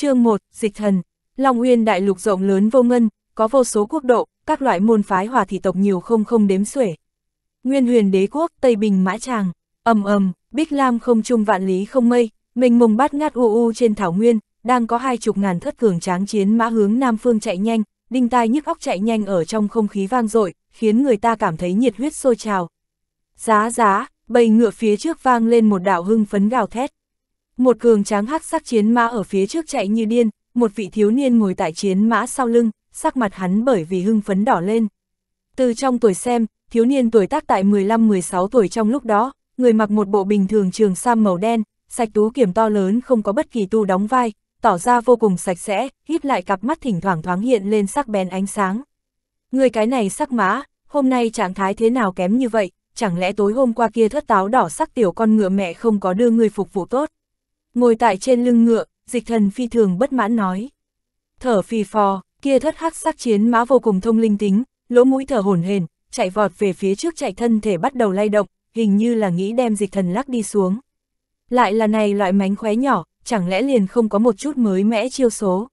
Chương 1, Dịch Thần Long Uyên đại lục rộng lớn vô ngân, có vô số quốc độ, các loại môn phái hòa thị tộc nhiều không không đếm xuể. Nguyên huyền đế quốc, Tây Bình Mã Tràng, ầm ầm, Bích Lam không trung vạn lý không mây, mình mông bát ngát u u trên thảo nguyên, đang có hai chục ngàn thất cường tráng chiến mã hướng Nam Phương chạy nhanh, đinh tai nhức óc chạy nhanh ở trong không khí vang dội khiến người ta cảm thấy nhiệt huyết sôi trào. Giá giá, bầy ngựa phía trước vang lên một đạo hưng phấn gào thét. Một cường tráng hắc sắc chiến mã ở phía trước chạy như điên, một vị thiếu niên ngồi tại chiến mã sau lưng, sắc mặt hắn bởi vì hưng phấn đỏ lên. Từ trong tuổi xem, thiếu niên tuổi tác tại 15-16 tuổi trong lúc đó, người mặc một bộ bình thường trường sam màu đen, sạch tú kiểm to lớn không có bất kỳ tu đóng vai, tỏ ra vô cùng sạch sẽ, híp lại cặp mắt thỉnh thoảng thoáng hiện lên sắc bén ánh sáng. Người cái này sắc mã, hôm nay trạng thái thế nào kém như vậy, chẳng lẽ tối hôm qua kia thất táo đỏ sắc tiểu con ngựa mẹ không có đưa người phục vụ tốt. Ngồi tại trên lưng ngựa, dịch thần phi thường bất mãn nói. Thở phì phò, kia thất hắc sắc chiến mã vô cùng thông linh tính, lỗ mũi thở hổn hển, chạy vọt về phía trước chạy thân thể bắt đầu lay động, hình như là nghĩ đem dịch thần lắc đi xuống. Lại là này loại mánh khóe nhỏ, chẳng lẽ liền không có một chút mới mẽ chiêu số.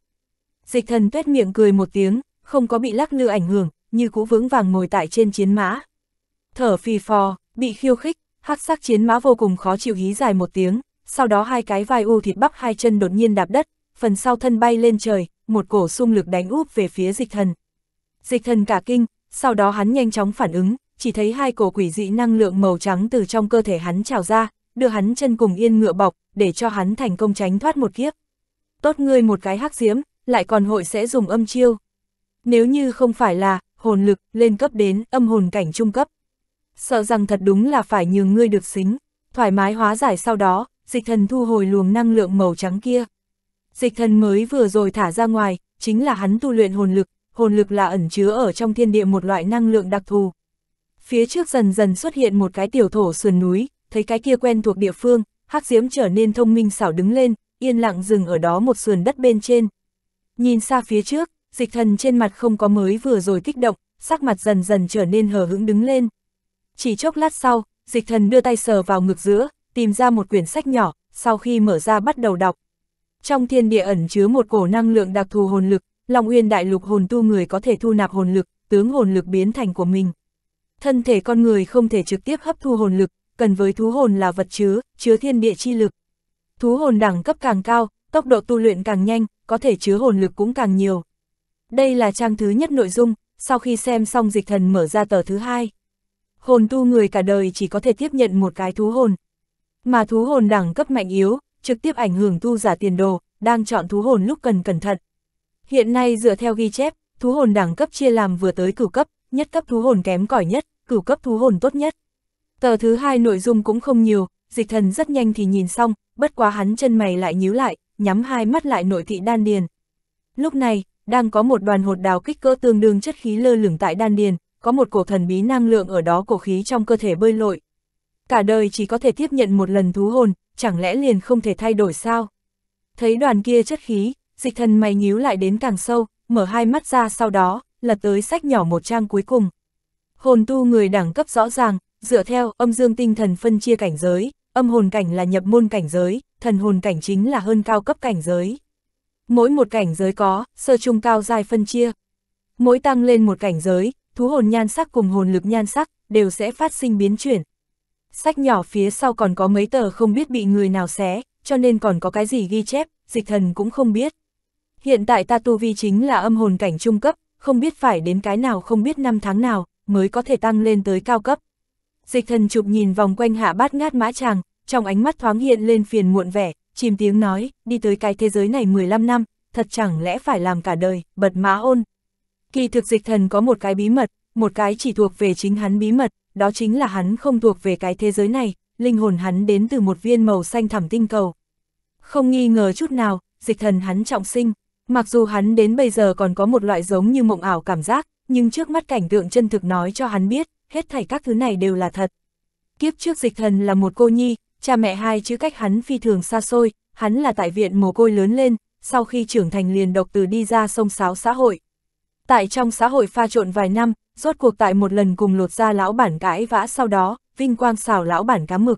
Dịch thần tuét miệng cười một tiếng, không có bị lắc lư ảnh hưởng, như cũ vững vàng ngồi tại trên chiến mã. Thở phì phò, bị khiêu khích, hắc sắc chiến mã vô cùng khó chịu hí dài một tiếng, sau đó hai cái vai u thịt bắp hai chân đột nhiên đạp đất, phần sau thân bay lên trời, một cổ xung lực đánh úp về phía dịch thần. Dịch thần cả kinh, sau đó hắn nhanh chóng phản ứng, chỉ thấy hai cổ quỷ dị năng lượng màu trắng từ trong cơ thể hắn trào ra, đưa hắn chân cùng yên ngựa bọc, để cho hắn thành công tránh thoát một kiếp. Tốt ngươi một cái hắc diếm lại còn hội sẽ dùng âm chiêu. Nếu như không phải là, hồn lực, lên cấp đến, âm hồn cảnh trung cấp. Sợ rằng thật đúng là phải nhường ngươi được xính, thoải mái hóa giải sau đó, dịch thần thu hồi luồng năng lượng màu trắng kia. Dịch thần mới vừa rồi thả ra ngoài, chính là hắn tu luyện hồn lực, hồn lực là ẩn chứa ở trong thiên địa một loại năng lượng đặc thù. Phía trước dần dần xuất hiện một cái tiểu thổ sườn núi, thấy cái kia quen thuộc địa phương, hắc diễm trở nên thông minh xảo đứng lên, yên lặng dừng ở đó một sườn đất bên trên. Nhìn xa phía trước, dịch thần trên mặt không có mới vừa rồi kích động, sắc mặt dần dần trở nên hờ hững đứng lên. Chỉ chốc lát sau, dịch thần đưa tay sờ vào ngực giữa, tìm ra một quyển sách nhỏ, sau khi mở ra bắt đầu đọc. Trong thiên địa ẩn chứa một cổ năng lượng đặc thù hồn lực, Long Uyên đại lục hồn tu người có thể thu nạp hồn lực, tướng hồn lực biến thành của mình. Thân thể con người không thể trực tiếp hấp thu hồn lực, cần với thú hồn là vật chứa, chứa thiên địa chi lực. Thú hồn đẳng cấp càng cao, tốc độ tu luyện càng nhanh, có thể chứa hồn lực cũng càng nhiều. Đây là trang thứ nhất nội dung, sau khi xem xong dịch thần mở ra tờ thứ hai. Hồn tu người cả đời chỉ có thể tiếp nhận một cái thú hồn, mà thú hồn đẳng cấp mạnh yếu, trực tiếp ảnh hưởng tu giả tiền đồ, đang chọn thú hồn lúc cần cẩn thận. Hiện nay dựa theo ghi chép, thú hồn đẳng cấp chia làm vừa tới cửu cấp, nhất cấp thú hồn kém cỏi nhất, cửu cấp thú hồn tốt nhất. Tờ thứ hai nội dung cũng không nhiều, dịch thần rất nhanh thì nhìn xong, bất quá hắn chân mày lại nhíu lại, nhắm hai mắt lại nội thị đan điền. Lúc này, đang có một đoàn hột đào kích cỡ tương đương chất khí lơ lửng tại đan điền, có một cổ thần bí năng lượng ở đó cổ khí trong cơ thể bơi lội cả đời chỉ có thể tiếp nhận một lần thú hồn, chẳng lẽ liền không thể thay đổi sao? Thấy đoàn kia chất khí, dịch thần mày nhíu lại đến càng sâu, mở hai mắt ra sau đó, lật tới sách nhỏ một trang cuối cùng. Hồn tu người đẳng cấp rõ ràng, dựa theo âm dương tinh thần phân chia cảnh giới, âm hồn cảnh là nhập môn cảnh giới, thần hồn cảnh chính là hơn cao cấp cảnh giới. Mỗi một cảnh giới có, sơ trung cao dài phân chia. Mỗi tăng lên một cảnh giới, thú hồn nhan sắc cùng hồn lực nhan sắc đều sẽ phát sinh biến chuyển, sách nhỏ phía sau còn có mấy tờ không biết bị người nào xé, cho nên còn có cái gì ghi chép, dịch thần cũng không biết. Hiện tại ta tu vi chính là âm hồn cảnh trung cấp, không biết phải đến cái nào không biết năm tháng nào, mới có thể tăng lên tới cao cấp. Dịch thần chụp nhìn vòng quanh hạ bát ngát mã tràng, trong ánh mắt thoáng hiện lên phiền muộn vẻ, chìm tiếng nói, đi tới cái thế giới này 15 năm, thật chẳng lẽ phải làm cả đời, bật mã ôn. Kỳ thực dịch thần có một cái bí mật, một cái chỉ thuộc về chính hắn bí mật, đó chính là hắn không thuộc về cái thế giới này, linh hồn hắn đến từ một viên màu xanh thẳm tinh cầu. Không nghi ngờ chút nào, dịch thần hắn trọng sinh, mặc dù hắn đến bây giờ còn có một loại giống như mộng ảo cảm giác, nhưng trước mắt cảnh tượng chân thực nói cho hắn biết, hết thảy các thứ này đều là thật. Kiếp trước dịch thần là một cô nhi, cha mẹ hai chữ cách hắn phi thường xa xôi, hắn là tại viện mồ côi lớn lên, sau khi trưởng thành liền độc từ đi ra sông sáo xã hội, Tại trong xã hội pha trộn vài năm, rốt cuộc tại một lần cùng lột ra lão bản cãi vã sau đó, vinh quang xào lão bản cá mực.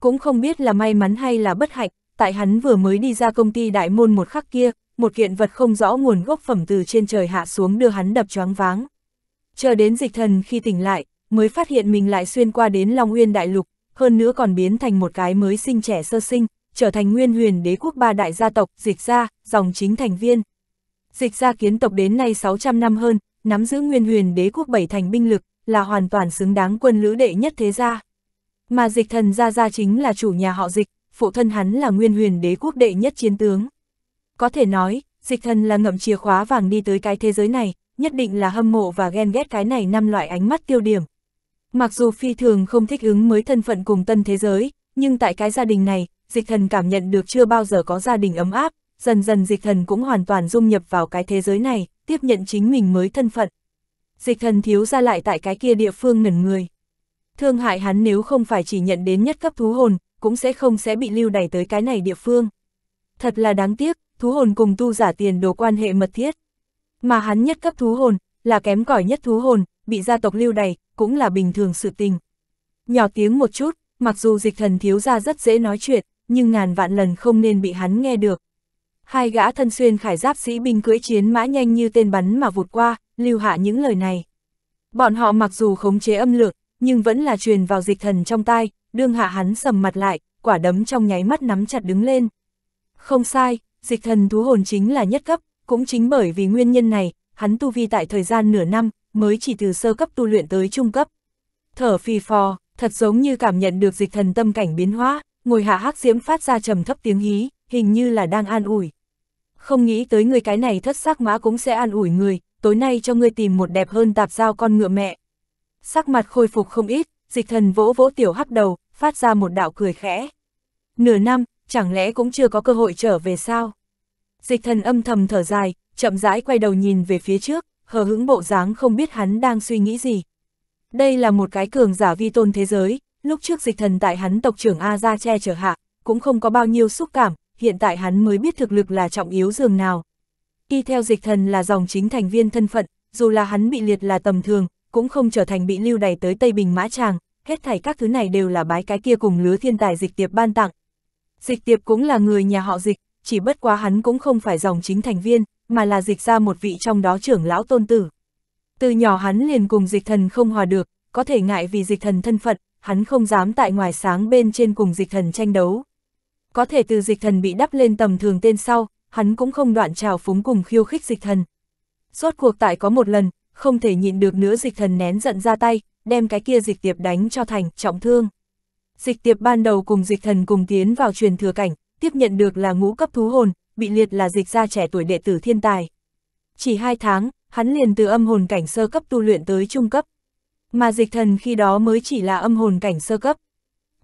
Cũng không biết là may mắn hay là bất hạnh, tại hắn vừa mới đi ra công ty đại môn một khắc kia, một kiện vật không rõ nguồn gốc phẩm từ trên trời hạ xuống đưa hắn đập choáng váng. Chờ đến dịch thần khi tỉnh lại, mới phát hiện mình lại xuyên qua đến Long Uyên Đại Lục, hơn nữa còn biến thành một cái mới sinh trẻ sơ sinh, trở thành nguyên huyền đế quốc ba đại gia tộc, dịch gia, dòng chính thành viên. Dịch ra kiến tộc đến nay 600 năm hơn, nắm giữ nguyên huyền đế quốc bảy thành binh lực, là hoàn toàn xứng đáng quân lữ đệ nhất thế gia. Mà dịch thần gia gia chính là chủ nhà họ dịch, phụ thân hắn là nguyên huyền đế quốc đệ nhất chiến tướng. Có thể nói, dịch thần là ngậm chìa khóa vàng đi tới cái thế giới này, nhất định là hâm mộ và ghen ghét cái này năm loại ánh mắt tiêu điểm. Mặc dù phi thường không thích ứng mới thân phận cùng tân thế giới, nhưng tại cái gia đình này, dịch thần cảm nhận được chưa bao giờ có gia đình ấm áp, dần dần dịch thần cũng hoàn toàn dung nhập vào cái thế giới này, tiếp nhận chính mình mới thân phận. Dịch thần thiếu ra lại tại cái kia địa phương ngẩn người. Thương hại hắn nếu không phải chỉ nhận đến nhất cấp thú hồn, cũng sẽ không sẽ bị lưu đẩy tới cái này địa phương. Thật là đáng tiếc, thú hồn cùng tu giả tiền đồ quan hệ mật thiết. Mà hắn nhất cấp thú hồn, là kém cỏi nhất thú hồn, bị gia tộc lưu đày, cũng là bình thường sự tình. Nhỏ tiếng một chút, mặc dù dịch thần thiếu ra rất dễ nói chuyện, nhưng ngàn vạn lần không nên bị hắn nghe được. Hai gã thân xuyên khải giáp sĩ binh cưỡi chiến mã nhanh như tên bắn mà vụt qua, lưu hạ những lời này. Bọn họ mặc dù khống chế âm lược, nhưng vẫn là truyền vào dịch thần trong tai, đương hạ hắn sầm mặt lại, quả đấm trong nháy mắt nắm chặt đứng lên. Không sai, dịch thần thú hồn chính là nhất cấp, cũng chính bởi vì nguyên nhân này, hắn tu vi tại thời gian nửa năm, mới chỉ từ sơ cấp tu luyện tới trung cấp. Thở phì phò, thật giống như cảm nhận được dịch thần tâm cảnh biến hóa, ngồi hạ hắc diễm phát ra trầm thấp tiếng hí, hình như là đang an ủi. Không nghĩ tới người cái này thất sắc mã cũng sẽ an ủi người, tối nay cho ngươi tìm một đẹp hơn tạp giao con ngựa mẹ. Sắc mặt khôi phục không ít, dịch thần vỗ vỗ tiểu hắc đầu, phát ra một đạo cười khẽ. Nửa năm, chẳng lẽ cũng chưa có cơ hội trở về sao? Dịch thần âm thầm thở dài, chậm rãi quay đầu nhìn về phía trước, hờ hững bộ dáng không biết hắn đang suy nghĩ gì. Đây là một cái cường giả vi tôn thế giới, lúc trước dịch thần tại hắn tộc trưởng A ra che chở hạ, cũng không có bao nhiêu xúc cảm, hiện tại hắn mới biết thực lực là trọng yếu dường nào. Y theo dịch thần là dòng chính thành viên thân phận, dù là hắn bị liệt là tầm thường, cũng không trở thành bị lưu đày tới Tây Bình Mã Tràng, hết thảy các thứ này đều là bái cái kia cùng lứa thiên tài dịch tiệp ban tặng. Dịch tiệp cũng là người nhà họ dịch, chỉ bất quá hắn cũng không phải dòng chính thành viên, mà là dịch ra một vị trong đó trưởng lão tôn tử. Từ nhỏ hắn liền cùng dịch thần không hòa được, có thể ngại vì dịch thần thân phận, hắn không dám tại ngoài sáng bên trên cùng dịch thần tranh đấu có thể từ dịch thần bị đắp lên tầm thường tên sau, hắn cũng không đoạn trào phúng cùng khiêu khích dịch thần. Rốt cuộc tại có một lần, không thể nhịn được nữa dịch thần nén giận ra tay, đem cái kia dịch tiệp đánh cho thành trọng thương. Dịch tiệp ban đầu cùng dịch thần cùng tiến vào truyền thừa cảnh, tiếp nhận được là ngũ cấp thú hồn, bị liệt là dịch ra trẻ tuổi đệ tử thiên tài. Chỉ hai tháng, hắn liền từ âm hồn cảnh sơ cấp tu luyện tới trung cấp. Mà dịch thần khi đó mới chỉ là âm hồn cảnh sơ cấp.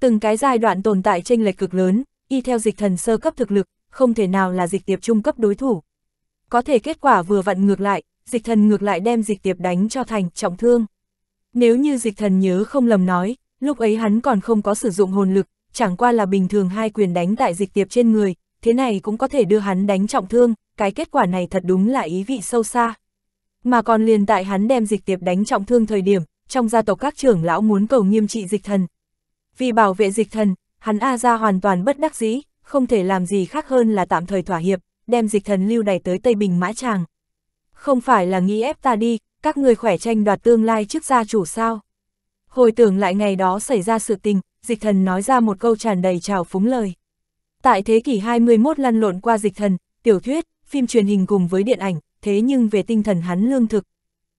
Từng cái giai đoạn tồn tại tranh lệch cực lớn, y theo dịch thần sơ cấp thực lực, không thể nào là dịch tiệp trung cấp đối thủ. Có thể kết quả vừa vặn ngược lại, dịch thần ngược lại đem dịch tiệp đánh cho thành trọng thương. Nếu như dịch thần nhớ không lầm nói, lúc ấy hắn còn không có sử dụng hồn lực, chẳng qua là bình thường hai quyền đánh tại dịch tiệp trên người, thế này cũng có thể đưa hắn đánh trọng thương, cái kết quả này thật đúng là ý vị sâu xa. Mà còn liền tại hắn đem dịch tiệp đánh trọng thương thời điểm, trong gia tộc các trưởng lão muốn cầu nghiêm trị dịch thần. Vì bảo vệ dịch thần, hắn A ra hoàn toàn bất đắc dĩ, không thể làm gì khác hơn là tạm thời thỏa hiệp, đem dịch thần lưu này tới Tây Bình Mã Tràng. Không phải là nghĩ ép ta đi, các người khỏe tranh đoạt tương lai trước gia chủ sao. Hồi tưởng lại ngày đó xảy ra sự tình, dịch thần nói ra một câu tràn đầy trào phúng lời. Tại thế kỷ 21 lăn lộn qua dịch thần, tiểu thuyết, phim truyền hình cùng với điện ảnh, thế nhưng về tinh thần hắn lương thực.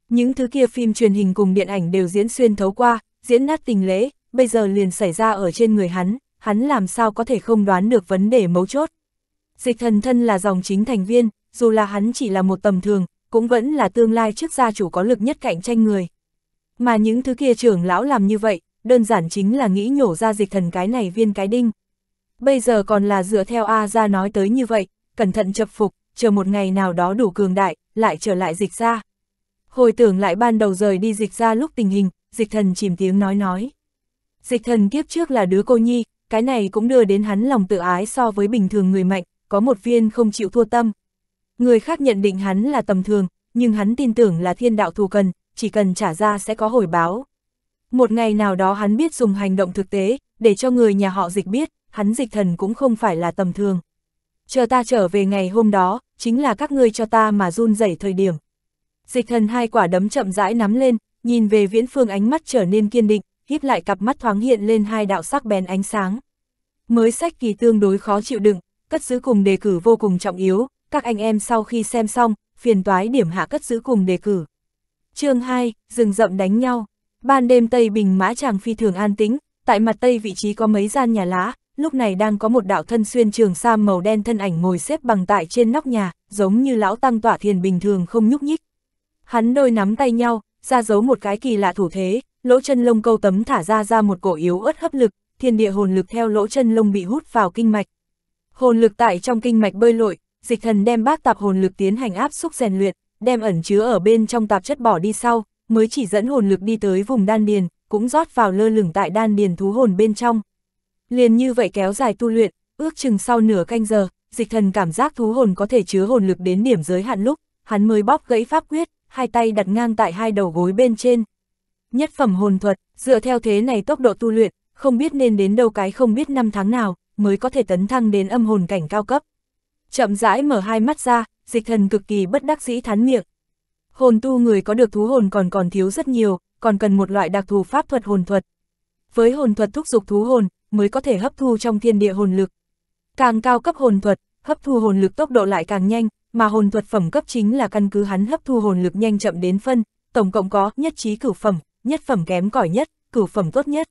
Những thứ kia phim truyền hình cùng điện ảnh đều diễn xuyên thấu qua, diễn nát tình lễ, bây giờ liền xảy ra ở trên người hắn, hắn làm sao có thể không đoán được vấn đề mấu chốt. Dịch thần thân là dòng chính thành viên, dù là hắn chỉ là một tầm thường, cũng vẫn là tương lai trước gia chủ có lực nhất cạnh tranh người. Mà những thứ kia trưởng lão làm như vậy, đơn giản chính là nghĩ nhổ ra dịch thần cái này viên cái đinh. Bây giờ còn là dựa theo A ra nói tới như vậy, cẩn thận chập phục, chờ một ngày nào đó đủ cường đại, lại trở lại dịch ra. Hồi tưởng lại ban đầu rời đi dịch ra lúc tình hình, dịch thần chìm tiếng nói nói. Dịch thần kiếp trước là đứa cô nhi, cái này cũng đưa đến hắn lòng tự ái so với bình thường người mạnh, có một viên không chịu thua tâm. Người khác nhận định hắn là tầm thường, nhưng hắn tin tưởng là thiên đạo thù cần, chỉ cần trả ra sẽ có hồi báo. Một ngày nào đó hắn biết dùng hành động thực tế, để cho người nhà họ dịch biết, hắn dịch thần cũng không phải là tầm thường. Chờ ta trở về ngày hôm đó, chính là các ngươi cho ta mà run rẩy thời điểm. Dịch thần hai quả đấm chậm rãi nắm lên, nhìn về viễn phương ánh mắt trở nên kiên định, híp lại cặp mắt thoáng hiện lên hai đạo sắc bén ánh sáng. Mới sách kỳ tương đối khó chịu đựng, cất giữ cùng đề cử vô cùng trọng yếu, các anh em sau khi xem xong, phiền toái điểm hạ cất giữ cùng đề cử. chương 2, rừng rậm đánh nhau. Ban đêm Tây Bình Mã chàng phi thường an tĩnh, tại mặt Tây vị trí có mấy gian nhà lá, lúc này đang có một đạo thân xuyên trường sa màu đen thân ảnh ngồi xếp bằng tại trên nóc nhà, giống như lão tăng tỏa thiền bình thường không nhúc nhích. Hắn đôi nắm tay nhau, ra giấu một cái kỳ lạ thủ thế, lỗ chân lông câu tấm thả ra ra một cổ yếu ớt hấp lực, thiên địa hồn lực theo lỗ chân lông bị hút vào kinh mạch. Hồn lực tại trong kinh mạch bơi lội, dịch thần đem bác tạp hồn lực tiến hành áp xúc rèn luyện, đem ẩn chứa ở bên trong tạp chất bỏ đi sau, mới chỉ dẫn hồn lực đi tới vùng đan điền, cũng rót vào lơ lửng tại đan điền thú hồn bên trong. Liền như vậy kéo dài tu luyện, ước chừng sau nửa canh giờ, dịch thần cảm giác thú hồn có thể chứa hồn lực đến điểm giới hạn lúc, hắn mới bóp gãy pháp quyết, hai tay đặt ngang tại hai đầu gối bên trên, nhất phẩm hồn thuật, dựa theo thế này tốc độ tu luyện, không biết nên đến đâu cái không biết năm tháng nào, mới có thể tấn thăng đến âm hồn cảnh cao cấp. Chậm rãi mở hai mắt ra, dịch thần cực kỳ bất đắc dĩ thán miệng. Hồn tu người có được thú hồn còn còn thiếu rất nhiều, còn cần một loại đặc thù pháp thuật hồn thuật. Với hồn thuật thúc dục thú hồn, mới có thể hấp thu trong thiên địa hồn lực. Càng cao cấp hồn thuật, hấp thu hồn lực tốc độ lại càng nhanh, mà hồn thuật phẩm cấp chính là căn cứ hắn hấp thu hồn lực nhanh chậm đến phân, tổng cộng có nhất trí cửu phẩm, nhất phẩm kém cỏi nhất, cửu phẩm tốt nhất.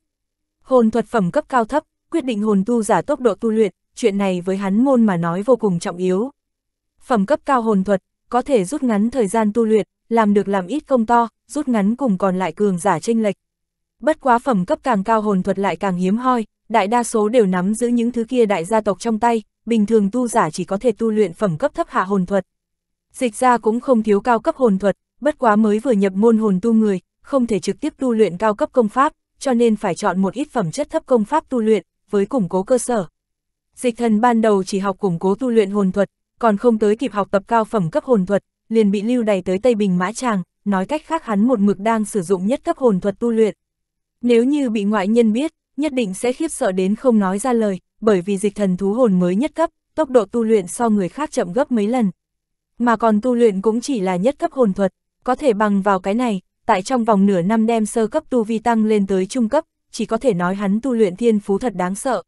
Hồn thuật phẩm cấp cao thấp, quyết định hồn tu giả tốc độ tu luyện, chuyện này với hắn môn mà nói vô cùng trọng yếu. Phẩm cấp cao hồn thuật, có thể rút ngắn thời gian tu luyện, làm được làm ít công to, rút ngắn cùng còn lại cường giả tranh lệch. Bất quá phẩm cấp càng cao hồn thuật lại càng hiếm hoi, đại đa số đều nắm giữ những thứ kia đại gia tộc trong tay, bình thường tu giả chỉ có thể tu luyện phẩm cấp thấp hạ hồn thuật. Dịch ra cũng không thiếu cao cấp hồn thuật, bất quá mới vừa nhập môn hồn tu người, không thể trực tiếp tu luyện cao cấp công pháp, cho nên phải chọn một ít phẩm chất thấp công pháp tu luyện, với củng cố cơ sở. Dịch thần ban đầu chỉ học củng cố tu luyện hồn thuật, còn không tới kịp học tập cao phẩm cấp hồn thuật, liền bị lưu đày tới Tây Bình Mã Tràng, nói cách khác hắn một mực đang sử dụng nhất cấp hồn thuật tu luyện. Nếu như bị ngoại nhân biết, nhất định sẽ khiếp sợ đến không nói ra lời, bởi vì dịch thần thú hồn mới nhất cấp, tốc độ tu luyện so người khác chậm gấp mấy lần. Mà còn tu luyện cũng chỉ là nhất cấp hồn thuật, có thể bằng vào cái này, tại trong vòng nửa năm đem sơ cấp tu vi tăng lên tới trung cấp, chỉ có thể nói hắn tu luyện thiên phú thật đáng sợ.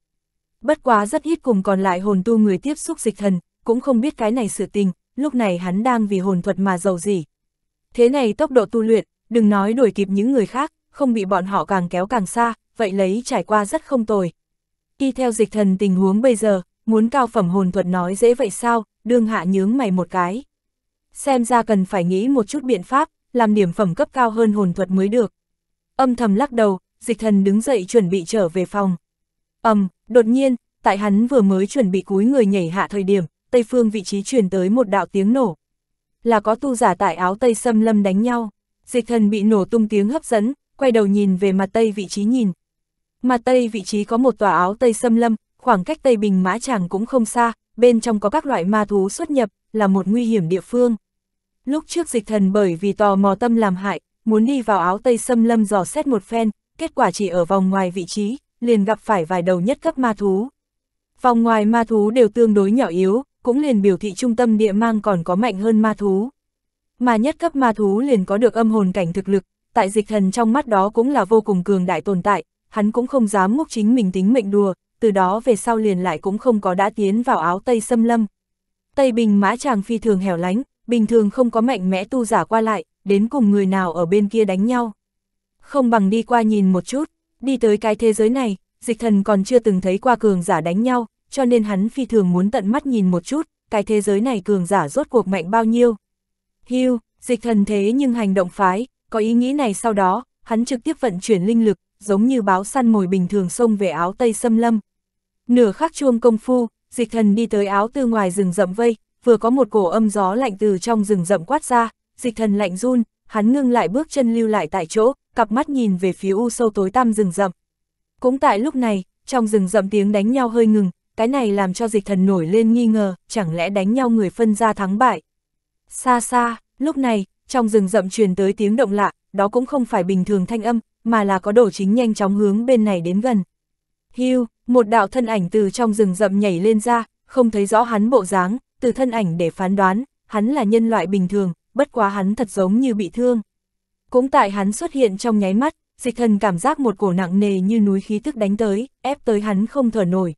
Bất quá rất ít cùng còn lại hồn tu người tiếp xúc dịch thần, cũng không biết cái này sự tình, lúc này hắn đang vì hồn thuật mà giàu gì. Thế này tốc độ tu luyện, đừng nói đuổi kịp những người khác, không bị bọn họ càng kéo càng xa, vậy lấy trải qua rất không tồi. Y theo dịch thần tình huống bây giờ, muốn cao phẩm hồn thuật nói dễ vậy sao, đương hạ nhướng mày một cái. Xem ra cần phải nghĩ một chút biện pháp, làm điểm phẩm cấp cao hơn hồn thuật mới được. Âm thầm lắc đầu, dịch thần đứng dậy chuẩn bị trở về phòng. Âm, đột nhiên, tại hắn vừa mới chuẩn bị cúi người nhảy hạ thời điểm, Tây Phương vị trí truyền tới một đạo tiếng nổ. Là có tu giả tại áo Tây xâm lâm đánh nhau, dịch thần bị nổ tung tiếng hấp dẫn, quay đầu nhìn về mặt Tây vị trí nhìn. Mặt Tây vị trí có một tòa áo Tây xâm lâm, khoảng cách Tây Bình Mã chàng cũng không xa, bên trong có các loại ma thú xuất nhập, là một nguy hiểm địa phương. Lúc trước dịch thần bởi vì tò mò tâm làm hại, muốn đi vào áo tây xâm lâm dò xét một phen, kết quả chỉ ở vòng ngoài vị trí, liền gặp phải vài đầu nhất cấp ma thú. Vòng ngoài ma thú đều tương đối nhỏ yếu, cũng liền biểu thị trung tâm địa mang còn có mạnh hơn ma thú. Mà nhất cấp ma thú liền có được âm hồn cảnh thực lực, tại dịch thần trong mắt đó cũng là vô cùng cường đại tồn tại, hắn cũng không dám múc chính mình tính mệnh đùa, từ đó về sau liền lại cũng không có đã tiến vào áo Tây xâm lâm. Tây Bình mã chàng phi thường hẻo lánh, bình thường không có mạnh mẽ tu giả qua lại, đến cùng người nào ở bên kia đánh nhau. Không bằng đi qua nhìn một chút, đi tới cái thế giới này, dịch thần còn chưa từng thấy qua cường giả đánh nhau, cho nên hắn phi thường muốn tận mắt nhìn một chút, cái thế giới này cường giả rốt cuộc mạnh bao nhiêu. Hưu, dịch thần thế nhưng hành động phái, có ý nghĩ này sau đó, hắn trực tiếp vận chuyển linh lực, giống như báo săn mồi bình thường xông về áo tây xâm lâm. Nửa khắc chuông công phu, dịch thần đi tới áo tư ngoài rừng rậm vây, vừa có một cổ âm gió lạnh từ trong rừng rậm quát ra, dịch thần lạnh run, hắn ngưng lại bước chân lưu lại tại chỗ, cặp mắt nhìn về phía u sâu tối tăm rừng rậm. Cũng tại lúc này, trong rừng rậm tiếng đánh nhau hơi ngừng, cái này làm cho dịch thần nổi lên nghi ngờ, chẳng lẽ đánh nhau người phân ra thắng bại. Xa xa, lúc này, trong rừng rậm truyền tới tiếng động lạ, đó cũng không phải bình thường thanh âm, mà là có đổ chính nhanh chóng hướng bên này đến gần. Hưu, một đạo thân ảnh từ trong rừng rậm nhảy lên ra, không thấy rõ hắn bộ dáng, từ thân ảnh để phán đoán, hắn là nhân loại bình thường, bất quá hắn thật giống như bị thương. Cũng tại hắn xuất hiện trong nháy mắt, dịch thần cảm giác một cổ nặng nề như núi khí tức đánh tới, ép tới hắn không thở nổi.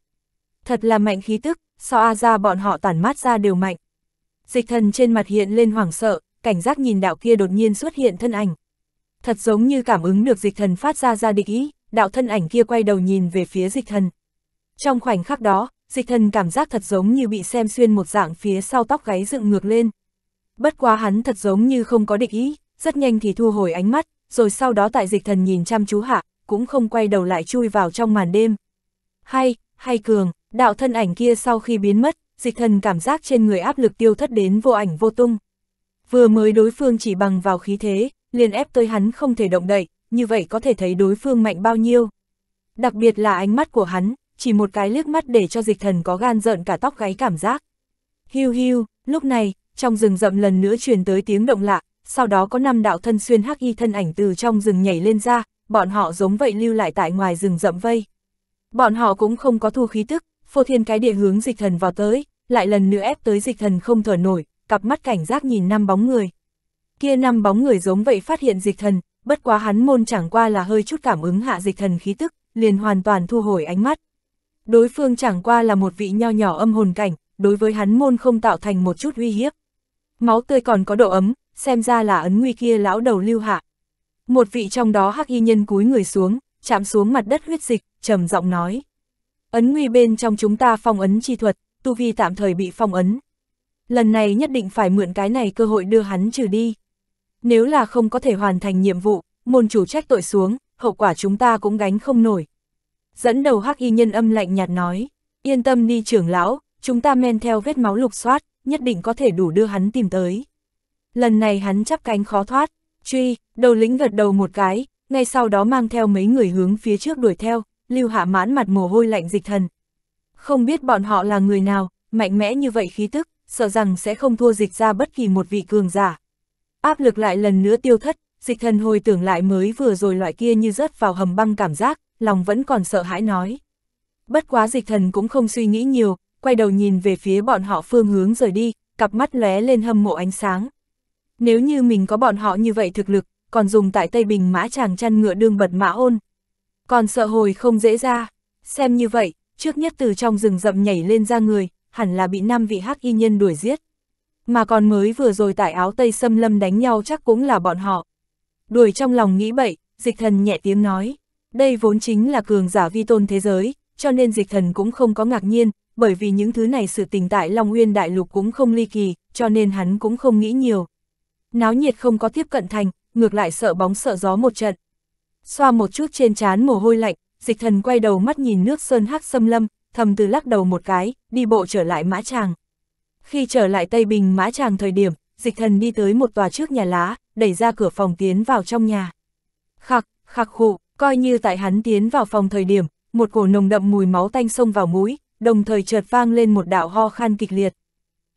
Thật là mạnh khí tức, so a ra bọn họ tản mát ra đều mạnh. Dịch thần trên mặt hiện lên hoảng sợ, cảnh giác nhìn đạo kia đột nhiên xuất hiện thân ảnh. Thật giống như cảm ứng được dịch thần phát ra ra địch ý, đạo thân ảnh kia quay đầu nhìn về phía dịch thần. Trong khoảnh khắc đó, dịch thần cảm giác thật giống như bị xem xuyên một dạng phía sau tóc gáy dựng ngược lên. Bất quá hắn thật giống như không có địch ý, rất nhanh thì thu hồi ánh mắt, rồi sau đó tại dịch thần nhìn chăm chú hạ, cũng không quay đầu lại chui vào trong màn đêm. Hay, hay cường, đạo thân ảnh kia sau khi biến mất, dịch thần cảm giác trên người áp lực tiêu thất đến vô ảnh vô tung. Vừa mới đối phương chỉ bằng vào khí thế, liền ép tới hắn không thể động đậy, như vậy có thể thấy đối phương mạnh bao nhiêu. Đặc biệt là ánh mắt của hắn, chỉ một cái liếc mắt để cho dịch thần có gan rợn cả tóc gáy cảm giác. Hiu hiu, lúc này, trong rừng rậm lần nữa truyền tới tiếng động lạ, sau đó có năm đạo thân xuyên hắc y thân ảnh từ trong rừng nhảy lên ra, bọn họ giống vậy lưu lại tại ngoài rừng rậm vây. Bọn họ cũng không có thu khí tức, phô thiên cái địa hướng dịch thần vào tới, lại lần nữa ép tới dịch thần không thở nổi, cặp mắt cảnh giác nhìn năm bóng người. Kia năm bóng người giống vậy phát hiện dịch thần, bất quá hắn môn chẳng qua là hơi chút cảm ứng hạ dịch thần khí tức, liền hoàn toàn thu hồi ánh mắt. Đối phương chẳng qua là một vị nho nhỏ âm hồn cảnh, đối với hắn môn không tạo thành một chút uy hiếp. Máu tươi còn có độ ấm, xem ra là ấn nguy kia lão đầu lưu hạ. Một vị trong đó hắc y nhân cúi người xuống, chạm xuống mặt đất huyết dịch, trầm giọng nói. Ấn nguy bên trong chúng ta phong ấn chi thuật, tu vi tạm thời bị phong ấn. Lần này nhất định phải mượn cái này cơ hội đưa hắn trừ đi. Nếu là không có thể hoàn thành nhiệm vụ, môn chủ trách tội xuống, hậu quả chúng ta cũng gánh không nổi. Dẫn đầu hắc y nhân âm lạnh nhạt nói, yên tâm đi trưởng lão, chúng ta men theo vết máu lục soát, nhất định có thể đủ đưa hắn tìm tới. Lần này hắn chắp cánh khó thoát, truy, đầu lính gật đầu một cái, ngay sau đó mang theo mấy người hướng phía trước đuổi theo, lưu hạ mãn mặt mồ hôi lạnh dịch thần. Không biết bọn họ là người nào, mạnh mẽ như vậy khí tức, sợ rằng sẽ không thua dịch ra bất kỳ một vị cường giả. Áp lực lại lần nữa tiêu thất, dịch thần hồi tưởng lại mới vừa rồi loại kia như rớt vào hầm băng cảm giác, lòng vẫn còn sợ hãi nói. Bất quá dịch thần cũng không suy nghĩ nhiều, quay đầu nhìn về phía bọn họ phương hướng rời đi, cặp mắt lóe lên hâm mộ ánh sáng. Nếu như mình có bọn họ như vậy thực lực, còn dùng tại Tây Bình mã chàng chăn ngựa đương bật mã ôn. Còn sợ hồi không dễ ra, xem như vậy, trước nhất từ trong rừng rậm nhảy lên ra người, hẳn là bị năm vị hắc y nhân đuổi giết. Mà còn mới vừa rồi tại áo Tây xâm lâm đánh nhau chắc cũng là bọn họ. Đuổi trong lòng nghĩ bậy, dịch thần nhẹ tiếng nói. Đây vốn chính là cường giả vi tôn thế giới, cho nên dịch thần cũng không có ngạc nhiên, bởi vì những thứ này sự tình tại Long Nguyên Đại Lục cũng không ly kỳ, cho nên hắn cũng không nghĩ nhiều. Náo nhiệt không có tiếp cận thành, ngược lại sợ bóng sợ gió một trận. Xoa một chút trên trán mồ hôi lạnh, dịch thần quay đầu mắt nhìn nước sơn hắc xâm lâm, thầm từ lắc đầu một cái, đi bộ trở lại mã tràng. Khi trở lại Tây Bình mã tràng thời điểm, dịch thần đi tới một tòa trước nhà lá, đẩy ra cửa phòng tiến vào trong nhà. Khạc, khạc khụ, Coi như tại hắn tiến vào phòng thời điểm, một cổ nồng đậm mùi máu tanh xông vào mũi, đồng thời chợt vang lên một đạo ho khan kịch liệt.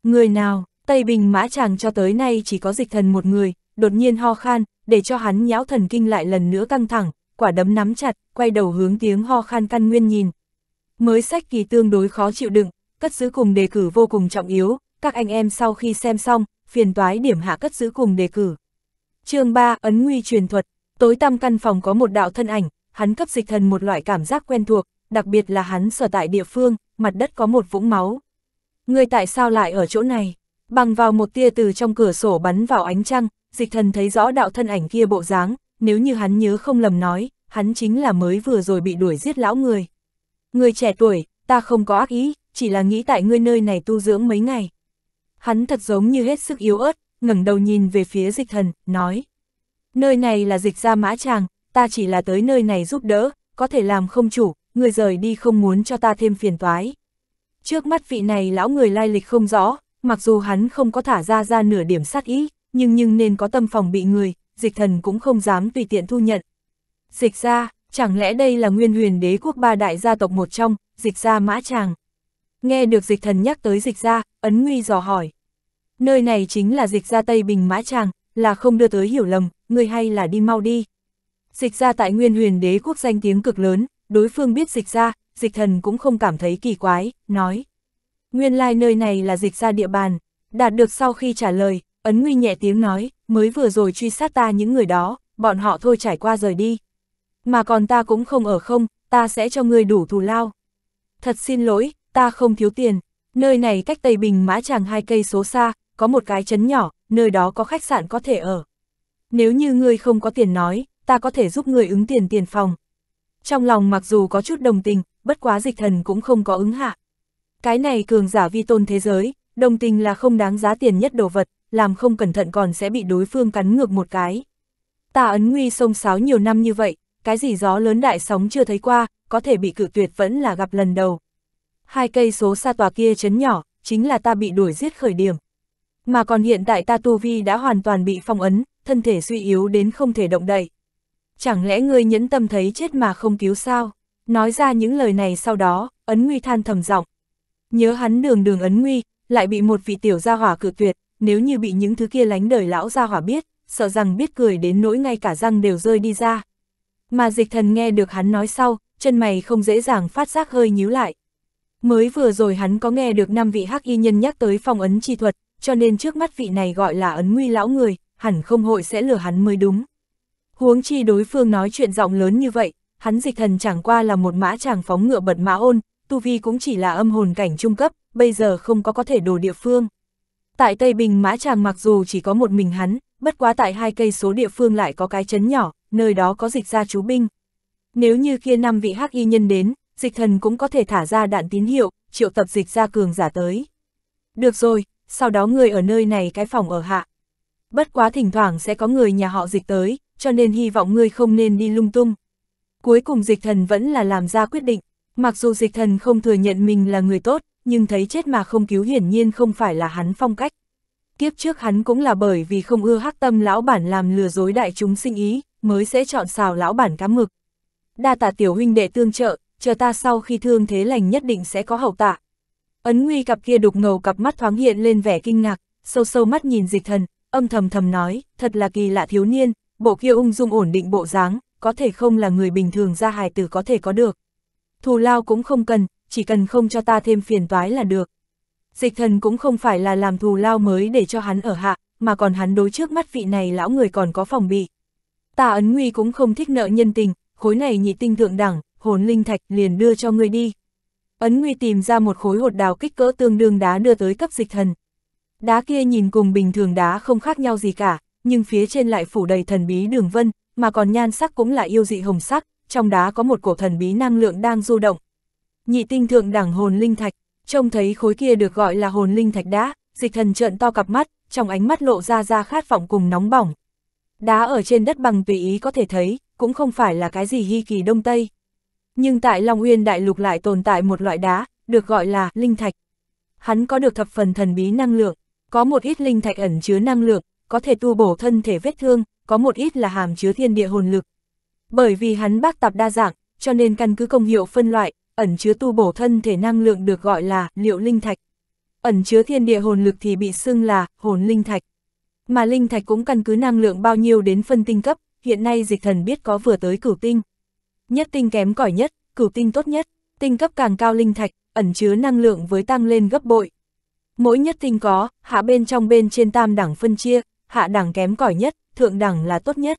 Người nào, Tây Bình mã chàng cho tới nay chỉ có dịch thần một người, đột nhiên ho khan, để cho hắn nhão thần kinh lại lần nữa căng thẳng, quả đấm nắm chặt, quay đầu hướng tiếng ho khan căn nguyên nhìn. Mới sách kỳ tương đối khó chịu đựng, cất giữ cùng đề cử vô cùng trọng yếu, các anh em sau khi xem xong, phiền toái điểm hạ cất giữ cùng đề cử. chương 3 Ấn Nguy Truyền Thuật Tối tăm căn phòng có một đạo thân ảnh, hắn cấp dịch thần một loại cảm giác quen thuộc, đặc biệt là hắn sở tại địa phương, mặt đất có một vũng máu. Người tại sao lại ở chỗ này? Bằng vào một tia từ trong cửa sổ bắn vào ánh trăng, dịch thần thấy rõ đạo thân ảnh kia bộ dáng, nếu như hắn nhớ không lầm nói, hắn chính là mới vừa rồi bị đuổi giết lão người. Người trẻ tuổi, ta không có ác ý, chỉ là nghĩ tại ngươi nơi này tu dưỡng mấy ngày. Hắn thật giống như hết sức yếu ớt, ngẩng đầu nhìn về phía dịch thần, nói nơi này là dịch ra mã tràng, ta chỉ là tới nơi này giúp đỡ, có thể làm không chủ, người rời đi không muốn cho ta thêm phiền toái. Trước mắt vị này lão người lai lịch không rõ, mặc dù hắn không có thả ra ra nửa điểm sát ý, nhưng nhưng nên có tâm phòng bị người, dịch thần cũng không dám tùy tiện thu nhận. Dịch ra, chẳng lẽ đây là nguyên huyền đế quốc ba đại gia tộc một trong, dịch ra mã tràng. Nghe được dịch thần nhắc tới dịch ra, ấn nguy dò hỏi. Nơi này chính là dịch ra Tây Bình mã tràng là không đưa tới hiểu lầm, người hay là đi mau đi. Dịch ra tại nguyên huyền đế quốc danh tiếng cực lớn, đối phương biết dịch ra, dịch thần cũng không cảm thấy kỳ quái, nói. Nguyên lai like nơi này là dịch ra địa bàn, đạt được sau khi trả lời, ấn nguy nhẹ tiếng nói, mới vừa rồi truy sát ta những người đó, bọn họ thôi trải qua rời đi. Mà còn ta cũng không ở không, ta sẽ cho người đủ thù lao. Thật xin lỗi, ta không thiếu tiền, nơi này cách Tây Bình mã chẳng hai cây số xa, có một cái chấn nhỏ, nơi đó có khách sạn có thể ở. Nếu như ngươi không có tiền nói, ta có thể giúp ngươi ứng tiền tiền phòng. Trong lòng mặc dù có chút đồng tình, bất quá dịch thần cũng không có ứng hạ. Cái này cường giả vi tôn thế giới, đồng tình là không đáng giá tiền nhất đồ vật, làm không cẩn thận còn sẽ bị đối phương cắn ngược một cái. Ta ấn nguy sông sáo nhiều năm như vậy, cái gì gió lớn đại sóng chưa thấy qua, có thể bị cự tuyệt vẫn là gặp lần đầu. Hai cây số xa tòa kia chấn nhỏ, chính là ta bị đuổi giết khởi điểm mà còn hiện tại ta tu vi đã hoàn toàn bị phong ấn, thân thể suy yếu đến không thể động đậy. Chẳng lẽ ngươi nhẫn tâm thấy chết mà không cứu sao? Nói ra những lời này sau đó, ấn nguy than thầm giọng. Nhớ hắn đường đường ấn nguy, lại bị một vị tiểu gia hỏa cự tuyệt, nếu như bị những thứ kia lánh đời lão gia hỏa biết, sợ rằng biết cười đến nỗi ngay cả răng đều rơi đi ra. Mà dịch thần nghe được hắn nói sau, chân mày không dễ dàng phát giác hơi nhíu lại. Mới vừa rồi hắn có nghe được năm vị hắc y nhân nhắc tới phong ấn chi thuật, cho nên trước mắt vị này gọi là ấn nguy lão người, hẳn không hội sẽ lừa hắn mới đúng. Huống chi đối phương nói chuyện giọng lớn như vậy, hắn dịch thần chẳng qua là một mã chàng phóng ngựa bật mã ôn, tu vi cũng chỉ là âm hồn cảnh trung cấp, bây giờ không có có thể đồ địa phương. Tại Tây Bình mã chàng mặc dù chỉ có một mình hắn, bất quá tại hai cây số địa phương lại có cái chấn nhỏ, nơi đó có dịch ra chú binh. Nếu như kia năm vị hắc y nhân đến, dịch thần cũng có thể thả ra đạn tín hiệu, triệu tập dịch ra cường giả tới. Được rồi, sau đó người ở nơi này cái phòng ở hạ. Bất quá thỉnh thoảng sẽ có người nhà họ dịch tới, cho nên hy vọng ngươi không nên đi lung tung. Cuối cùng dịch thần vẫn là làm ra quyết định, mặc dù dịch thần không thừa nhận mình là người tốt, nhưng thấy chết mà không cứu hiển nhiên không phải là hắn phong cách. Kiếp trước hắn cũng là bởi vì không ưa hắc tâm lão bản làm lừa dối đại chúng sinh ý, mới sẽ chọn xào lão bản cá mực. Đa tạ tiểu huynh đệ tương trợ, chờ ta sau khi thương thế lành nhất định sẽ có hậu tạ. Ấn nguy cặp kia đục ngầu cặp mắt thoáng hiện lên vẻ kinh ngạc, sâu sâu mắt nhìn dịch thần, âm thầm thầm nói, thật là kỳ lạ thiếu niên, bộ kia ung dung ổn định bộ dáng, có thể không là người bình thường ra hài tử có thể có được. Thù lao cũng không cần, chỉ cần không cho ta thêm phiền toái là được. Dịch thần cũng không phải là làm thù lao mới để cho hắn ở hạ, mà còn hắn đối trước mắt vị này lão người còn có phòng bị. Ta ấn nguy cũng không thích nợ nhân tình, khối này nhị tinh thượng đẳng, hồn linh thạch liền đưa cho người đi, Ấn Nguy tìm ra một khối hột đào kích cỡ tương đương đá đưa tới cấp dịch thần. Đá kia nhìn cùng bình thường đá không khác nhau gì cả, nhưng phía trên lại phủ đầy thần bí đường vân, mà còn nhan sắc cũng là yêu dị hồng sắc, trong đá có một cổ thần bí năng lượng đang du động. Nhị tinh thượng đẳng hồn linh thạch, trông thấy khối kia được gọi là hồn linh thạch đá, dịch thần trợn to cặp mắt, trong ánh mắt lộ ra ra khát vọng cùng nóng bỏng. Đá ở trên đất bằng tùy ý có thể thấy, cũng không phải là cái gì hy kỳ đông tây. Nhưng tại Long Uyên Đại Lục lại tồn tại một loại đá, được gọi là linh thạch. Hắn có được thập phần thần bí năng lượng, có một ít linh thạch ẩn chứa năng lượng, có thể tu bổ thân thể vết thương, có một ít là hàm chứa thiên địa hồn lực. Bởi vì hắn bác tạp đa dạng, cho nên căn cứ công hiệu phân loại, ẩn chứa tu bổ thân thể năng lượng được gọi là liệu linh thạch. Ẩn chứa thiên địa hồn lực thì bị xưng là hồn linh thạch. Mà linh thạch cũng căn cứ năng lượng bao nhiêu đến phân tinh cấp, hiện nay dịch thần biết có vừa tới cửu tinh. Nhất tinh kém cỏi nhất, cửu tinh tốt nhất, tinh cấp càng cao linh thạch, ẩn chứa năng lượng với tăng lên gấp bội. Mỗi nhất tinh có, hạ bên trong bên trên tam đẳng phân chia, hạ đẳng kém cỏi nhất, thượng đẳng là tốt nhất.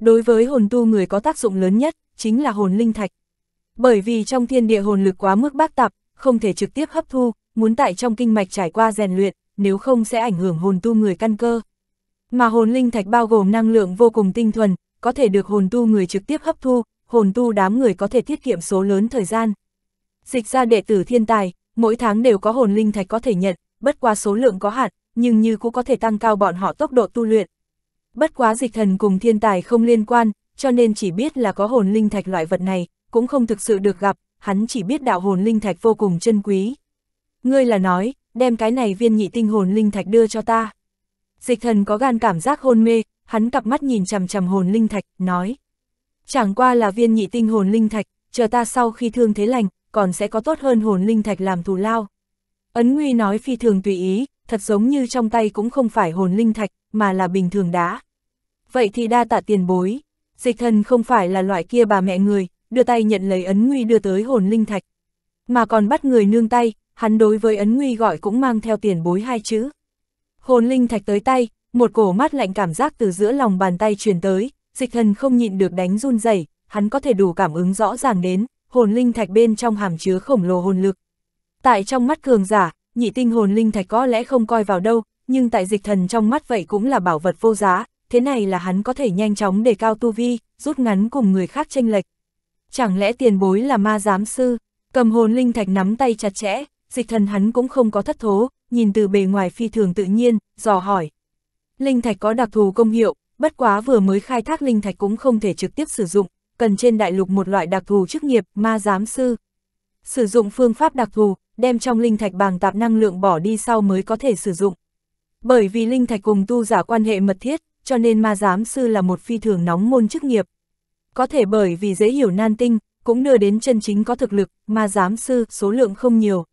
Đối với hồn tu người có tác dụng lớn nhất, chính là hồn linh thạch. Bởi vì trong thiên địa hồn lực quá mức bác tạp, không thể trực tiếp hấp thu, muốn tại trong kinh mạch trải qua rèn luyện, nếu không sẽ ảnh hưởng hồn tu người căn cơ. Mà hồn linh thạch bao gồm năng lượng vô cùng tinh thuần, có thể được hồn tu người trực tiếp hấp thu, hồn tu đám người có thể tiết kiệm số lớn thời gian. Dịch ra đệ tử thiên tài, mỗi tháng đều có hồn linh thạch có thể nhận, bất qua số lượng có hạn, nhưng như cũng có thể tăng cao bọn họ tốc độ tu luyện. Bất quá dịch thần cùng thiên tài không liên quan, cho nên chỉ biết là có hồn linh thạch loại vật này, cũng không thực sự được gặp, hắn chỉ biết đạo hồn linh thạch vô cùng chân quý. Ngươi là nói, đem cái này viên nhị tinh hồn linh thạch đưa cho ta. Dịch thần có gan cảm giác hôn mê, hắn cặp mắt nhìn chằm chằm hồn linh thạch, nói. Chẳng qua là viên nhị tinh hồn linh thạch, chờ ta sau khi thương thế lành, còn sẽ có tốt hơn hồn linh thạch làm thù lao. Ấn Nguy nói phi thường tùy ý, thật giống như trong tay cũng không phải hồn linh thạch, mà là bình thường đá. Vậy thì đa tạ tiền bối, dịch thần không phải là loại kia bà mẹ người, đưa tay nhận lấy Ấn Nguy đưa tới hồn linh thạch. Mà còn bắt người nương tay, hắn đối với Ấn Nguy gọi cũng mang theo tiền bối hai chữ. Hồn linh thạch tới tay, một cổ mát lạnh cảm giác từ giữa lòng bàn tay truyền tới, dịch thần không nhịn được đánh run rẩy, hắn có thể đủ cảm ứng rõ ràng đến, hồn linh thạch bên trong hàm chứa khổng lồ hồn lực. Tại trong mắt cường giả, nhị tinh hồn linh thạch có lẽ không coi vào đâu, nhưng tại dịch thần trong mắt vậy cũng là bảo vật vô giá, thế này là hắn có thể nhanh chóng đề cao tu vi, rút ngắn cùng người khác tranh lệch. Chẳng lẽ tiền bối là ma giám sư, cầm hồn linh thạch nắm tay chặt chẽ, dịch thần hắn cũng không có thất thố, nhìn từ bề ngoài phi thường tự nhiên, dò hỏi. Linh thạch có đặc thù công hiệu, bất quá vừa mới khai thác linh thạch cũng không thể trực tiếp sử dụng, cần trên đại lục một loại đặc thù chức nghiệp ma giám sư. Sử dụng phương pháp đặc thù, đem trong linh thạch bàng tạp năng lượng bỏ đi sau mới có thể sử dụng. Bởi vì linh thạch cùng tu giả quan hệ mật thiết, cho nên ma giám sư là một phi thường nóng môn chức nghiệp. Có thể bởi vì dễ hiểu nan tinh, cũng đưa đến chân chính có thực lực, ma giám sư số lượng không nhiều.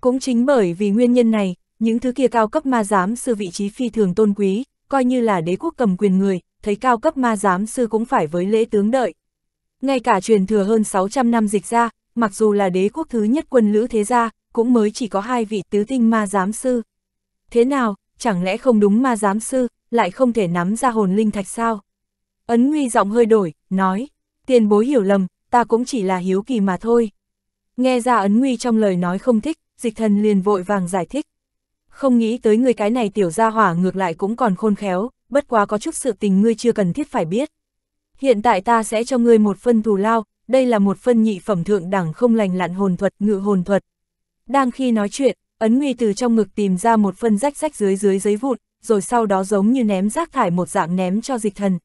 Cũng chính bởi vì nguyên nhân này, những thứ kia cao cấp ma giám sư vị trí phi thường tôn quý, coi như là đế quốc cầm quyền người, thấy cao cấp ma giám sư cũng phải với lễ tướng đợi. Ngay cả truyền thừa hơn 600 năm dịch ra, mặc dù là đế quốc thứ nhất quân lữ thế gia, cũng mới chỉ có hai vị tứ tinh ma giám sư. Thế nào, chẳng lẽ không đúng ma giám sư, lại không thể nắm ra hồn linh thạch sao? Ấn Nguy giọng hơi đổi, nói, tiền bối hiểu lầm, ta cũng chỉ là hiếu kỳ mà thôi. Nghe ra Ấn Nguy trong lời nói không thích, dịch thần liền vội vàng giải thích không nghĩ tới người cái này tiểu gia hỏa ngược lại cũng còn khôn khéo, bất quá có chút sự tình ngươi chưa cần thiết phải biết. Hiện tại ta sẽ cho ngươi một phân thù lao, đây là một phân nhị phẩm thượng đẳng không lành lặn hồn thuật, ngự hồn thuật. Đang khi nói chuyện, ấn nguy từ trong ngực tìm ra một phân rách rách dưới dưới giấy vụn, rồi sau đó giống như ném rác thải một dạng ném cho dịch thần.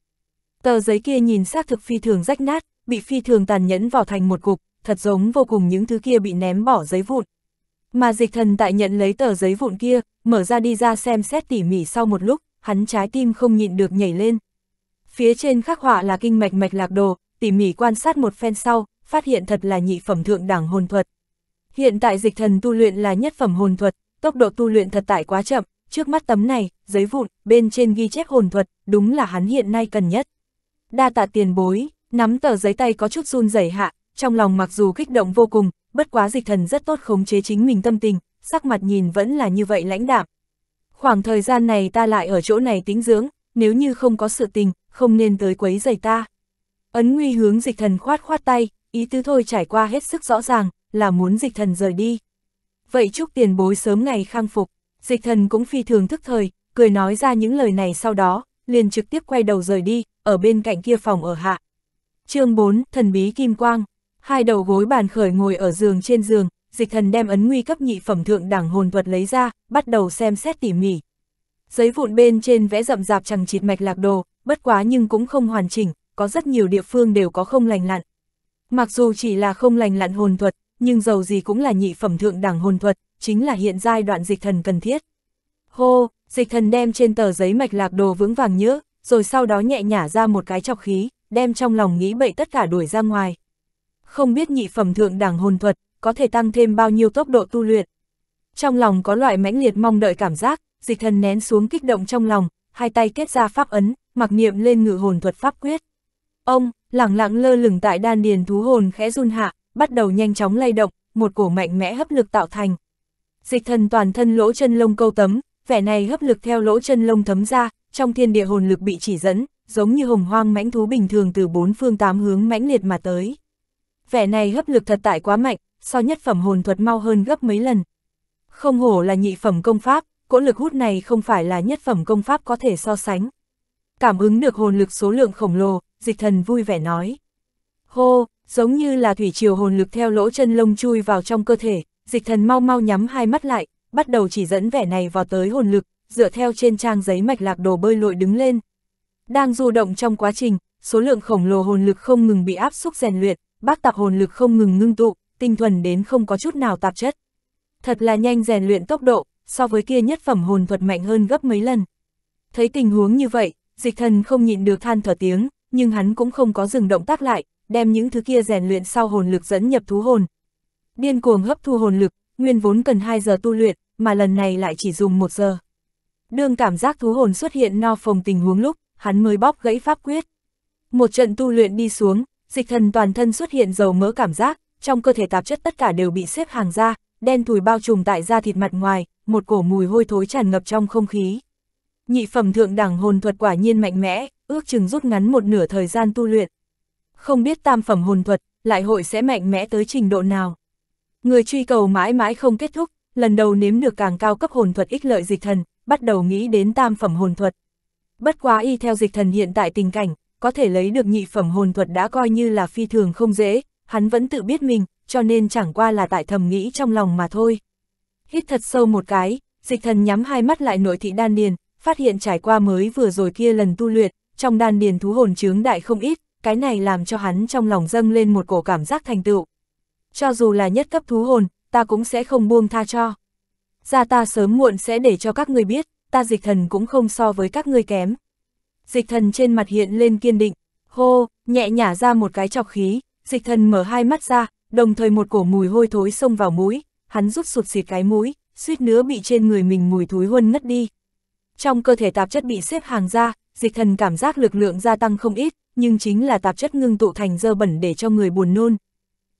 Tờ giấy kia nhìn xác thực phi thường rách nát, bị phi thường tàn nhẫn vào thành một cục, thật giống vô cùng những thứ kia bị ném bỏ giấy vụn, mà dịch thần tại nhận lấy tờ giấy vụn kia, mở ra đi ra xem xét tỉ mỉ sau một lúc, hắn trái tim không nhịn được nhảy lên. Phía trên khắc họa là kinh mạch mạch lạc đồ, tỉ mỉ quan sát một phen sau, phát hiện thật là nhị phẩm thượng đẳng hồn thuật. Hiện tại dịch thần tu luyện là nhất phẩm hồn thuật, tốc độ tu luyện thật tại quá chậm, trước mắt tấm này, giấy vụn, bên trên ghi chép hồn thuật, đúng là hắn hiện nay cần nhất. Đa tạ tiền bối, nắm tờ giấy tay có chút run rẩy hạ, trong lòng mặc dù kích động vô cùng, bất quá dịch thần rất tốt khống chế chính mình tâm tình, sắc mặt nhìn vẫn là như vậy lãnh đạm. Khoảng thời gian này ta lại ở chỗ này tính dưỡng, nếu như không có sự tình, không nên tới quấy giày ta. Ấn nguy hướng dịch thần khoát khoát tay, ý tứ thôi trải qua hết sức rõ ràng, là muốn dịch thần rời đi. Vậy chúc tiền bối sớm ngày khang phục, dịch thần cũng phi thường thức thời, cười nói ra những lời này sau đó, liền trực tiếp quay đầu rời đi, ở bên cạnh kia phòng ở hạ. chương 4, Thần Bí Kim Quang Hai đầu gối bàn khởi ngồi ở giường trên giường, dịch thần đem ấn nguy cấp nhị phẩm thượng đẳng hồn thuật lấy ra, bắt đầu xem xét tỉ mỉ. Giấy vụn bên trên vẽ rậm rạp chẳng chịt mạch lạc đồ, bất quá nhưng cũng không hoàn chỉnh, có rất nhiều địa phương đều có không lành lặn. Mặc dù chỉ là không lành lặn hồn thuật, nhưng dầu gì cũng là nhị phẩm thượng đẳng hồn thuật, chính là hiện giai đoạn dịch thần cần thiết. Hô, dịch thần đem trên tờ giấy mạch lạc đồ vững vàng nhớ, rồi sau đó nhẹ nhả ra một cái chọc khí, đem trong lòng nghĩ bậy tất cả đuổi ra ngoài không biết nhị phẩm thượng đẳng hồn thuật, có thể tăng thêm bao nhiêu tốc độ tu luyện. Trong lòng có loại mãnh liệt mong đợi cảm giác, dịch thần nén xuống kích động trong lòng, hai tay kết ra pháp ấn, mặc niệm lên ngự hồn thuật pháp quyết. Ông, lẳng lặng lơ lửng tại đan điền thú hồn khẽ run hạ, bắt đầu nhanh chóng lay động, một cổ mạnh mẽ hấp lực tạo thành. Dịch thần toàn thân lỗ chân lông câu tấm, vẻ này hấp lực theo lỗ chân lông thấm ra, trong thiên địa hồn lực bị chỉ dẫn, giống như hồng hoang mãnh thú bình thường từ bốn phương tám hướng mãnh liệt mà tới vẻ này hấp lực thật tại quá mạnh, so nhất phẩm hồn thuật mau hơn gấp mấy lần. Không hổ là nhị phẩm công pháp, cỗ lực hút này không phải là nhất phẩm công pháp có thể so sánh. Cảm ứng được hồn lực số lượng khổng lồ, dịch thần vui vẻ nói. Hô, giống như là thủy triều hồn lực theo lỗ chân lông chui vào trong cơ thể, dịch thần mau mau nhắm hai mắt lại, bắt đầu chỉ dẫn vẻ này vào tới hồn lực, dựa theo trên trang giấy mạch lạc đồ bơi lội đứng lên. Đang du động trong quá trình, số lượng khổng lồ hồn lực không ngừng bị áp xúc rèn luyện, bác tạp hồn lực không ngừng ngưng tụ, tinh thuần đến không có chút nào tạp chất. Thật là nhanh rèn luyện tốc độ, so với kia nhất phẩm hồn thuật mạnh hơn gấp mấy lần. Thấy tình huống như vậy, dịch thần không nhịn được than thở tiếng, nhưng hắn cũng không có dừng động tác lại, đem những thứ kia rèn luyện sau hồn lực dẫn nhập thú hồn. Điên cuồng hấp thu hồn lực, nguyên vốn cần 2 giờ tu luyện, mà lần này lại chỉ dùng 1 giờ. Đường cảm giác thú hồn xuất hiện no phòng tình huống lúc, hắn mới bóp gãy pháp quyết. Một trận tu luyện đi xuống, dịch thần toàn thân xuất hiện dầu mỡ cảm giác, trong cơ thể tạp chất tất cả đều bị xếp hàng ra, đen thùi bao trùm tại da thịt mặt ngoài, một cổ mùi hôi thối tràn ngập trong không khí. Nhị phẩm thượng đẳng hồn thuật quả nhiên mạnh mẽ, ước chừng rút ngắn một nửa thời gian tu luyện. Không biết tam phẩm hồn thuật, lại hội sẽ mạnh mẽ tới trình độ nào. Người truy cầu mãi mãi không kết thúc, lần đầu nếm được càng cao cấp hồn thuật ích lợi dịch thần, bắt đầu nghĩ đến tam phẩm hồn thuật. Bất quá y theo dịch thần hiện tại tình cảnh, có thể lấy được nhị phẩm hồn thuật đã coi như là phi thường không dễ, hắn vẫn tự biết mình, cho nên chẳng qua là tại thầm nghĩ trong lòng mà thôi. Hít thật sâu một cái, dịch thần nhắm hai mắt lại nội thị đan điền, phát hiện trải qua mới vừa rồi kia lần tu luyện, trong đan điền thú hồn chướng đại không ít, cái này làm cho hắn trong lòng dâng lên một cổ cảm giác thành tựu. Cho dù là nhất cấp thú hồn, ta cũng sẽ không buông tha cho. Ra ta sớm muộn sẽ để cho các người biết, ta dịch thần cũng không so với các ngươi kém dịch thần trên mặt hiện lên kiên định, hô, nhẹ nhả ra một cái chọc khí, dịch thần mở hai mắt ra, đồng thời một cổ mùi hôi thối xông vào mũi, hắn rút sụt xịt cái mũi, suýt nữa bị trên người mình mùi thối huân ngất đi. Trong cơ thể tạp chất bị xếp hàng ra, dịch thần cảm giác lực lượng gia tăng không ít, nhưng chính là tạp chất ngưng tụ thành dơ bẩn để cho người buồn nôn.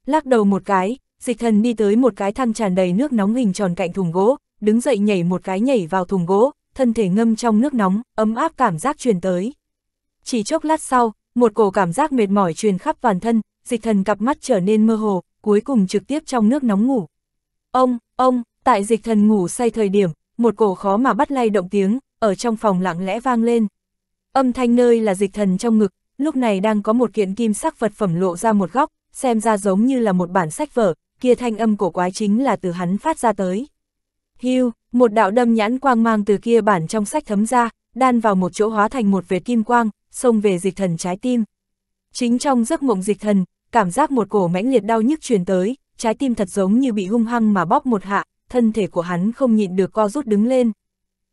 Lắc đầu một cái, dịch thần đi tới một cái thang tràn đầy nước nóng hình tròn cạnh thùng gỗ, đứng dậy nhảy một cái nhảy vào thùng gỗ, thân thể ngâm trong nước nóng, ấm áp cảm giác truyền tới. Chỉ chốc lát sau, một cổ cảm giác mệt mỏi truyền khắp toàn thân, dịch thần cặp mắt trở nên mơ hồ, cuối cùng trực tiếp trong nước nóng ngủ. Ông, ông, tại dịch thần ngủ say thời điểm, một cổ khó mà bắt lay động tiếng, ở trong phòng lặng lẽ vang lên. Âm thanh nơi là dịch thần trong ngực, lúc này đang có một kiện kim sắc vật phẩm lộ ra một góc, xem ra giống như là một bản sách vở, kia thanh âm cổ quái chính là từ hắn phát ra tới. Hưu, một đạo đâm nhãn quang mang từ kia bản trong sách thấm ra, đan vào một chỗ hóa thành một vệt kim quang, xông về dịch thần trái tim. Chính trong giấc mộng dịch thần, cảm giác một cổ mãnh liệt đau nhức truyền tới, trái tim thật giống như bị hung hăng mà bóp một hạ, thân thể của hắn không nhịn được co rút đứng lên.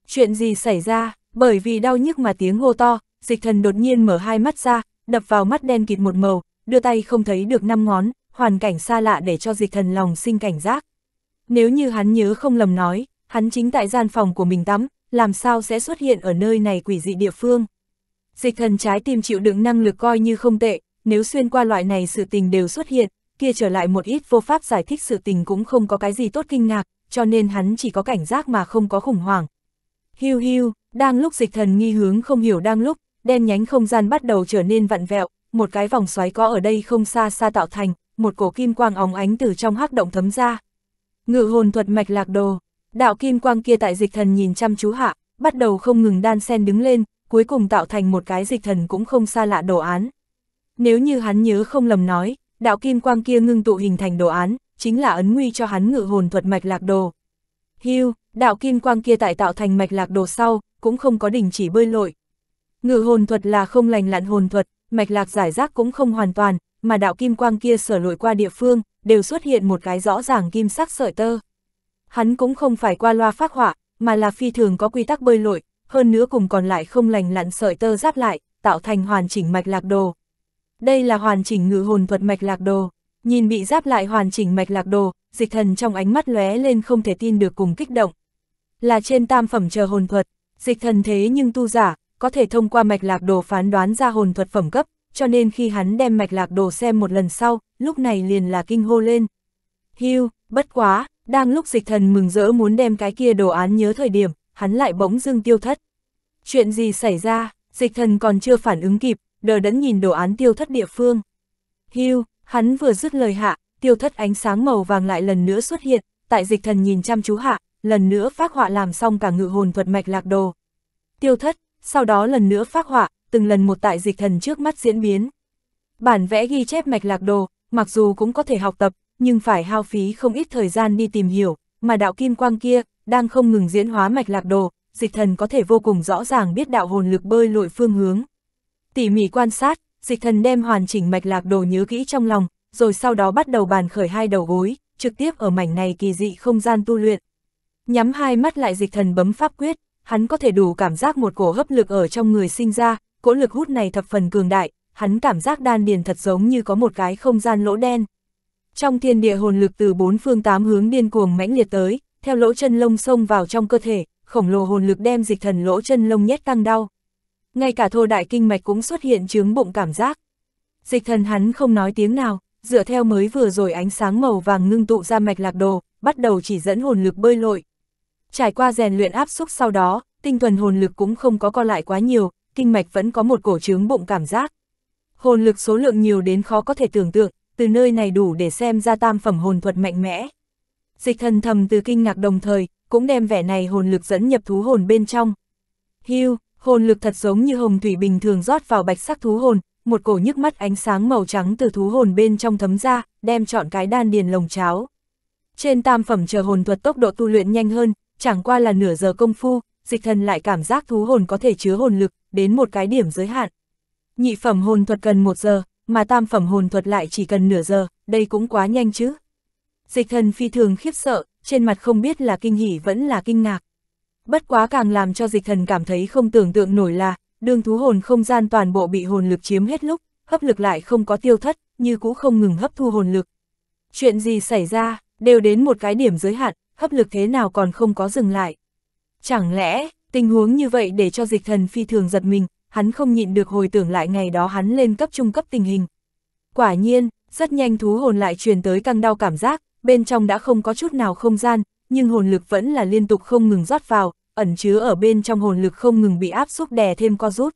Chuyện gì xảy ra, bởi vì đau nhức mà tiếng hô to, dịch thần đột nhiên mở hai mắt ra, đập vào mắt đen kịt một màu, đưa tay không thấy được năm ngón, hoàn cảnh xa lạ để cho dịch thần lòng sinh cảnh giác. Nếu như hắn nhớ không lầm nói, hắn chính tại gian phòng của mình tắm, làm sao sẽ xuất hiện ở nơi này quỷ dị địa phương. Dịch thần trái tim chịu đựng năng lực coi như không tệ, nếu xuyên qua loại này sự tình đều xuất hiện, kia trở lại một ít vô pháp giải thích sự tình cũng không có cái gì tốt kinh ngạc, cho nên hắn chỉ có cảnh giác mà không có khủng hoảng. Hiu hiu, đang lúc dịch thần nghi hướng không hiểu đang lúc, đen nhánh không gian bắt đầu trở nên vặn vẹo, một cái vòng xoáy có ở đây không xa xa tạo thành, một cổ kim quang óng ánh từ trong hắc động thấm ra, Ngự hồn thuật mạch lạc đồ, đạo kim quang kia tại dịch thần nhìn chăm chú hạ, bắt đầu không ngừng đan sen đứng lên, cuối cùng tạo thành một cái dịch thần cũng không xa lạ đồ án. Nếu như hắn nhớ không lầm nói, đạo kim quang kia ngưng tụ hình thành đồ án, chính là ấn nguy cho hắn ngự hồn thuật mạch lạc đồ. Hưu, đạo kim quang kia tại tạo thành mạch lạc đồ sau, cũng không có đình chỉ bơi lội. Ngự hồn thuật là không lành lặn hồn thuật, mạch lạc giải rác cũng không hoàn toàn, mà đạo kim quang kia sở lội qua địa phương, đều xuất hiện một cái rõ ràng kim sắc sợi tơ. Hắn cũng không phải qua loa phát họa, mà là phi thường có quy tắc bơi lội, hơn nữa cùng còn lại không lành lặn sợi tơ giáp lại, tạo thành hoàn chỉnh mạch lạc đồ. Đây là hoàn chỉnh ngự hồn thuật mạch lạc đồ. Nhìn bị giáp lại hoàn chỉnh mạch lạc đồ, dịch thần trong ánh mắt lóe lên không thể tin được cùng kích động. Là trên tam phẩm chờ hồn thuật, dịch thần thế nhưng tu giả, có thể thông qua mạch lạc đồ phán đoán ra hồn thuật phẩm cấp, cho nên khi hắn đem mạch lạc đồ xem một lần sau, lúc này liền là kinh hô lên. Hiu, bất quá, đang lúc dịch thần mừng rỡ muốn đem cái kia đồ án nhớ thời điểm, hắn lại bỗng dưng tiêu thất. Chuyện gì xảy ra, dịch thần còn chưa phản ứng kịp, đờ đẫn nhìn đồ án tiêu thất địa phương. Hiu, hắn vừa dứt lời hạ, tiêu thất ánh sáng màu vàng lại lần nữa xuất hiện, tại dịch thần nhìn chăm chú hạ, lần nữa phát họa làm xong cả ngự hồn thuật mạch lạc đồ. Tiêu thất, sau đó lần nữa phát họa, từng lần một tại dịch thần trước mắt diễn biến. Bản vẽ ghi chép mạch lạc đồ, mặc dù cũng có thể học tập, nhưng phải hao phí không ít thời gian đi tìm hiểu, mà đạo kim quang kia, đang không ngừng diễn hóa mạch lạc đồ, dịch thần có thể vô cùng rõ ràng biết đạo hồn lực bơi lội phương hướng. Tỉ mỉ quan sát, dịch thần đem hoàn chỉnh mạch lạc đồ nhớ kỹ trong lòng, rồi sau đó bắt đầu bàn khởi hai đầu gối, trực tiếp ở mảnh này kỳ dị không gian tu luyện. Nhắm hai mắt lại dịch thần bấm pháp quyết, hắn có thể đủ cảm giác một cổ hấp lực ở trong người sinh ra, cỗ lực hút này thập phần cường đại, hắn cảm giác đan điền thật giống như có một cái không gian lỗ đen. Trong thiên địa hồn lực từ bốn phương tám hướng điên cuồng mãnh liệt tới, theo lỗ chân lông xông vào trong cơ thể, khổng lồ hồn lực đem dịch thần lỗ chân lông nhét tăng đau. Ngay cả thô đại kinh mạch cũng xuất hiện chứng bụng cảm giác. Dịch thần hắn không nói tiếng nào, dựa theo mới vừa rồi ánh sáng màu vàng ngưng tụ ra mạch lạc đồ, bắt đầu chỉ dẫn hồn lực bơi lội. Trải qua rèn luyện áp xúc sau đó, tinh thuần hồn lực cũng không có co lại quá nhiều, kinh mạch vẫn có một cổ trướng bụng cảm giác. Hồn lực số lượng nhiều đến khó có thể tưởng tượng, từ nơi này đủ để xem ra tam phẩm hồn thuật mạnh mẽ. Dịch thần thầm từ kinh ngạc đồng thời, cũng đem vẻ này hồn lực dẫn nhập thú hồn bên trong. Hưu, hồn lực thật giống như hồng thủy bình thường rót vào bạch sắc thú hồn, một cổ nhức mắt ánh sáng màu trắng từ thú hồn bên trong thấm ra, đem chọn cái đan điền lồng cháo. Trên tam phẩm chờ hồn thuật tốc độ tu luyện nhanh hơn, chẳng qua là nửa giờ công phu, dịch thần lại cảm giác thú hồn có thể chứa hồn lực, đến một cái điểm giới hạn. Nhị phẩm hồn thuật cần một giờ, mà tam phẩm hồn thuật lại chỉ cần nửa giờ, đây cũng quá nhanh chứ. Dịch thần phi thường khiếp sợ, trên mặt không biết là kinh hỉ vẫn là kinh ngạc. Bất quá càng làm cho dịch thần cảm thấy không tưởng tượng nổi là, đường thú hồn không gian toàn bộ bị hồn lực chiếm hết lúc, hấp lực lại không có tiêu thất, như cũ không ngừng hấp thu hồn lực. Chuyện gì xảy ra, đều đến một cái điểm giới hạn, hấp lực thế nào còn không có dừng lại. Chẳng lẽ, tình huống như vậy để cho dịch thần phi thường giật mình, hắn không nhịn được hồi tưởng lại ngày đó hắn lên cấp trung cấp tình hình. Quả nhiên, rất nhanh thú hồn lại truyền tới căng đau cảm giác, bên trong đã không có chút nào không gian, nhưng hồn lực vẫn là liên tục không ngừng rót vào, ẩn chứa ở bên trong hồn lực không ngừng bị áp xúc đè thêm co rút.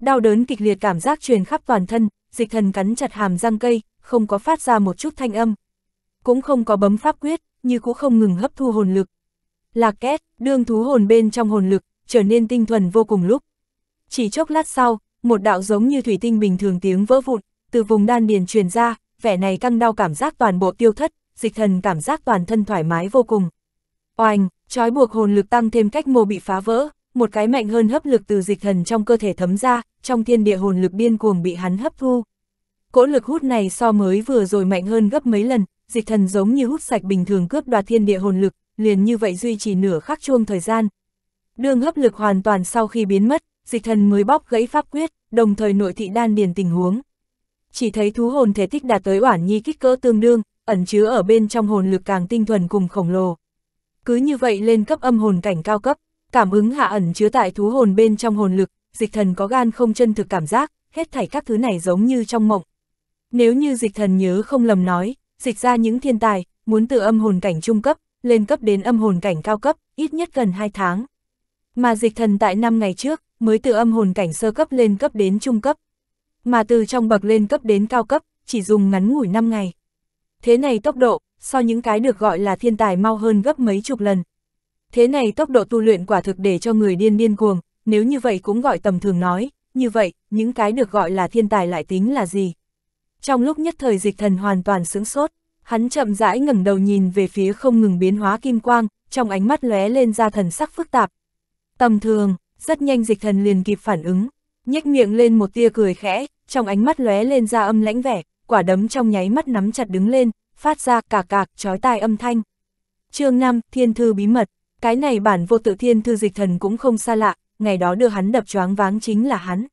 Đau đớn kịch liệt cảm giác truyền khắp toàn thân, dịch thần cắn chặt hàm răng cây, không có phát ra một chút thanh âm. Cũng không có bấm pháp quyết, như cũng không ngừng hấp thu hồn lực, Lạc két, đương thú hồn bên trong hồn lực, trở nên tinh thuần vô cùng lúc. Chỉ chốc lát sau, một đạo giống như thủy tinh bình thường tiếng vỡ vụn, từ vùng đan điền truyền ra, vẻ này căng đau cảm giác toàn bộ tiêu thất, dịch thần cảm giác toàn thân thoải mái vô cùng. Oanh, trói buộc hồn lực tăng thêm cách mô bị phá vỡ, một cái mạnh hơn hấp lực từ dịch thần trong cơ thể thấm ra, trong thiên địa hồn lực biên cuồng bị hắn hấp thu. Cỗ lực hút này so mới vừa rồi mạnh hơn gấp mấy lần, dịch thần giống như hút sạch bình thường cướp đoạt thiên địa hồn lực, liền như vậy duy trì nửa khắc chuông thời gian. Đương hấp lực hoàn toàn sau khi biến mất, dịch thần mới bóc gãy pháp quyết, đồng thời nội thị đan điền tình huống. Chỉ thấy thú hồn thể tích đạt tới oản nhi kích cỡ tương đương, ẩn chứa ở bên trong hồn lực càng tinh thuần cùng khổng lồ. Cứ như vậy lên cấp âm hồn cảnh cao cấp, cảm ứng hạ ẩn chứa tại thú hồn bên trong hồn lực, dịch thần có gan không chân thực cảm giác, hết thảy các thứ này giống như trong mộng. Nếu như dịch thần nhớ không lầm nói, dịch ra những thiên tài, muốn từ âm hồn cảnh trung cấp, lên cấp đến âm hồn cảnh cao cấp, ít nhất gần 2 tháng. Mà dịch thần tại 5 ngày trước, mới từ âm hồn cảnh sơ cấp lên cấp đến trung cấp. Mà từ trong bậc lên cấp đến cao cấp, chỉ dùng ngắn ngủi 5 ngày. Thế này tốc độ, so những cái được gọi là thiên tài mau hơn gấp mấy chục lần. Thế này tốc độ tu luyện quả thực để cho người điên điên cuồng, nếu như vậy cũng gọi tầm thường nói, như vậy, những cái được gọi là thiên tài lại tính là gì? Trong lúc nhất thời dịch thần hoàn toàn sướng sốt hắn chậm rãi ngẩng đầu nhìn về phía không ngừng biến hóa kim quang, trong ánh mắt lóe lên ra thần sắc phức tạp. Tầm thường, rất nhanh dịch thần liền kịp phản ứng, nhếch miệng lên một tia cười khẽ, trong ánh mắt lóe lên ra âm lãnh vẻ, quả đấm trong nháy mắt nắm chặt đứng lên, phát ra cà cạc chói tai âm thanh. Chương 5, Thiên thư bí mật, cái này bản vô tự thiên thư dịch thần cũng không xa lạ, ngày đó đưa hắn đập choáng váng chính là hắn.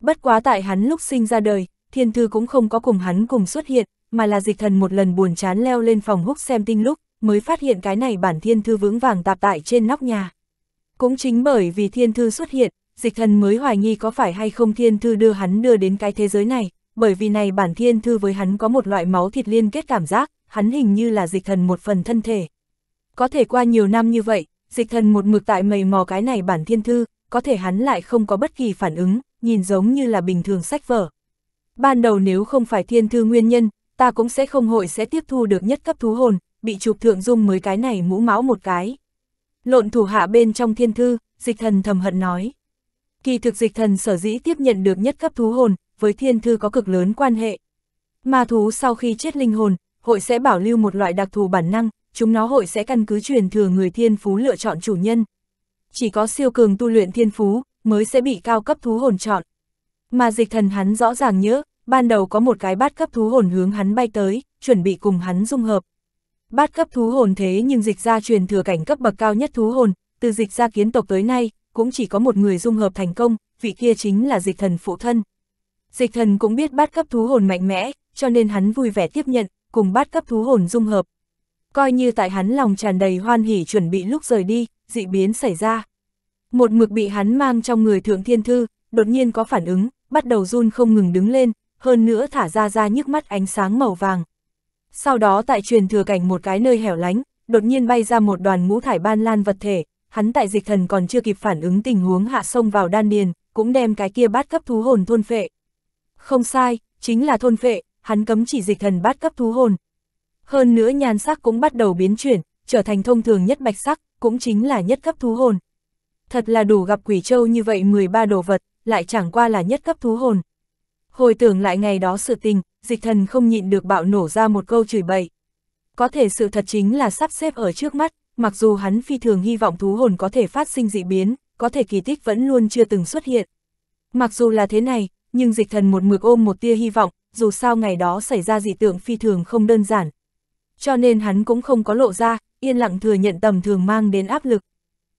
Bất quá tại hắn lúc sinh ra đời, thiên thư cũng không có cùng hắn cùng xuất hiện, mà là dịch thần một lần buồn chán leo lên phòng húc xem tinh lúc, mới phát hiện cái này bản thiên thư vững vàng tạp tại trên nóc nhà. Cũng chính bởi vì thiên thư xuất hiện, dịch thần mới hoài nghi có phải hay không thiên thư đưa hắn đưa đến cái thế giới này, bởi vì này bản thiên thư với hắn có một loại máu thịt liên kết cảm giác, hắn hình như là dịch thần một phần thân thể. Có thể qua nhiều năm như vậy, dịch thần một mực tại mầy mò cái này bản thiên thư, có thể hắn lại không có bất kỳ phản ứng, nhìn giống như là bình thường sách vở. Ban đầu nếu không phải thiên thư nguyên nhân, ta cũng sẽ không hội sẽ tiếp thu được nhất cấp thú hồn, bị chụp thượng dung mới cái này mũ máu một cái. Lộn thủ hạ bên trong thiên thư, dịch thần thầm hận nói. Kỳ thực dịch thần sở dĩ tiếp nhận được nhất cấp thú hồn, với thiên thư có cực lớn quan hệ. Ma thú sau khi chết linh hồn, hội sẽ bảo lưu một loại đặc thù bản năng, chúng nó hội sẽ căn cứ truyền thừa người thiên phú lựa chọn chủ nhân. Chỉ có siêu cường tu luyện thiên phú, mới sẽ bị cao cấp thú hồn chọn. Mà dịch thần hắn rõ ràng nhớ, ban đầu có một cái bát cấp thú hồn hướng hắn bay tới, chuẩn bị cùng hắn dung hợp. Bát cấp thú hồn thế nhưng dịch ra truyền thừa cảnh cấp bậc cao nhất thú hồn, từ dịch ra kiến tộc tới nay, cũng chỉ có một người dung hợp thành công, vị kia chính là dịch thần phụ thân. Dịch thần cũng biết bát cấp thú hồn mạnh mẽ, cho nên hắn vui vẻ tiếp nhận, cùng bát cấp thú hồn dung hợp. Coi như tại hắn lòng tràn đầy hoan hỉ chuẩn bị lúc rời đi, dị biến xảy ra. Một mực bị hắn mang trong người thượng thiên thư, đột nhiên có phản ứng, bắt đầu run không ngừng đứng lên, hơn nữa thả ra ra nhức mắt ánh sáng màu vàng. Sau đó tại truyền thừa cảnh một cái nơi hẻo lánh, đột nhiên bay ra một đoàn ngũ thải ban lan vật thể, hắn tại dịch thần còn chưa kịp phản ứng tình huống hạ sông vào đan điền, cũng đem cái kia bát cấp thú hồn thôn phệ. Không sai, chính là thôn phệ, hắn cấm chỉ dịch thần bát cấp thú hồn. Hơn nữa nhan sắc cũng bắt đầu biến chuyển, trở thành thông thường nhất bạch sắc, cũng chính là nhất cấp thú hồn. Thật là đủ gặp quỷ châu như vậy 13 đồ vật, lại chẳng qua là nhất cấp thú hồn. Hồi tưởng lại ngày đó sự tình, dịch thần không nhịn được bạo nổ ra một câu chửi bậy. Có thể sự thật chính là sắp xếp ở trước mắt, mặc dù hắn phi thường hy vọng thú hồn có thể phát sinh dị biến, có thể kỳ tích vẫn luôn chưa từng xuất hiện. Mặc dù là thế này, nhưng dịch thần một mực ôm một tia hy vọng, dù sao ngày đó xảy ra dị tượng phi thường không đơn giản. Cho nên hắn cũng không có lộ ra, yên lặng thừa nhận tầm thường mang đến áp lực.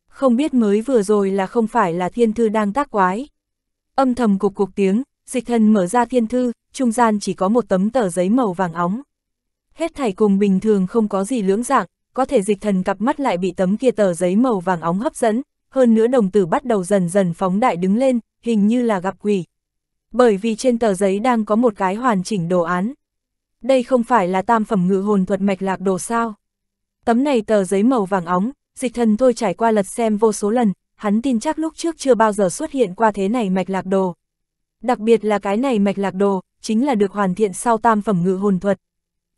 Không biết mới vừa rồi là không phải là thiên thư đang tác quái. Âm thầm cục cục tiếng, dịch thần mở ra thiên thư, trung gian chỉ có một tấm tờ giấy màu vàng óng. Hết thảy cùng bình thường không có gì lưỡng dạng, có thể dịch thần cặp mắt lại bị tấm kia tờ giấy màu vàng óng hấp dẫn, hơn nữa đồng tử bắt đầu dần dần phóng đại đứng lên, hình như là gặp quỷ. Bởi vì trên tờ giấy đang có một cái hoàn chỉnh đồ án. Đây không phải là tam phẩm ngự hồn thuật mạch lạc đồ sao. Tấm này tờ giấy màu vàng óng, dịch thần thôi trải qua lật xem vô số lần, hắn tin chắc lúc trước chưa bao giờ xuất hiện qua thế này mạch lạc đồ. Đặc biệt là cái này mạch lạc đồ, chính là được hoàn thiện sau tam phẩm ngự hồn thuật.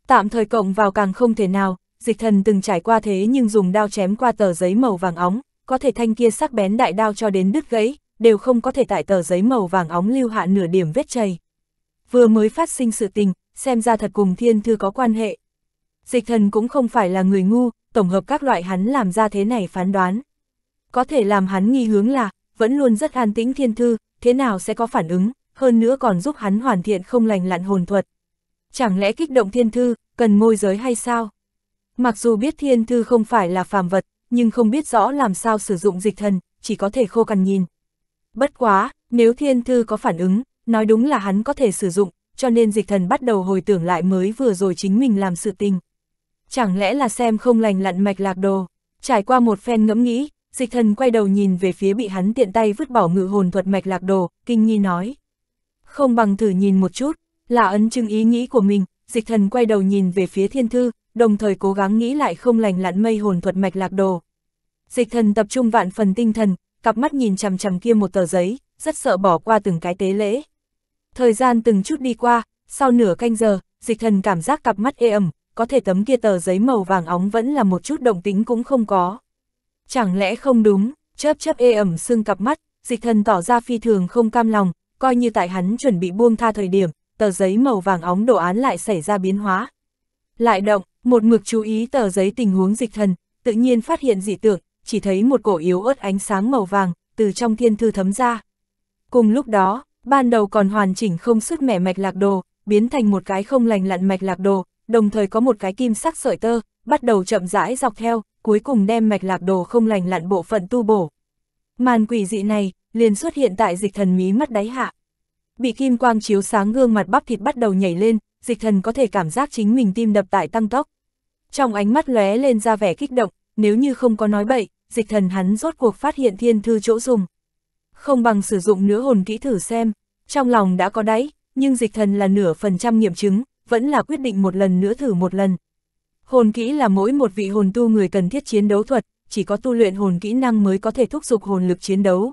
Tạm thời cộng vào càng không thể nào, dịch thần từng trải qua thế nhưng dùng đao chém qua tờ giấy màu vàng óng, có thể thanh kia sắc bén đại đao cho đến đứt gãy, đều không có thể tại tờ giấy màu vàng óng lưu hạ nửa điểm vết chày. Vừa mới phát sinh sự tình, xem ra thật cùng thiên thư có quan hệ. Dịch thần cũng không phải là người ngu, tổng hợp các loại hắn làm ra thế này phán đoán. Có thể làm hắn nghi hướng là, vẫn luôn rất an tĩnh thiên thư, thế nào sẽ có phản ứng, hơn nữa còn giúp hắn hoàn thiện không lành lặn hồn thuật. Chẳng lẽ kích động thiên thư, cần môi giới hay sao? Mặc dù biết thiên thư không phải là phàm vật, nhưng không biết rõ làm sao sử dụng dịch thần, chỉ có thể khô cằn nhìn. Bất quá, nếu thiên thư có phản ứng, nói đúng là hắn có thể sử dụng, cho nên dịch thần bắt đầu hồi tưởng lại mới vừa rồi chính mình làm sự tình. Chẳng lẽ là xem không lành lặn mạch lạc đồ, trải qua một phen ngẫm nghĩ, Dịch thần quay đầu nhìn về phía bị hắn tiện tay vứt bỏ ngự hồn thuật mạch lạc đồ, kinh nghi nói. Không bằng thử nhìn một chút, là ấn chứng ý nghĩ của mình, dịch thần quay đầu nhìn về phía thiên thư, đồng thời cố gắng nghĩ lại không lành lặn mây hồn thuật mạch lạc đồ. Dịch thần tập trung vạn phần tinh thần, cặp mắt nhìn chằm chằm kia một tờ giấy, rất sợ bỏ qua từng cái tế lễ. Thời gian từng chút đi qua, sau nửa canh giờ, dịch thần cảm giác cặp mắt ê ẩm, có thể tấm kia tờ giấy màu vàng óng vẫn là một chút động tính cũng không có. Chẳng lẽ không đúng, chớp chớp ê ẩm xương cặp mắt, dịch thần tỏ ra phi thường không cam lòng, coi như tại hắn chuẩn bị buông tha thời điểm, tờ giấy màu vàng óng đồ án lại xảy ra biến hóa. Lại động, một mực chú ý tờ giấy tình huống dịch thần, tự nhiên phát hiện dị tượng, chỉ thấy một cổ yếu ớt ánh sáng màu vàng, từ trong thiên thư thấm ra. Cùng lúc đó, ban đầu còn hoàn chỉnh không sứt mẻ mạch lạc đồ, biến thành một cái không lành lặn mạch lạc đồ, đồng thời có một cái kim sắc sợi tơ, bắt đầu chậm rãi dọc theo, cuối cùng đem mạch lạc đồ không lành lặn bộ phận tu bổ. Màn quỷ dị này, liền xuất hiện tại dịch thần mí mắt đáy hạ. Bị kim quang chiếu sáng gương mặt bắp thịt bắt đầu nhảy lên, dịch thần có thể cảm giác chính mình tim đập tại tăng tốc. Trong ánh mắt lóe lên ra vẻ kích động, nếu như không có nói bậy, dịch thần hắn rốt cuộc phát hiện thiên thư chỗ dùng. Không bằng sử dụng nữa hồn kỹ thử xem, trong lòng đã có đáy, nhưng dịch thần là nửa phần trăm nghiệm chứng, vẫn là quyết định một lần nữa thử một lần, Hồn kỹ là mỗi một vị hồn tu người cần thiết chiến đấu thuật, chỉ có tu luyện hồn kỹ năng mới có thể thúc giục hồn lực chiến đấu.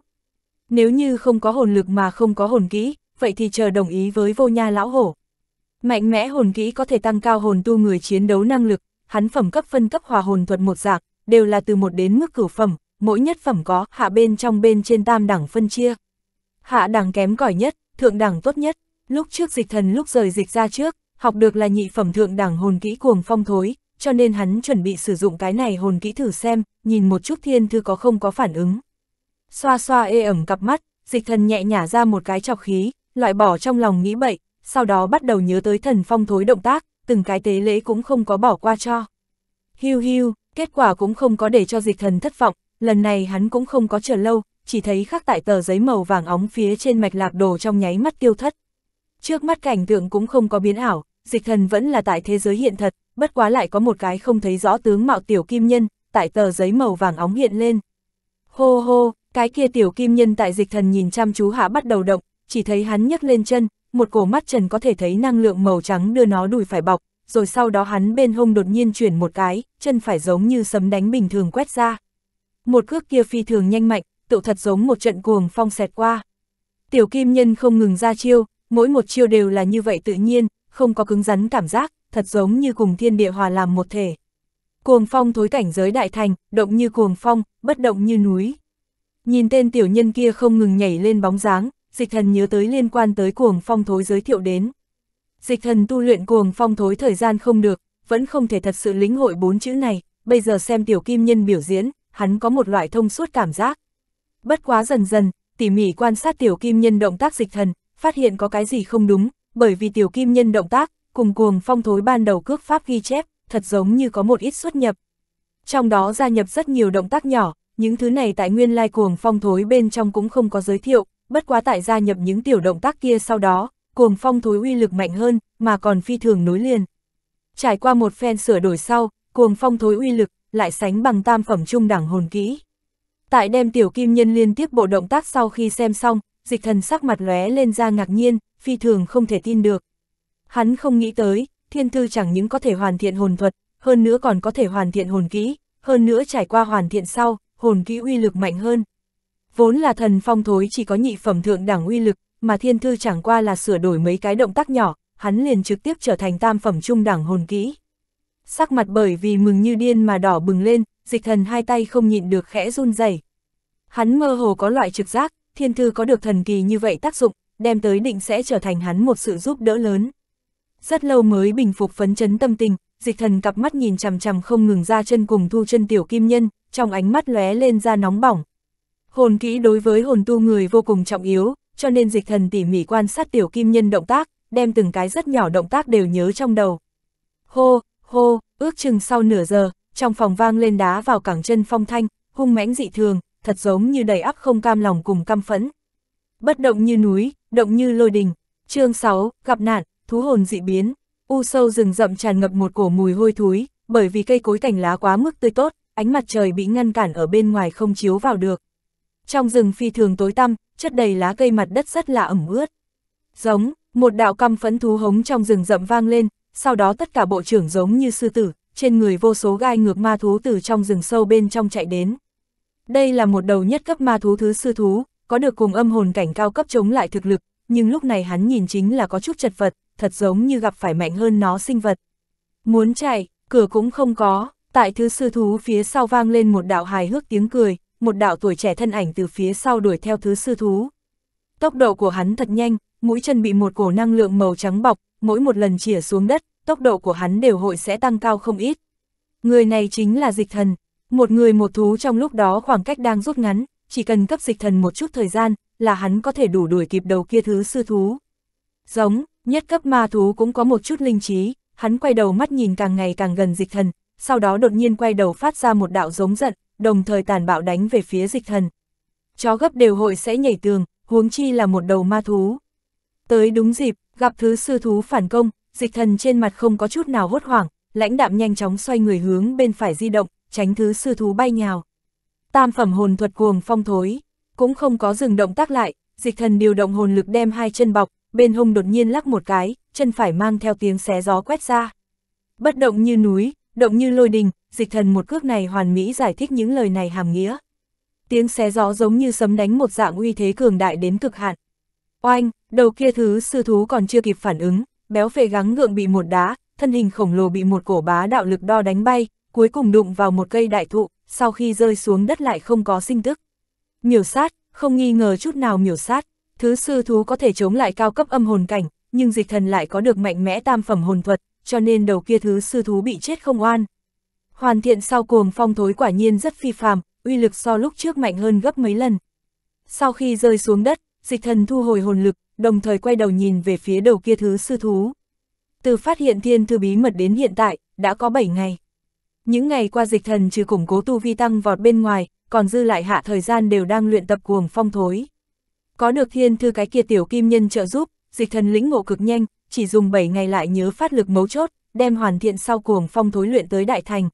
Nếu như không có hồn lực mà không có hồn kỹ, vậy thì chờ đồng ý với vô nha lão hổ. Mạnh mẽ hồn kỹ có thể tăng cao hồn tu người chiến đấu năng lực, hắn phẩm cấp phân cấp hòa hồn thuật một dạng, đều là từ một đến mức cửu phẩm, mỗi nhất phẩm có hạ bên trong bên trên tam đẳng phân chia. Hạ đẳng kém cỏi nhất, thượng đẳng tốt nhất, lúc trước dịch thần lúc rời dịch ra trước, học được là nhị phẩm thượng đẳng hồn kỹ cuồng phong thối, cho nên hắn chuẩn bị sử dụng cái này hồn kỹ thử xem, nhìn một chút thiên thư có không có phản ứng. Xoa xoa ê ẩm cặp mắt, dịch thần nhẹ nhả ra một cái chọc khí, loại bỏ trong lòng nghĩ bậy, sau đó bắt đầu nhớ tới thần phong thối động tác, từng cái tế lễ cũng không có bỏ qua cho. Hiu hiu, kết quả cũng không có để cho dịch thần thất vọng, lần này hắn cũng không có chờ lâu, chỉ thấy khắc tại tờ giấy màu vàng óng phía trên mạch lạc đồ trong nháy mắt tiêu thất. Trước mắt cảnh tượng cũng không có biến ảo, dịch thần vẫn là tại thế giới hiện thật, bất quá lại có một cái không thấy rõ tướng mạo tiểu kim nhân, tại tờ giấy màu vàng óng hiện lên. Hô hô, cái kia tiểu kim nhân tại dịch thần nhìn chăm chú hạ bắt đầu động, chỉ thấy hắn nhấc lên chân, một cổ mắt trần có thể thấy năng lượng màu trắng đưa nó đùi phải bọc, rồi sau đó hắn bên hông đột nhiên chuyển một cái, chân phải giống như sấm đánh bình thường quét ra. Một cước kia phi thường nhanh mạnh, tựu thật giống một trận cuồng phong xẹt qua. Tiểu kim nhân không ngừng ra chiêu, mỗi một chiêu đều là như vậy tự nhiên, không có cứng rắn cảm giác, thật giống như cùng thiên địa hòa làm một thể. Cuồng phong thối cảnh giới đại thành, động như cuồng phong, bất động như núi. Nhìn tên tiểu nhân kia không ngừng nhảy lên bóng dáng, dịch thần nhớ tới liên quan tới cuồng phong thối giới thiệu đến. Dịch thần tu luyện cuồng phong thối thời gian không được, vẫn không thể thật sự lĩnh hội bốn chữ này, bây giờ xem tiểu kim nhân biểu diễn, hắn có một loại thông suốt cảm giác. Bất quá dần dần, tỉ mỉ quan sát tiểu kim nhân động tác dịch thần, phát hiện có cái gì không đúng, bởi vì tiểu kim nhân động tác, cùng cuồng phong thối ban đầu cước pháp ghi chép, thật giống như có một ít xuất nhập. Trong đó gia nhập rất nhiều động tác nhỏ, những thứ này tại nguyên lai cuồng phong thối bên trong cũng không có giới thiệu, bất quá tại gia nhập những tiểu động tác kia sau đó, cuồng phong thối uy lực mạnh hơn, mà còn phi thường nối liền. Trải qua một phen sửa đổi sau, cuồng phong thối uy lực lại sánh bằng tam phẩm trung đẳng hồn kỹ. Tại đem tiểu kim nhân liên tiếp bộ động tác sau khi xem xong, dịch thần sắc mặt lóe lên ra ngạc nhiên, phi thường không thể tin được. Hắn không nghĩ tới, thiên thư chẳng những có thể hoàn thiện hồn thuật, hơn nữa còn có thể hoàn thiện hồn kỹ, hơn nữa trải qua hoàn thiện sau, hồn kỹ uy lực mạnh hơn. Vốn là thần phong thối chỉ có nhị phẩm thượng đẳng uy lực, mà thiên thư chẳng qua là sửa đổi mấy cái động tác nhỏ, hắn liền trực tiếp trở thành tam phẩm trung đẳng hồn kỹ. Sắc mặt bởi vì mừng như điên mà đỏ bừng lên, dịch thần hai tay không nhịn được khẽ run rẩy. Hắn mơ hồ có loại trực giác, thiên thư có được thần kỳ như vậy tác dụng, đem tới định sẽ trở thành hắn một sự giúp đỡ lớn. Rất lâu mới bình phục phấn chấn tâm tình, dịch thần cặp mắt nhìn chằm chằm không ngừng ra chân cùng thu chân tiểu kim nhân, trong ánh mắt lóe lên ra nóng bỏng. Hồn kỹ đối với hồn tu người vô cùng trọng yếu, cho nên dịch thần tỉ mỉ quan sát tiểu kim nhân động tác, đem từng cái rất nhỏ động tác đều nhớ trong đầu. Hô, hô, ước chừng sau nửa giờ, trong phòng vang lên đá vào cẳng chân phong thanh, hung mãnh dị thường, thật giống như đầy ắp không cam lòng cùng căm phẫn. Bất động như núi, động như lôi đình. Chương 6, gặp nạn thú hồn dị biến, u sâu rừng rậm tràn ngập một cổ mùi hôi thối, bởi vì cây cối cảnh lá quá mức tươi tốt, ánh mặt trời bị ngăn cản ở bên ngoài không chiếu vào được. Trong rừng phi thường tối tăm, chất đầy lá cây mặt đất rất là ẩm ướt. Giống, một đạo căm phấn thú hống trong rừng rậm vang lên, sau đó tất cả bộ trưởng giống như sư tử, trên người vô số gai ngược ma thú từ trong rừng sâu bên trong chạy đến. Đây là một đầu nhất cấp ma thú thứ sư thú, có được cùng âm hồn cảnh cao cấp chống lại thực lực, nhưng lúc này hắn nhìn chính là có chút chật vật, thật giống như gặp phải mạnh hơn nó sinh vật. Muốn chạy, cửa cũng không có, tại thứ sư thú phía sau vang lên một đạo hài hước tiếng cười, một đạo tuổi trẻ thân ảnh từ phía sau đuổi theo thứ sư thú. Tốc độ của hắn thật nhanh, mũi chân bị một cổ năng lượng màu trắng bọc, mỗi một lần chỉa xuống đất, tốc độ của hắn đều hội sẽ tăng cao không ít. Người này chính là dịch thần, một người một thú trong lúc đó khoảng cách đang rút ngắn, chỉ cần cấp dịch thần một chút thời gian là hắn có thể đủ đuổi kịp đầu kia thứ sư thú. Giống, nhất cấp ma thú cũng có một chút linh trí, hắn quay đầu mắt nhìn càng ngày càng gần dịch thần, sau đó đột nhiên quay đầu phát ra một đạo giống giận, đồng thời tàn bạo đánh về phía dịch thần. Chó gấp đều hội sẽ nhảy tường, huống chi là một đầu ma thú. Tới đúng dịp, gặp thứ sư thú phản công, dịch thần trên mặt không có chút nào hốt hoảng, lãnh đạm nhanh chóng xoay người hướng bên phải di động, tránh thứ sư thú bay nhào. Tam phẩm hồn thuật cuồng phong thối, cũng không có dừng động tác lại, dịch thần điều động hồn lực đem hai chân bọc, bên hông đột nhiên lắc một cái, chân phải mang theo tiếng xé gió quét ra. Bất động như núi, động như lôi đình, dịch thần một cước này hoàn mỹ giải thích những lời này hàm nghĩa. Tiếng xé gió giống như sấm đánh một dạng uy thế cường đại đến cực hạn. Oanh, đầu kia thứ sư thú còn chưa kịp phản ứng, béo phệ gắng gượng bị một đá, thân hình khổng lồ bị một cổ bá đạo lực đo đánh bay, cuối cùng đụng vào một cây đại thụ, sau khi rơi xuống đất lại không có sinh tức. Miểu sát, không nghi ngờ chút nào miểu sát. Thứ sư thú có thể chống lại cao cấp âm hồn cảnh, nhưng dịch thần lại có được mạnh mẽ tam phẩm hồn thuật, cho nên đầu kia thứ sư thú bị chết không oan. Hoàn thiện sau cuồng phong thối quả nhiên rất phi phàm, uy lực so lúc trước mạnh hơn gấp mấy lần. Sau khi rơi xuống đất, dịch thần thu hồi hồn lực, đồng thời quay đầu nhìn về phía đầu kia thứ sư thú. Từ phát hiện thiên thư bí mật đến hiện tại, đã có 7 ngày. Những ngày qua dịch thần trừ củng cố tu vi tăng vọt bên ngoài, còn dư lại hạ thời gian đều đang luyện tập cuồng phong thối. Có được thiên thư cái kia tiểu kim nhân trợ giúp, dịch thần lĩnh ngộ cực nhanh, chỉ dùng 7 ngày lại nhớ phát lực mấu chốt, đem hoàn thiện sau cuồng phong thối luyện tới đại thành.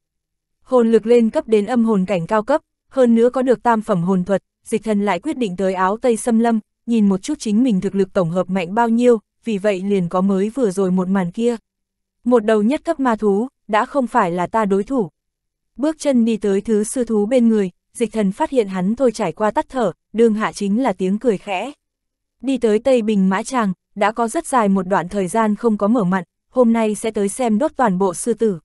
Hồn lực lên cấp đến âm hồn cảnh cao cấp, hơn nữa có được tam phẩm hồn thuật, dịch thần lại quyết định tới áo Tây xâm Lâm, nhìn một chút chính mình thực lực tổng hợp mạnh bao nhiêu, vì vậy liền có mới vừa rồi một màn kia. Một đầu nhất cấp ma thú, đã không phải là ta đối thủ. Bước chân đi tới thứ sư thú bên người, dịch thần phát hiện hắn thôi trải qua tắt thở, đương hạ chính là tiếng cười khẽ. Đi tới Tây Bình Mã Tràng, đã có rất dài một đoạn thời gian không có mở mặn, hôm nay sẽ tới xem đốt toàn bộ sư tử.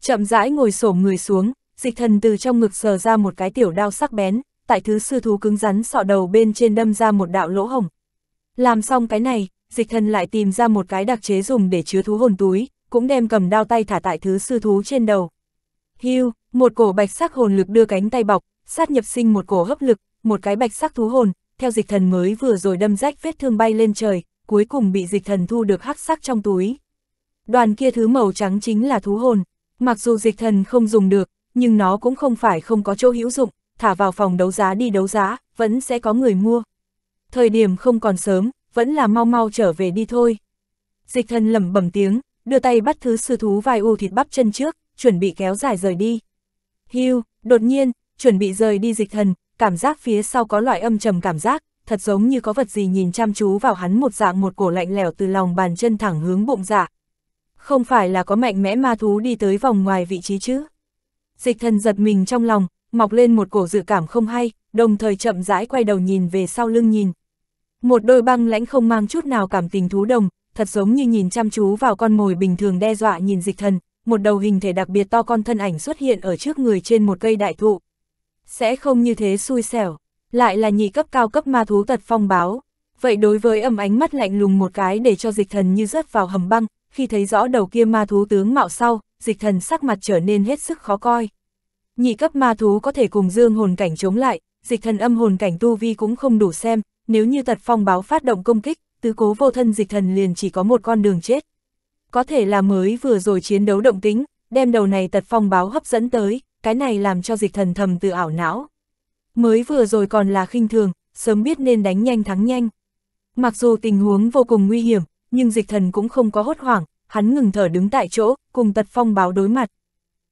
Chậm rãi ngồi xổm người xuống, dịch thần từ trong ngực sờ ra một cái tiểu đao sắc bén, tại thứ sư thú cứng rắn sọ đầu bên trên đâm ra một đạo lỗ hồng. Làm xong cái này, dịch thần lại tìm ra một cái đặc chế dùng để chứa thú hồn túi, cũng đem cầm đao tay thả tại thứ sư thú trên đầu. Hiu, một cổ bạch sắc hồn lực đưa cánh tay bọc, sát nhập sinh một cổ hấp lực, một cái bạch sắc thú hồn, theo dịch thần mới vừa rồi đâm rách vết thương bay lên trời, cuối cùng bị dịch thần thu được hắc sắc trong túi. Đoàn kia thứ màu trắng chính là thú hồn, mặc dù dịch thần không dùng được, nhưng nó cũng không phải không có chỗ hữu dụng, thả vào phòng đấu giá đi đấu giá, vẫn sẽ có người mua. Thời điểm không còn sớm, vẫn là mau mau trở về đi thôi. Dịch thần lẩm bẩm tiếng, đưa tay bắt thứ sư thú vài u thịt bắp chân trước, chuẩn bị kéo dài rời đi. Hưu, đột nhiên, chuẩn bị rời đi dịch thần, cảm giác phía sau có loại âm trầm cảm giác, thật giống như có vật gì nhìn chăm chú vào hắn một dạng một cổ lạnh lẽo từ lòng bàn chân thẳng hướng bụng dạ. Không phải là có mạnh mẽ ma thú đi tới vòng ngoài vị trí chứ? Dịch thần giật mình trong lòng, mọc lên một cổ dự cảm không hay, đồng thời chậm rãi quay đầu nhìn về sau lưng nhìn. Một đôi băng lãnh không mang chút nào cảm tình thú đồng, thật giống như nhìn chăm chú vào con mồi bình thường đe dọa nhìn dịch thần, một đầu hình thể đặc biệt to con thân ảnh xuất hiện ở trước người trên một cây đại thụ sẽ không như thế xui xẻo, lại là nhị cấp cao cấp ma thú tật phong báo. Vậy đối với âm ánh mắt lạnh lùng một cái để cho dịch thần như rớt vào hầm băng, khi thấy rõ đầu kia ma thú tướng mạo sau, dịch thần sắc mặt trở nên hết sức khó coi. Nhị cấp ma thú có thể cùng dương hồn cảnh chống lại, dịch thần âm hồn cảnh tu vi cũng không đủ xem, nếu như tật phong báo phát động công kích, tứ cố vô thân dịch thần liền chỉ có một con đường chết. Có thể là mới vừa rồi chiến đấu động tính, đem đầu này tật phong báo hấp dẫn tới, cái này làm cho dịch thần thầm tự ảo não. Mới vừa rồi còn là khinh thường, sớm biết nên đánh nhanh thắng nhanh. Mặc dù tình huống vô cùng nguy hiểm, nhưng dịch thần cũng không có hốt hoảng, hắn ngừng thở đứng tại chỗ, cùng tật phong báo đối mặt.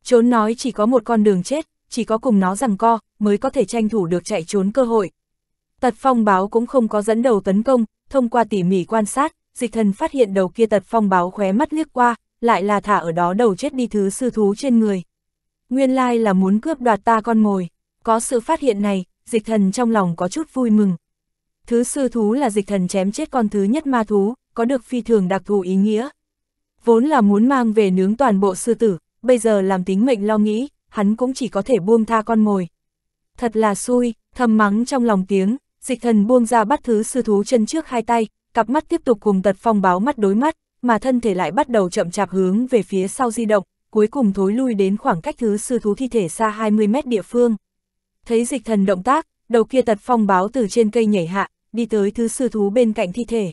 Trốn nói chỉ có một con đường chết, chỉ có cùng nó rằng co, mới có thể tranh thủ được chạy trốn cơ hội. Tật phong báo cũng không có dẫn đầu tấn công, thông qua tỉ mỉ quan sát, dịch thần phát hiện đầu kia tật phong báo khóe mắt liếc qua, lại là thả ở đó đầu chết đi thứ sư thú trên người. Nguyên lai là muốn cướp đoạt ta con mồi. Có sự phát hiện này, dịch thần trong lòng có chút vui mừng. Thứ sư thú là dịch thần chém chết con thứ nhất ma thú, có được phi thường đặc thù ý nghĩa. Vốn là muốn mang về nướng toàn bộ sư tử, bây giờ làm tính mệnh lo nghĩ, hắn cũng chỉ có thể buông tha con mồi. Thật là xui, thầm mắng trong lòng tiếng, dịch thần buông ra bắt thứ sư thú chân trước hai tay, cặp mắt tiếp tục cùng tật phong báo mắt đối mắt, mà thân thể lại bắt đầu chậm chạp hướng về phía sau di động, cuối cùng thối lui đến khoảng cách thứ sư thú thi thể xa 20 mét địa phương. Thấy dịch thần động tác, đầu kia tật phong báo từ trên cây nhảy hạ, đi tới thứ sư thú bên cạnh thi thể.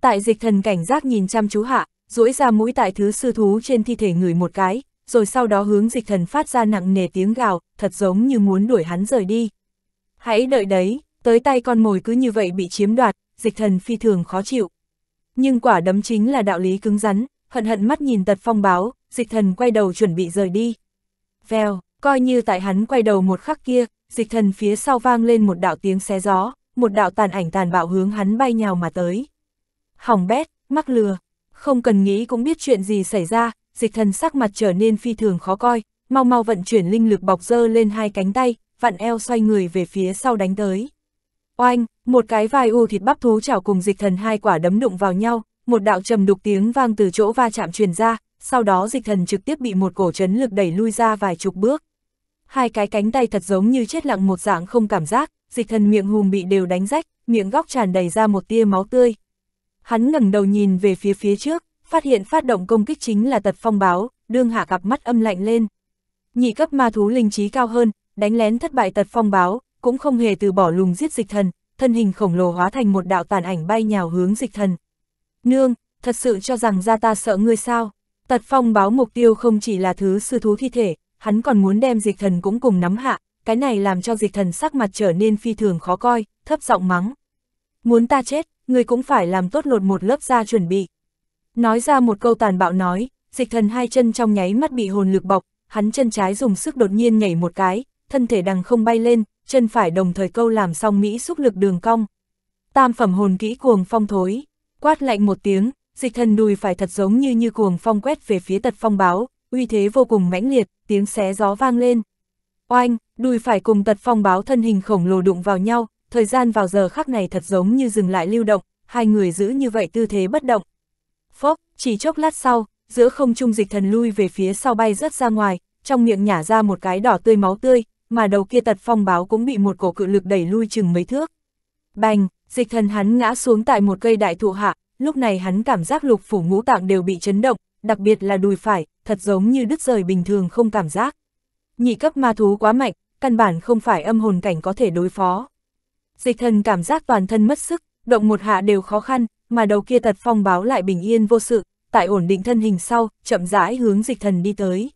Tại dịch thần cảnh giác nhìn chăm chú hạ, duỗi ra mũi tại thứ sư thú trên thi thể người một cái, rồi sau đó hướng dịch thần phát ra nặng nề tiếng gào, thật giống như muốn đuổi hắn rời đi. Hãy đợi đấy, tới tay con mồi cứ như vậy bị chiếm đoạt, dịch thần phi thường khó chịu. Nhưng quả đấm chính là đạo lý cứng rắn, hận hận mắt nhìn tật phong báo, dịch thần quay đầu chuẩn bị rời đi. Vèo, coi như tại hắn quay đầu một khắc kia, dịch thần phía sau vang lên một đạo tiếng xé gió, một đạo tàn ảnh tàn bạo hướng hắn bay nhào mà tới. Hỏng bét, mắc lừa, không cần nghĩ cũng biết chuyện gì xảy ra, dịch thần sắc mặt trở nên phi thường khó coi, mau mau vận chuyển linh lực bọc dơ lên hai cánh tay, vặn eo xoay người về phía sau đánh tới. Oanh, một cái vai u thịt bắp thú chảo cùng dịch thần hai quả đấm đụng vào nhau, một đạo trầm đục tiếng vang từ chỗ va chạm truyền ra, sau đó dịch thần trực tiếp bị một cổ chấn lực đẩy lui ra vài chục bước. Hai cái cánh tay thật giống như chết lặng một dạng không cảm giác, dịch thần miệng hùm bị đều đánh rách, miệng góc tràn đầy ra một tia máu tươi. Hắn ngẩng đầu nhìn về phía phía trước, phát hiện phát động công kích chính là tật phong báo, đương hạ cặp mắt âm lạnh lên. Nhị cấp ma thú linh trí cao hơn, đánh lén thất bại tật phong báo, cũng không hề từ bỏ lùng giết dịch thần, thân hình khổng lồ hóa thành một đạo tàn ảnh bay nhào hướng dịch thần. Nương, thật sự cho rằng ra ta sợ ngươi sao? Tật phong báo mục tiêu không chỉ là thứ sư thú thi thể, hắn còn muốn đem dịch thần cũng cùng nắm hạ, cái này làm cho dịch thần sắc mặt trở nên phi thường khó coi, thấp giọng mắng. Muốn ta chết, người cũng phải làm tốt lột một lớp da chuẩn bị. Nói ra một câu tàn bạo nói, dịch thần hai chân trong nháy mắt bị hồn lực bọc, hắn chân trái dùng sức đột nhiên nhảy một cái, thân thể đằng không bay lên, chân phải đồng thời câu làm xong Mỹ xúc lực đường cong. Tam phẩm hồn kỹ cuồng phong thối, quát lạnh một tiếng, dịch thần đùi phải thật giống như như cuồng phong quét về phía tật phong báo, uy thế vô cùng mãnh liệt, tiếng xé gió vang lên. Oanh, đùi phải cùng tật phong báo thân hình khổng lồ đụng vào nhau, thời gian vào giờ khắc này thật giống như dừng lại lưu động, hai người giữ như vậy tư thế bất động. Phốc, chỉ chốc lát sau, giữa không trung dịch thần lui về phía sau bay rất ra ngoài, trong miệng nhả ra một cái đỏ tươi máu tươi, mà đầu kia tật phong báo cũng bị một cổ cự lực đẩy lui chừng mấy thước. Bành, dịch thần hắn ngã xuống tại một cây đại thụ hạ, lúc này hắn cảm giác lục phủ ngũ tạng đều bị chấn động, đặc biệt là đùi phải, thật giống như đứt rời bình thường không cảm giác. Nhị cấp ma thú quá mạnh, căn bản không phải âm hồn cảnh có thể đối phó. Dịch thần cảm giác toàn thân mất sức, động một hạ đều khó khăn, mà đầu kia tật phong báo lại bình yên vô sự, tại ổn định thân hình sau, chậm rãi hướng dịch thần đi tới.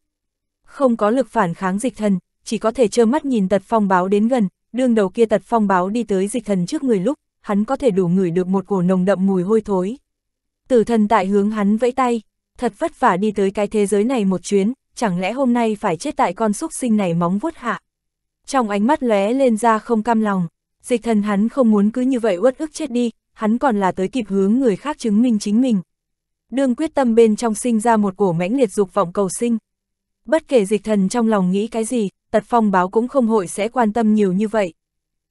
Không có lực phản kháng dịch thần, chỉ có thể trơ mắt nhìn tật phong báo đến gần, đương đầu kia tật phong báo đi tới dịch thần trước người lúc, hắn có thể đủ ngửi được một cổ nồng đậm mùi hôi thối. Tử thần tại hướng hắn vẫy tay, thật vất vả đi tới cái thế giới này một chuyến, chẳng lẽ hôm nay phải chết tại con xúc sinh này móng vuốt hạ. Trong ánh mắt lóe lên ra không cam lòng, dịch thần hắn không muốn cứ như vậy uất ức chết đi, hắn còn là tới kịp hướng người khác chứng minh chính mình. Đương quyết tâm bên trong sinh ra một cổ mãnh liệt dục vọng cầu sinh. Bất kể dịch thần trong lòng nghĩ cái gì, tật phong báo cũng không hội sẽ quan tâm nhiều như vậy.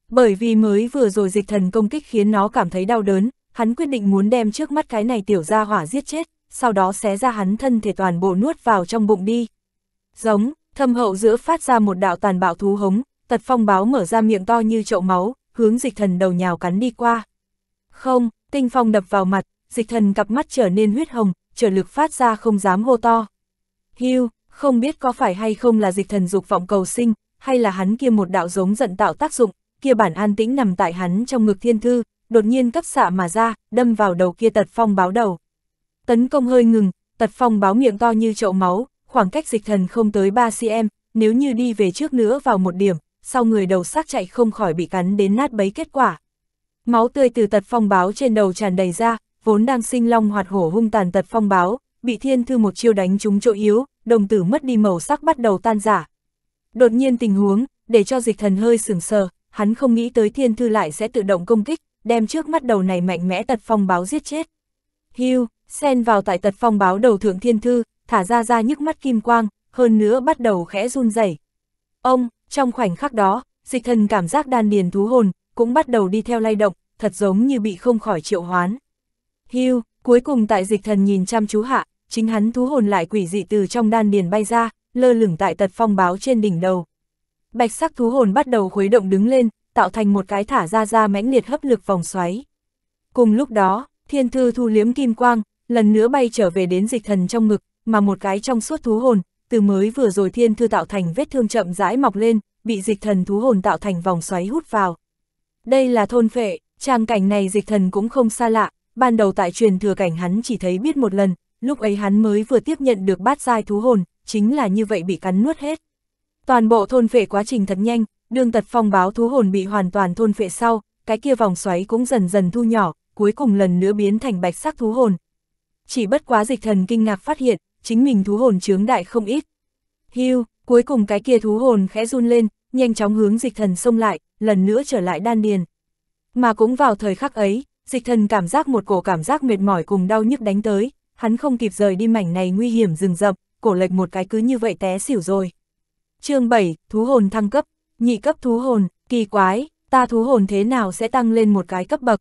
Bởi vì mới vừa rồi dịch thần công kích khiến nó cảm thấy đau đớn, hắn quyết định muốn đem trước mắt cái này tiểu ra hỏa giết chết, sau đó xé ra hắn thân thể toàn bộ nuốt vào trong bụng đi. Giống, thâm hậu giữa phát ra một đạo tàn bạo thú hống, tật phong báo mở ra miệng to như chậu máu, hướng dịch thần đầu nhào cắn đi qua. Không, tinh phong đập vào mặt, dịch thần cặp mắt trở nên huyết hồng, trở lực phát ra không dám hô to. Hưu, không biết có phải hay không là dịch thần dục vọng cầu sinh, hay là hắn kia một đạo giống giận tạo tác dụng, kia bản an tĩnh nằm tại hắn trong ngực thiên thư, đột nhiên cấp xạ mà ra, đâm vào đầu kia tật phong báo đầu. Tấn công hơi ngừng, tật phong báo miệng to như chậu máu, khoảng cách dịch thần không tới 3cm, nếu như đi về trước nữa vào một điểm, sau người đầu xác chạy không khỏi bị cắn đến nát bấy kết quả. Máu tươi từ tật phong báo trên đầu tràn đầy ra, vốn đang sinh long hoạt hổ hung tàn tật phong báo, bị thiên thư một chiêu đánh trúng chỗ yếu, đồng tử mất đi màu sắc bắt đầu tan giả. Đột nhiên tình huống, để cho dịch thần hơi sửng sờ, hắn không nghĩ tới thiên thư lại sẽ tự động công kích, đem trước mắt đầu này mạnh mẽ tật phong báo giết chết. Hưu, xen vào tại tật phong báo đầu thượng thiên thư, thả ra ra nhức mắt kim quang, hơn nữa bắt đầu khẽ run rẩy. Ông, trong khoảnh khắc đó, dịch thần cảm giác đan điền thú hồn, cũng bắt đầu đi theo lay động, thật giống như bị không khỏi triệu hoán. Hưu, cuối cùng tại dịch thần nhìn chăm chú hạ, chính hắn thú hồn lại quỷ dị từ trong đan điền bay ra, lơ lửng tại tật phong báo trên đỉnh đầu. Bạch sắc thú hồn bắt đầu khuấy động đứng lên, tạo thành một cái thả ra ra mãnh liệt hấp lực vòng xoáy. Cùng lúc đó, thiên thư thu liếm kim quang, lần nữa bay trở về đến dịch thần trong ngực, mà một cái trong suốt thú hồn, từ mới vừa rồi thiên thư tạo thành vết thương chậm rãi mọc lên, bị dịch thần thú hồn tạo thành vòng xoáy hút vào. Đây là thôn phệ, trang cảnh này dịch thần cũng không xa lạ, ban đầu tại truyền thừa cảnh hắn chỉ thấy biết một lần, lúc ấy hắn mới vừa tiếp nhận được bát giai thú hồn, chính là như vậy bị cắn nuốt hết. Toàn bộ thôn vệ quá trình thật nhanh, đương tật phong báo thú hồn bị hoàn toàn thôn vệ sau, cái kia vòng xoáy cũng dần dần thu nhỏ, cuối cùng lần nữa biến thành bạch sắc thú hồn. Chỉ bất quá dịch thần kinh ngạc phát hiện, chính mình thú hồn chướng đại không ít. Hưu, cuối cùng cái kia thú hồn khẽ run lên, nhanh chóng hướng dịch thần xông lại, lần nữa trở lại đan điền. Mà cũng vào thời khắc ấy, dịch thần cảm giác một cổ cảm giác mệt mỏi cùng đau nhức đánh tới, hắn không kịp rời đi mảnh này nguy hiểm rừng rậm, cổ lệch một cái cứ như vậy té xỉu rồi chương 7, thú hồn thăng cấp, nhị cấp thú hồn, kỳ quái, ta thú hồn thế nào sẽ tăng lên một cái cấp bậc.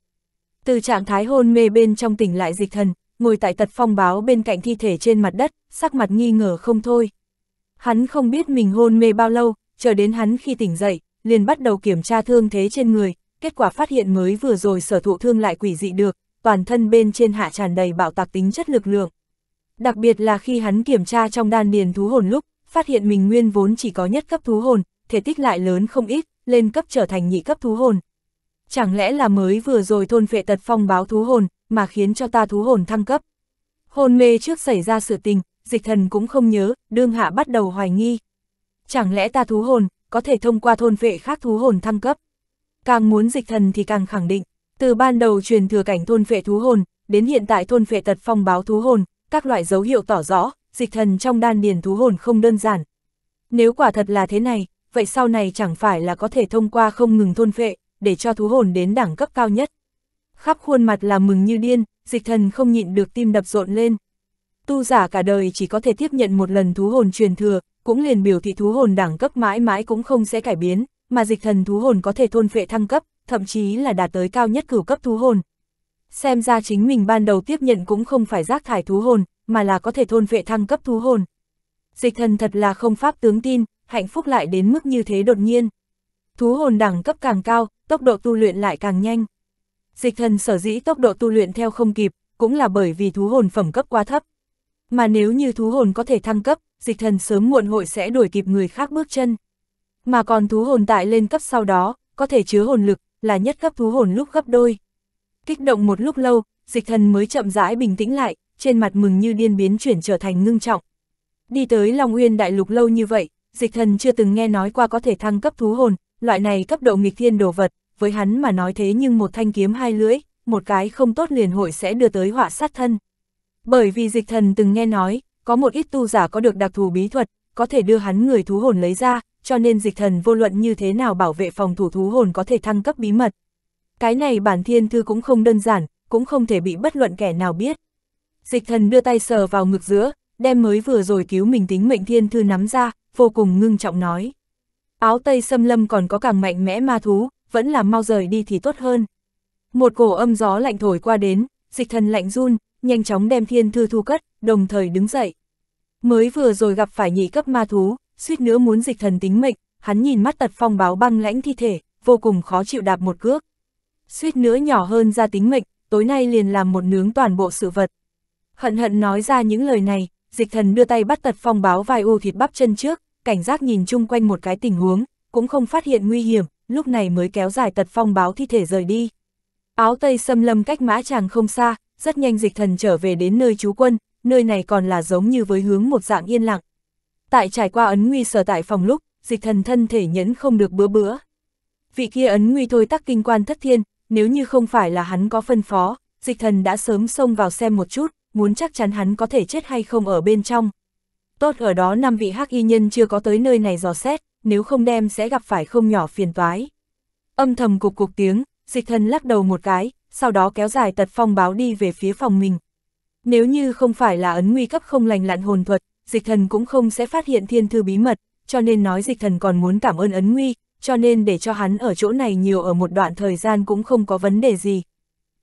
Từ trạng thái hôn mê bên trong tỉnh lại dịch thần, ngồi tại tật phong báo bên cạnh thi thể trên mặt đất, sắc mặt nghi ngờ không thôi. Hắn không biết mình hôn mê bao lâu, chờ đến hắn khi tỉnh dậy, liền bắt đầu kiểm tra thương thế trên người, kết quả phát hiện mới vừa rồi sở thụ thương lại quỷ dị được, toàn thân bên trên hạ tràn đầy bạo tạc tính chất lực lượng. Đặc biệt là khi hắn kiểm tra trong đan điền thú hồn lúc, phát hiện mình nguyên vốn chỉ có nhất cấp thú hồn, thể tích lại lớn không ít, lên cấp trở thành nhị cấp thú hồn. Chẳng lẽ là mới vừa rồi thôn vệ tật phong báo thú hồn, mà khiến cho ta thú hồn thăng cấp. Hồn mê trước xảy ra sự tình, dịch thần cũng không nhớ, đương hạ bắt đầu hoài nghi. Chẳng lẽ ta thú hồn, có thể thông qua thôn vệ khác thú hồn thăng cấp. Càng muốn dịch thần thì càng khẳng định, từ ban đầu truyền thừa cảnh thôn vệ thú hồn, đến hiện tại thôn vệ tật phong báo thú hồn, các loại dấu hiệu tỏ rõ, dịch thần trong đan điền thú hồn không đơn giản. Nếu quả thật là thế này, vậy sau này chẳng phải là có thể thông qua không ngừng thôn phệ, để cho thú hồn đến đẳng cấp cao nhất. Khắp khuôn mặt là mừng như điên, dịch thần không nhịn được tim đập rộn lên. Tu giả cả đời chỉ có thể tiếp nhận một lần thú hồn truyền thừa, cũng liền biểu thị thú hồn đẳng cấp mãi mãi cũng không sẽ cải biến, mà dịch thần thú hồn có thể thôn phệ thăng cấp, thậm chí là đạt tới cao nhất cửu cấp thú hồn. Xem ra chính mình ban đầu tiếp nhận cũng không phải rác thải thú hồn, mà là có thể thôn vệ thăng cấp thú hồn. Dịch thần thật là không pháp tướng tin, hạnh phúc lại đến mức như thế đột nhiên. Thú hồn đẳng cấp càng cao, tốc độ tu luyện lại càng nhanh. Dịch thần sở dĩ tốc độ tu luyện theo không kịp, cũng là bởi vì thú hồn phẩm cấp quá thấp. Mà nếu như thú hồn có thể thăng cấp, dịch thần sớm muộn hội sẽ đuổi kịp người khác bước chân. Mà còn thú hồn tại lên cấp sau đó, có thể chứa hồn lực, là nhất cấp thú hồn lúc gấp đôi. Kích động một lúc lâu, dịch thần mới chậm rãi bình tĩnh lại, trên mặt mừng như điên biến chuyển trở thành ngưng trọng. Đi tới Long Uyên Đại Lục lâu như vậy, dịch thần chưa từng nghe nói qua có thể thăng cấp thú hồn, loại này cấp độ nghịch thiên đồ vật, với hắn mà nói thế nhưng một thanh kiếm hai lưỡi, một cái không tốt liền hội sẽ đưa tới họa sát thân. Bởi vì dịch thần từng nghe nói, có một ít tu giả có được đặc thù bí thuật, có thể đưa hắn người thú hồn lấy ra, cho nên dịch thần vô luận như thế nào bảo vệ phòng thủ thú hồn có thể thăng cấp bí mật. Cái này bản thiên thư cũng không đơn giản, cũng không thể bị bất luận kẻ nào biết. Dịch thần đưa tay sờ vào ngực giữa, đem mới vừa rồi cứu mình tính mệnh thiên thư nắm ra, vô cùng ngưng trọng nói. Áo tây xâm lâm còn có càng mạnh mẽ ma thú, vẫn là mau rời đi thì tốt hơn. Một cổ âm gió lạnh thổi qua đến, dịch thần lạnh run, nhanh chóng đem thiên thư thu cất, đồng thời đứng dậy. Mới vừa rồi gặp phải nhị cấp ma thú, suýt nữa muốn dịch thần tính mệnh, hắn nhìn mắt tật phong báo băng lãnh thi thể, vô cùng khó chịu đạp một cước. Suýt nữa nhỏ hơn ra tính mệnh, tối nay liền làm một nướng toàn bộ sự vật. Hận hận nói ra những lời này, dịch thần đưa tay bắt tật phong báo vai u thịt bắp chân trước, cảnh giác nhìn chung quanh một cái tình huống, cũng không phát hiện nguy hiểm, lúc này mới kéo dài tật phong báo thi thể rời đi. Áo tây xâm lâm cách mã chàng không xa, rất nhanh dịch thần trở về đến nơi trú quân, nơi này còn là giống như với hướng một dạng yên lặng. Tại trải qua ấn nguy sở tại phòng lúc, dịch thần thân thể nhẫn không được bữa bữa. Vị kia ấn nguy thôi tắc kinh quan thất thiên, nếu như không phải là hắn có phân phó, dịch thần đã sớm xông vào xem một chút, muốn chắc chắn hắn có thể chết hay không ở bên trong. Tốt ở đó năm vị hắc y nhân chưa có tới nơi này dò xét, nếu không đem sẽ gặp phải không nhỏ phiền toái. Âm thầm cục cục tiếng, dịch thần lắc đầu một cái, sau đó kéo dài tật phong báo đi về phía phòng mình. Nếu như không phải là ấn nguy cấp không lành lặn hồn thuật, dịch thần cũng không sẽ phát hiện thiên thư bí mật, cho nên nói dịch thần còn muốn cảm ơn ấn nguy, cho nên để cho hắn ở chỗ này nhiều ở một đoạn thời gian cũng không có vấn đề gì.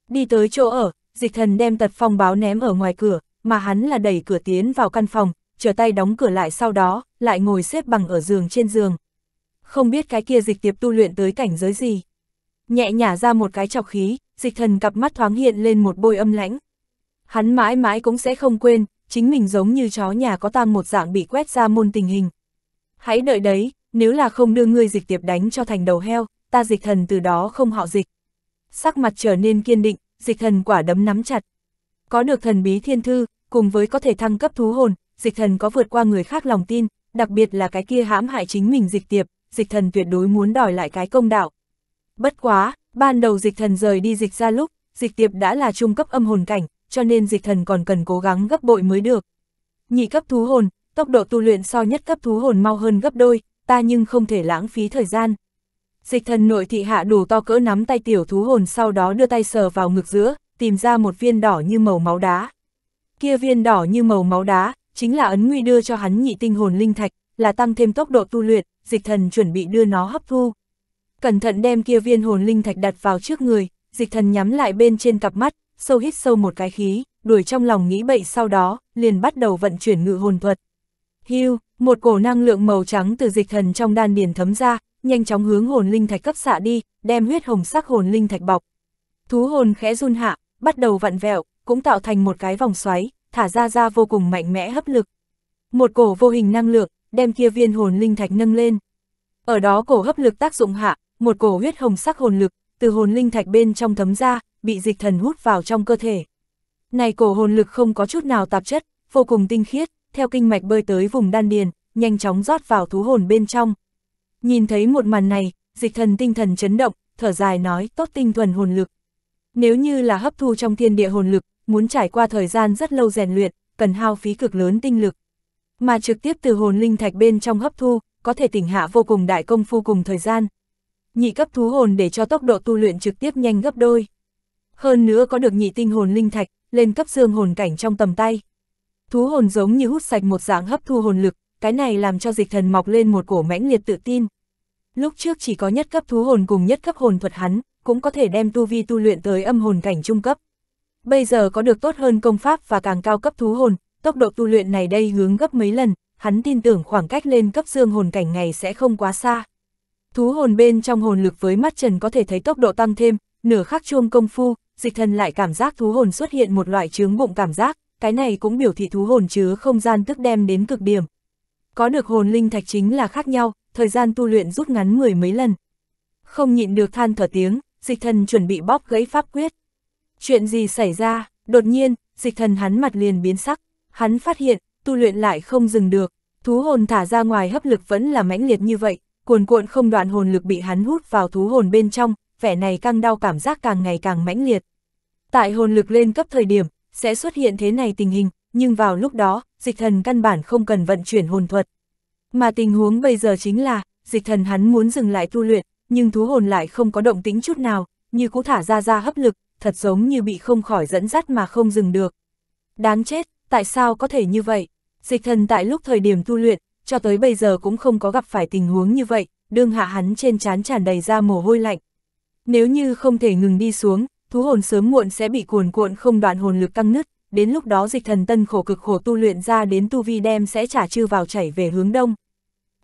Đi tới chỗ ở, dịch thần đem tật phong báo ném ở ngoài cửa, mà hắn là đẩy cửa tiến vào căn phòng, trở tay đóng cửa lại sau đó, lại ngồi xếp bằng ở giường trên giường. Không biết cái kia dịch tiệp tu luyện tới cảnh giới gì. Nhẹ nhả ra một cái chọc khí, dịch thần cặp mắt thoáng hiện lên một bôi âm lãnh. Hắn mãi mãi cũng sẽ không quên, chính mình giống như chó nhà có tang một dạng bị quét ra môn tình hình. Hãy đợi đấy, nếu là không đưa ngươi dịch tiệp đánh cho thành đầu heo, ta dịch thần từ đó không họ dịch. Sắc mặt trở nên kiên định, dịch thần quả đấm nắm chặt. Có được thần bí thiên thư, cùng với có thể thăng cấp thú hồn, dịch thần có vượt qua người khác lòng tin, đặc biệt là cái kia hãm hại chính mình dịch tiệp, dịch thần tuyệt đối muốn đòi lại cái công đạo. Bất quá, ban đầu dịch thần rời đi dịch ra lúc, dịch tiệp đã là trung cấp âm hồn cảnh, cho nên dịch thần còn cần cố gắng gấp bội mới được. Nhị cấp thú hồn, tốc độ tu luyện so nhất cấp thú hồn mau hơn gấp đôi, ta nhưng không thể lãng phí thời gian. Dịch thần nội thị hạ đủ to cỡ nắm tay tiểu thú hồn sau đó đưa tay sờ vào ngực giữa, tìm ra một viên đỏ như màu máu đá. Kia viên đỏ như màu máu đá, chính là ấn nguy đưa cho hắn nhị tinh hồn linh thạch, là tăng thêm tốc độ tu luyện, dịch thần chuẩn bị đưa nó hấp thu. Cẩn thận đem kia viên hồn linh thạch đặt vào trước người, dịch thần nhắm lại bên trên cặp mắt, sâu hít sâu một cái khí, đuổi trong lòng nghĩ bậy sau đó, liền bắt đầu vận chuyển ngự hồn thuật. Hưu, một cổ năng lượng màu trắng từ dịch thần trong đan điền thấm ra, nhanh chóng hướng hồn linh thạch cấp xạ đi, đem huyết hồng sắc hồn linh thạch bọc. Thú hồn khẽ run hạ, bắt đầu vặn vẹo, cũng tạo thành một cái vòng xoáy, thả ra ra vô cùng mạnh mẽ hấp lực. Một cổ vô hình năng lượng, đem kia viên hồn linh thạch nâng lên. Ở đó cổ hấp lực tác dụng hạ, một cổ huyết hồng sắc hồn lực, từ hồn linh thạch bên trong thấm ra, bị dịch thần hút vào trong cơ thể. Này cổ hồn lực không có chút nào tạp chất, vô cùng tinh khiết, theo kinh mạch bơi tới vùng đan điền, nhanh chóng rót vào thú hồn bên trong, Nhìn thấy một màn này, dịch thần tinh thần chấn động, thở dài nói tốt tinh thuần hồn lực. Nếu như là hấp thu trong thiên địa hồn lực, muốn trải qua thời gian rất lâu rèn luyện, cần hao phí cực lớn tinh lực. Mà trực tiếp từ hồn linh thạch bên trong hấp thu, có thể tỉnh hạ vô cùng đại công phu cùng thời gian. Nhị cấp thú hồn để cho tốc độ tu luyện trực tiếp nhanh gấp đôi. Hơn nữa có được nhị tinh hồn linh thạch, lên cấp dương hồn cảnh trong tầm tay. Thú hồn giống như hút sạch một dạng hấp thu hồn lực, cái này làm cho dịch thần mọc lên một cổ mãnh liệt tự tin. Lúc trước chỉ có nhất cấp thú hồn cùng nhất cấp hồn thuật hắn, cũng có thể đem tu vi tu luyện tới âm hồn cảnh trung cấp. Bây giờ có được tốt hơn công pháp và càng cao cấp thú hồn, tốc độ tu luyện này đây hướng gấp mấy lần, hắn tin tưởng khoảng cách lên cấp dương hồn cảnh ngày sẽ không quá xa. Thú hồn bên trong hồn lực với mắt trần có thể thấy tốc độ tăng thêm, nửa khắc chuông công phu, dịch thần lại cảm giác thú hồn xuất hiện một loại chướng bụng cảm giác, cái này cũng biểu thị thú hồn chứa không gian tức đem đến cực điểm có được hồn linh thạch chính là khác nhau, thời gian tu luyện rút ngắn mười mấy lần. Không nhịn được than thở tiếng, dịch thần chuẩn bị bóp gãy pháp quyết. Chuyện gì xảy ra, đột nhiên, dịch thần hắn mặt liền biến sắc, hắn phát hiện, tu luyện lại không dừng được, thú hồn thả ra ngoài hấp lực vẫn là mãnh liệt như vậy, cuồn cuộn không đoạn hồn lực bị hắn hút vào thú hồn bên trong, vẻ này căng đau cảm giác càng ngày càng mãnh liệt. Tại hồn lực lên cấp thời điểm, sẽ xuất hiện thế này tình hình, nhưng vào lúc đó, dịch thần căn bản không cần vận chuyển hồn thuật. Mà tình huống bây giờ chính là, dịch thần hắn muốn dừng lại tu luyện, nhưng thú hồn lại không có động tĩnh chút nào, như cũ thả ra ra hấp lực, thật giống như bị không khỏi dẫn dắt mà không dừng được. Đáng chết, tại sao có thể như vậy? Dịch thần tại lúc thời điểm tu luyện, cho tới bây giờ cũng không có gặp phải tình huống như vậy, đương hạ hắn trên trán tràn đầy ra mồ hôi lạnh. Nếu như không thể ngừng đi xuống, thú hồn sớm muộn sẽ bị cuồn cuộn không đoạn hồn lực căng nứt, đến lúc đó dịch thần tân khổ cực khổ tu luyện ra đến tu vi đem sẽ trả chư vào chảy về hướng đông.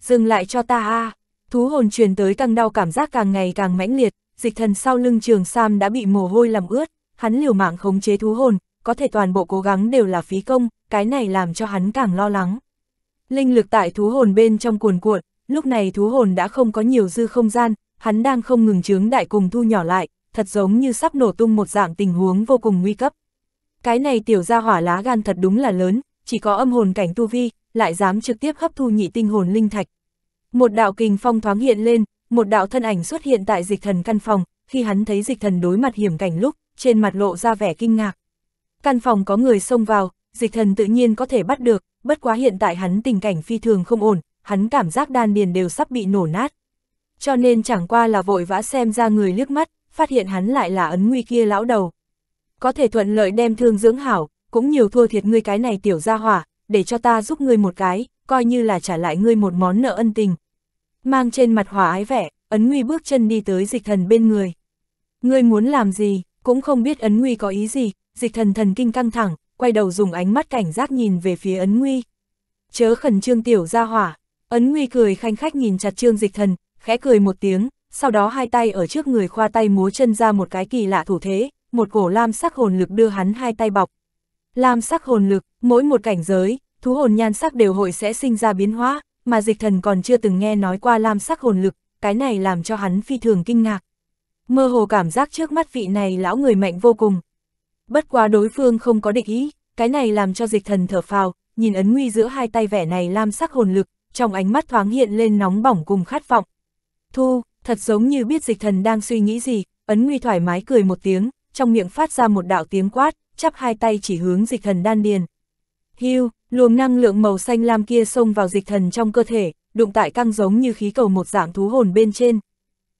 Dừng lại cho ta a thú hồn truyền tới càng đau cảm giác càng ngày càng mãnh liệt, dịch thần sau lưng trường Sam đã bị mồ hôi làm ướt, hắn liều mạng khống chế thú hồn, có thể toàn bộ cố gắng đều là phí công, cái này làm cho hắn càng lo lắng. Linh lực tại thú hồn bên trong cuồn cuộn, lúc này thú hồn đã không có nhiều dư không gian, hắn đang không ngừng chướng đại cùng thu nhỏ lại, thật giống như sắp nổ tung một dạng tình huống vô cùng nguy cấp. Cái này tiểu gia hỏa lá gan thật đúng là lớn, chỉ có âm hồn cảnh tu vi, lại dám trực tiếp hấp thu nhị tinh hồn linh thạch. Một đạo kình phong thoáng hiện lên, một đạo thân ảnh xuất hiện tại dịch thần căn phòng, khi hắn thấy dịch thần đối mặt hiểm cảnh lúc, trên mặt lộ ra vẻ kinh ngạc. Căn phòng có người xông vào, dịch thần tự nhiên có thể bắt được, bất quá hiện tại hắn tình cảnh phi thường không ổn, hắn cảm giác đan điền đều sắp bị nổ nát. Cho nên chẳng qua là vội vã xem ra người liếc mắt, phát hiện hắn lại là ấn nguy kia lão đầu có thể thuận lợi đem thương dưỡng hảo, cũng nhiều thua thiệt ngươi cái này tiểu gia hỏa, để cho ta giúp ngươi một cái, coi như là trả lại ngươi một món nợ ân tình. Mang trên mặt hòa ái vẻ, ấn nguy bước chân đi tới dịch thần bên người. Ngươi muốn làm gì, cũng không biết ấn nguy có ý gì, dịch thần thần kinh căng thẳng, quay đầu dùng ánh mắt cảnh giác nhìn về phía ấn nguy. Chớ khẩn trương tiểu gia hỏa, ấn nguy cười khanh khách nhìn chặt trương dịch thần, khẽ cười một tiếng, sau đó hai tay ở trước người khoa tay múa chân ra một cái kỳ lạ thủ thế, một cổ lam sắc hồn lực đưa hắn hai tay bọc. Lam sắc hồn lực, mỗi một cảnh giới, thú hồn nhan sắc đều hội sẽ sinh ra biến hóa, mà dịch thần còn chưa từng nghe nói qua lam sắc hồn lực, cái này làm cho hắn phi thường kinh ngạc. Mơ hồ cảm giác trước mắt vị này lão người mạnh vô cùng. Bất quá đối phương không có định ý, cái này làm cho dịch thần thở phào, nhìn ấn nguy giữa hai tay vẻ này lam sắc hồn lực, trong ánh mắt thoáng hiện lên nóng bỏng cùng khát vọng. Thu, thật giống như biết dịch thần đang suy nghĩ gì, ấn nguy thoải mái cười một tiếng, trong miệng phát ra một đạo tiếng quát, chắp hai tay chỉ hướng dịch thần đan điền. Hưu, luồng năng lượng màu xanh lam kia xông vào dịch thần trong cơ thể, đụng tại căng giống như khí cầu một dạng thú hồn bên trên.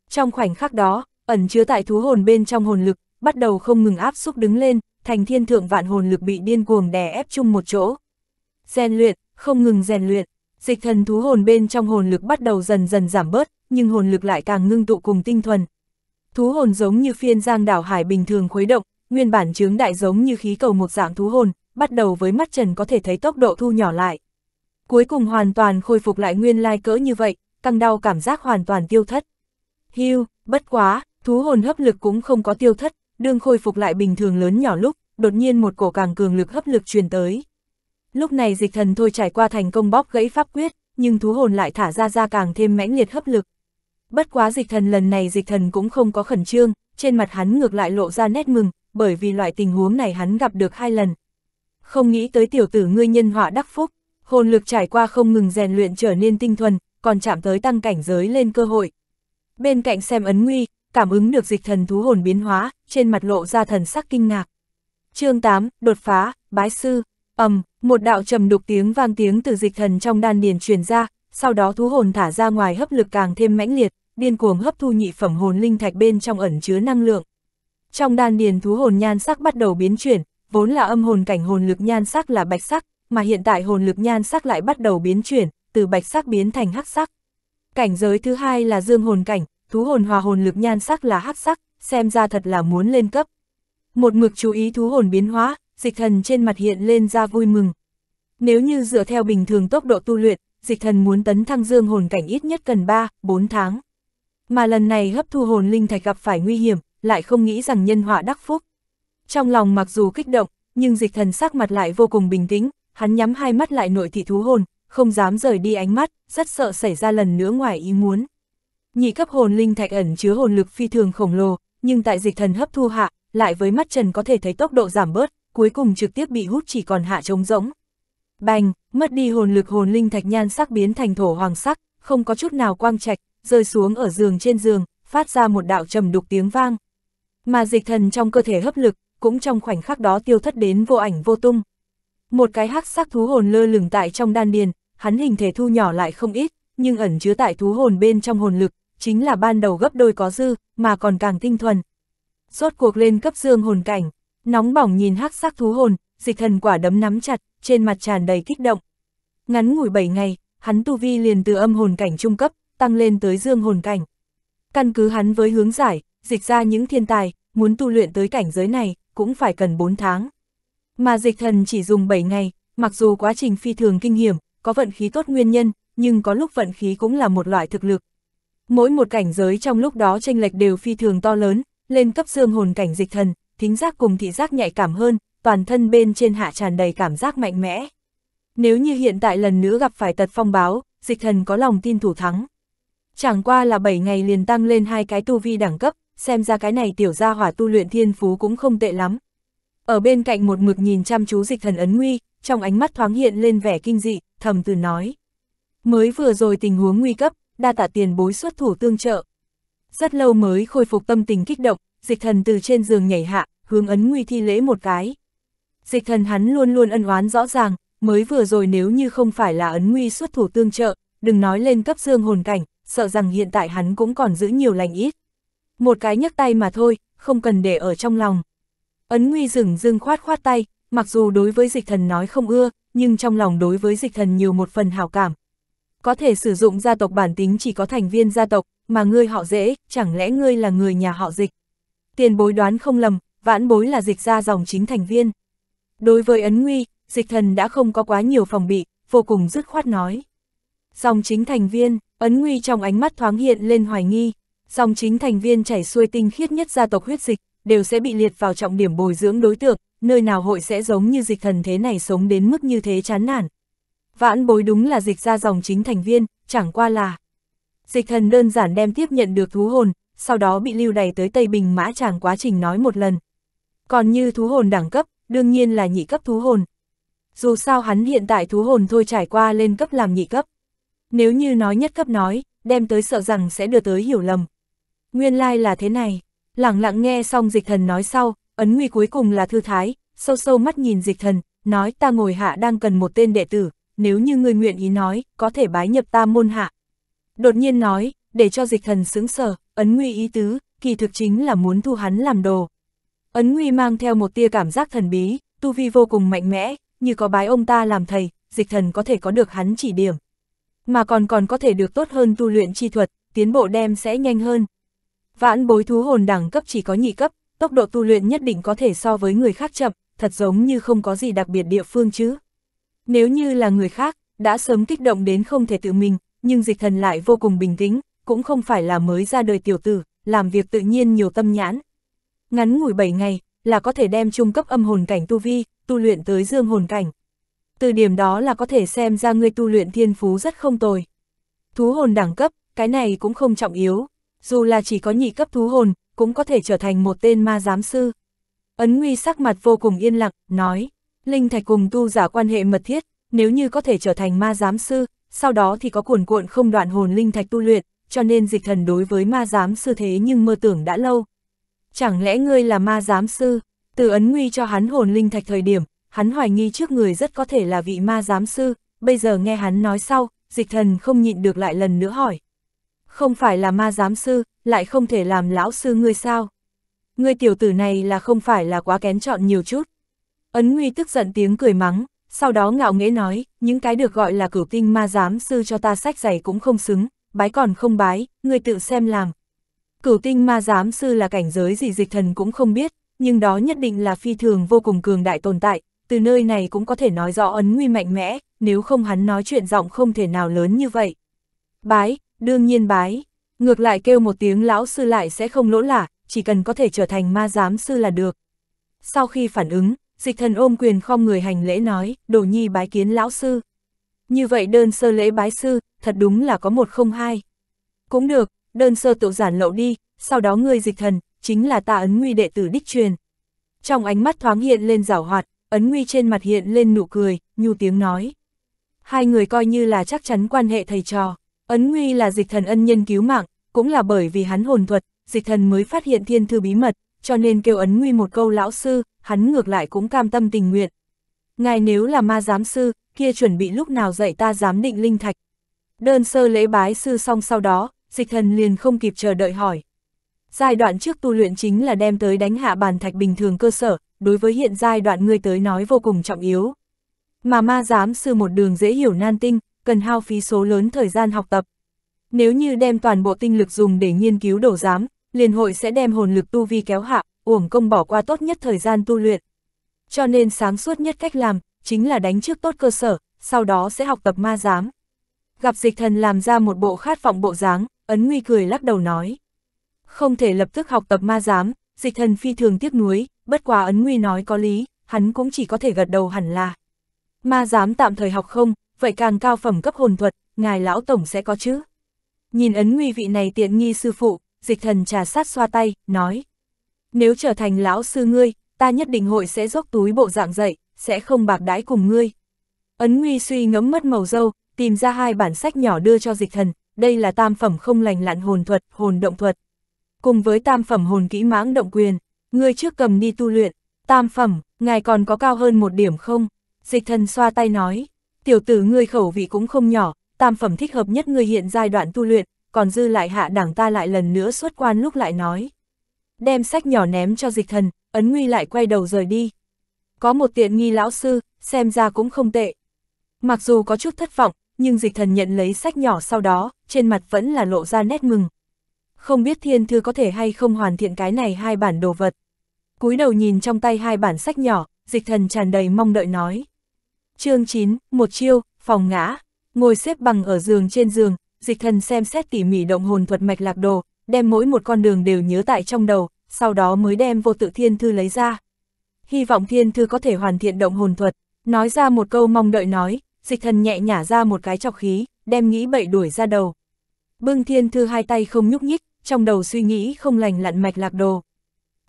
Trong khoảnh khắc đó, ẩn chứa tại thú hồn bên trong hồn lực, bắt đầu không ngừng áp xúc đứng lên, thành thiên thượng vạn hồn lực bị điên cuồng đè ép chung một chỗ. Rèn luyện, không ngừng rèn luyện, dịch thần thú hồn bên trong hồn lực bắt đầu dần dần giảm bớt, nhưng hồn lực lại càng ngưng tụ cùng tinh thuần, Thú hồn giống như phiên giang đảo hải bình thường khuấy động, nguyên bản chướng đại giống như khí cầu một dạng thú hồn, bắt đầu với mắt trần có thể thấy tốc độ thu nhỏ lại. Cuối cùng hoàn toàn khôi phục lại nguyên lai cỡ như vậy, căng đau cảm giác hoàn toàn tiêu thất. Hưu, bất quá, thú hồn hấp lực cũng không có tiêu thất, đương khôi phục lại bình thường lớn nhỏ lúc, đột nhiên một cổ càng cường lực hấp lực truyền tới. Lúc này dịch thần thôi trải qua thành công bóp gãy pháp quyết, nhưng thú hồn lại thả ra ra càng thêm mãnh liệt hấp lực, bất quá dịch thần lần này dịch thần cũng không có khẩn trương, trên mặt hắn ngược lại lộ ra nét mừng, bởi vì loại tình huống này hắn gặp được hai lần. Không nghĩ tới tiểu tử ngươi nhân họa đắc phúc, hồn lực trải qua không ngừng rèn luyện trở nên tinh thuần, còn chạm tới tăng cảnh giới lên cơ hội. Bên cạnh xem ấn nguy, cảm ứng được dịch thần thú hồn biến hóa, trên mặt lộ ra thần sắc kinh ngạc. chương 8, đột phá, bái sư, ầm, um, một đạo trầm đục tiếng vang tiếng từ dịch thần trong đan điền truyền ra, sau đó thú hồn thả ra ngoài hấp lực càng thêm mãnh liệt điên cuồng hấp thu nhị phẩm hồn linh thạch bên trong ẩn chứa năng lượng. Trong đan điền thú hồn nhan sắc bắt đầu biến chuyển, vốn là âm hồn cảnh hồn lực nhan sắc là bạch sắc, mà hiện tại hồn lực nhan sắc lại bắt đầu biến chuyển, từ bạch sắc biến thành hắc sắc. Cảnh giới thứ hai là dương hồn cảnh, thú hồn hòa hồn lực nhan sắc là hắc sắc, xem ra thật là muốn lên cấp. Một mực chú ý thú hồn biến hóa, dịch thần trên mặt hiện lên ra vui mừng. Nếu như dựa theo bình thường tốc độ tu luyện, dịch thần muốn tấn thăng dương hồn cảnh ít nhất cần 3, 4 tháng mà lần này hấp thu hồn linh thạch gặp phải nguy hiểm, lại không nghĩ rằng nhân họa đắc phúc. Trong lòng mặc dù kích động, nhưng dịch thần sắc mặt lại vô cùng bình tĩnh, hắn nhắm hai mắt lại nội thị thú hồn, không dám rời đi ánh mắt, rất sợ xảy ra lần nữa ngoài ý muốn. Nhị cấp hồn linh thạch ẩn chứa hồn lực phi thường khổng lồ, nhưng tại dịch thần hấp thu hạ, lại với mắt trần có thể thấy tốc độ giảm bớt, cuối cùng trực tiếp bị hút chỉ còn hạ trống rỗng. Bành, mất đi hồn lực hồn linh thạch nhan sắc biến thành thổ hoàng sắc, không có chút nào quang trạch, rơi xuống ở giường trên giường, phát ra một đạo trầm đục tiếng vang. Mà dịch thần trong cơ thể hấp lực, cũng trong khoảnh khắc đó tiêu thất đến vô ảnh vô tung. Một cái hắc sắc thú hồn lơ lửng tại trong đan điền, hắn hình thể thu nhỏ lại không ít, nhưng ẩn chứa tại thú hồn bên trong hồn lực, chính là ban đầu gấp đôi có dư, mà còn càng tinh thuần. Rốt cuộc lên cấp dương hồn cảnh, nóng bỏng nhìn hắc sắc thú hồn, dịch thần quả đấm nắm chặt, trên mặt tràn đầy kích động. Ngắn ngủi 7 ngày, hắn tu vi liền từ âm hồn cảnh trung cấp, tăng lên tới dương hồn cảnh. Căn cứ hắn với hướng giải, dịch ra những thiên tài, muốn tu luyện tới cảnh giới này, cũng phải cần 4 tháng. Mà dịch thần chỉ dùng 7 ngày, mặc dù quá trình phi thường kinh hiểm, có vận khí tốt nguyên nhân, nhưng có lúc vận khí cũng là một loại thực lực. Mỗi một cảnh giới trong lúc đó tranh lệch đều phi thường to lớn, lên cấp dương hồn cảnh dịch thần, thính giác cùng thị giác nhạy cảm hơn, toàn thân bên trên hạ tràn đầy cảm giác mạnh mẽ. Nếu như hiện tại lần nữa gặp phải tật phong báo, dịch thần có lòng tin thủ thắng. Chẳng qua là 7 ngày liền tăng lên hai cái tu vi đẳng cấp, xem ra cái này tiểu gia hỏa tu luyện thiên phú cũng không tệ lắm. Ở bên cạnh một mực nhìn chăm chú dịch thần ấn nguy, trong ánh mắt thoáng hiện lên vẻ kinh dị, thầm từ nói. Mới vừa rồi tình huống nguy cấp, đa tạ tiền bối xuất thủ tương trợ. Rất lâu mới khôi phục tâm tình kích động, dịch thần từ trên giường nhảy hạ, hướng ấn nguy thi lễ một cái. Dịch thần hắn luôn luôn ân oán rõ ràng, mới vừa rồi nếu như không phải là ấn nguy xuất thủ tương trợ, đừng nói lên cấp dương hồn cảnh, sợ rằng hiện tại hắn cũng còn giữ nhiều lành ít. Một cái nhấc tay mà thôi, không cần để ở trong lòng. Ấn Nguy rừng dương khoát khoát tay, mặc dù đối với dịch thần nói không ưa, nhưng trong lòng đối với dịch thần nhiều một phần hảo cảm. Có thể sử dụng gia tộc bản tính chỉ có thành viên gia tộc, mà ngươi họ dễ, chẳng lẽ ngươi là người nhà họ dịch. Tiền bối đoán không lầm, vãn bối là dịch ra dòng chính thành viên. Đối với Ấn Nguy, dịch thần đã không có quá nhiều phòng bị, vô cùng dứt khoát nói. Dòng chính thành viên, Ấn Nguy trong ánh mắt thoáng hiện lên hoài nghi, song chính thành viên chảy xuôi tinh khiết nhất gia tộc huyết dịch, đều sẽ bị liệt vào trọng điểm bồi dưỡng đối tượng, nơi nào hội sẽ giống như dịch thần thế này sống đến mức như thế chán nản. Vãn bối đúng là dịch ra dòng chính thành viên, chẳng qua là. Dịch thần đơn giản đem tiếp nhận được thú hồn, sau đó bị lưu đày tới Tây Bình mã chàng quá trình nói một lần. Còn như thú hồn đẳng cấp, đương nhiên là nhị cấp thú hồn. Dù sao hắn hiện tại thú hồn thôi trải qua lên cấp làm nhị cấp. Nếu như nói nhất cấp nói, đem tới sợ rằng sẽ đưa tới hiểu lầm. Nguyên lai like là thế này, lẳng lặng nghe xong dịch thần nói sau, ấn nguy cuối cùng là thư thái, sâu sâu mắt nhìn dịch thần, nói ta ngồi hạ đang cần một tên đệ tử, nếu như người nguyện ý nói, có thể bái nhập ta môn hạ. Đột nhiên nói, để cho dịch thần sững sờ, ấn nguy ý tứ, kỳ thực chính là muốn thu hắn làm đồ. Ấn nguy mang theo một tia cảm giác thần bí, tu vi vô cùng mạnh mẽ, như có bái ông ta làm thầy, dịch thần có thể có được hắn chỉ điểm mà còn còn có thể được tốt hơn tu luyện chi thuật, tiến bộ đem sẽ nhanh hơn. Vãn bối thú hồn đẳng cấp chỉ có nhị cấp, tốc độ tu luyện nhất định có thể so với người khác chậm, thật giống như không có gì đặc biệt địa phương chứ. Nếu như là người khác, đã sớm kích động đến không thể tự mình, nhưng dịch thần lại vô cùng bình tĩnh, cũng không phải là mới ra đời tiểu tử, làm việc tự nhiên nhiều tâm nhãn. Ngắn ngủi 7 ngày, là có thể đem trung cấp âm hồn cảnh tu vi, tu luyện tới dương hồn cảnh từ điểm đó là có thể xem ra ngươi tu luyện thiên phú rất không tồi. Thú hồn đẳng cấp, cái này cũng không trọng yếu, dù là chỉ có nhị cấp thú hồn, cũng có thể trở thành một tên ma giám sư. Ấn Nguy sắc mặt vô cùng yên lặng, nói, Linh Thạch cùng tu giả quan hệ mật thiết, nếu như có thể trở thành ma giám sư, sau đó thì có cuồn cuộn không đoạn hồn Linh Thạch tu luyện, cho nên dịch thần đối với ma giám sư thế nhưng mơ tưởng đã lâu. Chẳng lẽ ngươi là ma giám sư, từ Ấn Nguy cho hắn hồn Linh Thạch thời điểm, hắn hoài nghi trước người rất có thể là vị ma giám sư, bây giờ nghe hắn nói sau, dịch thần không nhịn được lại lần nữa hỏi. Không phải là ma giám sư, lại không thể làm lão sư ngươi sao? Ngươi tiểu tử này là không phải là quá kén chọn nhiều chút. Ấn Nguy tức giận tiếng cười mắng, sau đó ngạo nghễ nói, những cái được gọi là cửu tinh ma giám sư cho ta sách giày cũng không xứng, bái còn không bái, ngươi tự xem làm. Cửu tinh ma giám sư là cảnh giới gì dịch thần cũng không biết, nhưng đó nhất định là phi thường vô cùng cường đại tồn tại, từ nơi này cũng có thể nói rõ ấn nguy mạnh mẽ, nếu không hắn nói chuyện giọng không thể nào lớn như vậy. Bái, đương nhiên bái, ngược lại kêu một tiếng lão sư lại sẽ không lỗ lả, chỉ cần có thể trở thành ma giám sư là được. Sau khi phản ứng, dịch thần ôm quyền khom người hành lễ nói, đồ nhi bái kiến lão sư. Như vậy đơn sơ lễ bái sư, thật đúng là có một không hai. Cũng được, đơn sơ tự giản lậu đi, sau đó ngươi dịch thần, chính là ta ấn nguy đệ tử đích truyền. Trong ánh mắt thoáng hiện lên rảo hoạt, ấn nguy trên mặt hiện lên nụ cười, nhu tiếng nói. Hai người coi như là chắc chắn quan hệ thầy trò, ấn nguy là dịch thần ân nhân cứu mạng, cũng là bởi vì hắn hồn thuật, dịch thần mới phát hiện thiên thư bí mật, cho nên kêu ấn nguy một câu lão sư, hắn ngược lại cũng cam tâm tình nguyện. Ngài nếu là ma giám sư, kia chuẩn bị lúc nào dạy ta giám định linh thạch. Đơn sơ lễ bái sư xong sau đó, dịch thần liền không kịp chờ đợi hỏi. Giai đoạn trước tu luyện chính là đem tới đánh hạ bàn thạch bình thường cơ sở, đối với hiện giai đoạn ngươi tới nói vô cùng trọng yếu. Mà ma giám sư một đường dễ hiểu nan tinh, cần hao phí số lớn thời gian học tập. Nếu như đem toàn bộ tinh lực dùng để nghiên cứu đổ giám, liền hội sẽ đem hồn lực tu vi kéo hạ, uổng công bỏ qua tốt nhất thời gian tu luyện. Cho nên sáng suốt nhất cách làm, chính là đánh trước tốt cơ sở, sau đó sẽ học tập ma giám. Gặp dịch thần làm ra một bộ khát vọng bộ dáng, ấn nguy cười lắc đầu nói. Không thể lập tức học tập ma giám, dịch thần phi thường tiếc nuối, bất quá ấn nguy nói có lý, hắn cũng chỉ có thể gật đầu hẳn là. Ma dám tạm thời học không, vậy càng cao phẩm cấp hồn thuật, ngài lão tổng sẽ có chứ. Nhìn ấn nguy vị này tiện nghi sư phụ, dịch thần trà sát xoa tay, nói. Nếu trở thành lão sư ngươi, ta nhất định hội sẽ dốc túi bộ dạng dậy, sẽ không bạc đãi cùng ngươi. Ấn nguy suy ngẫm mất màu dâu, tìm ra hai bản sách nhỏ đưa cho dịch thần, đây là tam phẩm không lành lặn hồn thuật, hồn động thuật cùng với tam phẩm hồn kỹ mãng động quyền, ngươi trước cầm đi tu luyện, tam phẩm, ngài còn có cao hơn một điểm không? Dịch thần xoa tay nói, tiểu tử ngươi khẩu vị cũng không nhỏ, tam phẩm thích hợp nhất ngươi hiện giai đoạn tu luyện, còn dư lại hạ đẳng ta lại lần nữa xuất quan lúc lại nói. Đem sách nhỏ ném cho dịch thần, ấn nguy lại quay đầu rời đi. Có một tiện nghi lão sư, xem ra cũng không tệ. Mặc dù có chút thất vọng, nhưng dịch thần nhận lấy sách nhỏ sau đó, trên mặt vẫn là lộ ra nét mừng không biết thiên thư có thể hay không hoàn thiện cái này hai bản đồ vật. cúi đầu nhìn trong tay hai bản sách nhỏ, dịch thần tràn đầy mong đợi nói. chương 9, một chiêu, phòng ngã, ngồi xếp bằng ở giường trên giường, dịch thần xem xét tỉ mỉ động hồn thuật mạch lạc đồ, đem mỗi một con đường đều nhớ tại trong đầu, sau đó mới đem vô tự thiên thư lấy ra. Hy vọng thiên thư có thể hoàn thiện động hồn thuật, nói ra một câu mong đợi nói, dịch thần nhẹ nhả ra một cái chọc khí, đem nghĩ bậy đuổi ra đầu. Bưng thiên thư hai tay không nhúc nhích, trong đầu suy nghĩ không lành lặn mạch lạc đồ.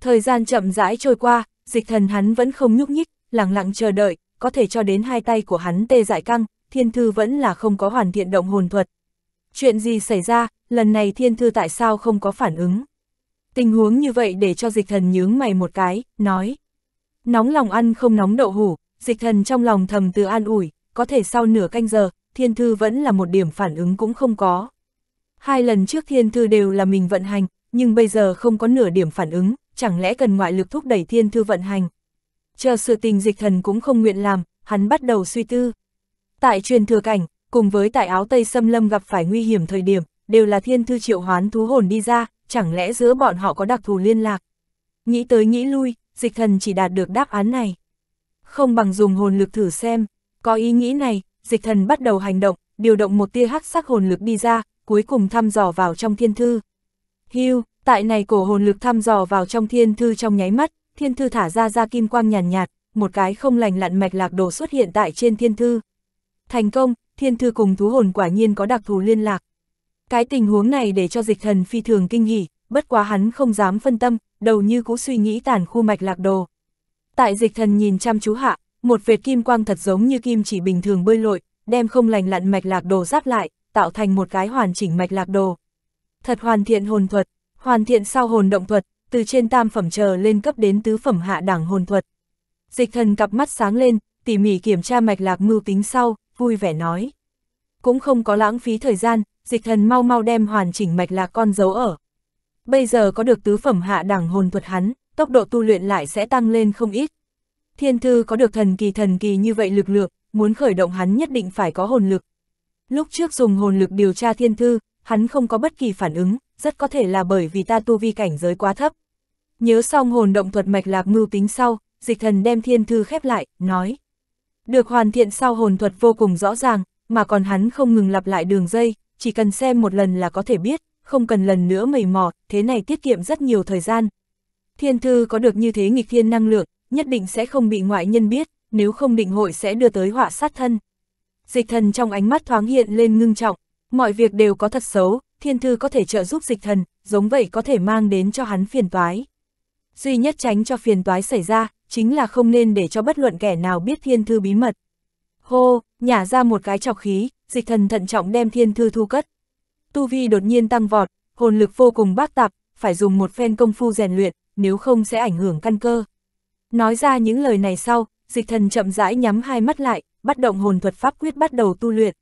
Thời gian chậm rãi trôi qua, dịch thần hắn vẫn không nhúc nhích, lặng lặng chờ đợi, có thể cho đến hai tay của hắn tê dại căng, thiên thư vẫn là không có hoàn thiện động hồn thuật. Chuyện gì xảy ra, lần này thiên thư tại sao không có phản ứng? Tình huống như vậy để cho dịch thần nhướng mày một cái, nói. Nóng lòng ăn không nóng đậu hủ, dịch thần trong lòng thầm từ an ủi, có thể sau nửa canh giờ, thiên thư vẫn là một điểm phản ứng cũng không có. Hai lần trước thiên thư đều là mình vận hành, nhưng bây giờ không có nửa điểm phản ứng, chẳng lẽ cần ngoại lực thúc đẩy thiên thư vận hành. Chờ sự tình dịch thần cũng không nguyện làm, hắn bắt đầu suy tư. Tại truyền thừa cảnh, cùng với tại áo Tây Xâm Lâm gặp phải nguy hiểm thời điểm, đều là thiên thư triệu hoán thú hồn đi ra, chẳng lẽ giữa bọn họ có đặc thù liên lạc. Nghĩ tới nghĩ lui, dịch thần chỉ đạt được đáp án này. Không bằng dùng hồn lực thử xem, có ý nghĩ này, dịch thần bắt đầu hành động, điều động một tia hắc sắc hồn lực đi ra, cuối cùng thăm dò vào trong thiên thư. Hưu, tại này cổ hồn lực thăm dò vào trong thiên thư trong nháy mắt, thiên thư thả ra ra kim quang nhàn nhạt, nhạt, một cái không lành lặn mạch lạc đồ xuất hiện tại trên thiên thư. Thành công, thiên thư cùng thú hồn quả nhiên có đặc thù liên lạc. Cái tình huống này để cho dịch thần phi thường kinh hỉ, bất quá hắn không dám phân tâm, đầu như cũ suy nghĩ tản khu mạch lạc đồ. Tại dịch thần nhìn chăm chú hạ, một vệt kim quang thật giống như kim chỉ bình thường bơi lội, đem không lành lặn mạch lạc đồ giáp lại, tạo thành một cái hoàn chỉnh mạch lạc đồ. Thật hoàn thiện hồn thuật, hoàn thiện sau hồn động thuật, từ trên tam phẩm chờ lên cấp đến tứ phẩm hạ đẳng hồn thuật. Dịch thần cặp mắt sáng lên, tỉ mỉ kiểm tra mạch lạc mưu tính sau, vui vẻ nói. Cũng không có lãng phí thời gian, dịch thần mau mau đem hoàn chỉnh mạch lạc con dấu ở. Bây giờ có được tứ phẩm hạ đẳng hồn thuật hắn, tốc độ tu luyện lại sẽ tăng lên không ít. Thiên thư có được thần kỳ thần kỳ như vậy lực lượng, muốn khởi động hắn nhất định phải có hồn lực, Lúc trước dùng hồn lực điều tra thiên thư, hắn không có bất kỳ phản ứng, rất có thể là bởi vì ta tu vi cảnh giới quá thấp. Nhớ xong hồn động thuật mạch lạc mưu tính sau, dịch thần đem thiên thư khép lại, nói. Được hoàn thiện sau hồn thuật vô cùng rõ ràng, mà còn hắn không ngừng lặp lại đường dây, chỉ cần xem một lần là có thể biết, không cần lần nữa mầy mò, thế này tiết kiệm rất nhiều thời gian. Thiên thư có được như thế nghịch thiên năng lượng, nhất định sẽ không bị ngoại nhân biết, nếu không định hội sẽ đưa tới họa sát thân. Dịch thần trong ánh mắt thoáng hiện lên ngưng trọng, mọi việc đều có thật xấu, thiên thư có thể trợ giúp dịch thần, giống vậy có thể mang đến cho hắn phiền toái. Duy nhất tránh cho phiền toái xảy ra, chính là không nên để cho bất luận kẻ nào biết thiên thư bí mật. Hô, nhả ra một cái chọc khí, dịch thần thận trọng đem thiên thư thu cất. Tu vi đột nhiên tăng vọt, hồn lực vô cùng bác tạp, phải dùng một phen công phu rèn luyện, nếu không sẽ ảnh hưởng căn cơ. Nói ra những lời này sau, dịch thần chậm rãi nhắm hai mắt lại, bắt động hồn thuật pháp quyết bắt đầu tu luyện.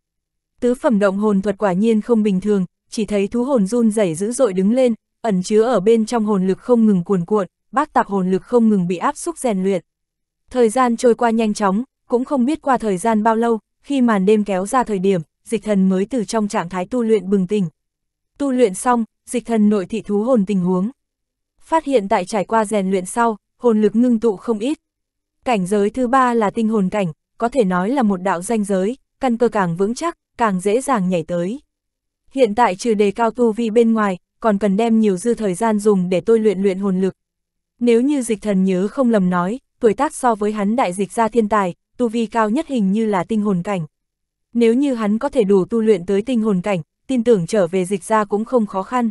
Tứ phẩm động hồn thuật quả nhiên không bình thường, chỉ thấy thú hồn run rẩy dữ dội đứng lên, ẩn chứa ở bên trong hồn lực không ngừng cuồn cuộn, bác tạp hồn lực không ngừng bị áp xúc rèn luyện. Thời gian trôi qua nhanh chóng, cũng không biết qua thời gian bao lâu, khi màn đêm kéo ra thời điểm, dịch thần mới từ trong trạng thái tu luyện bừng tỉnh. Tu luyện xong, dịch thần nội thị thú hồn tình huống. Phát hiện tại trải qua rèn luyện sau, hồn lực ngưng tụ không ít. Cảnh giới thứ ba là tinh hồn cảnh, có thể nói là một đạo danh giới, căn cơ càng vững chắc, càng dễ dàng nhảy tới. Hiện tại trừ đề cao tu vi bên ngoài, còn cần đem nhiều dư thời gian dùng để tôi luyện luyện hồn lực. Nếu như dịch thần nhớ không lầm nói, tuổi tác so với hắn đại dịch ra thiên tài, tu vi cao nhất hình như là tinh hồn cảnh. Nếu như hắn có thể đủ tu luyện tới tinh hồn cảnh, tin tưởng trở về dịch ra cũng không khó khăn.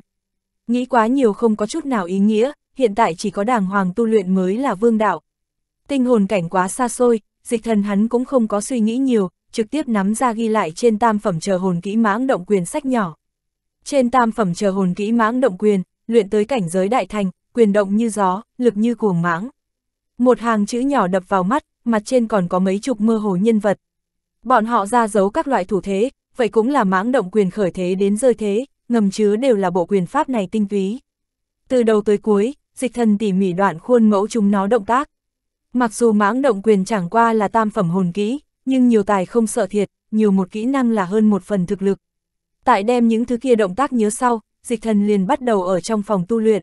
Nghĩ quá nhiều không có chút nào ý nghĩa, hiện tại chỉ có đàng hoàng tu luyện mới là vương đạo. Tinh hồn cảnh quá xa xôi, dịch thần hắn cũng không có suy nghĩ nhiều, trực tiếp nắm ra ghi lại trên tam phẩm chờ hồn kỹ mãng động quyền sách nhỏ. Trên tam phẩm chờ hồn kỹ mãng động quyền, luyện tới cảnh giới đại thành, quyền động như gió, lực như cuồng mãng. Một hàng chữ nhỏ đập vào mắt, mặt trên còn có mấy chục mơ hồ nhân vật. Bọn họ ra giấu các loại thủ thế, vậy cũng là mãng động quyền khởi thế đến rơi thế, ngầm chứa đều là bộ quyền pháp này tinh túy. Từ đầu tới cuối, dịch thần tỉ mỉ đoạn khuôn mẫu chúng nó động tác. Mặc dù mãng động quyền chẳng qua là tam phẩm hồn kỹ, nhưng nhiều tài không sợ thiệt, nhiều một kỹ năng là hơn một phần thực lực. Tại đem những thứ kia động tác nhớ sau, dịch thần liền bắt đầu ở trong phòng tu luyện.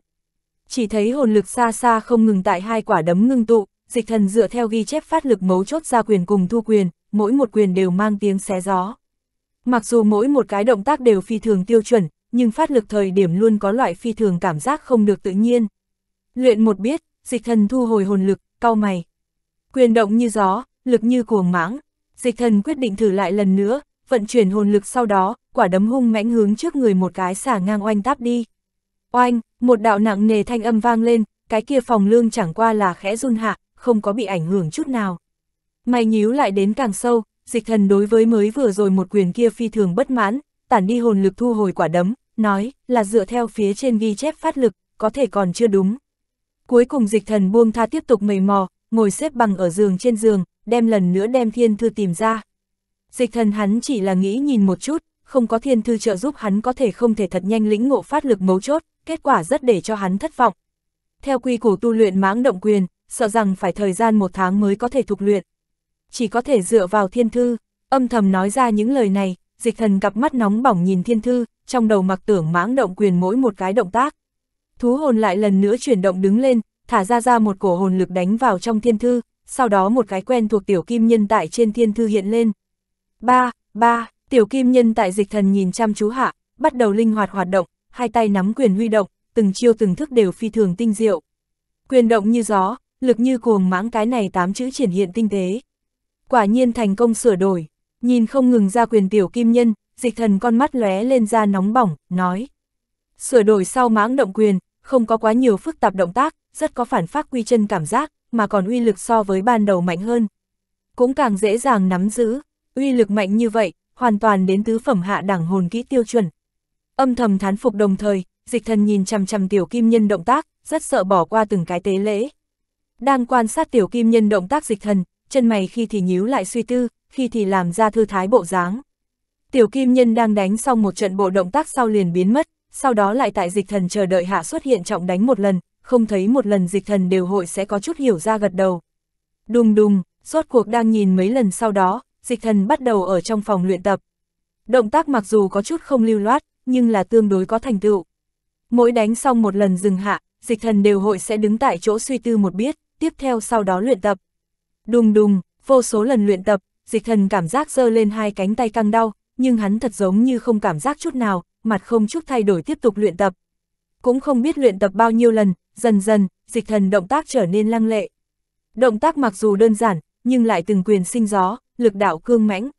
Chỉ thấy hồn lực xa xa không ngừng tại hai quả đấm ngưng tụ, dịch thần dựa theo ghi chép phát lực mấu chốt ra quyền cùng thu quyền, mỗi một quyền đều mang tiếng xé gió. Mặc dù mỗi một cái động tác đều phi thường tiêu chuẩn, nhưng phát lực thời điểm luôn có loại phi thường cảm giác không được tự nhiên. Luyện một biết, dịch thần thu hồi hồn lực, cau mày. Quyền động như gió, lực như cuồng mãng, dịch thần quyết định thử lại lần nữa, vận chuyển hồn lực sau đó, quả đấm hung mãnh hướng trước người một cái xả ngang oanh táp đi. Oanh, một đạo nặng nề thanh âm vang lên, cái kia phòng lương chẳng qua là khẽ run hạ, không có bị ảnh hưởng chút nào. Mày nhíu lại đến càng sâu, dịch thần đối với mới vừa rồi một quyền kia phi thường bất mãn, tản đi hồn lực thu hồi quả đấm, nói là dựa theo phía trên ghi chép phát lực, có thể còn chưa đúng. Cuối cùng dịch thần buông tha tiếp tục mầy mò, ngồi xếp bằng ở giường trên giường, đem lần nữa đem thiên thư tìm ra. Dịch thần hắn chỉ là nghĩ nhìn một chút, không có thiên thư trợ giúp hắn có thể không thể thật nhanh lĩnh ngộ phát lực mấu chốt, kết quả rất để cho hắn thất vọng. Theo quy củ tu luyện mãng động quyền, sợ rằng phải thời gian một tháng mới có thể thục luyện. Chỉ có thể dựa vào thiên thư, âm thầm nói ra những lời này, dịch thần cặp mắt nóng bỏng nhìn thiên thư, trong đầu mặc tưởng mãng động quyền mỗi một cái động tác thú hồn lại lần nữa chuyển động đứng lên, thả ra ra một cổ hồn lực đánh vào trong thiên thư, sau đó một cái quen thuộc tiểu kim nhân tại trên thiên thư hiện lên. Ba, ba, tiểu kim nhân tại dịch thần nhìn chăm chú hạ, bắt đầu linh hoạt hoạt động, hai tay nắm quyền huy động, từng chiêu từng thức đều phi thường tinh diệu. Quyền động như gió, lực như cuồng mãng cái này tám chữ triển hiện tinh tế. Quả nhiên thành công sửa đổi, nhìn không ngừng ra quyền tiểu kim nhân, dịch thần con mắt lóe lên ra nóng bỏng, nói. Sửa đổi sau mãng động quyền, không có quá nhiều phức tạp động tác, rất có phản phát quy chân cảm giác, mà còn uy lực so với ban đầu mạnh hơn. Cũng càng dễ dàng nắm giữ, uy lực mạnh như vậy, hoàn toàn đến tứ phẩm hạ đẳng hồn kỹ tiêu chuẩn. Âm thầm thán phục đồng thời, dịch thần nhìn chằm chằm tiểu kim nhân động tác, rất sợ bỏ qua từng cái tế lễ. Đang quan sát tiểu kim nhân động tác dịch thần, chân mày khi thì nhíu lại suy tư, khi thì làm ra thư thái bộ dáng. Tiểu kim nhân đang đánh xong một trận bộ động tác sau liền biến mất, sau đó lại tại dịch thần chờ đợi hạ xuất hiện trọng đánh một lần, không thấy một lần dịch thần đều hội sẽ có chút hiểu ra gật đầu. Đùng đùng, suốt cuộc đang nhìn mấy lần sau đó, dịch thần bắt đầu ở trong phòng luyện tập. Động tác mặc dù có chút không lưu loát, nhưng là tương đối có thành tựu. Mỗi đánh xong một lần dừng hạ, dịch thần đều hội sẽ đứng tại chỗ suy tư một biết, tiếp theo sau đó luyện tập. Đùng đùng, vô số lần luyện tập, dịch thần cảm giác giơ lên hai cánh tay căng đau, nhưng hắn thật giống như không cảm giác chút nào, mặt không chút thay đổi tiếp tục luyện tập. Cũng không biết luyện tập bao nhiêu lần, dần dần, dịch thần động tác trở nên lăng lệ. Động tác mặc dù đơn giản, nhưng lại từng quyền sinh gió, lực đạo cương mãnh.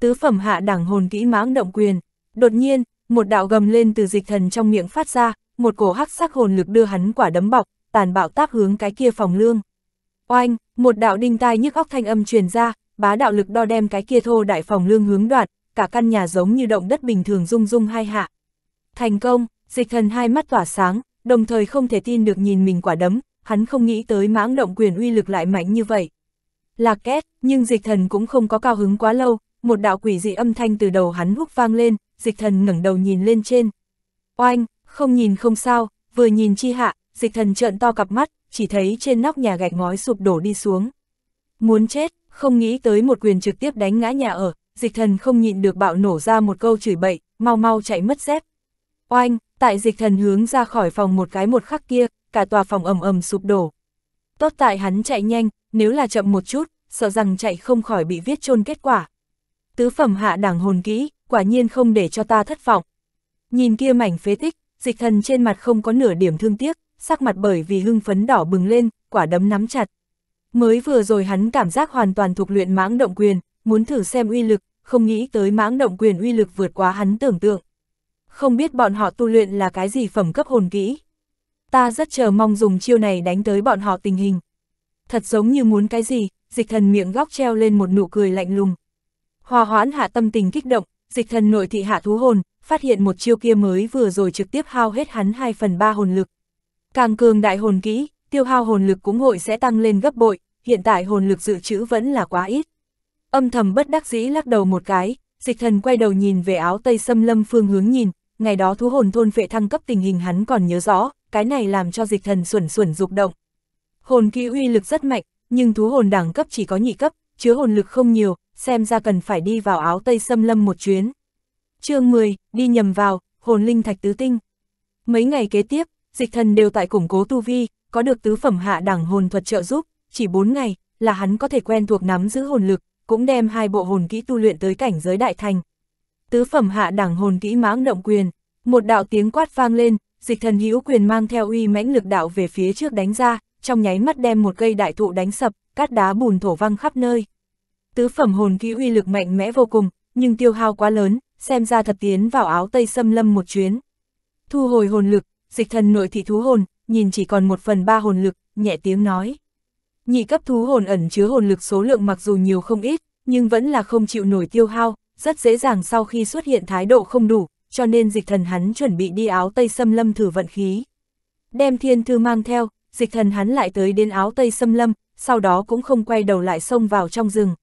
Tứ phẩm hạ đẳng hồn kỹ mãng động quyền, đột nhiên, một đạo gầm lên từ dịch thần trong miệng phát ra, một cổ hắc sắc hồn lực đưa hắn quả đấm bọc, tàn bạo táp hướng cái kia phòng lương. Oanh, một đạo đinh tai nhức óc thanh âm truyền ra, bá đạo lực đo đem cái kia thô đại phòng lương hướng đoạt, cả căn nhà giống như động đất bình thường rung rung hai hạ. Thành công, dịch thần hai mắt tỏa sáng, đồng thời không thể tin được nhìn mình quả đấm, hắn không nghĩ tới mãng động quyền uy lực lại mạnh như vậy. Lạc két, nhưng dịch thần cũng không có cao hứng quá lâu, một đạo quỷ dị âm thanh từ đầu hắn húc vang lên, dịch thần ngẩng đầu nhìn lên trên. Oanh, không nhìn không sao, vừa nhìn chi hạ, dịch thần trợn to cặp mắt, chỉ thấy trên nóc nhà gạch ngói sụp đổ đi xuống. Muốn chết, không nghĩ tới một quyền trực tiếp đánh ngã nhà ở, dịch thần không nhịn được bạo nổ ra một câu chửi bậy, mau mau chạy mất dép. Oanh, tại dịch thần hướng ra khỏi phòng một cái một khắc kia, cả tòa phòng ầm ầm sụp đổ. Tốt tại hắn chạy nhanh, nếu là chậm một chút, sợ rằng chạy không khỏi bị viết chôn kết quả. Tứ phẩm hạ đẳng hồn kỹ, quả nhiên không để cho ta thất vọng. Nhìn kia mảnh phế tích, dịch thần trên mặt không có nửa điểm thương tiếc, sắc mặt bởi vì hưng phấn đỏ bừng lên, quả đấm nắm chặt. Mới vừa rồi hắn cảm giác hoàn toàn thuộc luyện mãng động quyền, muốn thử xem uy lực, không nghĩ tới mãng động quyền uy lực vượt quá hắn tưởng tượng. Không biết bọn họ tu luyện là cái gì phẩm cấp hồn kỹ. Ta rất chờ mong dùng chiêu này đánh tới bọn họ tình hình. Thật giống như muốn cái gì, dịch thần miệng góc treo lên một nụ cười lạnh lùng. Hòa hoãn hạ tâm tình kích động, dịch thần nội thị hạ thú hồn, phát hiện một chiêu kia mới vừa rồi trực tiếp hao hết hắn 2 phần 3 hồn lực. Càng cường đại hồn kỹ, tiêu hao hồn lực cũng hội sẽ tăng lên gấp bội, hiện tại hồn lực dự trữ vẫn là quá ít. Âm thầm bất đắc dĩ lắc đầu một cái, dịch thần quay đầu nhìn về áo tây xâm lâm phương hướng nhìn, ngày đó thú hồn thôn vệ thăng cấp tình hình hắn còn nhớ rõ, cái này làm cho dịch thần xuẩn xuẩn dục động. Hồn kỹ uy lực rất mạnh, nhưng thú hồn đẳng cấp chỉ có nhị cấp, chứa hồn lực không nhiều, xem ra cần phải đi vào áo tây xâm lâm một chuyến. chương 10, đi nhầm vào, hồn linh thạch tứ tinh. Mấy ngày kế tiếp, dịch thần đều tại củng cố tu vi, có được tứ phẩm hạ đẳng hồn thuật trợ giúp, chỉ 4 ngày là hắn có thể quen thuộc nắm giữ hồn lực, cũng đem hai bộ hồn kỹ tu luyện tới cảnh giới đại thành. Tứ phẩm hạ đẳng hồn kỹ mãng động quyền, một đạo tiếng quát vang lên, dịch thần hữu quyền mang theo uy mãnh lực đạo về phía trước đánh ra, trong nháy mắt đem một cây đại thụ đánh sập, cát đá bùn thổ văng khắp nơi. Tứ phẩm hồn kỹ uy lực mạnh mẽ vô cùng, nhưng tiêu hao quá lớn, xem ra thật tiến vào áo tây xâm lâm một chuyến. Thu hồi hồn lực, dịch thần nội thị thú hồn, nhìn chỉ còn một phần ba hồn lực, nhẹ tiếng nói. Nhị cấp thú hồn ẩn chứa hồn lực số lượng mặc dù nhiều không ít, nhưng vẫn là không chịu nổi tiêu hao, rất dễ dàng sau khi xuất hiện thái độ không đủ, cho nên dịch thần hắn chuẩn bị đi áo tây xâm lâm thử vận khí. Đem thiên thư mang theo, dịch thần hắn lại tới đến áo tây xâm lâm, sau đó cũng không quay đầu lại xông vào trong rừng.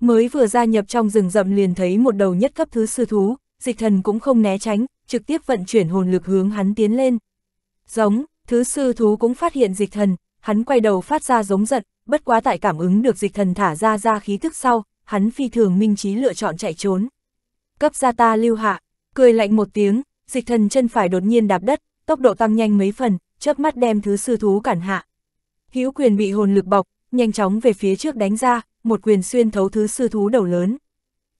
Mới vừa gia nhập trong rừng rậm liền thấy một đầu nhất cấp thứ sư thú, dịch thần cũng không né tránh, trực tiếp vận chuyển hồn lực hướng hắn tiến lên. Giống, thứ sư thú cũng phát hiện dịch thần, hắn quay đầu phát ra giống giận, bất quá tại cảm ứng được dịch thần thả ra ra khí thức sau, hắn phi thường minh trí lựa chọn chạy trốn. Cấp gia ta lưu hạ, cười lạnh một tiếng, dịch thần chân phải đột nhiên đạp đất, tốc độ tăng nhanh mấy phần, chớp mắt đem thứ sư thú cản hạ. Hữu quyền bị hồn lực bọc, nhanh chóng về phía trước đánh ra, một quyền xuyên thấu thứ sư thú đầu lớn.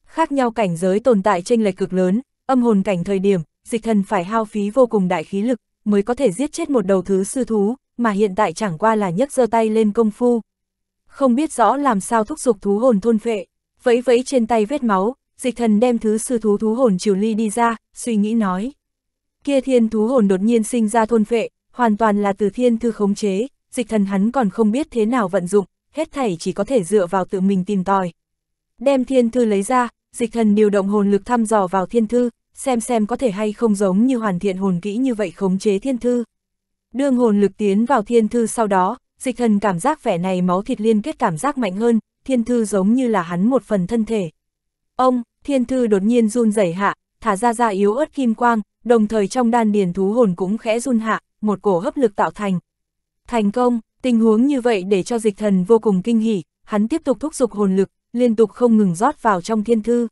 Khác nhau cảnh giới tồn tại chênh lệch cực lớn, âm hồn cảnh thời điểm, dịch thần phải hao phí vô cùng đại khí lực, mới có thể giết chết một đầu thứ sư thú, mà hiện tại chẳng qua là nhấc giơ tay lên công phu. Không biết rõ làm sao thúc giục thú hồn thôn phệ, vẫy vẫy trên tay vết máu, dịch thần đem thứ sư thú thú hồn triều ly đi ra, suy nghĩ nói. Kia thiên thú hồn đột nhiên sinh ra thôn phệ, hoàn toàn là từ thiên thư khống chế, dịch thần hắn còn không biết thế nào vận dụng, hết thảy chỉ có thể dựa vào tự mình tìm tòi. Đem thiên thư lấy ra, dịch thần điều động hồn lực thăm dò vào thiên thư, xem xem có thể hay không giống như hoàn thiện hồn kỹ như vậy khống chế thiên thư. Đương hồn lực tiến vào thiên thư sau đó, dịch thần cảm giác vẻ này máu thịt liên kết cảm giác mạnh hơn, thiên thư giống như là hắn một phần thân thể. Ông, thiên thư đột nhiên run rẩy hạ, thả ra ra yếu ớt kim quang, đồng thời trong đan điền thú hồn cũng khẽ run hạ, một cổ hấp lực tạo thành. Thành công, tình huống như vậy để cho dịch thần vô cùng kinh hỉ, hắn tiếp tục thúc giục hồn lực, liên tục không ngừng rót vào trong thiên thư.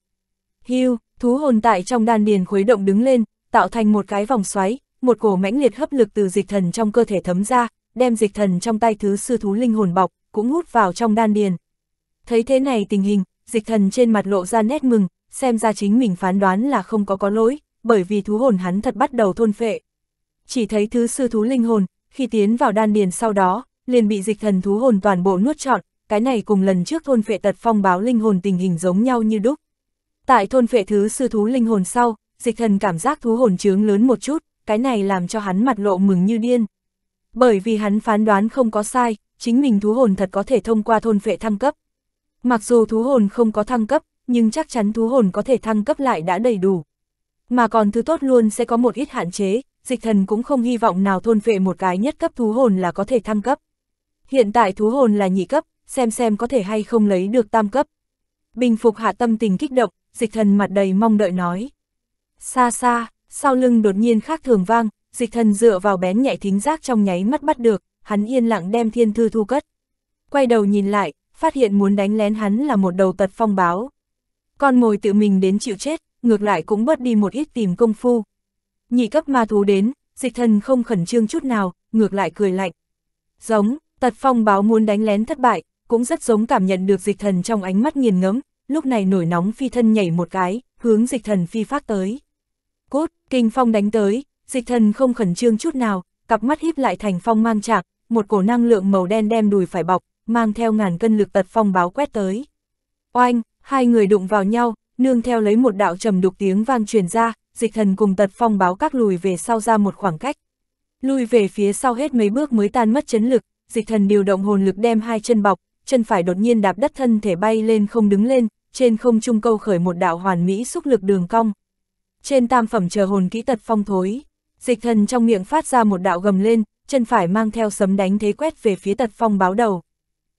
Hưu, thú hồn tại trong đan điền khuấy động đứng lên, tạo thành một cái vòng xoáy, một cổ mãnh liệt hấp lực từ dịch thần trong cơ thể thấm ra, đem dịch thần trong tay thứ sư thú linh hồn bọc, cũng hút vào trong đan điền. Thấy thế này tình hình, dịch thần trên mặt lộ ra nét mừng, xem ra chính mình phán đoán là không có có lỗi, bởi vì thú hồn hắn thật bắt đầu thôn phệ. Chỉ thấy thứ sư thú linh hồn, khi tiến vào đan điền sau đó, liền bị dịch thần thú hồn toàn bộ nuốt trọn, cái này cùng lần trước thôn phệ tật phong báo linh hồn tình hình giống nhau như đúc. Tại thôn phệ thứ sư thú linh hồn sau, dịch thần cảm giác thú hồn trướng lớn một chút, cái này làm cho hắn mặt lộ mừng như điên. Bởi vì hắn phán đoán không có sai, chính mình thú hồn thật có thể thông qua thôn phệ thăng cấp. Mặc dù thú hồn không có thăng cấp, nhưng chắc chắn thú hồn có thể thăng cấp lại đã đầy đủ. Mà còn thứ tốt luôn sẽ có một ít hạn chế, dịch thần cũng không hy vọng nào thôn phệ một cái nhất cấp thú hồn là có thể thăng cấp. Hiện tại thú hồn là nhị cấp, xem xem có thể hay không lấy được tam cấp. Bình phục hạ tâm tình kích động, dịch thần mặt đầy mong đợi nói. Xa xa, sau lưng đột nhiên khác thường vang, dịch thần dựa vào bén nhạy thính giác trong nháy mắt bắt được, hắn yên lặng đem thiên thư thu cất. Quay đầu nhìn lại, phát hiện muốn đánh lén hắn là một đầu tật phong báo. Con mồi tự mình đến chịu chết, ngược lại cũng bớt đi một ít tìm công phu. Nhị cấp ma thú đến, dịch thần không khẩn trương chút nào, ngược lại cười lạnh. Giống, tật phong báo muốn đánh lén thất bại, cũng rất giống cảm nhận được dịch thần trong ánh mắt nghiền ngẫm lúc này nổi nóng phi thân nhảy một cái, hướng dịch thần phi phát tới. Cốt, kinh phong đánh tới, dịch thần không khẩn trương chút nào, cặp mắt híp lại thành phong mang chạc, một cổ năng lượng màu đen đem đùi phải bọc, mang theo ngàn cân lực tật phong báo quét tới. Oanh, hai người đụng vào nhau, nương theo lấy một đạo trầm đục tiếng vang truyền ra, dịch thần cùng tật phong báo các lùi về sau ra một khoảng cách. Lùi về phía sau hết mấy bước mới tan mất chấn lực, dịch thần điều động hồn lực đem hai chân bọc, chân phải đột nhiên đạp đất thân thể bay lên không đứng lên, trên không trung câu khởi một đạo hoàn mỹ xúc lực đường cong trên tam phẩm chờ hồn kỹ tật phong thối. Dịch thần trong miệng phát ra một đạo gầm lên, chân phải mang theo sấm đánh thế quét về phía tật phong báo đầu.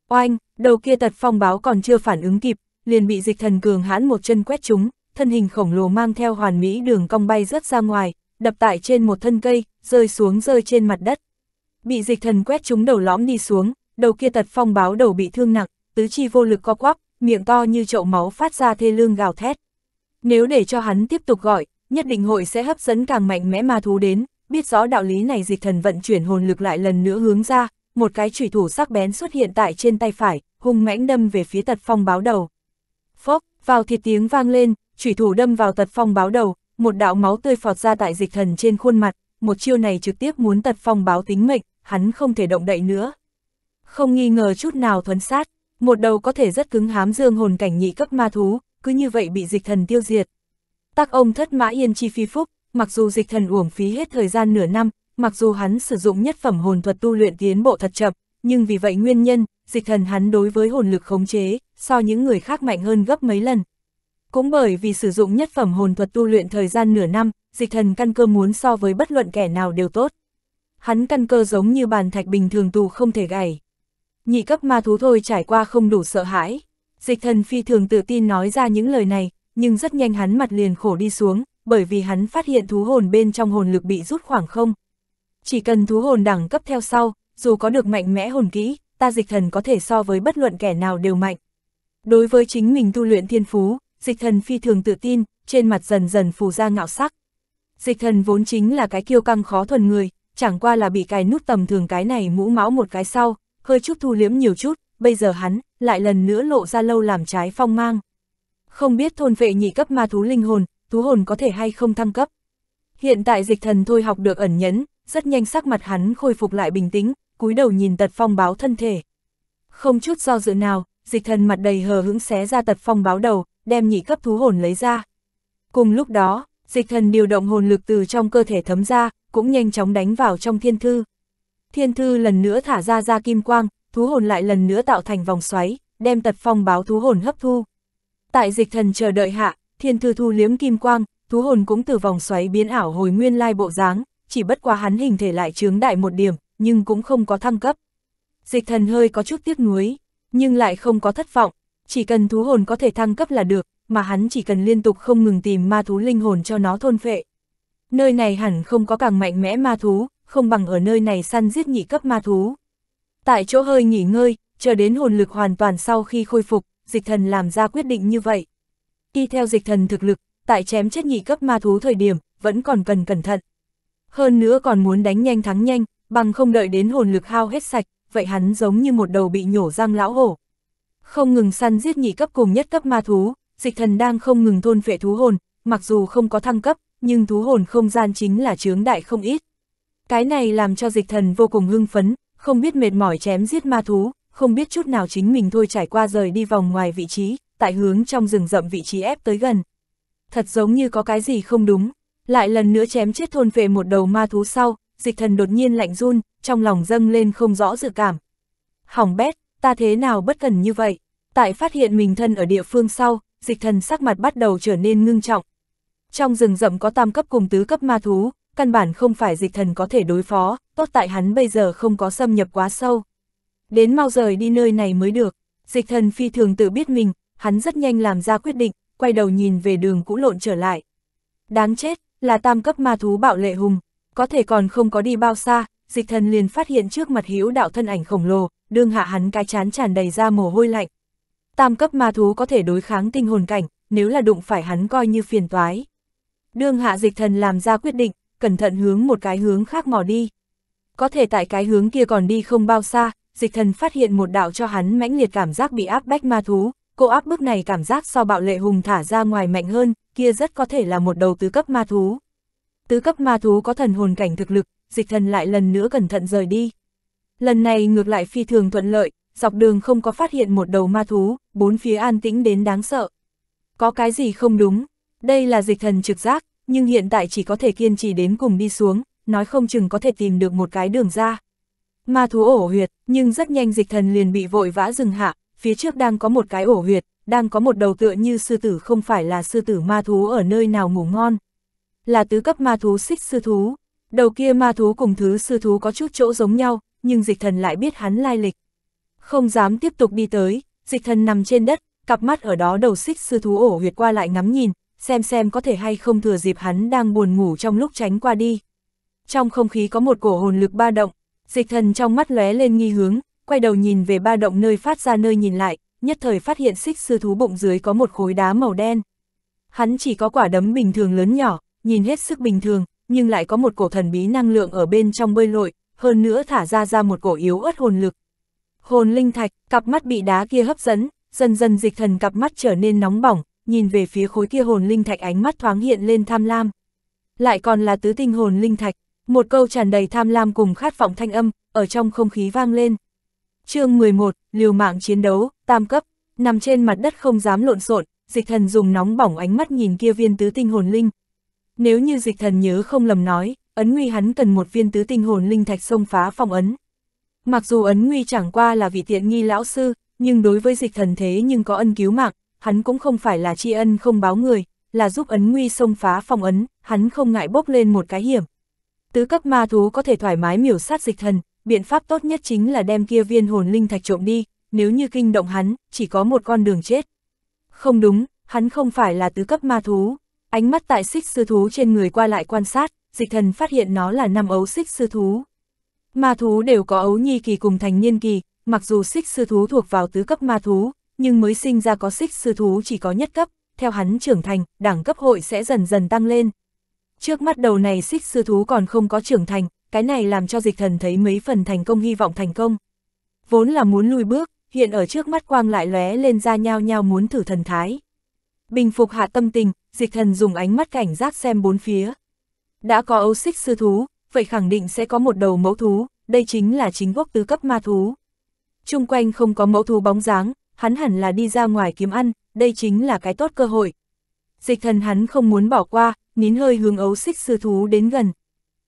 Oanh, đầu kia tật phong báo còn chưa phản ứng kịp, liền bị dịch thần cường hãn một chân quét chúng, thân hình khổng lồ mang theo hoàn mỹ đường cong bay rớt ra ngoài, đập tại trên một thân cây, rơi xuống rơi trên mặt đất. Bị dịch thần quét chúng đầu lõm đi xuống, đầu kia tật phong báo đầu bị thương nặng, tứ chi vô lực co quắp, miệng to như chậu máu phát ra thê lương gào thét. Nếu để cho hắn tiếp tục gọi, nhất định hội sẽ hấp dẫn càng mạnh mẽ ma thú đến, biết rõ đạo lý này dịch thần vận chuyển hồn lực lại lần nữa hướng ra, một cái chủy thủ sắc bén xuất hiện tại trên tay phải, hung mãnh đâm về phía tật phong báo đầu. Phốc, vào thịt tiếng vang lên, chủy thủ đâm vào tật phong báo đầu, một đạo máu tươi phọt ra tại dịch thần trên khuôn mặt, một chiêu này trực tiếp muốn tật phong báo tính mệnh, hắn không thể động đậy nữa. Không nghi ngờ chút nào thuấn sát, một đầu có thể rất cứng hám dương hồn cảnh nhị cấp ma thú, cứ như vậy bị dịch thần tiêu diệt. Tác ông thất mã yên chi phi phúc, mặc dù dịch thần uổng phí hết thời gian nửa năm, mặc dù hắn sử dụng nhất phẩm hồn thuật tu luyện tiến bộ thật chậm, nhưng vì vậy nguyên nhân, dịch thần hắn đối với hồn lực khống chế, so những người khác mạnh hơn gấp mấy lần. Cũng bởi vì sử dụng nhất phẩm hồn thuật tu luyện thời gian nửa năm, dịch thần căn cơ muốn so với bất luận kẻ nào đều tốt. Hắn căn cơ giống như bàn thạch bình thường tù không thể gảy. Nhị cấp ma thú thôi trải qua không đủ sợ hãi. Dịch thần phi thường tự tin nói ra những lời này, nhưng rất nhanh hắn mặt liền khổ đi xuống, bởi vì hắn phát hiện thú hồn bên trong hồn lực bị rút khoảng không. Chỉ cần thú hồn đẳng cấp theo sau, dù có được mạnh mẽ hồn kỹ, ta dịch thần có thể so với bất luận kẻ nào đều mạnh. Đối với chính mình tu luyện thiên phú, dịch thần phi thường tự tin, trên mặt dần dần phù ra ngạo sắc. Dịch thần vốn chính là cái kiêu căng khó thuần người, chẳng qua là bị cài nút tầm thường cái này mũ máu một cái sau, hơi chút thu liếm nhiều chút, bây giờ hắn lại lần nữa lộ ra lâu làm trái phong mang. Không biết thôn vệ nhị cấp ma thú linh hồn, thú hồn có thể hay không thăng cấp. Hiện tại dịch thần thôi học được ẩn nhẫn, rất nhanh sắc mặt hắn khôi phục lại bình tĩnh, cúi đầu nhìn tật phong báo thân thể. Không chút do dự nào, dịch thần mặt đầy hờ hững xé ra tật phong báo đầu, đem nhị cấp thú hồn lấy ra. Cùng lúc đó, dịch thần điều động hồn lực từ trong cơ thể thấm ra, cũng nhanh chóng đánh vào trong thiên thư. Thiên thư lần nữa thả ra ra kim quang, thú hồn lại lần nữa tạo thành vòng xoáy, đem tật phong báo thú hồn hấp thu. Tại dịch thần chờ đợi hạ, thiên thư thu liếm kim quang, thú hồn cũng từ vòng xoáy biến ảo hồi nguyên lai bộ dáng, chỉ bất quá hắn hình thể lại trướng đại một điểm, nhưng cũng không có thăng cấp. Dịch thần hơi có chút tiếc nuối, nhưng lại không có thất vọng, chỉ cần thú hồn có thể thăng cấp là được, mà hắn chỉ cần liên tục không ngừng tìm ma thú linh hồn cho nó thôn phệ. Nơi này hẳn không có càng mạnh mẽ ma thú, không bằng ở nơi này săn giết nhị cấp ma thú. Tại chỗ hơi nghỉ ngơi, chờ đến hồn lực hoàn toàn sau khi khôi phục, dịch thần làm ra quyết định như vậy. Khi theo dịch thần thực lực, tại chém chết nhị cấp ma thú thời điểm, vẫn còn cần cẩn thận. Hơn nữa còn muốn đánh nhanh thắng nhanh, bằng không đợi đến hồn lực hao hết sạch, vậy hắn giống như một đầu bị nhổ răng lão hổ. Không ngừng săn giết nhị cấp cùng nhất cấp ma thú, dịch thần đang không ngừng thôn phệ thú hồn, mặc dù không có thăng cấp, nhưng thú hồn không gian chính là chướng đại không ít. Cái này làm cho dịch thần vô cùng hưng phấn, không biết mệt mỏi chém giết ma thú, không biết chút nào chính mình thôi trải qua rời đi vòng ngoài vị trí, tại hướng trong rừng rậm vị trí ép tới gần. Thật giống như có cái gì không đúng, lại lần nữa chém chết thôn về một đầu ma thú sau, dịch thần đột nhiên lạnh run, trong lòng dâng lên không rõ dự cảm. Hỏng bét, ta thế nào bất cần như vậy? Tại phát hiện mình thân ở địa phương sau, dịch thần sắc mặt bắt đầu trở nên ngưng trọng. Trong rừng rậm có tam cấp cùng tứ cấp ma thú, căn bản không phải dịch thần có thể đối phó, tốt tại hắn bây giờ không có xâm nhập quá sâu đến mau rời đi nơi này mới được. Dịch thần phi thường tự biết mình, hắn rất nhanh làm ra quyết định, quay đầu nhìn về đường cũ lộn trở lại. Đáng chết, là tam cấp ma thú bạo lệ hùng, có thể còn không có đi bao xa, dịch thần liền phát hiện trước mặt hữu đạo thân ảnh khổng lồ, đương hạ hắn cái chán tràn đầy ra mồ hôi lạnh. Tam cấp ma thú có thể đối kháng tinh hồn cảnh, nếu là đụng phải hắn coi như phiền toái. Đương hạ dịch thần làm ra quyết định, cẩn thận hướng một cái hướng khác mò đi. Có thể tại cái hướng kia còn đi không bao xa, dịch thần phát hiện một đạo cho hắn mãnh liệt cảm giác bị áp bách ma thú, cô áp bức này cảm giác so bạo lệ hùng thả ra ngoài mạnh hơn, kia rất có thể là một đầu tứ cấp ma thú. Tứ cấp ma thú có thần hồn cảnh thực lực, dịch thần lại lần nữa cẩn thận rời đi. Lần này ngược lại phi thường thuận lợi, dọc đường không có phát hiện một đầu ma thú, bốn phía an tĩnh đến đáng sợ. Có cái gì không đúng, đây là dịch thần trực giác, nhưng hiện tại chỉ có thể kiên trì đến cùng đi xuống, nói không chừng có thể tìm được một cái đường ra ma thú ổ huyệt, nhưng rất nhanh dịch thần liền bị vội vã dừng hạ, phía trước đang có một cái ổ huyệt, đang có một đầu tựa như sư tử không phải là sư tử ma thú ở nơi nào ngủ ngon. Là tứ cấp ma thú xích sư thú, đầu kia ma thú cùng thứ sư thú có chút chỗ giống nhau, nhưng dịch thần lại biết hắn lai lịch. Không dám tiếp tục đi tới, dịch thần nằm trên đất, cặp mắt ở đó đầu xích sư thú ổ huyệt qua lại ngắm nhìn, xem xem có thể hay không thừa dịp hắn đang buồn ngủ trong lúc tránh qua đi. Trong không khí có một cổ hồn lực ba động, Dịch thần trong mắt lóe lên nghi hướng, quay đầu nhìn về ba động nơi phát ra nơi nhìn lại, nhất thời phát hiện xích sư thú bụng dưới có một khối đá màu đen. Hắn chỉ có quả đấm bình thường lớn nhỏ, nhìn hết sức bình thường, nhưng lại có một cổ thần bí năng lượng ở bên trong bơi lội, hơn nữa thả ra ra một cổ yếu ớt hồn lực. Hồn linh thạch, cặp mắt bị đá kia hấp dẫn, dần dần dịch thần cặp mắt trở nên nóng bỏng, nhìn về phía khối kia hồn linh thạch ánh mắt thoáng hiện lên tham lam. Lại còn là tứ tinh hồn linh thạch, một câu tràn đầy tham lam cùng khát vọng thanh âm, ở trong không khí vang lên. chương 11, liều mạng chiến đấu, tam cấp, nằm trên mặt đất không dám lộn xộn, dịch thần dùng nóng bỏng ánh mắt nhìn kia viên tứ tinh hồn linh. Nếu như dịch thần nhớ không lầm nói, ấn nguy hắn cần một viên tứ tinh hồn linh thạch xông phá phòng ấn. Mặc dù ấn nguy chẳng qua là vị tiện nghi lão sư, nhưng đối với dịch thần thế nhưng có ân cứu mạng, hắn cũng không phải là tri ân không báo người, là giúp ấn nguy xông phá phòng ấn, hắn không ngại bốc lên một cái hiểm, tứ cấp ma thú có thể thoải mái miểu sát dịch thần, biện pháp tốt nhất chính là đem kia viên hồn linh thạch trộm đi, nếu như kinh động hắn, chỉ có một con đường chết. Không đúng, hắn không phải là tứ cấp ma thú, ánh mắt tại xích sư thú trên người qua lại quan sát, dịch thần phát hiện nó là năm ấu xích sư thú. Ma thú đều có ấu nhi kỳ cùng thành niên kỳ, mặc dù xích sư thú thuộc vào tứ cấp ma thú, nhưng mới sinh ra có xích sư thú chỉ có nhất cấp, theo hắn trưởng thành, đẳng cấp hội sẽ dần dần tăng lên, Trước mắt đầu này xích sư thú còn không có trưởng thành, cái này làm cho dịch thần thấy mấy phần thành công hy vọng thành công. Vốn là muốn lùi bước, hiện ở trước mắt quang lại lóe lên ra nhao nhao muốn thử thần thái. Bình phục hạ tâm tình, dịch thần dùng ánh mắt cảnh giác xem bốn phía. Đã có ấu xích sư thú, vậy khẳng định sẽ có một đầu mẫu thú, đây chính là chính quốc tứ cấp ma thú. Trung quanh không có mẫu thú bóng dáng, hắn hẳn là đi ra ngoài kiếm ăn, đây chính là cái tốt cơ hội. Dịch thần hắn không muốn bỏ qua, nín hơi hướng ấu xích sư thú đến gần.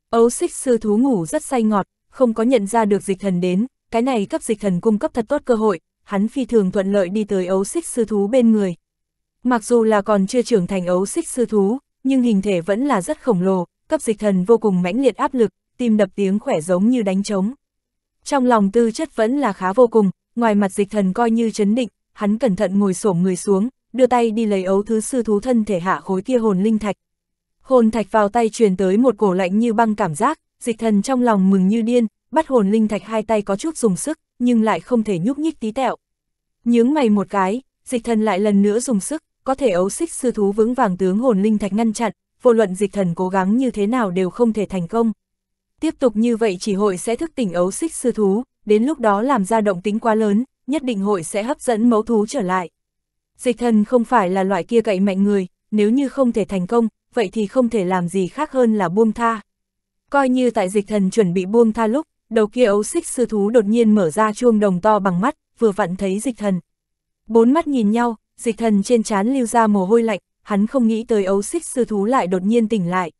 Ấu xích sư thú ngủ rất say ngọt, không có nhận ra được dịch thần đến, cái này cấp dịch thần cung cấp thật tốt cơ hội, hắn phi thường thuận lợi đi tới ấu xích sư thú bên người. Mặc dù là còn chưa trưởng thành ấu xích sư thú, nhưng hình thể vẫn là rất khổng lồ, cấp dịch thần vô cùng mãnh liệt áp lực, tim đập tiếng khỏe giống như đánh trống. Trong lòng tư chất vẫn là khá vô cùng, ngoài mặt dịch thần coi như chấn định, hắn cẩn thận ngồi xổm người xuống, đưa tay đi lấy ấu thứ sư thú thân thể hạ khối kia hồn linh thạch hồn thạch vào tay truyền tới một cổ lạnh như băng cảm giác, dịch thần trong lòng mừng như điên, bắt hồn linh thạch hai tay có chút dùng sức, nhưng lại không thể nhúc nhích tí tẹo. Nhướng mày một cái, dịch thần lại lần nữa dùng sức, có thể ấu xích sư thú vững vàng tướng hồn linh thạch ngăn chặn, vô luận dịch thần cố gắng như thế nào đều không thể thành công. Tiếp tục như vậy chỉ hội sẽ thức tỉnh ấu xích sư thú, đến lúc đó làm ra động tính quá lớn, nhất định hội sẽ hấp dẫn mẫu thú trở lại. Dịch thần không phải là loại kia cậy mạnh người, nếu như không thể thành công, vậy thì không thể làm gì khác hơn là buông tha. Coi như tại dịch thần chuẩn bị buông tha lúc, đầu kia ấu xích sư thú đột nhiên mở ra chuông đồng to bằng mắt, vừa vặn thấy dịch thần. Bốn mắt nhìn nhau, dịch thần trên trán lưu ra mồ hôi lạnh, hắn không nghĩ tới ấu xích sư thú lại đột nhiên tỉnh lại.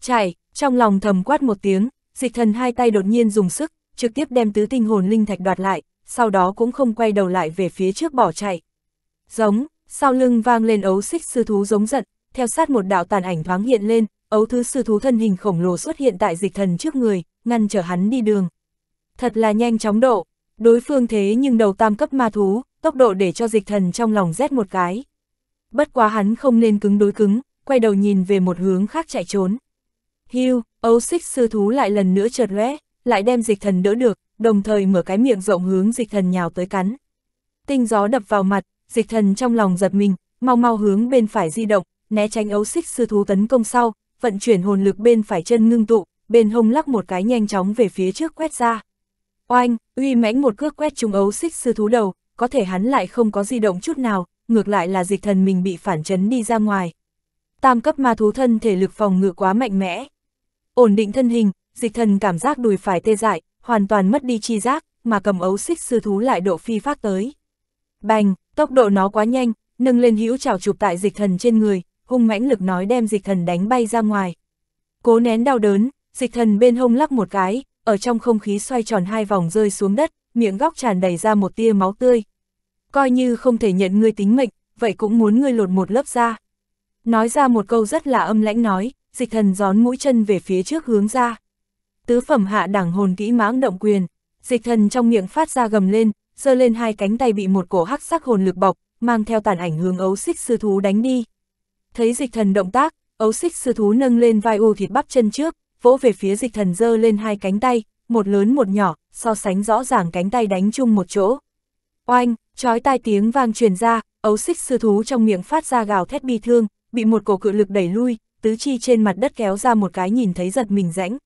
chạy trong lòng thầm quát một tiếng, dịch thần hai tay đột nhiên dùng sức, trực tiếp đem tứ tinh hồn linh thạch đoạt lại, sau đó cũng không quay đầu lại về phía trước bỏ chạy. Giống, sau lưng vang lên ấu xích sư thú giống giận, theo sát một đạo tàn ảnh thoáng hiện lên, ấu thứ sư thú thân hình khổng lồ xuất hiện tại dịch thần trước người, ngăn trở hắn đi đường. Thật là nhanh chóng độ, đối phương thế nhưng đầu tam cấp ma thú, tốc độ để cho dịch thần trong lòng rét một cái. Bất quá hắn không nên cứng đối cứng, quay đầu nhìn về một hướng khác chạy trốn. Hưu, ấu xích sư thú lại lần nữa chợt lóe, lại đem dịch thần đỡ được, đồng thời mở cái miệng rộng hướng dịch thần nhào tới cắn. Tinh gió đập vào mặt, dịch thần trong lòng giật mình, mau mau hướng bên phải di động, né tránh ấu xích sư thú tấn công sau, vận chuyển hồn lực bên phải chân ngưng tụ, bên hông lắc một cái nhanh chóng về phía trước quét ra. Oanh, uy mãnh một cước quét trúng ấu xích sư thú đầu, có thể hắn lại không có di động chút nào, ngược lại là dịch thần mình bị phản chấn đi ra ngoài. Tam cấp ma thú thân thể lực phòng ngự quá mạnh mẽ. Ổn định thân hình, dịch thần cảm giác đùi phải tê dại, hoàn toàn mất đi chi giác, mà cầm ấu xích sư thú lại độ phi phát tới. Bành, tốc độ nó quá nhanh, nâng lên hữu chảo chụp tại dịch thần trên người, hung mãnh lực nói đem dịch thần đánh bay ra ngoài. Cố nén đau đớn, dịch thần bên hông lắc một cái, ở trong không khí xoay tròn hai vòng rơi xuống đất, miệng góc tràn đầy ra một tia máu tươi. Coi như không thể nhận ngươi tính mệnh, vậy cũng muốn ngươi lột một lớp da. Nói ra một câu rất là âm lãnh nói, dịch thần gión mũi chân về phía trước hướng ra. Tứ phẩm hạ đẳng hồn kỹ mãng động quyền, dịch thần trong miệng phát ra gầm lên, giơ lên hai cánh tay bị một cổ hắc sắc hồn lực bọc, mang theo tàn ảnh hướng ấu xích sư thú đánh đi. Thấy dịch thần động tác, ấu xích sư thú nâng lên vai u thịt bắp chân trước, vỗ về phía dịch thần dơ lên hai cánh tay, một lớn một nhỏ, so sánh rõ ràng cánh tay đánh chung một chỗ. Oanh, chói tai tiếng vang truyền ra, ấu xích sư thú trong miệng phát ra gào thét bi thương, bị một cổ cự lực đẩy lui, tứ chi trên mặt đất kéo ra một cái nhìn thấy giật mình rãnh.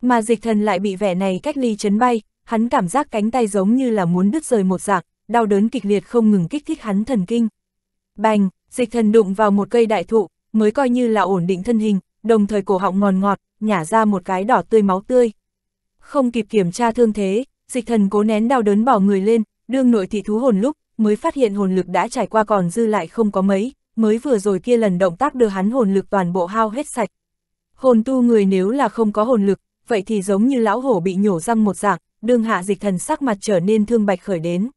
Mà dịch thần lại bị vẻ này cách ly chấn bay, hắn cảm giác cánh tay giống như là muốn đứt rời một dạng, đau đớn kịch liệt không ngừng kích thích hắn thần kinh. Bành, dịch thần đụng vào một cây đại thụ, mới coi như là ổn định thân hình, đồng thời cổ họng ngòn ngọt, nhả ra một cái đỏ tươi máu tươi. Không kịp kiểm tra thương thế, dịch thần cố nén đau đớn bỏ người lên, đương nội thị thú hồn lúc, mới phát hiện hồn lực đã trải qua còn dư lại không có mấy, mới vừa rồi kia lần động tác đưa hắn hồn lực toàn bộ hao hết sạch. Hồn tu người nếu là không có hồn lực, vậy thì giống như lão hổ bị nhổ răng một dạng, đương hạ dịch thần sắc mặt trở nên thương bạch khởi đến.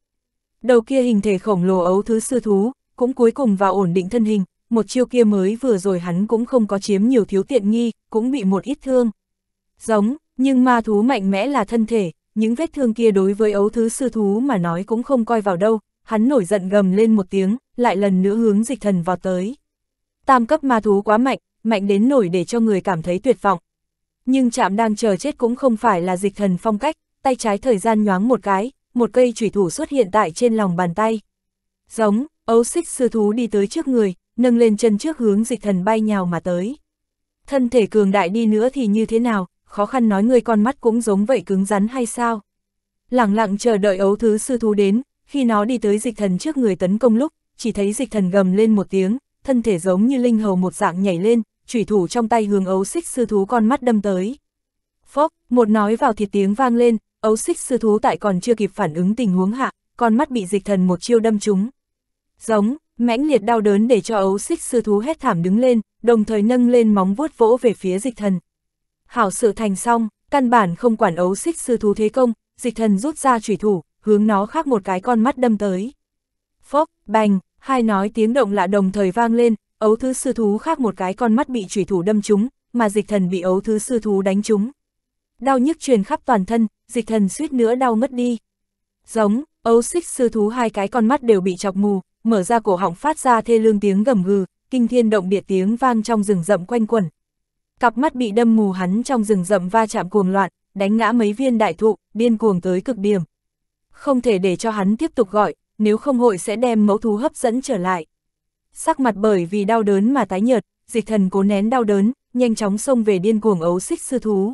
Đầu kia hình thể khổng lồ ấu thứ sư thú, cũng cuối cùng vào ổn định thân hình, một chiêu kia mới vừa rồi hắn cũng không có chiếm nhiều thiếu tiện nghi, cũng bị một ít thương. Giống, nhưng ma thú mạnh mẽ là thân thể, những vết thương kia đối với ấu thứ sư thú mà nói cũng không coi vào đâu, hắn nổi giận gầm lên một tiếng, lại lần nữa hướng dịch thần vào tới. Tam cấp ma thú quá mạnh, mạnh đến nổi để cho người cảm thấy tuyệt vọng. Nhưng chạm đang chờ chết cũng không phải là dịch thần phong cách, tay trái thời gian nhoáng một cái, một cây chủy thủ xuất hiện tại trên lòng bàn tay. Giống, Ấu xích sư thú đi tới trước người, nâng lên chân trước hướng dịch thần bay nhào mà tới. Thân thể cường đại đi nữa thì như thế nào, khó khăn nói người con mắt cũng giống vậy cứng rắn hay sao? Lặng lặng chờ đợi ấu thứ sư thú đến, khi nó đi tới dịch thần trước người tấn công lúc, chỉ thấy dịch thần gầm lên một tiếng, thân thể giống như linh hầu một dạng nhảy lên, chủy thủ trong tay hướng ấu xích sư thú con mắt đâm tới. Phốc, một nói vào thịt tiếng vang lên, ấu xích sư thú tại còn chưa kịp phản ứng tình huống hạ, con mắt bị dịch thần một chiêu đâm trúng. Giống, mãnh liệt đau đớn để cho ấu xích sư thú hét thảm đứng lên, đồng thời nâng lên móng vuốt vỗ về phía dịch thần. Hảo sự thành xong, căn bản không quản ấu xích sư thú thế công, dịch thần rút ra chủy thủ, hướng nó khác một cái con mắt đâm tới. Phốc, bành, hai nói tiếng động lạ đồng thời vang lên, ấu thứ sư thú khác một cái con mắt bị chủy thủ đâm trúng, mà dịch thần bị ấu thứ sư thú đánh trúng. Đau nhức truyền khắp toàn thân, dịch thần suýt nữa đau mất đi. Giống, ấu xích sư thú hai cái con mắt đều bị chọc mù, mở ra cổ họng phát ra thê lương tiếng gầm gừ, kinh thiên động địa tiếng vang trong rừng rậm quanh quẩn. Cặp mắt bị đâm mù hắn trong rừng rậm va chạm cuồng loạn, đánh ngã mấy viên đại thụ, điên cuồng tới cực điểm. Không thể để cho hắn tiếp tục gọi, nếu không hội sẽ đem mẫu thú hấp dẫn trở lại. Sắc mặt bởi vì đau đớn mà tái nhợt, dịch thần cố nén đau đớn, nhanh chóng xông về điên cuồng ấu xích sư thú.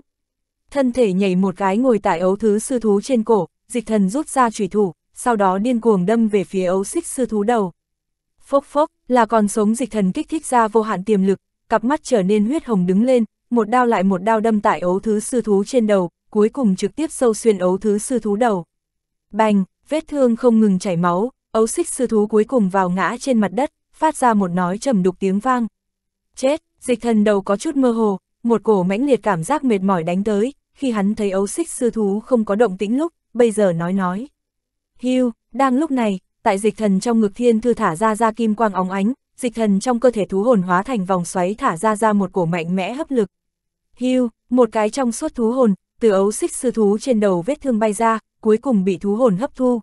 Thân thể nhảy một cái ngồi tại ấu thứ sư thú trên cổ, dịch thần rút ra chủy thủ, sau đó điên cuồng đâm về phía ấu xích sư thú đầu. Phốc phốc, là còn sống dịch thần kích thích ra vô hạn tiềm lực, cặp mắt trở nên huyết hồng đứng lên, một đao lại một đao đâm tại ấu thứ sư thú trên đầu, cuối cùng trực tiếp sâu xuyên ấu thứ sư thú đầu. Bành, vết thương không ngừng chảy máu, ấu xích sư thú cuối cùng vào ngã trên mặt đất, phát ra một nói trầm đục tiếng vang. Chết, dịch thần đầu có chút mơ hồ, một cổ mãnh liệt cảm giác mệt mỏi đánh tới, khi hắn thấy ấu xích sư thú không có động tĩnh lúc, bây giờ nói nói. Hưu, đang lúc này, tại dịch thần trong ngực thiên thư thả ra ra kim quang óng ánh, dịch thần trong cơ thể thú hồn hóa thành vòng xoáy thả ra ra một cổ mạnh mẽ hấp lực. Hưu, một cái trong suốt thú hồn, từ ấu xích sư thú trên đầu vết thương bay ra, cuối cùng bị thú hồn hấp thu.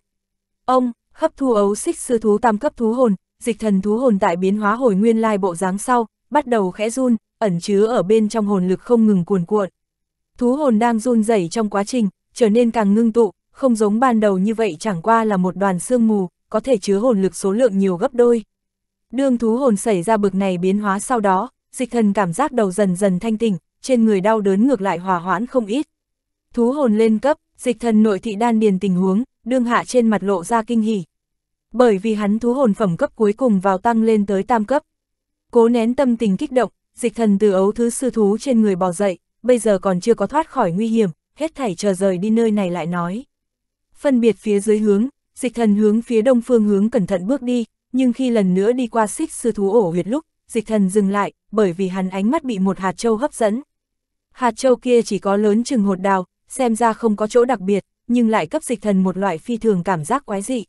Ông, hấp thu ấu xích sư thú tam cấp thú hồn, dịch thần thú hồn tại biến hóa hồi nguyên lai bộ dáng sau, bắt đầu khẽ run, ẩn chứa ở bên trong hồn lực không ngừng cuồn cuộn. Thú hồn đang run rẩy trong quá trình, trở nên càng ngưng tụ, không giống ban đầu như vậy chẳng qua là một đoàn sương mù, có thể chứa hồn lực số lượng nhiều gấp đôi. Đương thú hồn xảy ra bực này biến hóa sau đó, dịch thần cảm giác đầu dần dần thanh tỉnh, trên người đau đớn ngược lại hòa hoãn không ít. Thú hồn lên cấp, dịch thần nội thị đan điền tình huống, đương hạ trên mặt lộ ra kinh hỉ. Bởi vì hắn thú hồn phẩm cấp cuối cùng vào tăng lên tới tam cấp. Cố nén tâm tình kích động, dịch thần từ ấu thứ sư thú trên người bò dậy, bây giờ còn chưa có thoát khỏi nguy hiểm, hết thảy chờ rời đi nơi này lại nói phân biệt phía dưới hướng, dịch thần hướng phía đông phương hướng cẩn thận bước đi, nhưng khi lần nữa đi qua xích sư thú ổ huyệt lúc, dịch thần dừng lại, bởi vì hắn ánh mắt bị một hạt châu hấp dẫn. Hạt châu kia chỉ có lớn chừng hột đào, xem ra không có chỗ đặc biệt, nhưng lại cấp dịch thần một loại phi thường cảm giác quái dị.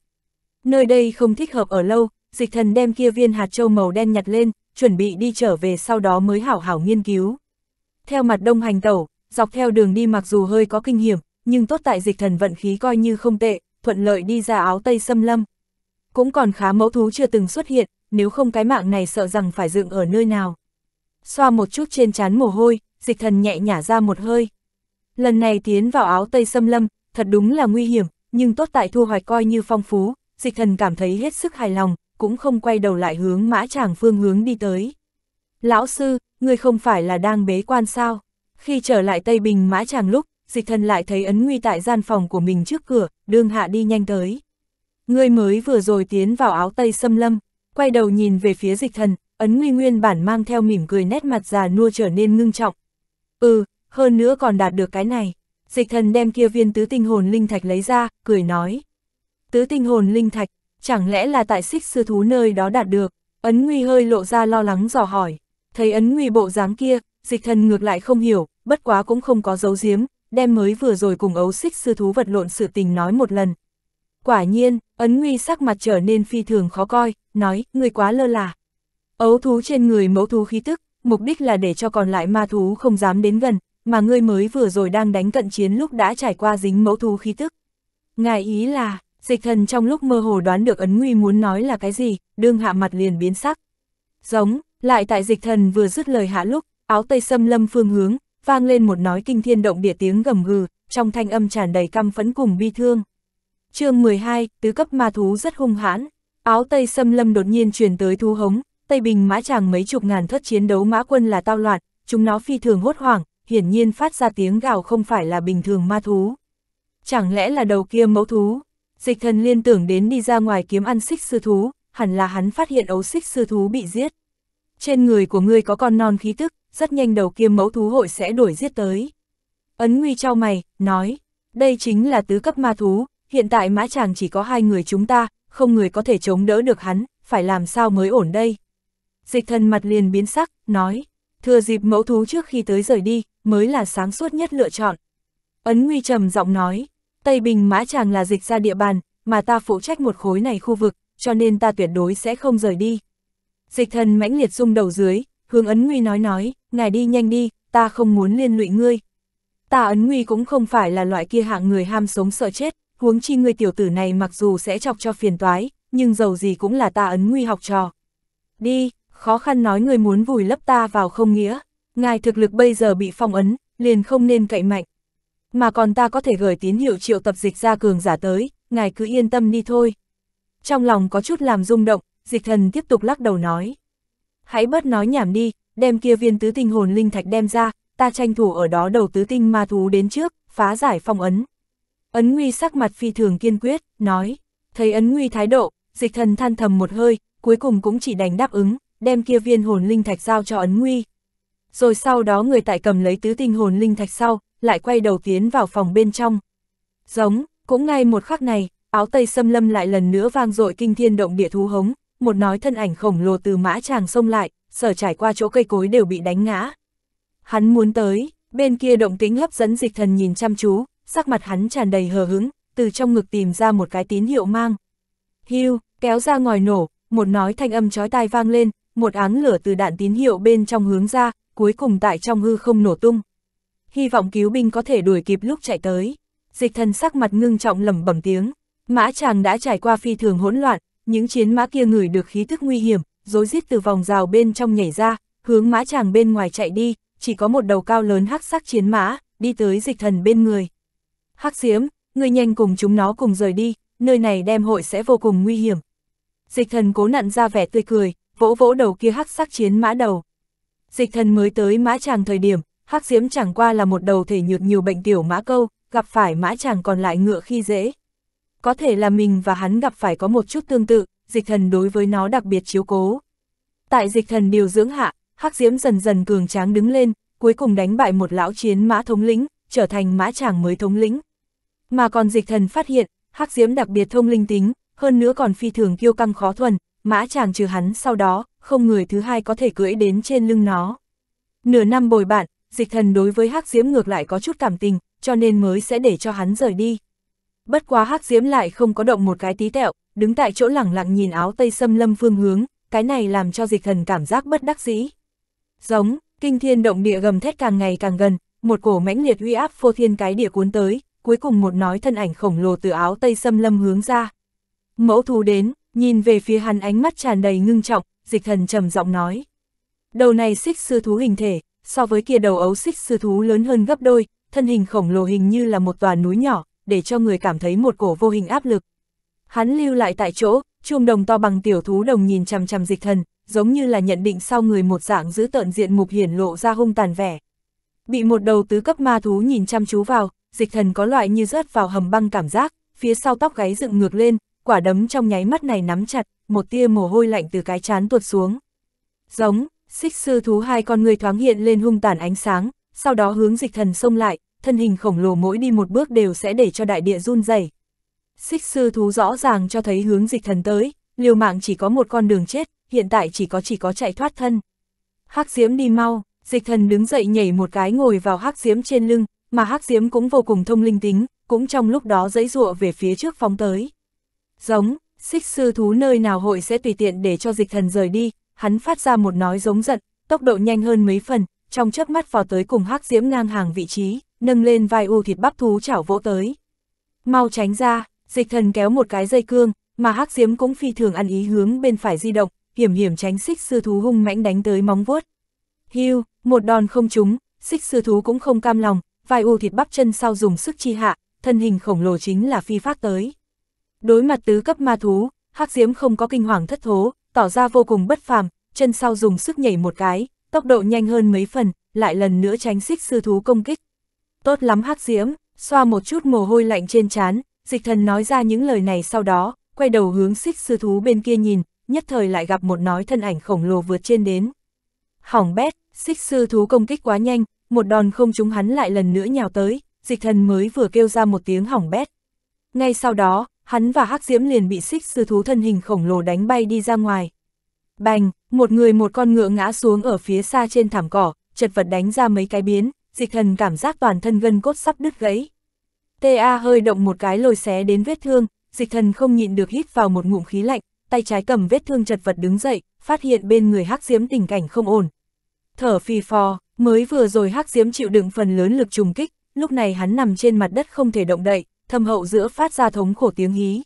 Nơi đây không thích hợp ở lâu, dịch thần đem kia viên hạt châu màu đen nhặt lên, chuẩn bị đi trở về sau đó mới hảo hảo nghiên cứu. Theo mặt đông hành tẩu, dọc theo đường đi mặc dù hơi có kinh hiểm, nhưng tốt tại dịch thần vận khí coi như không tệ, thuận lợi đi ra áo tây xâm lâm. Cũng còn khá mẫu thú chưa từng xuất hiện, nếu không cái mạng này sợ rằng phải dựng ở nơi nào. Xoa một chút trên trán mồ hôi, dịch thần nhẹ nhả ra một hơi. Lần này tiến vào áo tây xâm lâm, thật đúng là nguy hiểm, nhưng tốt tại thu hoạch coi như phong phú, dịch thần cảm thấy hết sức hài lòng, cũng không quay đầu lại hướng mã tràng phương hướng đi tới. Lão sư, ngươi không phải là đang bế quan sao? Khi trở lại Tây Bình mã tràng lúc, dịch thần lại thấy ấn nguy tại gian phòng của mình trước cửa, đương hạ đi nhanh tới. Ngươi mới vừa rồi tiến vào áo tây xâm lâm, quay đầu nhìn về phía dịch thần, ấn nguy nguyên bản mang theo mỉm cười nét mặt già nua trở nên ngưng trọng. Ừ, hơn nữa còn đạt được cái này. Dịch thần đem kia viên tứ tinh hồn linh thạch lấy ra, cười nói. Tứ tinh hồn linh thạch, chẳng lẽ là tại xích sư thú nơi đó đạt được, ấn nguy hơi lộ ra lo lắng dò hỏi. Thấy ấn nguy bộ dáng kia, dịch thần ngược lại không hiểu, bất quá cũng không có dấu giếm, đem mới vừa rồi cùng ấu xích sư thú vật lộn sự tình nói một lần. Quả nhiên, ấn nguy sắc mặt trở nên phi thường khó coi, nói, người quá lơ là. Ấu thú trên người mẫu thú khí tức, mục đích là để cho còn lại ma thú không dám đến gần, mà ngươi mới vừa rồi đang đánh cận chiến lúc đã trải qua dính mẫu thú khí tức. Ngài ý là, dịch thần trong lúc mơ hồ đoán được ấn nguy muốn nói là cái gì, đương hạ mặt liền biến sắc. Giống, lại tại dịch thần vừa dứt lời hạ lúc, áo tây xâm lâm phương hướng, vang lên một nói kinh thiên động địa tiếng gầm gừ, trong thanh âm tràn đầy căm phẫn cùng bi thương. chương 12, tứ cấp ma thú rất hung hãn, áo tây xâm lâm đột nhiên truyền tới thú hống, Tây Bình mã chàng mấy chục ngàn thất chiến đấu mã quân là tao loạn, chúng nó phi thường hốt hoảng, hiển nhiên phát ra tiếng gào không phải là bình thường ma thú. Chẳng lẽ là đầu kia mẫu thú? Dịch thần liên tưởng đến đi ra ngoài kiếm ăn xích sư thú, hẳn là hắn phát hiện ấu xích sư thú bị giết. Trên người của ngươi có con non khí tức, rất nhanh đầu kia mẫu thú hội sẽ đuổi giết tới. Ấn Nguy trao mày, nói, đây chính là tứ cấp ma thú, hiện tại mã chàng chỉ có hai người chúng ta, không người có thể chống đỡ được hắn, phải làm sao mới ổn đây. Dịch thần mặt liền biến sắc, nói, thừa dịp mẫu thú trước khi tới rời đi, mới là sáng suốt nhất lựa chọn. Ấn Nguy trầm giọng nói, Tây Bình mã chàng là dịch ra địa bàn, mà ta phụ trách một khối này khu vực, cho nên ta tuyệt đối sẽ không rời đi. Dịch thần mãnh liệt rung đầu dưới, hướng Ấn Nguy nói nói, ngài đi nhanh đi, ta không muốn liên lụy ngươi. Tà ấn nguy cũng không phải là loại kia hạng người ham sống sợ chết, huống chi người tiểu tử này mặc dù sẽ chọc cho phiền toái, nhưng giàu gì cũng là tà ấn nguy học trò. Đi, khó khăn nói người muốn vùi lấp ta vào không nghĩa, ngài thực lực bây giờ bị phong ấn, liền không nên cậy mạnh. Mà còn ta có thể gửi tín hiệu triệu tập dịch ra cường giả tới, ngài cứ yên tâm đi thôi. Trong lòng có chút làm rung động, dịch thần tiếp tục lắc đầu nói. Hãy bớt nói nhảm đi, đem kia viên tứ tinh hồn linh thạch đem ra, ta tranh thủ ở đó đầu tứ tinh ma thú đến trước, phá giải phong ấn. Ấn Nguy sắc mặt phi thường kiên quyết, nói, thấy Ấn Nguy thái độ, dịch thần than thầm một hơi, cuối cùng cũng chỉ đành đáp ứng, đem kia viên hồn linh thạch giao cho Ấn Nguy. Rồi sau đó người tại cầm lấy tứ tinh hồn linh thạch sau, lại quay đầu tiến vào phòng bên trong. Giống, cũng ngay một khắc này, áo tây xâm lâm lại lần nữa vang dội kinh thiên động địa thú hống, một nói thân ảnh khổng lồ từ mã tràng xông lại, sở trải qua chỗ cây cối đều bị đánh ngã. Hắn muốn tới, bên kia động tính hấp dẫn dịch thần nhìn chăm chú, sắc mặt hắn tràn đầy hờ hứng, từ trong ngực tìm ra một cái tín hiệu mang. Hưu, kéo ra ngòi nổ, một nói thanh âm chói tai vang lên, một áng lửa từ đạn tín hiệu bên trong hướng ra, cuối cùng tại trong hư không nổ tung. Hy vọng cứu binh có thể đuổi kịp lúc chạy tới. Dịch thần sắc mặt ngưng trọng lẩm bẩm tiếng, mã chàng đã trải qua phi thường hỗn loạn, những chiến mã kia ngửi được khí thức nguy hiểm, rối rít từ vòng rào bên trong nhảy ra, hướng mã chàng bên ngoài chạy đi, chỉ có một đầu cao lớn hắc sắc chiến mã, đi tới dịch thần bên người. Hắc diễm, người nhanh cùng chúng nó cùng rời đi, nơi này đem hội sẽ vô cùng nguy hiểm. Dịch thần cố nặn ra vẻ tươi cười, vỗ vỗ đầu kia hắc sắc chiến mã đầu. Dịch thần mới tới mã chàng thời điểm, hắc diễm chẳng qua là một đầu thể nhược nhiều bệnh tiểu mã câu, gặp phải mã chàng còn lại ngựa khi dễ, có thể là mình và hắn gặp phải có một chút tương tự, dịch thần đối với nó đặc biệt chiếu cố. Tại dịch thần điều dưỡng hạ, Hắc Diễm dần dần cường tráng đứng lên, cuối cùng đánh bại một lão chiến mã thống lĩnh, trở thành mã chàng mới thống lĩnh. Mà còn dịch thần phát hiện, Hắc Diễm đặc biệt thông linh tính, hơn nữa còn phi thường kiêu căng khó thuần, mã chàng trừ hắn sau đó, không người thứ hai có thể cưỡi đến trên lưng nó. Nửa năm bồi bạn, dịch thần đối với Hắc Diễm ngược lại có chút cảm tình, cho nên mới sẽ để cho hắn rời đi bất quá hắc diễm lại không có động một cái tí tẹo, đứng tại chỗ lẳng lặng nhìn áo tây xâm lâm phương hướng, cái này làm cho dịch thần cảm giác bất đắc dĩ. Giống, kinh thiên động địa gầm thét càng ngày càng gần, một cổ mãnh liệt uy áp phô thiên cái địa cuốn tới, cuối cùng một nói thân ảnh khổng lồ từ áo tây xâm lâm hướng ra. Mẫu thú đến, nhìn về phía hắn ánh mắt tràn đầy ngưng trọng, dịch thần trầm giọng nói. Đầu này xích sư thú hình thể, so với kia đầu ấu xích sư thú lớn hơn gấp đôi, thân hình khổng lồ hình như là một tòa núi nhỏ, để cho người cảm thấy một cổ vô hình áp lực. Hắn lưu lại tại chỗ, chuông đồng to bằng tiểu thú đồng nhìn chằm chằm dịch thần, giống như là nhận định sau người một dạng giữ tợn diện mục hiển lộ ra hung tàn vẻ. Bị một đầu tứ cấp ma thú nhìn chăm chú vào, dịch thần có loại như rớt vào hầm băng cảm giác, phía sau tóc gáy dựng ngược lên, quả đấm trong nháy mắt này nắm chặt, một tia mồ hôi lạnh từ cái chán tuột xuống. Giống, xích sư thú hai con người thoáng hiện lên hung tàn ánh sáng, sau đó hướng dịch thần xông lại, thân hình khổng lồ mỗi đi một bước đều sẽ để cho đại địa run rẩy. Xích sư thú rõ ràng cho thấy hướng dịch thần tới, liều mạng chỉ có một con đường chết, hiện tại chỉ có chỉ có chạy thoát thân. Hắc diễm đi mau, dịch thần đứng dậy nhảy một cái ngồi vào hắc diễm trên lưng, mà hắc diễm cũng vô cùng thông linh tính, cũng trong lúc đó dãy dụa về phía trước phóng tới. Giống, xích sư thú nơi nào hội sẽ tùy tiện để cho dịch thần rời đi, hắn phát ra một nói giống giận, tốc độ nhanh hơn mấy phần, trong chớp mắt vào tới cùng hắc diễm ngang hàng vị trí nâng lên vai u thịt bắp thú chảo vỗ tới. Mau tránh ra, dịch thần kéo một cái dây cương, mà hắc diếm cũng phi thường ăn ý hướng bên phải di động, hiểm hiểm tránh xích sư thú hung mãnh đánh tới móng vuốt. Hưu, một đòn không trúng, xích sư thú cũng không cam lòng, vai u thịt bắp chân sau dùng sức chi hạ, thân hình khổng lồ chính là phi phát tới. Đối mặt tứ cấp ma thú, hắc diếm không có kinh hoàng thất thố, tỏ ra vô cùng bất phàm, chân sau dùng sức nhảy một cái, tốc độ nhanh hơn mấy phần, lại lần nữa tránh xích sư thú công kích tốt lắm hắc diễm, xoa một chút mồ hôi lạnh trên trán, dịch thần nói ra những lời này sau đó, quay đầu hướng xích sư thú bên kia nhìn, nhất thời lại gặp một nói thân ảnh khổng lồ vượt trên đến. Hỏng bét, xích sư thú công kích quá nhanh, một đòn không trúng hắn lại lần nữa nhào tới, dịch thần mới vừa kêu ra một tiếng hỏng bét. Ngay sau đó, hắn và hắc diễm liền bị xích sư thú thân hình khổng lồ đánh bay đi ra ngoài. Bành, một người một con ngựa ngã xuống ở phía xa trên thảm cỏ, chật vật đánh ra mấy cái biến, dịch thần cảm giác toàn thân gân cốt sắp đứt gãy. TA hơi động một cái lồi xé đến vết thương, dịch thần không nhịn được hít vào một ngụm khí lạnh, tay trái cầm vết thương chật vật đứng dậy, phát hiện bên người hắc diếm tình cảnh không ổn. Thở phì phò, mới vừa rồi hắc diếm chịu đựng phần lớn lực trùng kích, lúc này hắn nằm trên mặt đất không thể động đậy, thâm hậu giữa phát ra thống khổ tiếng hí.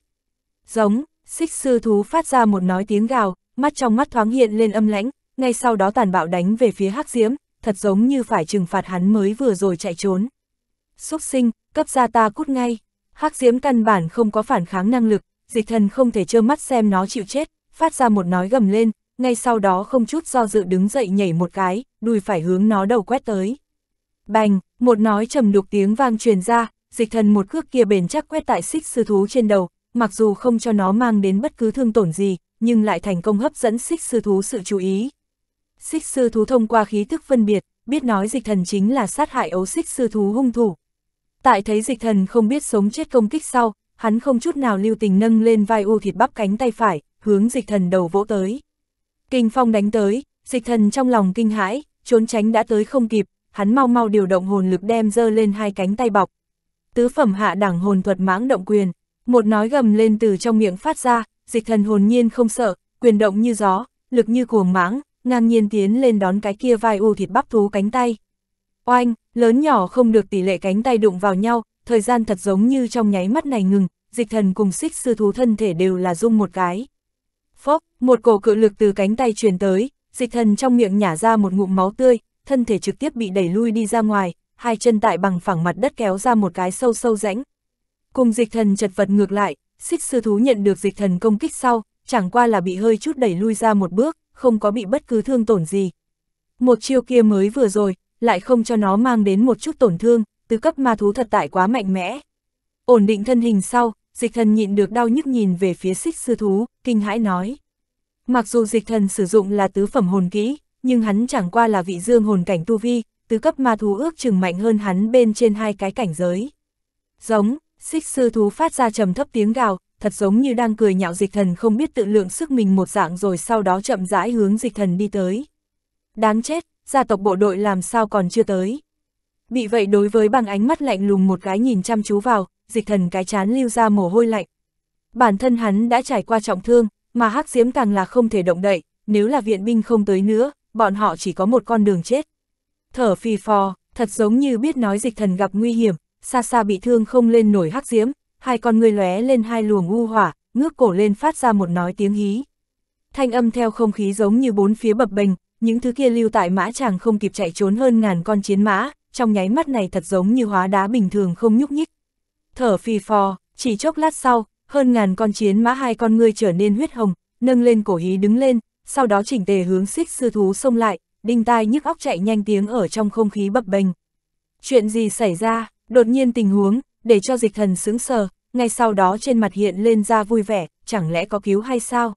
Giống, xích sư thú phát ra một nói tiếng gào, mắt trong mắt thoáng hiện lên âm lãnh, ngay sau đó tàn bạo đánh về phía hắc diếm, thật giống như phải trừng phạt hắn mới vừa rồi chạy trốn. xuất sinh, cấp ra ta cút ngay. Hắc diễm căn bản không có phản kháng năng lực, dịch thần không thể trơ mắt xem nó chịu chết, phát ra một nói gầm lên, ngay sau đó không chút do dự đứng dậy nhảy một cái, đùi phải hướng nó đầu quét tới. Bành, một nói trầm đục tiếng vang truyền ra, dịch thần một cước kia bền chắc quét tại xích sư thú trên đầu, mặc dù không cho nó mang đến bất cứ thương tổn gì, nhưng lại thành công hấp dẫn xích sư thú sự chú ý, xích sư thú thông qua khí thức phân biệt, biết nói dịch thần chính là sát hại ấu xích sư thú hung thủ. Tại thấy dịch thần không biết sống chết công kích sau, hắn không chút nào lưu tình nâng lên vai u thịt bắp cánh tay phải, hướng dịch thần đầu vỗ tới. Kinh phong đánh tới, dịch thần trong lòng kinh hãi, trốn tránh đã tới không kịp, hắn mau mau điều động hồn lực đem dơ lên hai cánh tay bọc. Tứ phẩm hạ đẳng hồn thuật mãng động quyền, một nói gầm lên từ trong miệng phát ra, dịch thần hồn nhiên không sợ, quyền động như gió, lực như cuồng mãng, ngang nhiên tiến lên đón cái kia vai u thịt bắp thú cánh tay. Oanh, lớn nhỏ không được tỷ lệ cánh tay đụng vào nhau, thời gian thật giống như trong nháy mắt này ngừng, dịch thần cùng xích sư thú thân thể đều là rung một cái. Phốc, một cổ cự lực từ cánh tay truyền tới, dịch thần trong miệng nhả ra một ngụm máu tươi, thân thể trực tiếp bị đẩy lui đi ra ngoài, hai chân tại bằng phẳng mặt đất kéo ra một cái sâu sâu rãnh. Cùng dịch thần chật vật ngược lại, xích sư thú nhận được dịch thần công kích sau, chẳng qua là bị hơi chút đẩy lui ra một bước, không có bị bất cứ thương tổn gì. Một chiêu kia mới vừa rồi, lại không cho nó mang đến một chút tổn thương, tứ cấp ma thú thật tại quá mạnh mẽ. Ổn định thân hình sau, dịch thần nhịn được đau nhức nhìn về phía xích sư thú, kinh hãi nói. Mặc dù dịch thần sử dụng là tứ phẩm hồn kỹ, nhưng hắn chẳng qua là vị dương hồn cảnh tu vi, tứ cấp ma thú ước chừng mạnh hơn hắn bên trên hai cái cảnh giới. Giống, xích sư thú phát ra trầm thấp tiếng gào, thật giống như đang cười nhạo dịch thần không biết tự lượng sức mình một dạng rồi sau đó chậm rãi hướng dịch thần đi tới. Đáng chết, gia tộc bộ đội làm sao còn chưa tới. Bị vậy đối với bằng ánh mắt lạnh lùng một cái nhìn chăm chú vào, dịch thần cái chán lưu ra mồ hôi lạnh. Bản thân hắn đã trải qua trọng thương, mà hắc diếm càng là không thể động đậy, nếu là viện binh không tới nữa, bọn họ chỉ có một con đường chết. Thở phì phò, thật giống như biết nói dịch thần gặp nguy hiểm, xa xa bị thương không lên nổi hắc diếm, hai con người lóe lên hai luồng u hỏa, ngước cổ lên phát ra một nói tiếng hí. Thanh âm theo không khí giống như bốn phía bập bềnh, những thứ kia lưu tại mã chàng không kịp chạy trốn hơn ngàn con chiến mã, trong nháy mắt này thật giống như hóa đá bình thường không nhúc nhích. Thở phì phò, chỉ chốc lát sau, hơn ngàn con chiến mã hai con người trở nên huyết hồng, nâng lên cổ hí đứng lên, sau đó chỉnh tề hướng xích sư thú xông lại, đinh tai nhức óc chạy nhanh tiếng ở trong không khí bập bềnh. Chuyện gì xảy ra, đột nhiên tình huống, để cho dịch thần sướng sờ, ngay sau đó trên mặt hiện lên ra vui vẻ, chẳng lẽ có cứu hay sao?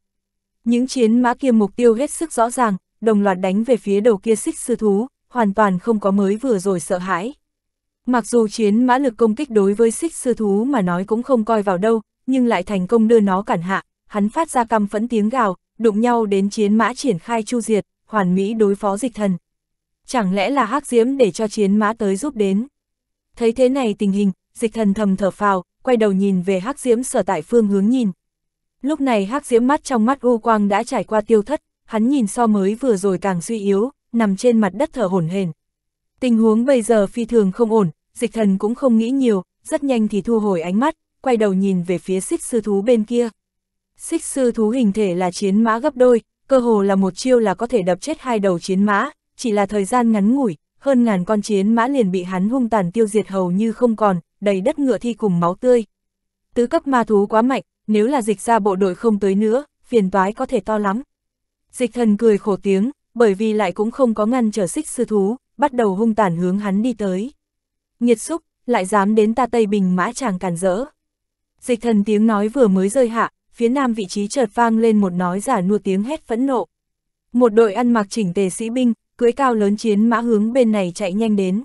Những chiến mã kia mục tiêu hết sức rõ ràng, đồng loạt đánh về phía đầu kia xích sư thú, hoàn toàn không có mới vừa rồi sợ hãi. Mặc dù chiến mã lực công kích đối với xích sư thú mà nói cũng không coi vào đâu, nhưng lại thành công đưa nó cản hạ, hắn phát ra căm phẫn tiếng gào, đụng nhau đến chiến mã triển khai chu diệt, hoàn mỹ đối phó dịch thần. Chẳng lẽ là hắc diễm để cho chiến mã tới giúp đến? Thấy thế này tình hình, dịch thần thầm thở phào, quay đầu nhìn về hắc diễm sở tại phương hướng nhìn. Lúc này hắc diễm mắt trong mắt u quang đã trải qua tiêu thất, hắn nhìn so mới vừa rồi càng suy yếu, nằm trên mặt đất thở hổn hển. Tình huống bây giờ phi thường không ổn, dịch thần cũng không nghĩ nhiều, rất nhanh thì thu hồi ánh mắt, quay đầu nhìn về phía xích sư thú bên kia. Xích sư thú hình thể là chiến mã gấp đôi, cơ hồ là một chiêu là có thể đập chết hai đầu chiến mã, chỉ là thời gian ngắn ngủi, hơn ngàn con chiến mã liền bị hắn hung tàn tiêu diệt hầu như không còn, đầy đất ngựa thi cùng máu tươi. Tứ cấp ma thú quá mạnh, nếu là dịch ra bộ đội không tới nữa, phiền toái có thể to lắm. Dịch thần cười khổ tiếng, bởi vì lại cũng không có ngăn trở xích sư thú, bắt đầu hung tàn hướng hắn đi tới. Nhiệt xúc, lại dám đến ta Tây Bình mã chàng càn rỡ. Dịch thần tiếng nói vừa mới rơi hạ, phía nam vị trí chợt vang lên một nói giả nua tiếng hét phẫn nộ. Một đội ăn mặc chỉnh tề sĩ binh, cưới cao lớn chiến mã hướng bên này chạy nhanh đến.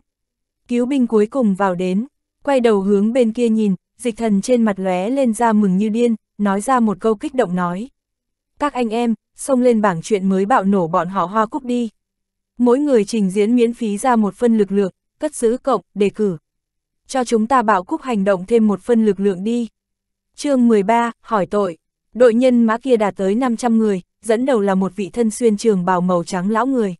Cứu binh cuối cùng vào đến, quay đầu hướng bên kia nhìn, dịch thần trên mặt lóe lên ra mừng như điên, nói ra một câu kích động nói. Các anh em, xông lên bảng chuyện mới bạo nổ bọn họ hoa cúc đi. Mỗi người trình diễn miễn phí ra một phân lực lượng, cất giữ cộng, đề cử. Cho chúng ta bạo cúc hành động thêm một phân lực lượng đi. chương 13, hỏi tội. Đội nhân mã kia đạt tới 500 người, dẫn đầu là một vị thân xuyên trường bào màu trắng lão người.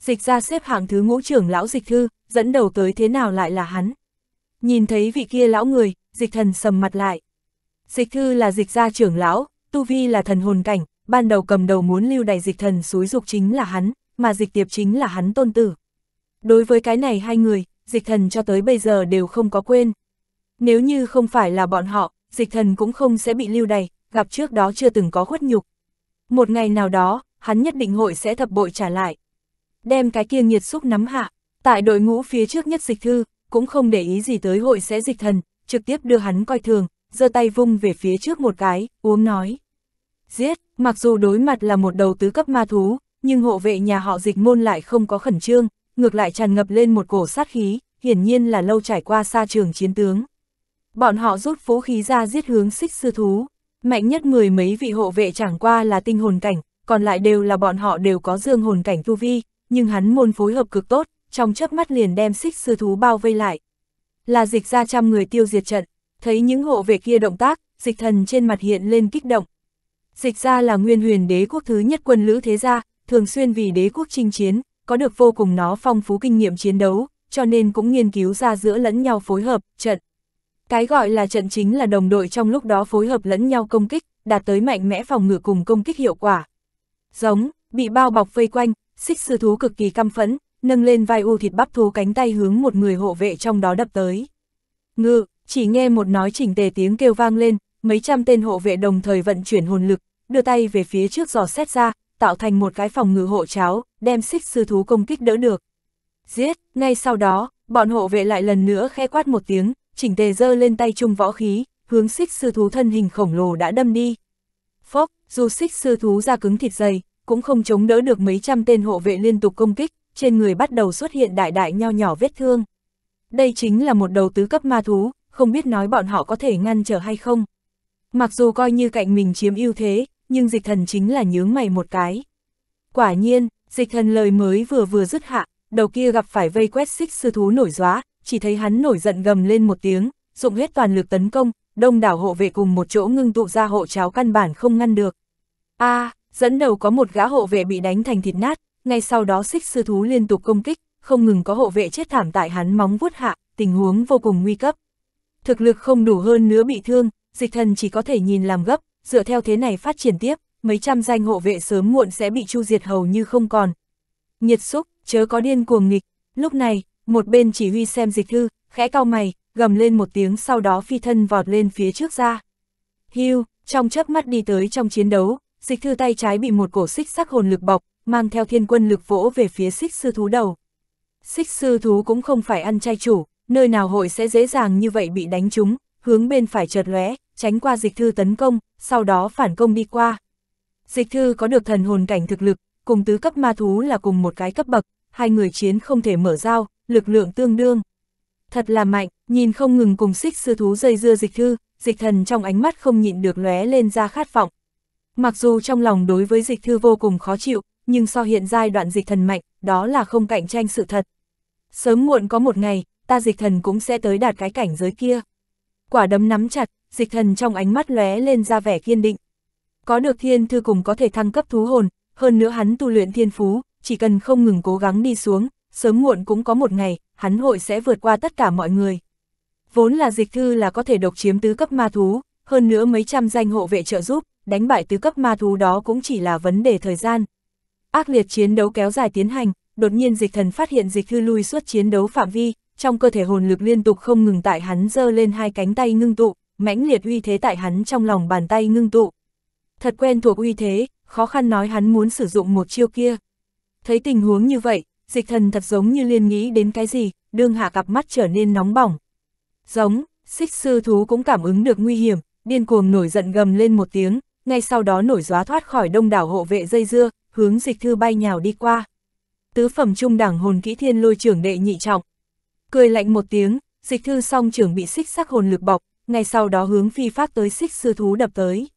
Dịch ra xếp hạng thứ ngũ trưởng lão dịch thư, dẫn đầu tới thế nào lại là hắn. Nhìn thấy vị kia lão người, dịch thần sầm mặt lại. Dịch thư là dịch gia trưởng lão, Tu Vi là thần hồn cảnh, ban đầu cầm đầu muốn lưu đày dịch thần suối dục chính là hắn, mà dịch tiệp chính là hắn tôn tử. Đối với cái này hai người, dịch thần cho tới bây giờ đều không có quên. Nếu như không phải là bọn họ, dịch thần cũng không sẽ bị lưu đày, gặp trước đó chưa từng có khuất nhục. Một ngày nào đó, hắn nhất định hội sẽ thập bội trả lại. Đem cái kia nghiệt xúc nắm hạ, tại đội ngũ phía trước nhất dịch thư, cũng không để ý gì tới hội sẽ dịch thần, trực tiếp đưa hắn coi thường, giơ tay vung về phía trước một cái, uống nói. Giết, mặc dù đối mặt là một đầu tứ cấp ma thú, nhưng hộ vệ nhà họ dịch môn lại không có khẩn trương, ngược lại tràn ngập lên một cổ sát khí, hiển nhiên là lâu trải qua xa trường chiến tướng. Bọn họ rút vũ khí ra giết hướng xích sư thú, mạnh nhất mười mấy vị hộ vệ chẳng qua là tinh hồn cảnh, còn lại đều là bọn họ đều có dương hồn cảnh tu vi, nhưng hắn môn phối hợp cực tốt, trong chớp mắt liền đem xích sư thú bao vây lại. Là dịch ra trăm người tiêu diệt trận, thấy những hộ vệ kia động tác, dịch thần trên mặt hiện lên kích động. Dịch ra là nguyên huyền đế quốc thứ nhất quân lữ thế gia, thường xuyên vì đế quốc chinh chiến, có được vô cùng nó phong phú kinh nghiệm chiến đấu, cho nên cũng nghiên cứu ra giữa lẫn nhau phối hợp, trận. Cái gọi là trận chính là đồng đội trong lúc đó phối hợp lẫn nhau công kích, đạt tới mạnh mẽ phòng ngự cùng công kích hiệu quả. Giống, bị bao bọc vây quanh, xích sư thú cực kỳ căm phẫn, nâng lên vai u thịt bắp thú cánh tay hướng một người hộ vệ trong đó đập tới. Ngự, chỉ nghe một nói chỉnh tề tiếng kêu vang lên, mấy trăm tên hộ vệ đồng thời vận chuyển hồn lực, đưa tay về phía trước giò xét ra, tạo thành một cái phòng ngự hộ cháo, đem xích sư thú công kích đỡ được. Giết, ngay sau đó, bọn hộ vệ lại lần nữa khẽ quát một tiếng, chỉnh tề giơ lên tay chung võ khí, hướng xích sư thú thân hình khổng lồ đã đâm đi. Phốc, dù xích sư thú ra cứng thịt dày, cũng không chống đỡ được mấy trăm tên hộ vệ liên tục công kích, trên người bắt đầu xuất hiện đại đại nho nhỏ vết thương. Đây chính là một đầu tứ cấp ma thú, không biết nói bọn họ có thể ngăn trở hay không. Mặc dù coi như cạnh mình chiếm ưu thế, nhưng dịch thần chính là nhướng mày một cái. Quả nhiên, dịch thần lời mới vừa vừa dứt hạ, đầu kia gặp phải vây quét xích sư thú nổi gióa, chỉ thấy hắn nổi giận gầm lên một tiếng, dụng hết toàn lực tấn công, đông đảo hộ vệ cùng một chỗ ngưng tụ ra hộ cháo căn bản không ngăn được. a à, dẫn đầu có một gã hộ vệ bị đánh thành thịt nát, ngay sau đó xích sư thú liên tục công kích, không ngừng có hộ vệ chết thảm tại hắn móng vuốt hạ, tình huống vô cùng nguy cấp. Thực lực không đủ hơn nữa bị thương, dịch thần chỉ có thể nhìn làm gấp, dựa theo thế này phát triển tiếp, mấy trăm danh hộ vệ sớm muộn sẽ bị chu diệt hầu như không còn. Nhiệt xúc, chớ có điên cuồng nghịch, lúc này, một bên chỉ huy xem dịch thư, khẽ cao mày, gầm lên một tiếng sau đó phi thân vọt lên phía trước ra. Hưu, trong chớp mắt đi tới trong chiến đấu, dịch thư tay trái bị một cổ xích sắc hồn lực bọc, mang theo thiên quân lực vỗ về phía xích sư thú đầu. Xích sư thú cũng không phải ăn chay chủ, nơi nào hội sẽ dễ dàng như vậy bị đánh trúng, hướng bên phải chợt lóe, tránh qua dịch thư tấn công, sau đó phản công đi qua. Dịch thư có được thần hồn cảnh thực lực, cùng tứ cấp ma thú là cùng một cái cấp bậc, hai người chiến không thể mở dao, lực lượng tương đương. Thật là mạnh, nhìn không ngừng cùng xích sư thú dây dưa dịch thư, dịch thần trong ánh mắt không nhịn được lóe lên ra khát vọng. Mặc dù trong lòng đối với dịch thư vô cùng khó chịu, nhưng so hiện giai đoạn dịch thần mạnh, đó là không cạnh tranh sự thật. Sớm muộn có một ngày, ta dịch thần cũng sẽ tới đạt cái cảnh giới kia. Quả đấm nắm chặt, dịch thần trong ánh mắt lóe lên ra vẻ kiên định. Có được thiên thư cùng có thể thăng cấp thú hồn, hơn nữa hắn tu luyện thiên phú, chỉ cần không ngừng cố gắng đi xuống, sớm muộn cũng có một ngày, hắn hội sẽ vượt qua tất cả mọi người. Vốn là dịch thư là có thể độc chiếm tứ cấp ma thú, hơn nữa mấy trăm danh hộ vệ trợ giúp, đánh bại tứ cấp ma thú đó cũng chỉ là vấn đề thời gian. Ác liệt chiến đấu kéo dài tiến hành, đột nhiên dịch thần phát hiện dịch hư lui suốt chiến đấu phạm vi, trong cơ thể hồn lực liên tục không ngừng tại hắn giơ lên hai cánh tay ngưng tụ, mãnh liệt uy thế tại hắn trong lòng bàn tay ngưng tụ. Thật quen thuộc uy thế, khó khăn nói hắn muốn sử dụng một chiêu kia. Thấy tình huống như vậy, dịch thần thật giống như liên nghĩ đến cái gì, đương hạ cặp mắt trở nên nóng bỏng. Giống, xích sư thú cũng cảm ứng được nguy hiểm, điên cuồng nổi giận gầm lên một tiếng, ngay sau đó nổi gióa thoát khỏi đông đảo hộ vệ dây dưa, hướng dịch thư bay nhào đi qua. Tứ phẩm trung đẳng hồn kỹ thiên lôi trưởng đệ nhị trọng. Cười lạnh một tiếng, dịch thư song trưởng bị xích sắc hồn lực bọc, ngay sau đó hướng phi phát tới xích sư thú đập tới.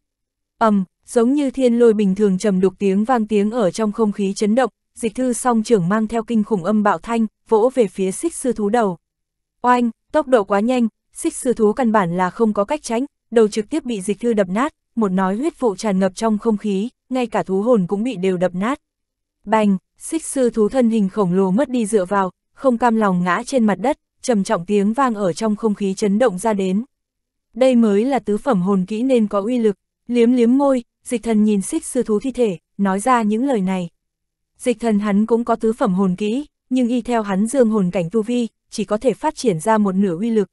ầm, giống như thiên lôi bình thường trầm đục tiếng vang tiếng ở trong không khí chấn động, dịch thư song trưởng mang theo kinh khủng âm bạo thanh, vỗ về phía xích sư thú đầu. Oanh, tốc độ quá nhanh, xích sư thú căn bản là không có cách tránh, đầu trực tiếp bị dịch thư đập nát, một nói huyết vụ tràn ngập trong không khí ngay cả thú hồn cũng bị đều đập nát. Bành, xích sư thú thân hình khổng lồ mất đi dựa vào, không cam lòng ngã trên mặt đất, trầm trọng tiếng vang ở trong không khí chấn động ra đến. Đây mới là tứ phẩm hồn kỹ nên có uy lực, liếm liếm môi, dịch thần nhìn xích sư thú thi thể, nói ra những lời này. Dịch thần hắn cũng có tứ phẩm hồn kỹ, nhưng y theo hắn dương hồn cảnh tu vi, chỉ có thể phát triển ra một nửa uy lực.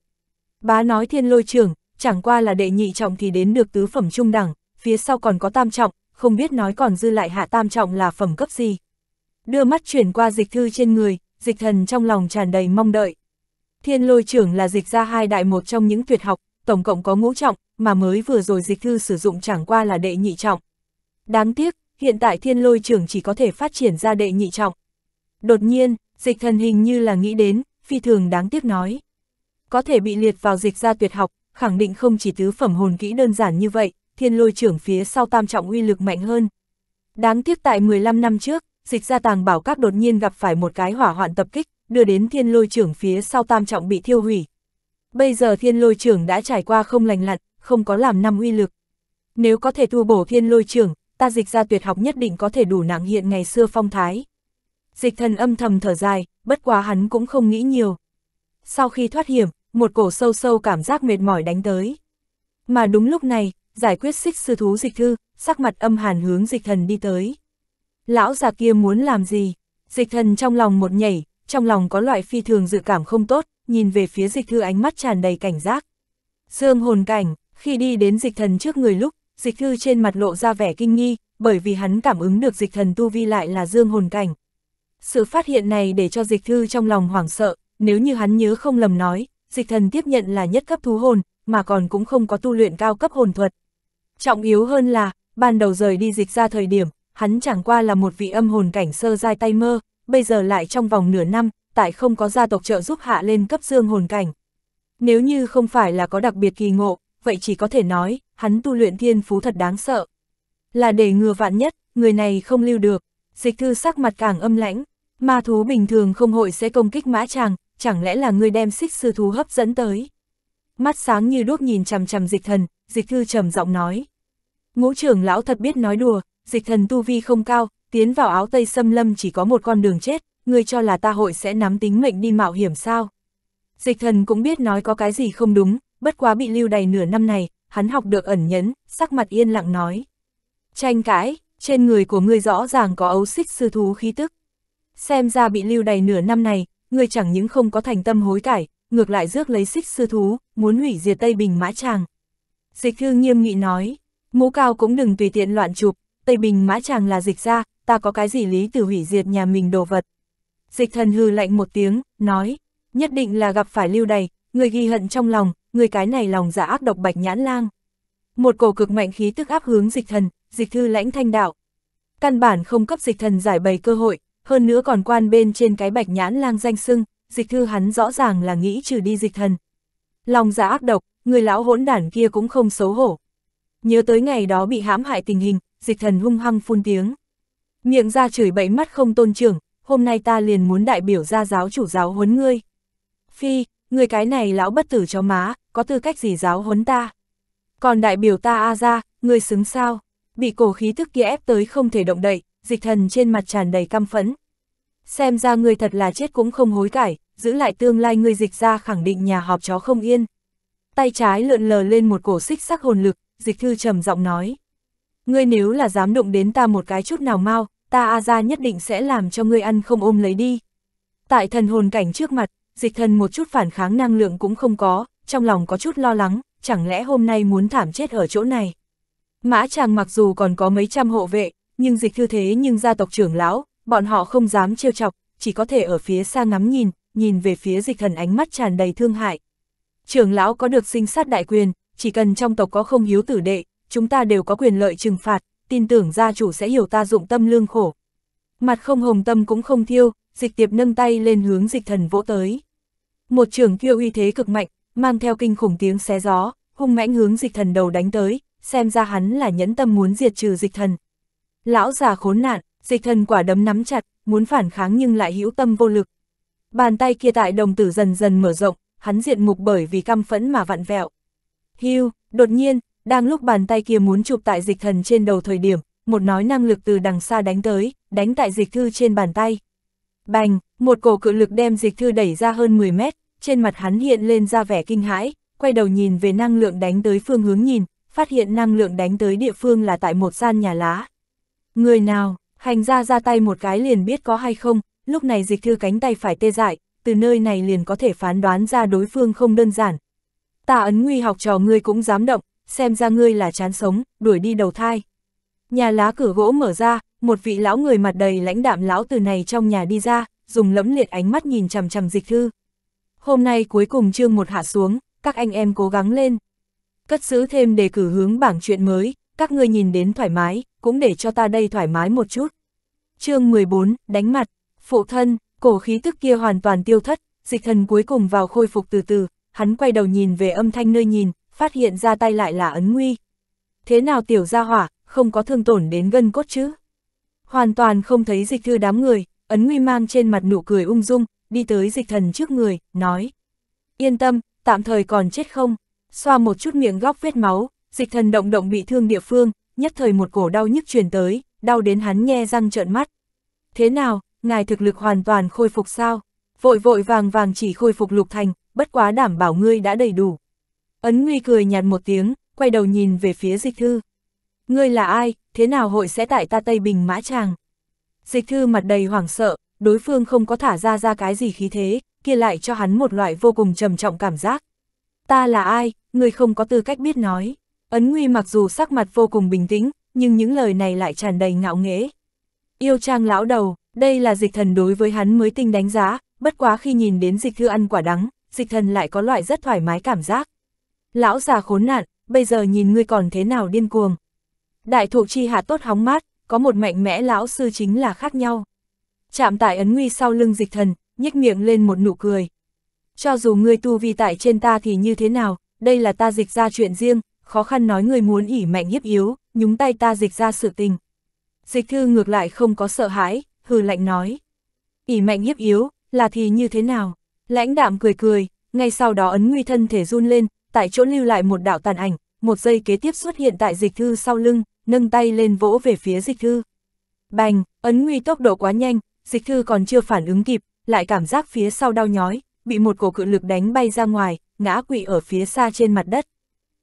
Bá nói thiên lôi trưởng, chẳng qua là đệ nhị trọng thì đến được tứ phẩm trung đẳng, phía sau còn có tam trọng, không biết nói còn dư lại hạ tam trọng là phẩm cấp gì. Đưa mắt chuyển qua dịch thư trên người, dịch thần trong lòng tràn đầy mong đợi. Thiên lôi trưởng là dịch ra hai đại một trong những tuyệt học, tổng cộng có ngũ trọng, mà mới vừa rồi dịch thư sử dụng chẳng qua là đệ nhị trọng. Đáng tiếc, hiện tại thiên lôi trưởng chỉ có thể phát triển ra đệ nhị trọng. Đột nhiên, dịch thần hình như là nghĩ đến, phi thường đáng tiếc nói. Có thể bị liệt vào dịch ra tuyệt học, khẳng định không chỉ tứ phẩm hồn kỹ đơn giản như vậy, thiên lôi trưởng phía sau tam trọng uy lực mạnh hơn. Đáng tiếc tại 15 năm trước, dịch ra tàng bảo các đột nhiên gặp phải một cái hỏa hoạn tập kích, đưa đến thiên lôi trưởng phía sau tam trọng bị thiêu hủy. Bây giờ thiên lôi trưởng đã trải qua không lành lặn, không có làm năm uy lực. Nếu có thể tu bổ thiên lôi trưởng, ta dịch ra tuyệt học nhất định có thể đủ nặng hiện ngày xưa phong thái. Dịch thần âm thầm thở dài, bất quá hắn cũng không nghĩ nhiều. Sau khi thoát hiểm, một cổ sâu sâu cảm giác mệt mỏi đánh tới. Mà đúng lúc này, giải quyết xích sư thú dịch thư, sắc mặt âm hàn hướng dịch thần đi tới. Lão già kia muốn làm gì? Dịch thần trong lòng một nhảy, trong lòng có loại phi thường dự cảm không tốt, nhìn về phía dịch thư ánh mắt tràn đầy cảnh giác. Dương hồn cảnh, khi đi đến dịch thần trước người lúc, dịch thư trên mặt lộ ra vẻ kinh nghi, bởi vì hắn cảm ứng được dịch thần tu vi lại là dương hồn cảnh. Sự phát hiện này để cho dịch thư trong lòng hoảng sợ, nếu như hắn nhớ không lầm nói, dịch thần tiếp nhận là nhất cấp thú hồn, mà còn cũng không có tu luyện cao cấp hồn thuật. Trọng yếu hơn là, ban đầu rời đi dịch ra thời điểm, hắn chẳng qua là một vị âm hồn cảnh sơ giai tay mơ, bây giờ lại trong vòng nửa năm, tại không có gia tộc trợ giúp hạ lên cấp dương hồn cảnh. Nếu như không phải là có đặc biệt kỳ ngộ, vậy chỉ có thể nói, hắn tu luyện thiên phú thật đáng sợ. Là để ngừa vạn nhất, người này không lưu được, dịch thư sắc mặt càng âm lãnh, ma thú bình thường không hội sẽ công kích mã chàng, chẳng lẽ là người đem xích sư thú hấp dẫn tới. Mắt sáng như đuốc nhìn chằm chằm dịch thần, dịch thư trầm giọng nói. Ngũ trưởng lão thật biết nói đùa, dịch thần tu vi không cao, tiến vào áo tây xâm lâm chỉ có một con đường chết, ngươi cho là ta hội sẽ nắm tính mệnh đi mạo hiểm sao. Dịch thần cũng biết nói có cái gì không đúng, bất quá bị lưu đầy nửa năm này, hắn học được ẩn nhẫn, sắc mặt yên lặng nói. Tranh cãi, trên người của ngươi rõ ràng có ấu xích sư thú khí tức. Xem ra bị lưu đầy nửa năm này, ngươi chẳng những không có thành tâm hối cải, ngược lại rước lấy xích sư thú, muốn hủy diệt Tây Bình mã tràng. Dịch thư nghiêm nghị nói, Ngũ cao cũng đừng tùy tiện loạn chụp, Tây Bình mã chàng là dịch ra, ta có cái gì lý từ hủy diệt nhà mình đồ vật. Dịch thần hư lạnh một tiếng, nói, nhất định là gặp phải lưu đầy, người ghi hận trong lòng, người cái này lòng giả dạ ác độc bạch nhãn lang. Một cổ cực mạnh khí tức áp hướng dịch thần, dịch thư lãnh thanh đạo. Căn bản không cấp dịch thần giải bày cơ hội, hơn nữa còn quan bên trên cái bạch nhãn lang danh sưng, dịch thư hắn rõ ràng là nghĩ trừ đi dịch thần. Lòng giả dạ ác độc, người lão hỗn đản kia cũng không xấu hổ, nhớ tới ngày đó bị hãm hại tình hình, dịch thần hung hăng phun tiếng. Miệng ra chửi bậy mắt không tôn trưởng, hôm nay ta liền muốn đại biểu ra giáo chủ giáo huấn ngươi. Phi, người cái này lão bất tử cho má, có tư cách gì giáo huấn ta. Còn đại biểu ta a à ra, ngươi xứng sao, bị cổ khí thức kia ép tới không thể động đậy, dịch thần trên mặt tràn đầy căm phẫn. Xem ra ngươi thật là chết cũng không hối cải, giữ lại tương lai ngươi dịch ra khẳng định nhà họp chó không yên. Tay trái lượn lờ lên một cổ xích sắc hồn lực, dịch thư trầm giọng nói. Ngươi nếu là dám đụng đến ta một cái chút nào mau, ta A gia nhất định sẽ làm cho ngươi ăn không ôm lấy đi. Tại thần hồn cảnh trước mặt, dịch thần một chút phản kháng năng lượng cũng không có, trong lòng có chút lo lắng, chẳng lẽ hôm nay muốn thảm chết ở chỗ này. Mã chàng mặc dù còn có mấy trăm hộ vệ, nhưng dịch thư thế nhưng gia tộc trưởng lão, bọn họ không dám trêu chọc, chỉ có thể ở phía xa ngắm nhìn, nhìn về phía dịch thần ánh mắt tràn đầy thương hại. Trưởng lão có được sinh sát đại quyền, chỉ cần trong tộc có không hiếu tử đệ, chúng ta đều có quyền lợi trừng phạt, tin tưởng gia chủ sẽ hiểu ta dụng tâm lương khổ. Mặt không hồng tâm cũng không thiêu, dịch tiệp nâng tay lên hướng dịch thần vỗ tới. Một trường thiêu uy thế cực mạnh, mang theo kinh khủng tiếng xé gió, hung mãnh hướng dịch thần đầu đánh tới, xem ra hắn là nhẫn tâm muốn diệt trừ dịch thần. Lão già khốn nạn, dịch thần quả đấm nắm chặt, muốn phản kháng nhưng lại hữu tâm vô lực. Bàn tay kia tại đồng tử dần dần mở rộng, hắn diện mục bởi vì căm phẫn mà vặn vẹo. Hưu, đột nhiên, đang lúc bàn tay kia muốn chụp tại dịch thần trên đầu thời điểm, một nói năng lực từ đằng xa đánh tới, đánh tại dịch thư trên bàn tay. Bành, một cổ cự lực đem dịch thư đẩy ra hơn 10 mét, trên mặt hắn hiện lên ra vẻ kinh hãi, quay đầu nhìn về năng lượng đánh tới phương hướng nhìn, phát hiện năng lượng đánh tới địa phương là tại một gian nhà lá. Người nào, hành ra ra tay một cái liền biết có hay không, lúc này dịch thư cánh tay phải tê dại, từ nơi này liền có thể phán đoán ra đối phương không đơn giản, Ta ấn nguy học trò ngươi cũng dám động, xem ra ngươi là chán sống, đuổi đi đầu thai. Nhà lá cửa gỗ mở ra, một vị lão người mặt đầy lãnh đạm lão từ này trong nhà đi ra, dùng lẫm liệt ánh mắt nhìn chằm chằm dịch thư. Hôm nay cuối cùng chương một hạ xuống, các anh em cố gắng lên. Cất giữ thêm đề cử hướng bảng chuyện mới, các ngươi nhìn đến thoải mái, cũng để cho ta đây thoải mái một chút. chương 14, đánh mặt, phụ thân, cổ khí tức kia hoàn toàn tiêu thất, dịch thần cuối cùng vào khôi phục từ từ, hắn quay đầu nhìn về âm thanh nơi nhìn, phát hiện ra tay lại là ấn nguy. Thế nào tiểu gia hỏa, không có thương tổn đến gân cốt chứ? Hoàn toàn không thấy dịch thư đám người, ấn nguy mang trên mặt nụ cười ung dung, đi tới dịch thần trước người, nói. Yên tâm, tạm thời còn chết không? Xoa một chút miệng góc vết máu, dịch thần động động bị thương địa phương, nhất thời một cổ đau nhức truyền tới, đau đến hắn nghe răng trợn mắt. Thế nào, ngài thực lực hoàn toàn khôi phục sao? Vội vội vàng vàng chỉ khôi phục lục thành, bất quá đảm bảo ngươi đã đầy đủ. Ấn Nguy cười nhạt một tiếng, quay đầu nhìn về phía dịch thư. Ngươi là ai, thế nào hội sẽ tại ta Tây Bình mã tràng? Dịch thư mặt đầy hoảng sợ, đối phương không có thả ra ra cái gì khí thế, kia lại cho hắn một loại vô cùng trầm trọng cảm giác. Ta là ai, ngươi không có tư cách biết nói. Ấn Nguy mặc dù sắc mặt vô cùng bình tĩnh, nhưng những lời này lại tràn đầy ngạo nghễ. Yêu trang lão đầu, đây là dịch thần đối với hắn mới tinh đánh giá, bất quá khi nhìn đến dịch thư ăn quả đắng, dịch thần lại có loại rất thoải mái cảm giác. Lão già khốn nạn, bây giờ nhìn ngươi còn thế nào điên cuồng. Đại thuộc chi hạ tốt hóng mát, có một mạnh mẽ lão sư chính là khác nhau. Chạm tại ấn nguy sau lưng dịch thần, nhếch miệng lên một nụ cười. Cho dù ngươi tu vi tại trên ta thì như thế nào, đây là ta dịch ra chuyện riêng, khó khăn nói ngươi muốn ỉ mạnh hiếp yếu, nhúng tay ta dịch ra sự tình. Dịch thư ngược lại không có sợ hãi, hừ lạnh nói. ỉ mạnh hiếp yếu, là thì như thế nào? Lãnh đạm cười cười, ngay sau đó ấn nguy thân thể run lên, tại chỗ lưu lại một đạo tàn ảnh, một giây kế tiếp xuất hiện tại dịch thư sau lưng, nâng tay lên vỗ về phía dịch thư. Bành, ấn nguy tốc độ quá nhanh, dịch thư còn chưa phản ứng kịp, lại cảm giác phía sau đau nhói, bị một cổ cự lực đánh bay ra ngoài, ngã quỵ ở phía xa trên mặt đất.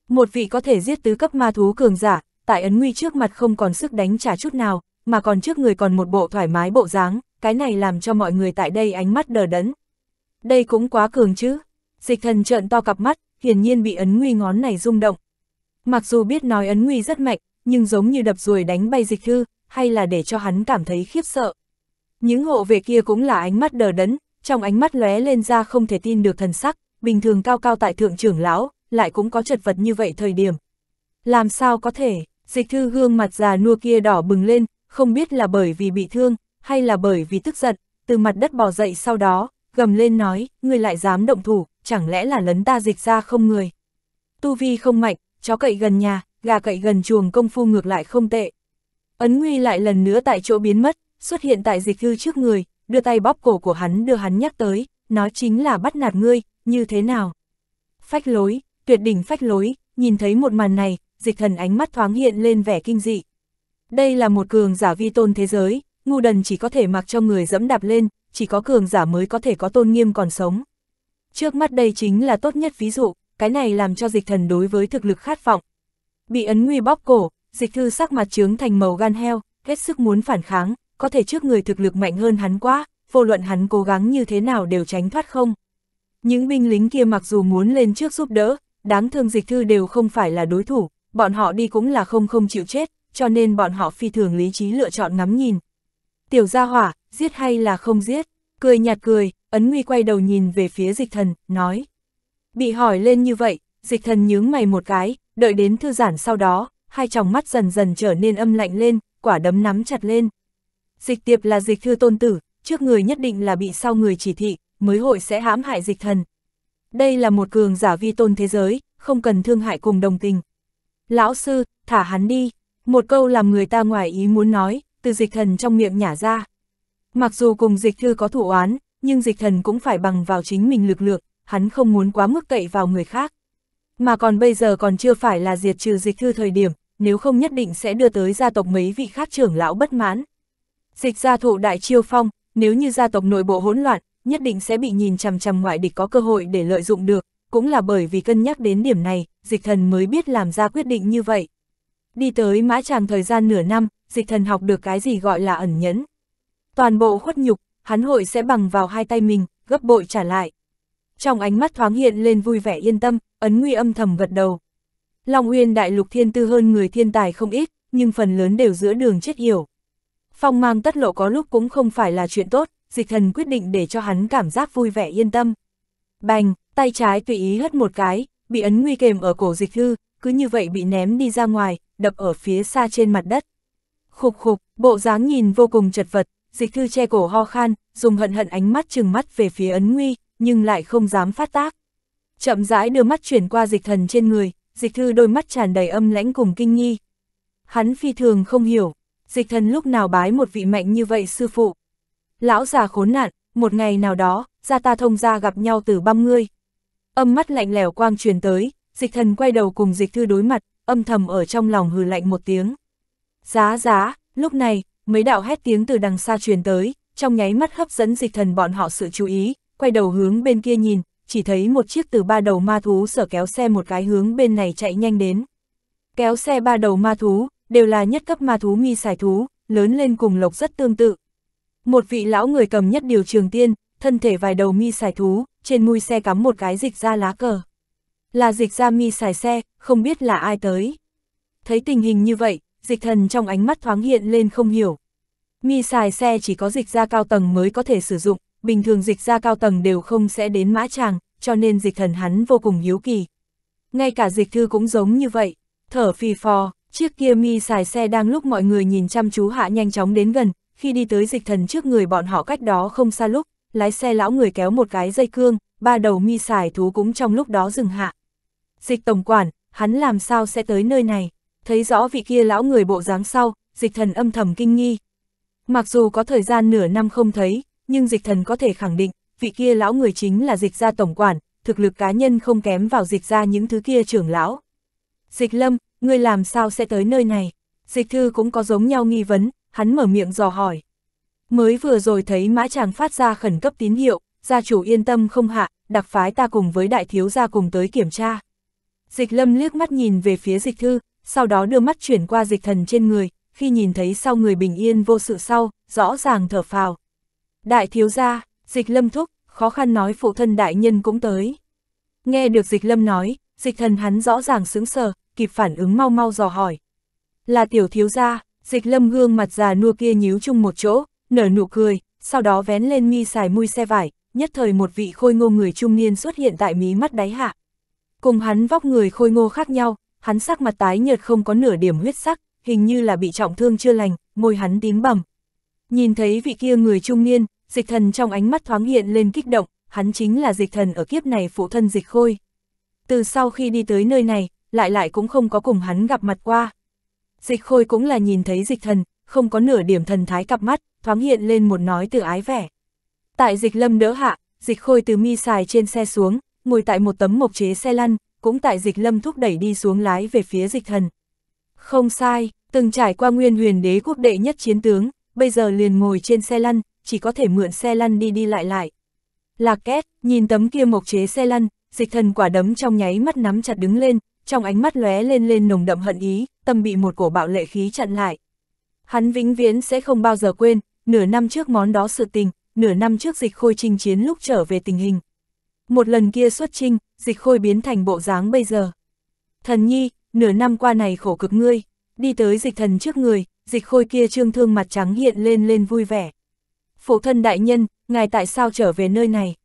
Một vị có thể giết tứ cấp ma thú cường giả, tại ấn nguy trước mặt không còn sức đánh trả chút nào, mà còn trước người còn một bộ thoải mái bộ dáng, cái này làm cho mọi người tại đây ánh mắt đờ đẫn đây cũng quá cường chứ. Dịch thần trợn to cặp mắt, hiển nhiên bị ấn nguy ngón này rung động. Mặc dù biết nói ấn nguy rất mạnh, nhưng giống như đập ruồi đánh bay dịch thư, hay là để cho hắn cảm thấy khiếp sợ. Những hộ về kia cũng là ánh mắt đờ đẫn, trong ánh mắt lóe lên ra không thể tin được thần sắc, bình thường cao cao tại thượng trưởng lão, lại cũng có chật vật như vậy thời điểm. Làm sao có thể, dịch thư gương mặt già nua kia đỏ bừng lên, không biết là bởi vì bị thương, hay là bởi vì tức giận, từ mặt đất bò dậy sau đó, gầm lên nói, người lại dám động thủ, chẳng lẽ là lấn ta dịch ra không người. Tu vi không mạnh, chó cậy gần nhà, gà cậy gần chuồng công phu ngược lại không tệ. Ấn Nguy lại lần nữa tại chỗ biến mất, xuất hiện tại dịch hư trước người, đưa tay bóp cổ của hắn đưa hắn nhắc tới, nó chính là bắt nạt ngươi, như thế nào. Phách lối, tuyệt đỉnh phách lối, nhìn thấy một màn này, dịch thần ánh mắt thoáng hiện lên vẻ kinh dị. Đây là một cường giả vi tôn thế giới, ngu đần chỉ có thể mặc cho người dẫm đạp lên, chỉ có cường giả mới có thể có tôn nghiêm còn sống. Trước mắt đây chính là tốt nhất ví dụ, cái này làm cho dịch thần đối với thực lực khát vọng. Bị ấn nguy bóp cổ, dịch thư sắc mặt trướng thành màu gan heo, hết sức muốn phản kháng, có thể trước người thực lực mạnh hơn hắn quá, vô luận hắn cố gắng như thế nào đều tránh thoát không. Những binh lính kia mặc dù muốn lên trước giúp đỡ, đáng thương dịch thư đều không phải là đối thủ, bọn họ đi cũng là không không chịu chết, cho nên bọn họ phi thường lý trí lựa chọn ngắm nhìn, Tiểu gia hỏa, giết hay là không giết? Cười nhạt cười, ấn nguy quay đầu nhìn về phía dịch thần, nói. Bị hỏi lên như vậy, dịch thần nhướng mày một cái, đợi đến thư giản sau đó, hai tròng mắt dần dần trở nên âm lạnh lên, quả đấm nắm chặt lên. Dịch tiệp là dịch thư tôn tử, trước người nhất định là bị sau người chỉ thị, mới hội sẽ hãm hại dịch thần. Đây là một cường giả vi tôn thế giới, không cần thương hại cùng đồng tình. Lão sư, thả hắn đi, một câu làm người ta ngoài ý muốn nói, từ dịch thần trong miệng nhả ra. Mặc dù cùng dịch thư có thủ oán, nhưng dịch thần cũng phải bằng vào chính mình lực lượng, hắn không muốn quá mức cậy vào người khác. Mà còn bây giờ còn chưa phải là diệt trừ dịch thư thời điểm, nếu không nhất định sẽ đưa tới gia tộc mấy vị khác trưởng lão bất mãn. Dịch gia thụ đại chiêu phong, nếu như gia tộc nội bộ hỗn loạn, nhất định sẽ bị nhìn chằm chằm ngoại địch có cơ hội để lợi dụng được, cũng là bởi vì cân nhắc đến điểm này, dịch thần mới biết làm ra quyết định như vậy. Đi tới mã tràng thời gian nửa năm, dịch thần học được cái gì gọi là ẩn nhẫn. Toàn bộ khuất nhục, hắn hội sẽ bằng vào hai tay mình, gấp bội trả lại. Trong ánh mắt thoáng hiện lên vui vẻ yên tâm, ấn nguy âm thầm gật đầu. Long Uyên đại lục thiên tư hơn người thiên tài không ít, nhưng phần lớn đều giữa đường chết hiểu. Phong mang tất lộ có lúc cũng không phải là chuyện tốt, dịch thần quyết định để cho hắn cảm giác vui vẻ yên tâm. Bành, tay trái tùy ý hất một cái, bị ấn nguy kềm ở cổ dịch thư, cứ như vậy bị ném đi ra ngoài, đập ở phía xa trên mặt đất khục khục, bộ dáng nhìn vô cùng chật vật, dịch thư che cổ ho khan, dùng hận hận ánh mắt chừng mắt về phía ấn nguy, nhưng lại không dám phát tác. Chậm rãi đưa mắt chuyển qua dịch thần trên người, dịch thư đôi mắt tràn đầy âm lãnh cùng kinh nghi. Hắn phi thường không hiểu, dịch thần lúc nào bái một vị mạnh như vậy sư phụ. Lão già khốn nạn, một ngày nào đó, ra ta thông ra gặp nhau từ băm ngươi. Âm mắt lạnh lẽo quang truyền tới, dịch thần quay đầu cùng dịch thư đối mặt, âm thầm ở trong lòng hừ lạnh một tiếng. Giá giá, lúc này, mấy đạo hét tiếng từ đằng xa truyền tới, trong nháy mắt hấp dẫn dịch thần bọn họ sự chú ý, quay đầu hướng bên kia nhìn, chỉ thấy một chiếc từ ba đầu ma thú sở kéo xe một cái hướng bên này chạy nhanh đến. Kéo xe ba đầu ma thú, đều là nhất cấp ma thú mi xài thú, lớn lên cùng lộc rất tương tự. Một vị lão người cầm nhất điều trường tiên, thân thể vài đầu mi xài thú, trên mui xe cắm một cái dịch ra lá cờ. Là dịch ra mi xài xe, không biết là ai tới. Thấy tình hình như vậy, dịch thần trong ánh mắt thoáng hiện lên không hiểu. Mi xài xe chỉ có dịch ra cao tầng mới có thể sử dụng, bình thường dịch ra cao tầng đều không sẽ đến mã tràng, cho nên dịch thần hắn vô cùng hiếu kỳ. Ngay cả dịch thư cũng giống như vậy, thở phì phò, chiếc kia mi xài xe đang lúc mọi người nhìn chăm chú hạ nhanh chóng đến gần, khi đi tới dịch thần trước người bọn họ cách đó không xa lúc, lái xe lão người kéo một cái dây cương, ba đầu mi xài thú cũng trong lúc đó dừng hạ. Dịch tổng quản, hắn làm sao sẽ tới nơi này? thấy rõ vị kia lão người bộ dáng sau, dịch thần âm thầm kinh nghi. Mặc dù có thời gian nửa năm không thấy, nhưng dịch thần có thể khẳng định, vị kia lão người chính là dịch gia tổng quản, thực lực cá nhân không kém vào dịch gia những thứ kia trưởng lão. Dịch lâm, ngươi làm sao sẽ tới nơi này? Dịch thư cũng có giống nhau nghi vấn, hắn mở miệng dò hỏi. Mới vừa rồi thấy mã chàng phát ra khẩn cấp tín hiệu, gia chủ yên tâm không hạ, đặc phái ta cùng với đại thiếu gia cùng tới kiểm tra. Dịch lâm liếc mắt nhìn về phía dịch thư, sau đó đưa mắt chuyển qua dịch thần trên người, khi nhìn thấy sau người bình yên vô sự sau, rõ ràng thở phào. Đại thiếu gia, dịch lâm thúc, khó khăn nói phụ thân đại nhân cũng tới. Nghe được dịch lâm nói, dịch thần hắn rõ ràng sững sờ, kịp phản ứng mau mau dò hỏi. Là tiểu thiếu gia, dịch lâm gương mặt già nua kia nhíu chung một chỗ, nở nụ cười, sau đó vén lên mi xài mui xe vải, nhất thời một vị khôi ngô người trung niên xuất hiện tại mí mắt đáy hạ. Cùng hắn vóc người khôi ngô khác nhau, hắn sắc mặt tái nhợt không có nửa điểm huyết sắc, hình như là bị trọng thương chưa lành, môi hắn tím bầm. Nhìn thấy vị kia người trung niên, dịch thần trong ánh mắt thoáng hiện lên kích động, hắn chính là dịch thần ở kiếp này phụ thân dịch khôi. Từ sau khi đi tới nơi này, lại lại cũng không có cùng hắn gặp mặt qua. Dịch khôi cũng là nhìn thấy dịch thần, không có nửa điểm thần thái cặp mắt, thoáng hiện lên một nói từ ái vẻ. Tại dịch lâm đỡ hạ, dịch khôi từ mi xài trên xe xuống, ngồi tại một tấm mộc chế xe lăn, cũng tại dịch lâm thúc đẩy đi xuống lái về phía dịch thần. Không sai, từng trải qua nguyên huyền đế quốc đệ nhất chiến tướng, bây giờ liền ngồi trên xe lăn, chỉ có thể mượn xe lăn đi đi lại lại. Lạc két, nhìn tấm kia mộc chế xe lăn, dịch thần quả đấm trong nháy mắt nắm chặt đứng lên, trong ánh mắt lóe lên lên nồng đậm hận ý, tâm bị một cổ bạo lệ khí chặn lại. Hắn vĩnh viễn sẽ không bao giờ quên, nửa năm trước món đó sự tình, nửa năm trước dịch khôi trinh chiến lúc trở về tình hình, một lần kia xuất trinh, dịch khôi biến thành bộ dáng bây giờ. Thần nhi, nửa năm qua này khổ cực ngươi, đi tới dịch thần trước người, dịch khôi kia trương thương mặt trắng hiện lên lên vui vẻ. Phụ thân đại nhân, ngài tại sao trở về nơi này?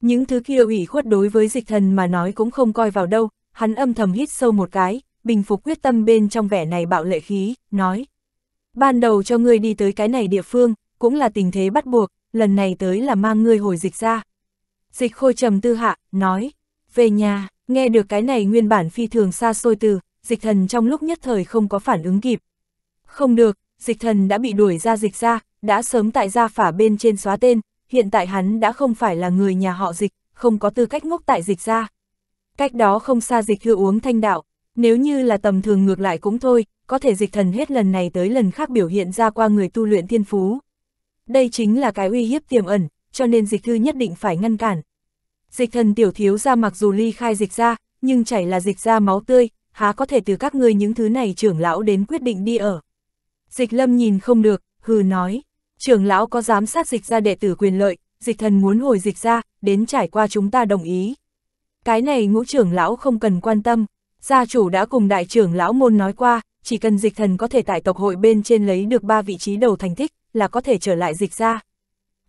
Những thứ kia ủy khuất đối với dịch thần mà nói cũng không coi vào đâu, hắn âm thầm hít sâu một cái, bình phục quyết tâm bên trong vẻ này bạo lệ khí, nói. Ban đầu cho ngươi đi tới cái này địa phương, cũng là tình thế bắt buộc, lần này tới là mang ngươi hồi dịch ra, Dịch khôi trầm tư hạ, nói, về nhà, nghe được cái này nguyên bản phi thường xa xôi từ, dịch thần trong lúc nhất thời không có phản ứng kịp. Không được, dịch thần đã bị đuổi ra dịch ra, đã sớm tại gia phả bên trên xóa tên, hiện tại hắn đã không phải là người nhà họ dịch, không có tư cách ngốc tại dịch ra. Cách đó không xa dịch hư uống thanh đạo, nếu như là tầm thường ngược lại cũng thôi, có thể dịch thần hết lần này tới lần khác biểu hiện ra qua người tu luyện thiên phú. Đây chính là cái uy hiếp tiềm ẩn, cho nên dịch thư nhất định phải ngăn cản. Dịch thần tiểu thiếu ra mặc dù ly khai dịch ra, nhưng chảy là dịch ra máu tươi, há có thể từ các ngươi những thứ này trưởng lão đến quyết định đi ở. Dịch lâm nhìn không được, hừ nói, trưởng lão có giám sát dịch ra đệ tử quyền lợi, dịch thần muốn hồi dịch ra, đến trải qua chúng ta đồng ý. Cái này ngũ trưởng lão không cần quan tâm, gia chủ đã cùng đại trưởng lão môn nói qua, chỉ cần dịch thần có thể tại tộc hội bên trên lấy được ba vị trí đầu thành tích, là có thể trở lại dịch ra.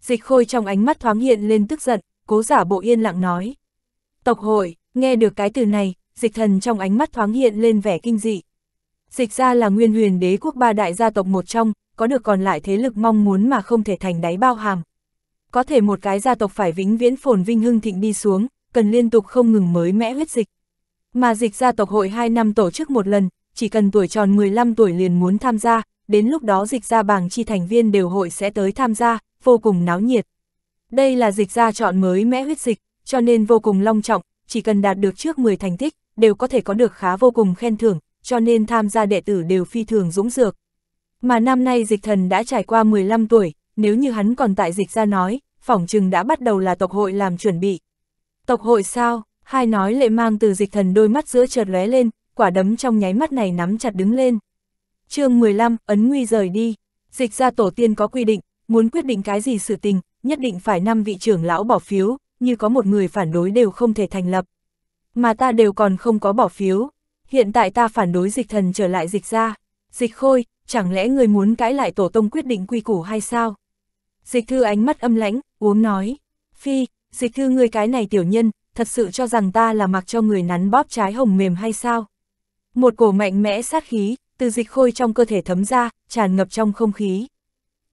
Dịch khôi trong ánh mắt thoáng hiện lên tức giận, cố giả bộ yên lặng nói. Tộc hội, nghe được cái từ này, dịch thần trong ánh mắt thoáng hiện lên vẻ kinh dị. Dịch ra là nguyên huyền đế quốc ba đại gia tộc một trong, có được còn lại thế lực mong muốn mà không thể thành đáy bao hàm. Có thể một cái gia tộc phải vĩnh viễn phồn vinh hưng thịnh đi xuống, cần liên tục không ngừng mới mẽ huyết dịch. Mà dịch gia tộc hội 2 năm tổ chức một lần, chỉ cần tuổi tròn 15 tuổi liền muốn tham gia, đến lúc đó dịch gia bảng chi thành viên đều hội sẽ tới tham gia, vô cùng náo nhiệt. Đây là dịch ra chọn mới mẽ huyết dịch, cho nên vô cùng long trọng, chỉ cần đạt được trước 10 thành tích, đều có thể có được khá vô cùng khen thưởng, cho nên tham gia đệ tử đều phi thường dũng dược. Mà năm nay dịch thần đã trải qua 15 tuổi, nếu như hắn còn tại dịch ra nói, phỏng chừng đã bắt đầu là tộc hội làm chuẩn bị. Tộc hội sao? Hai nói lệ mang từ dịch thần đôi mắt giữa chợt lóe lên, quả đấm trong nháy mắt này nắm chặt đứng lên. chương 15, ấn nguy rời đi. Dịch ra tổ tiên có quy định, Muốn quyết định cái gì sự tình, nhất định phải năm vị trưởng lão bỏ phiếu, như có một người phản đối đều không thể thành lập. Mà ta đều còn không có bỏ phiếu. Hiện tại ta phản đối dịch thần trở lại dịch ra. Dịch khôi, chẳng lẽ người muốn cãi lại tổ tông quyết định quy củ hay sao? Dịch thư ánh mắt âm lãnh, uống nói. Phi, dịch thư người cái này tiểu nhân, thật sự cho rằng ta là mặc cho người nắn bóp trái hồng mềm hay sao? Một cổ mạnh mẽ sát khí, từ dịch khôi trong cơ thể thấm ra, tràn ngập trong không khí.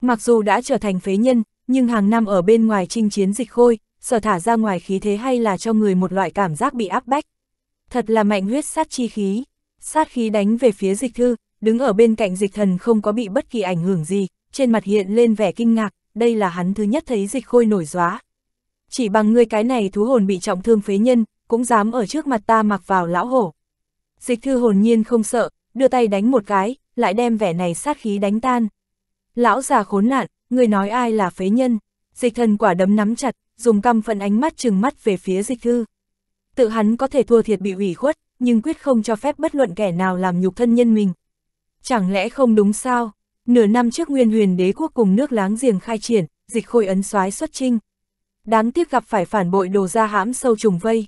Mặc dù đã trở thành phế nhân, nhưng hàng năm ở bên ngoài chinh chiến dịch khôi, sở thả ra ngoài khí thế hay là cho người một loại cảm giác bị áp bách. Thật là mạnh huyết sát chi khí. Sát khí đánh về phía dịch thư, đứng ở bên cạnh dịch thần không có bị bất kỳ ảnh hưởng gì, trên mặt hiện lên vẻ kinh ngạc, đây là hắn thứ nhất thấy dịch khôi nổi gióa. Chỉ bằng ngươi cái này thú hồn bị trọng thương phế nhân, cũng dám ở trước mặt ta mặc vào lão hổ. Dịch thư hồn nhiên không sợ, đưa tay đánh một cái, lại đem vẻ này sát khí đánh tan. Lão già khốn nạn, người nói ai là phế nhân? Dịch thần quả đấm nắm chặt, dùng căm phận ánh mắt trừng mắt về phía dịch thư. Tự hắn có thể thua thiệt bị ủy khuất, nhưng quyết không cho phép bất luận kẻ nào làm nhục thân nhân mình. Chẳng lẽ không đúng sao? Nửa năm trước nguyên huyền đế quốc cùng nước láng giềng khai triển, dịch khôi ấn soái xuất trinh. Đáng tiếc gặp phải phản bội đồ ra hãm sâu trùng vây.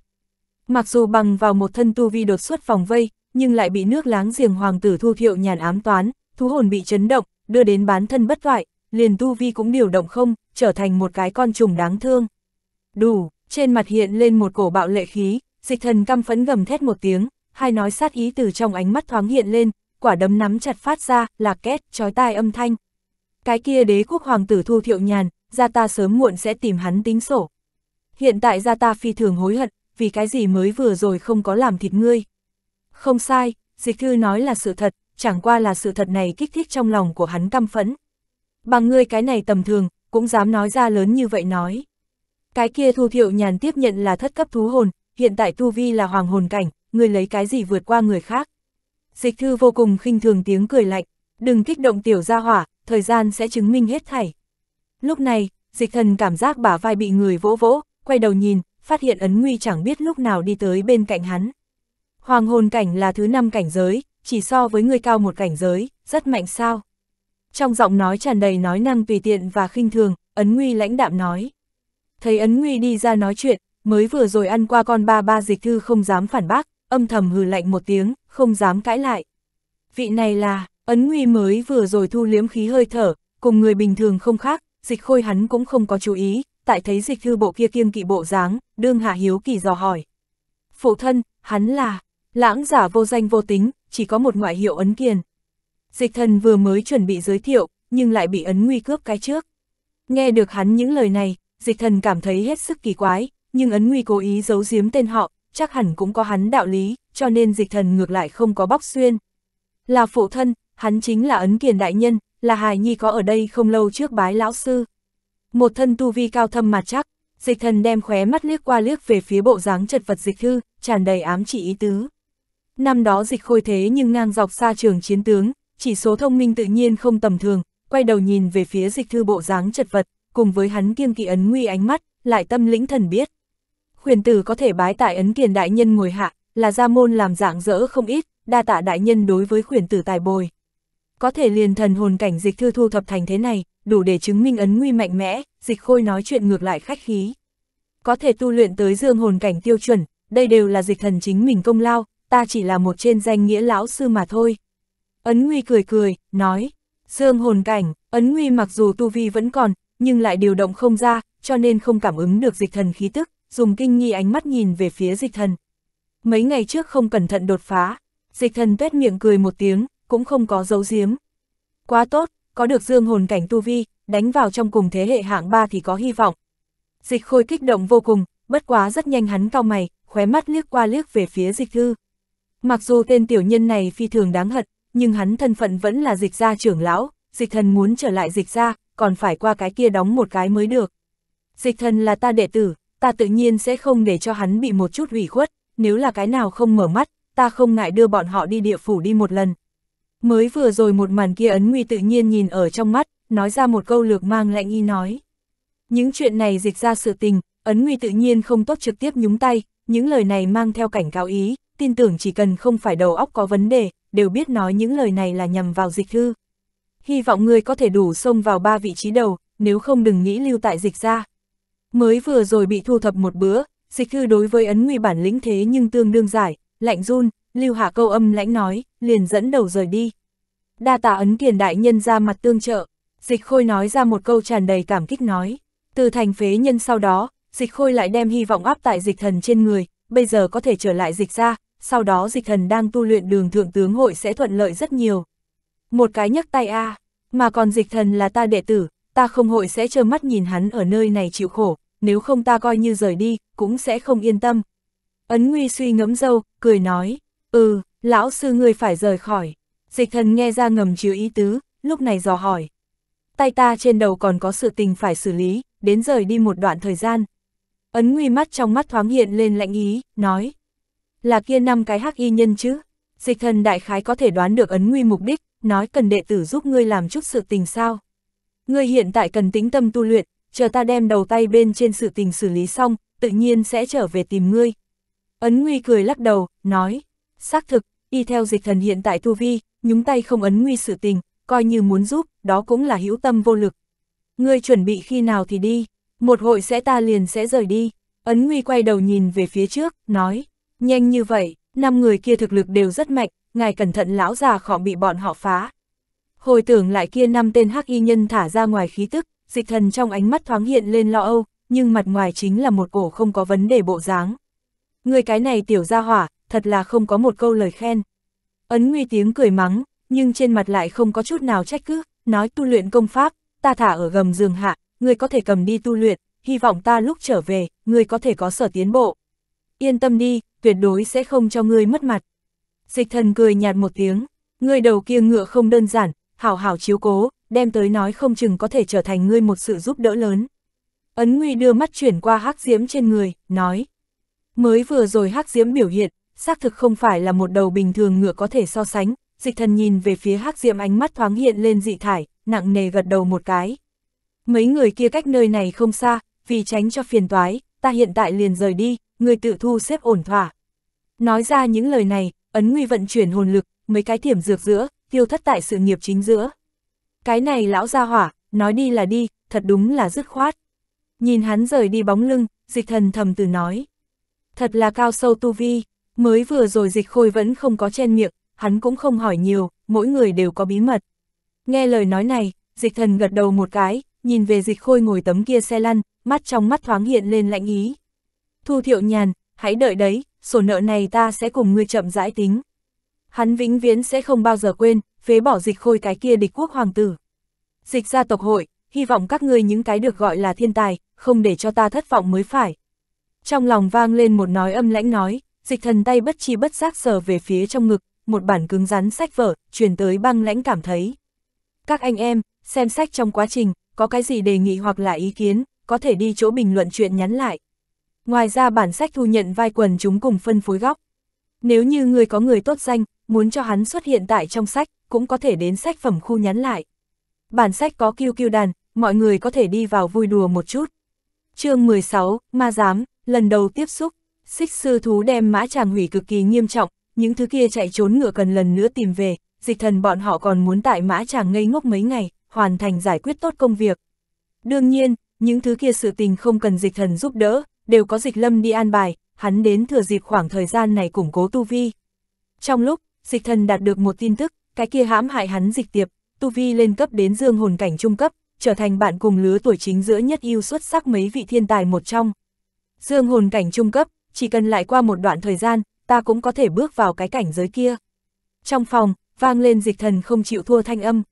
Mặc dù bằng vào một thân tu vi đột xuất phòng vây, nhưng lại bị nước láng giềng hoàng tử thu thiệu nhàn ám toán, thú hồn bị chấn động, đưa đến bán thân bất hoại, liền tu vi cũng điều động không, trở thành một cái con trùng đáng thương. Đủ, trên mặt hiện lên một cổ bạo lệ khí, dịch thần căm phẫn gầm thét một tiếng, hai nói sát ý từ trong ánh mắt thoáng hiện lên, quả đấm nắm chặt phát ra, là két, chói tai âm thanh. Cái kia đế quốc hoàng tử thu thiệu nhàn, ra ta sớm muộn sẽ tìm hắn tính sổ. Hiện tại ra ta phi thường hối hận, vì cái gì mới vừa rồi không có làm thịt ngươi. Không sai, dịch thư nói là sự thật, chẳng qua là sự thật này kích thích trong lòng của hắn căm phẫn. Bằng ngươi cái này tầm thường, cũng dám nói ra lớn như vậy nói. Cái kia thu thiệu nhàn tiếp nhận là thất cấp thú hồn, hiện tại tu vi là hoàng hồn cảnh, người lấy cái gì vượt qua người khác. Dịch thư vô cùng khinh thường tiếng cười lạnh, đừng kích động tiểu gia hỏa, thời gian sẽ chứng minh hết thảy. Lúc này, dịch thần cảm giác bả vai bị người vỗ vỗ, quay đầu nhìn, phát hiện ấn nguy chẳng biết lúc nào đi tới bên cạnh hắn. Hoàng hồn cảnh là thứ năm cảnh giới, chỉ so với người cao một cảnh giới, rất mạnh sao. Trong giọng nói tràn đầy nói năng tùy tiện và khinh thường, Ấn Nguy lãnh đạm nói. Thấy Ấn Nguy đi ra nói chuyện, mới vừa rồi ăn qua con ba ba dịch thư không dám phản bác, âm thầm hừ lạnh một tiếng, không dám cãi lại. Vị này là, Ấn Nguy mới vừa rồi thu liếm khí hơi thở, cùng người bình thường không khác, dịch khôi hắn cũng không có chú ý, tại thấy dịch thư bộ kia kiêng kỵ bộ dáng, đương hạ hiếu kỳ dò hỏi. Phụ thân, hắn là, Lãng giả vô danh vô tính, chỉ có một ngoại hiệu ấn kiền. Dịch thần vừa mới chuẩn bị giới thiệu, nhưng lại bị ấn nguy cướp cái trước. Nghe được hắn những lời này, dịch thần cảm thấy hết sức kỳ quái, nhưng ấn nguy cố ý giấu giếm tên họ, chắc hẳn cũng có hắn đạo lý, cho nên dịch thần ngược lại không có bóc xuyên. Là phụ thân, hắn chính là ấn kiền đại nhân, là hài nhi có ở đây không lâu trước bái lão sư. Một thân tu vi cao thâm mà chắc, dịch thần đem khóe mắt liếc qua liếc về phía bộ dáng chật vật dịch thư, tràn đầy ám chỉ ý tứ. Năm đó dịch khôi thế nhưng ngang dọc xa trường chiến tướng, chỉ số thông minh tự nhiên không tầm thường, quay đầu nhìn về phía dịch thư bộ dáng chật vật, cùng với hắn kiêng kỵ ấn nguy ánh mắt, lại tâm lĩnh thần biết. Khuyển tử có thể bái tại ấn kiền đại nhân ngồi hạ, là gia môn làm dạng dỡ không ít, đa tạ đại nhân đối với khuyển tử tài bồi. Có thể liền thần hồn cảnh dịch thư thu thập thành thế này, đủ để chứng minh ấn nguy mạnh mẽ, dịch khôi nói chuyện ngược lại khách khí. Có thể tu luyện tới dương hồn cảnh tiêu chuẩn, đây đều là dịch thần chính mình công lao, ta chỉ là một trên danh nghĩa lão sư mà thôi. Ấn Nguy cười cười, nói, dương hồn cảnh, Ấn Nguy mặc dù tu vi vẫn còn, nhưng lại điều động không ra, cho nên không cảm ứng được dịch thần khí tức, dùng kinh nghi ánh mắt nhìn về phía dịch thần. Mấy ngày trước không cẩn thận đột phá, dịch thần tuét miệng cười một tiếng, cũng không có dấu giếm. Quá tốt, có được dương hồn cảnh tu vi, đánh vào trong cùng thế hệ hạng ba thì có hy vọng. Dịch khôi kích động vô cùng, bất quá rất nhanh hắn cao mày, khóe mắt liếc qua liếc về phía dịch thư. Mặc dù tên tiểu nhân này phi thường đáng hận, nhưng hắn thân phận vẫn là dịch gia trưởng lão, dịch thần muốn trở lại dịch gia, còn phải qua cái kia đóng một cái mới được. Dịch thần là ta đệ tử, ta tự nhiên sẽ không để cho hắn bị một chút hủy khuất, nếu là cái nào không mở mắt, ta không ngại đưa bọn họ đi địa phủ đi một lần. Mới vừa rồi một màn kia ấn nguy tự nhiên nhìn ở trong mắt, nói ra một câu lược mang lạnh y nói. Những chuyện này dịch ra sự tình, ấn nguy tự nhiên không tốt trực tiếp nhúng tay, những lời này mang theo cảnh cáo ý, tin tưởng chỉ cần không phải đầu óc có vấn đề, đều biết nói những lời này là nhằm vào dịch thư. Hy vọng ngươi có thể đủ xông vào ba vị trí đầu, nếu không đừng nghĩ lưu tại dịch ra. Mới vừa rồi bị thu thập một bữa, dịch thư đối với ấn nguy bản lĩnh thế nhưng tương đương giải, lạnh run, lưu hạ câu âm lãnh nói, liền dẫn đầu rời đi. Đa tạ ấn tiền đại nhân ra mặt tương trợ, dịch khôi nói ra một câu tràn đầy cảm kích nói. Từ thành phế nhân sau đó, dịch khôi lại đem hy vọng áp tại dịch thần trên người, bây giờ có thể trở lại dịch ra, sau đó dịch thần đang tu luyện đường thượng tướng hội sẽ thuận lợi rất nhiều. Một cái nhấc tay a mà còn dịch thần là ta đệ tử, ta không hội sẽ trơ mắt nhìn hắn ở nơi này chịu khổ, nếu không ta coi như rời đi, cũng sẽ không yên tâm. Ấn Nguy suy ngẫm dâu, cười nói, ừ, lão sư người phải rời khỏi. Dịch thần nghe ra ngầm chứa ý tứ, lúc này dò hỏi. Tay ta trên đầu còn có sự tình phải xử lý, đến rời đi một đoạn thời gian. Ấn Nguy mắt trong mắt thoáng hiện lên lạnh ý, nói, là kia năm cái hắc y nhân chứ. Dịch thần đại khái có thể đoán được ấn nguy mục đích, nói cần đệ tử giúp ngươi làm chút sự tình sao. Ngươi hiện tại cần tính tâm tu luyện, chờ ta đem đầu tay bên trên sự tình xử lý xong, tự nhiên sẽ trở về tìm ngươi. Ấn nguy cười lắc đầu, nói, xác thực, y theo dịch thần hiện tại tu vi, nhúng tay không ấn nguy sự tình, coi như muốn giúp, đó cũng là hữu tâm vô lực. Ngươi chuẩn bị khi nào thì đi, một hội sẽ ta liền sẽ rời đi. Ấn nguy quay đầu nhìn về phía trước, nói, Nhanh như vậy, năm người kia thực lực đều rất mạnh, ngài cẩn thận lão già khó bị bọn họ phá. Hồi tưởng lại kia năm tên hắc y nhân thả ra ngoài khí tức, dịch thần trong ánh mắt thoáng hiện lên lo âu, nhưng mặt ngoài chính là một ổ không có vấn đề bộ dáng. Người cái này tiểu ra hỏa, thật là không có một câu lời khen. Ấn nguy tiếng cười mắng, nhưng trên mặt lại không có chút nào trách cứ, nói tu luyện công pháp, ta thả ở gầm giường hạ, người có thể cầm đi tu luyện, hy vọng ta lúc trở về, người có thể có sở tiến bộ. Yên tâm đi, tuyệt đối sẽ không cho ngươi mất mặt. Dịch thần cười nhạt một tiếng, ngươi đầu kia ngựa không đơn giản, hảo hảo chiếu cố, đem tới nói không chừng có thể trở thành ngươi một sự giúp đỡ lớn. Ấn Nguy đưa mắt chuyển qua hắc diễm trên người, nói. Mới vừa rồi hắc diễm biểu hiện, xác thực không phải là một đầu bình thường ngựa có thể so sánh, dịch thần nhìn về phía hắc diễm ánh mắt thoáng hiện lên dị thải, nặng nề gật đầu một cái. Mấy người kia cách nơi này không xa, vì tránh cho phiền toái, ta hiện tại liền rời đi, người tự thu xếp ổn thỏa, Nói ra những lời này, ấn nguy vận chuyển hồn lực, mấy cái thiểm dược giữa, tiêu thất tại sự nghiệp chính giữa. Cái này lão ra hỏa, nói đi là đi, thật đúng là dứt khoát. Nhìn hắn rời đi bóng lưng, dịch thần thầm từ nói. Thật là cao sâu tu vi, mới vừa rồi dịch khôi vẫn không có chen miệng, hắn cũng không hỏi nhiều, mỗi người đều có bí mật. Nghe lời nói này, dịch thần gật đầu một cái, nhìn về dịch khôi ngồi tấm kia xe lăn, mắt trong mắt thoáng hiện lên lạnh ý. Thu thiệu nhàn, hãy đợi đấy, sổ nợ này ta sẽ cùng ngươi chậm rãi tính. Hắn vĩnh viễn sẽ không bao giờ quên, phế bỏ dịch khôi cái kia địch quốc hoàng tử. Dịch gia tộc hội, hy vọng các ngươi những cái được gọi là thiên tài, không để cho ta thất vọng mới phải. Trong lòng vang lên một nói âm lãnh nói, dịch thần tay bất chi bất giác sờ về phía trong ngực, một bản cứng rắn sách vở, truyền tới băng lãnh cảm thấy. Các anh em, xem sách trong quá trình, có cái gì đề nghị hoặc là ý kiến, có thể đi chỗ bình luận chuyện nhắn lại. Ngoài ra bản sách thu nhận vai quần chúng cùng phân phối góc. Nếu như người có người tốt danh, muốn cho hắn xuất hiện tại trong sách, cũng có thể đến sách phẩm khu nhắn lại. Bản sách có QQ đàn, mọi người có thể đi vào vui đùa một chút. chương 16, Ma Giám, lần đầu tiếp xúc, xích sư thú đem mã tràng hủy cực kỳ nghiêm trọng, những thứ kia chạy trốn ngựa cần lần nữa tìm về, dịch thần bọn họ còn muốn tại mã tràng ngây ngốc mấy ngày, hoàn thành giải quyết tốt công việc. Đương nhiên, những thứ kia sự tình không cần dịch thần giúp đỡ, đều có dịch lâm đi an bài, hắn đến thừa dịp khoảng thời gian này củng cố tu vi. Trong lúc, dịch thần đạt được một tin tức, cái kia hãm hại hắn dịch tiệp, tu vi lên cấp đến dương hồn cảnh trung cấp, trở thành bạn cùng lứa tuổi chính giữa nhất yêu xuất sắc mấy vị thiên tài một trong. Dương hồn cảnh trung cấp, chỉ cần lại qua một đoạn thời gian, ta cũng có thể bước vào cái cảnh giới kia. Trong phòng, vang lên dịch thần không chịu thua thanh âm.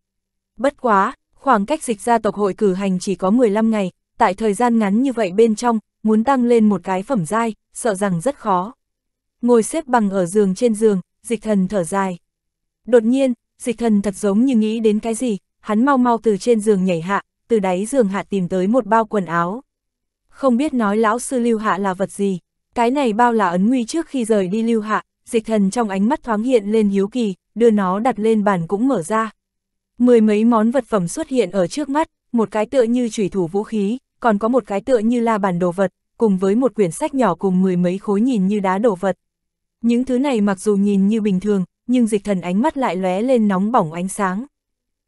Bất quá, khoảng cách dịch gia tộc hội cử hành chỉ có 15 ngày, tại thời gian ngắn như vậy bên trong, muốn tăng lên một cái phẩm giai, sợ rằng rất khó. Ngồi xếp bằng ở giường trên giường, dịch thần thở dài. Đột nhiên, dịch thần thật giống như nghĩ đến cái gì, hắn mau mau từ trên giường nhảy hạ, từ đáy giường hạ tìm tới một bao quần áo. Không biết nói lão sư lưu hạ là vật gì, cái này bao là ấn nguy trước khi rời đi lưu hạ, dịch thần trong ánh mắt thoáng hiện lên hiếu kỳ, đưa nó đặt lên bàn cũng mở ra. Mười mấy món vật phẩm xuất hiện ở trước mắt, một cái tựa như chủy thủ vũ khí, còn có một cái tựa như la bàn đồ vật, cùng với một quyển sách nhỏ cùng mười mấy khối nhìn như đá đồ vật. Những thứ này mặc dù nhìn như bình thường, nhưng dịch thần ánh mắt lại lóe lên nóng bỏng ánh sáng.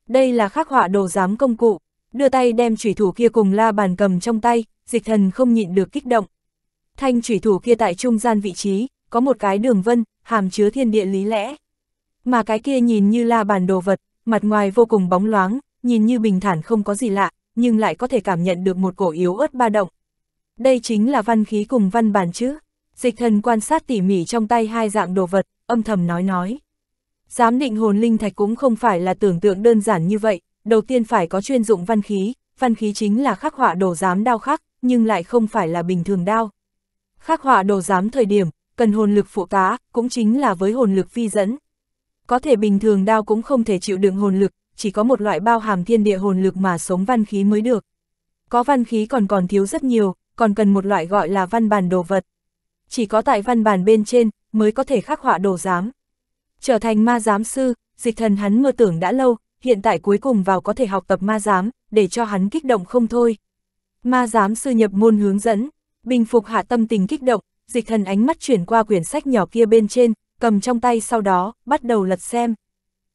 Đây là khắc họa đồ giám công cụ, đưa tay đem chủy thủ kia cùng la bàn cầm trong tay, dịch thần không nhịn được kích động. Thanh chủy thủ kia tại trung gian vị trí, có một cái đường vân, hàm chứa thiên địa lý lẽ. Mà cái kia nhìn như la bàn đồ vật, mặt ngoài vô cùng bóng loáng, nhìn như bình thản không có gì lạ, nhưng lại có thể cảm nhận được một cổ yếu ớt ba động. Đây chính là văn khí cùng văn bản chứ. Dịch thần quan sát tỉ mỉ trong tay hai dạng đồ vật, âm thầm nói nói. Giám định hồn linh thạch cũng không phải là tưởng tượng đơn giản như vậy, đầu tiên phải có chuyên dụng văn khí, văn khí chính là khắc họa đồ giám đao khắc, nhưng lại không phải là bình thường đao. Khắc họa đồ giám thời điểm, cần hồn lực phụ tá, cũng chính là với hồn lực phi dẫn. Có thể bình thường đao cũng không thể chịu đựng hồn lực, chỉ có một loại bao hàm thiên địa hồn lực mà sống văn khí mới được. Có văn khí còn còn thiếu rất nhiều, còn cần một loại gọi là văn bản đồ vật. Chỉ có tại văn bản bên trên mới có thể khắc họa đồ giám. Trở thành ma giám sư, dịch thần hắn mơ tưởng đã lâu, hiện tại cuối cùng vào có thể học tập ma giám, để cho hắn kích động không thôi. Ma giám sư nhập môn hướng dẫn, bình phục hạ tâm tình kích động, dịch thần ánh mắt chuyển qua quyển sách nhỏ kia bên trên, cầm trong tay sau đó, bắt đầu lật xem.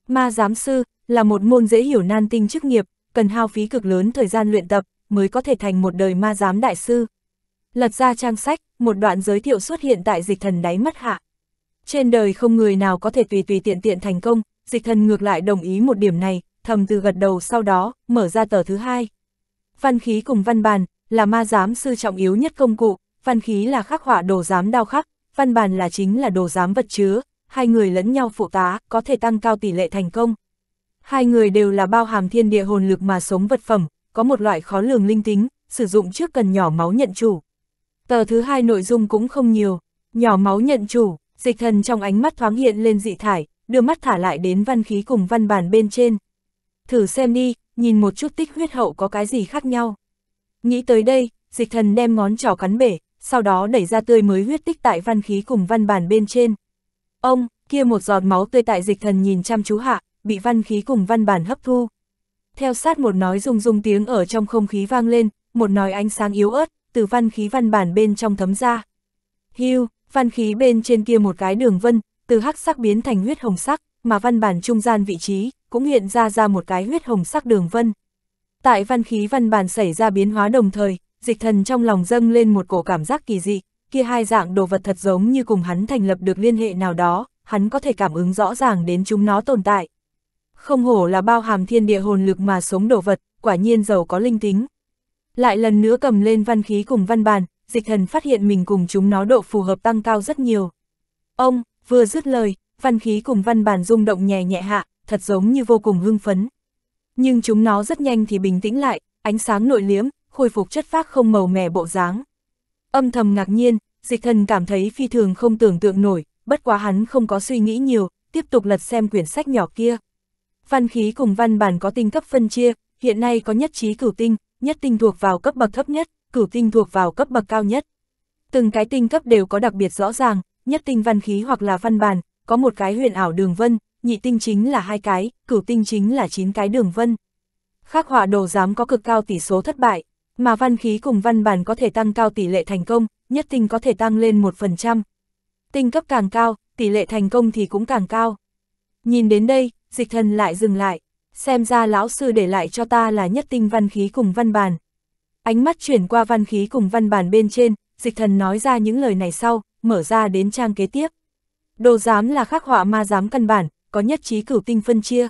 Ma giám sư, là một môn dễ hiểu nan tinh chức nghiệp, cần hao phí cực lớn thời gian luyện tập, mới có thể thành một đời ma giám đại sư. Lật ra trang sách, một đoạn giới thiệu xuất hiện tại dịch thần đáy mắt hạ. Trên đời không người nào có thể tùy tùy tiện tiện thành công, dịch thần ngược lại đồng ý một điểm này, thầm từ gật đầu sau đó, mở ra tờ thứ hai. Văn khí cùng văn bàn, là ma giám sư trọng yếu nhất công cụ, văn khí là khắc họa đồ giám đao khắc, văn bàn là chính là đồ giám vật chứa, hai người lẫn nhau phụ tá, có thể tăng cao tỷ lệ thành công. Hai người đều là bao hàm thiên địa hồn lực mà sống vật phẩm, có một loại khó lường linh tính, sử dụng trước cần nhỏ máu nhận chủ. Tờ thứ hai nội dung cũng không nhiều, nhỏ máu nhận chủ, dịch thần trong ánh mắt thoáng hiện lên dị thải, đưa mắt thả lại đến văn khí cùng văn bản bên trên. Thử xem đi, nhìn một chút tích huyết hậu có cái gì khác nhau. Nghĩ tới đây, dịch thần đem ngón trỏ cắn bể, sau đó đẩy ra tươi mới huyết tích tại văn khí cùng văn bản bên trên. Ông, kia một giọt máu tươi tại dịch thần nhìn chăm chú hạ, bị văn khí cùng văn bản hấp thu. Theo sát một nói rung rung tiếng ở trong không khí vang lên, một nói ánh sáng yếu ớt, từ văn khí văn bản bên trong thấm ra. Hưu, văn khí bên trên kia một cái đường vân, từ hắc sắc biến thành huyết hồng sắc, mà văn bản trung gian vị trí, cũng hiện ra ra một cái huyết hồng sắc đường vân. Tại văn khí văn bản xảy ra biến hóa đồng thời, dịch thần trong lòng dâng lên một cổ cảm giác kỳ dị, kia hai dạng đồ vật thật giống như cùng hắn thành lập được liên hệ nào đó, hắn có thể cảm ứng rõ ràng đến chúng nó tồn tại không hổ là bao hàm thiên địa hồn lực mà sống đồ vật, quả nhiên giàu có linh tính. Lại lần nữa cầm lên văn khí cùng văn bàn, dịch thần phát hiện mình cùng chúng nó độ phù hợp tăng cao rất nhiều. Ông, vừa dứt lời, văn khí cùng văn bản rung động nhẹ nhẹ hạ, thật giống như vô cùng hưng phấn. Nhưng chúng nó rất nhanh thì bình tĩnh lại, ánh sáng nội liếm, khôi phục chất phác không màu mè bộ dáng. Âm thầm ngạc nhiên, dịch thần cảm thấy phi thường không tưởng tượng nổi, bất quá hắn không có suy nghĩ nhiều, tiếp tục lật xem quyển sách nhỏ kia. Văn khí cùng văn bản có tinh cấp phân chia, hiện nay có nhất trí cửu tinh, nhất tinh thuộc vào cấp bậc thấp nhất, cửu tinh thuộc vào cấp bậc cao nhất. Từng cái tinh cấp đều có đặc biệt rõ ràng, nhất tinh văn khí hoặc là văn bản, có một cái huyền ảo đường vân, nhị tinh chính là hai cái, cửu tinh chính là chín cái đường vân. Khắc họa đồ giám có cực cao tỷ số thất bại, mà văn khí cùng văn bản có thể tăng cao tỷ lệ thành công, nhất tinh có thể tăng lên 1%. Tinh cấp càng cao, tỷ lệ thành công thì cũng càng cao. Nhìn đến đây, dịch thần lại dừng lại, xem ra lão sư để lại cho ta là nhất tinh văn khí cùng văn bản. Ánh mắt chuyển qua văn khí cùng văn bản bên trên, dịch thần nói ra những lời này sau, mở ra đến trang kế tiếp. Đồ giám là khắc họa ma giám căn bản, có nhất trí cửu tinh phân chia.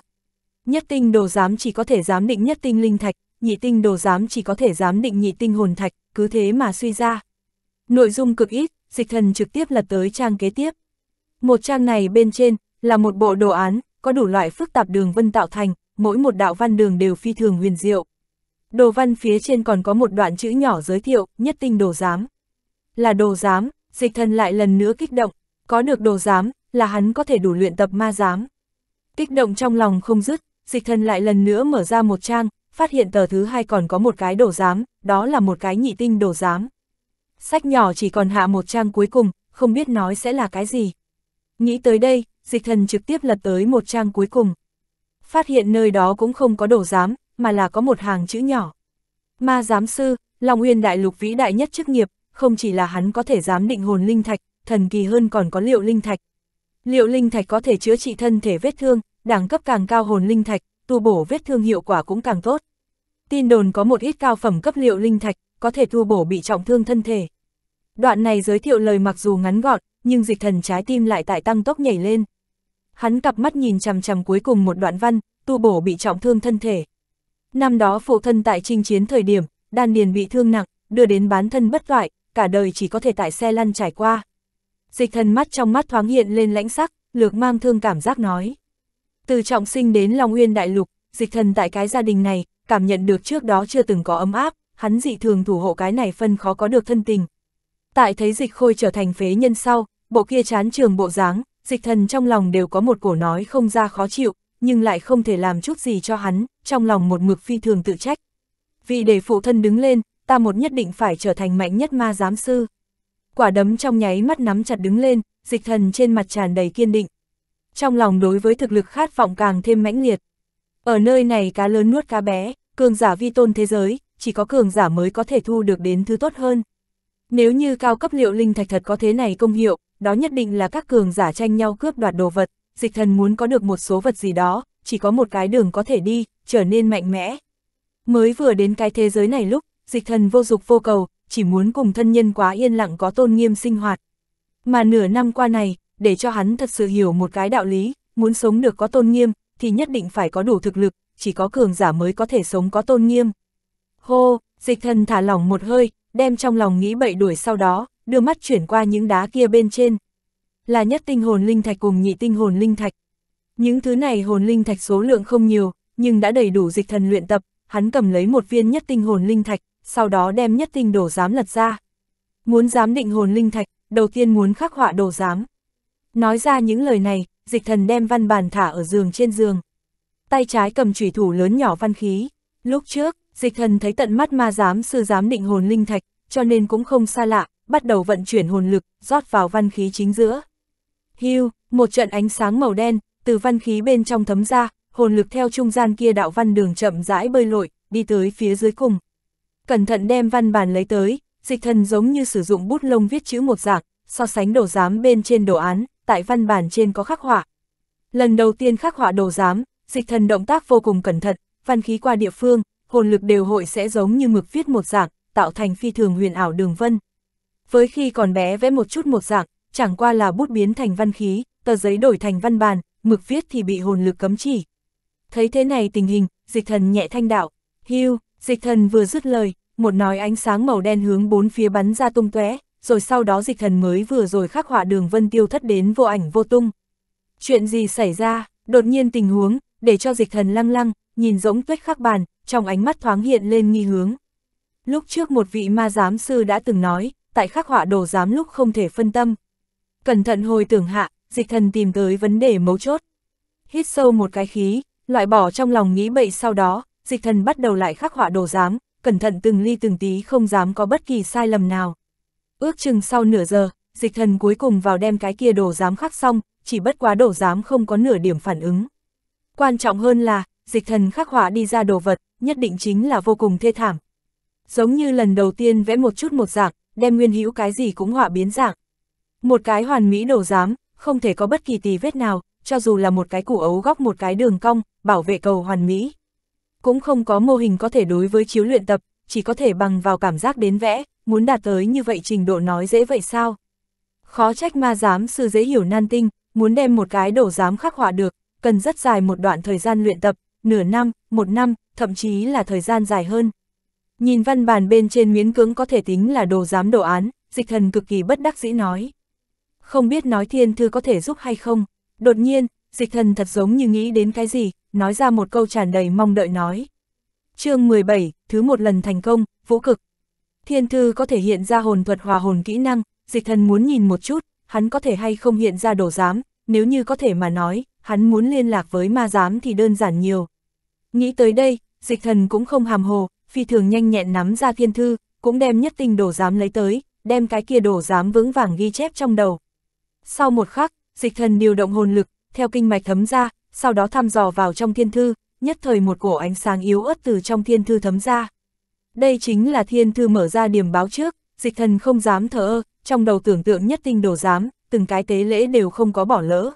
Nhất tinh đồ giám chỉ có thể giám định nhất tinh linh thạch, nhị tinh đồ giám chỉ có thể giám định nhị tinh hồn thạch, cứ thế mà suy ra. Nội dung cực ít, dịch thần trực tiếp lật tới trang kế tiếp. Một trang này bên trên, là một bộ đồ án, có đủ loại phức tạp đường vân tạo thành, mỗi một đạo văn đường đều phi thường huyền diệu. Đồ văn phía trên còn có một đoạn chữ nhỏ giới thiệu, nhất tinh đồ giám. Là đồ giám, dịch thần lại lần nữa kích động, có được đồ giám, là hắn có thể đủ luyện tập ma giám. Kích động trong lòng không dứt, dịch thần lại lần nữa mở ra một trang, phát hiện tờ thứ hai còn có một cái đồ giám, đó là một cái nhị tinh đồ giám. Sách nhỏ chỉ còn hạ một trang cuối cùng, không biết nói sẽ là cái gì. Nghĩ tới đây, dịch thần trực tiếp lật tới một trang cuối cùng. Phát hiện nơi đó cũng không có đổ giám, mà là có một hàng chữ nhỏ. Ma giám sư, Long Uyên đại lục vĩ đại nhất chức nghiệp, không chỉ là hắn có thể giám định hồn linh thạch, thần kỳ hơn còn có liệu linh thạch. Liệu linh thạch có thể chữa trị thân thể vết thương, đẳng cấp càng cao hồn linh thạch, tu bổ vết thương hiệu quả cũng càng tốt. Tin đồn có một ít cao phẩm cấp liệu linh thạch, có thể tu bổ bị trọng thương thân thể. Đoạn này giới thiệu lời mặc dù ngắn gọn, nhưng dịch thần trái tim lại tại tăng tốc nhảy lên hắn cặp mắt nhìn chằm chằm cuối cùng một đoạn văn, tu bổ bị trọng thương thân thể. Năm đó phụ thân tại chinh chiến thời điểm, đan điền bị thương nặng, đưa đến bán thân bất toại, cả đời chỉ có thể tại xe lăn trải qua. Dịch thần mắt trong mắt thoáng hiện lên lãnh sắc, lược mang thương cảm giác nói. Từ trọng sinh đến Long Uyên Đại Lục, dịch thần tại cái gia đình này, cảm nhận được trước đó chưa từng có ấm áp, hắn dị thường thủ hộ cái này phân khó có được thân tình. Tại thấy dịch khôi trở thành phế nhân sau, bộ kia chán trường bộ dáng, dịch thần trong lòng đều có một cổ nói không ra khó chịu, nhưng lại không thể làm chút gì cho hắn, trong lòng một mực phi thường tự trách. Vì để phụ thân đứng lên, ta một nhất định phải trở thành mạnh nhất ma giám sư. Quả đấm trong nháy mắt nắm chặt đứng lên, dịch thần trên mặt tràn đầy kiên định. Trong lòng đối với thực lực khát vọng càng thêm mãnh liệt. Ở nơi này cá lớn nuốt cá bé, cường giả vi tôn thế giới, chỉ có cường giả mới có thể thu được đến thứ tốt hơn. Nếu như cao cấp liệu linh thạch thật có thế này công hiệu, đó nhất định là các cường giả tranh nhau cướp đoạt đồ vật, dịch thần muốn có được một số vật gì đó, chỉ có một cái đường có thể đi, trở nên mạnh mẽ. Mới vừa đến cái thế giới này lúc, dịch thần vô dục vô cầu, chỉ muốn cùng thân nhân quá yên lặng có tôn nghiêm sinh hoạt. Mà nửa năm qua này, để cho hắn thật sự hiểu một cái đạo lý, muốn sống được có tôn nghiêm, thì nhất định phải có đủ thực lực, chỉ có cường giả mới có thể sống có tôn nghiêm. Hô, dịch thần thả lỏng một hơi, đem trong lòng nghĩ bậy đuổi sau đó, đưa mắt chuyển qua những đá kia bên trên. Là nhất tinh hồn linh thạch cùng nhị tinh hồn linh thạch. Những thứ này hồn linh thạch số lượng không nhiều, nhưng đã đầy đủ dịch thần luyện tập, hắn cầm lấy một viên nhất tinh hồn linh thạch, sau đó đem nhất tinh đồ giám lật ra. Muốn giám định hồn linh thạch, đầu tiên muốn khắc họa đồ giám. Nói ra những lời này, dịch thần đem văn bàn thả ở giường trên giường. Tay trái cầm chủy thủ lớn nhỏ văn khí. Lúc trước, dịch thần thấy tận mắt ma giám sư giám định hồn linh thạch, cho nên cũng không xa lạ, bắt đầu vận chuyển hồn lực, rót vào văn khí chính giữa. Hưu, một trận ánh sáng màu đen, từ văn khí bên trong thấm ra, hồn lực theo trung gian kia đạo văn đường chậm rãi bơi lội, đi tới phía dưới cùng. Cẩn thận đem văn bản lấy tới, dịch thần giống như sử dụng bút lông viết chữ một dạng, so sánh đồ giám bên trên đồ án, tại văn bản trên có khắc họa. Lần đầu tiên khắc họa đồ giám, dịch thần động tác vô cùng cẩn thận, văn khí qua địa phương, hồn lực đều hội sẽ giống như mực viết một dạng, tạo thành phi thường huyền ảo đường vân với khi còn bé vẽ một chút một dạng, chẳng qua là bút biến thành văn khí, tờ giấy đổi thành văn bàn, mực viết thì bị hồn lực cấm chỉ. Thấy thế này tình hình, dịch thần nhẹ thanh đạo, hưu, dịch thần vừa dứt lời, một nói ánh sáng màu đen hướng bốn phía bắn ra tung tóe, rồi sau đó dịch thần mới vừa rồi khắc họa đường vân tiêu thất đến vô ảnh vô tung. Chuyện gì xảy ra, đột nhiên tình huống, để cho dịch thần lăng lăng, nhìn rỗng tuyết khắc bàn, trong ánh mắt thoáng hiện lên nghi hướng. Lúc trước một vị ma giám sư đã từng nói, tại khắc họa đồ giám lúc không thể phân tâm. Cẩn thận hồi tưởng hạ, dịch thần tìm tới vấn đề mấu chốt. Hít sâu một cái khí, loại bỏ trong lòng nghĩ bậy sau đó, dịch thần bắt đầu lại khắc họa đồ giám, cẩn thận từng ly từng tí không dám có bất kỳ sai lầm nào. Ước chừng sau nửa giờ, dịch thần cuối cùng vào đem cái kia đồ giám khắc xong, chỉ bất quá đồ giám không có nửa điểm phản ứng. Quan trọng hơn là, dịch thần khắc họa đi ra đồ vật, nhất định chính là vô cùng thê thảm. Giống như lần đầu tiên vẽ một chút một dạng, đem nguyên hữu cái gì cũng họa biến dạng. Một cái hoàn mỹ đổ giám, không thể có bất kỳ tì vết nào, cho dù là một cái củ ấu góc một cái đường cong, bảo vệ cầu hoàn mỹ. Cũng không có mô hình có thể đối với chiếu luyện tập, chỉ có thể bằng vào cảm giác đến vẽ, muốn đạt tới như vậy trình độ nói dễ vậy sao? Khó trách ma giám sư dễ hiểu nan tinh, muốn đem một cái đổ giám khắc họa được, cần rất dài một đoạn thời gian luyện tập, nửa năm, một năm, thậm chí là thời gian dài hơn. Nhìn văn bản bên trên miến cưỡng có thể tính là đồ giám đồ án, dịch thần cực kỳ bất đắc dĩ nói. Không biết nói thiên thư có thể giúp hay không, đột nhiên, dịch thần thật giống như nghĩ đến cái gì, nói ra một câu tràn đầy mong đợi nói. chương 17, thứ một lần thành công, vũ cực. Thiên thư có thể hiện ra hồn thuật hòa hồn kỹ năng, dịch thần muốn nhìn một chút, hắn có thể hay không hiện ra đồ giám, nếu như có thể mà nói, hắn muốn liên lạc với ma giám thì đơn giản nhiều. Nghĩ tới đây, dịch thần cũng không hàm hồ, phi thường nhanh nhẹn nắm ra thiên thư, cũng đem nhất tinh đổ giám lấy tới, đem cái kia đổ giám vững vàng ghi chép trong đầu. Sau một khắc, dịch thần điều động hồn lực, theo kinh mạch thấm ra, sau đó thăm dò vào trong thiên thư, nhất thời một cổ ánh sáng yếu ớt từ trong thiên thư thấm ra. Đây chính là thiên thư mở ra điểm báo trước, dịch thần không dám thở ơ, trong đầu tưởng tượng nhất tinh đồ giám từng cái tế lễ đều không có bỏ lỡ.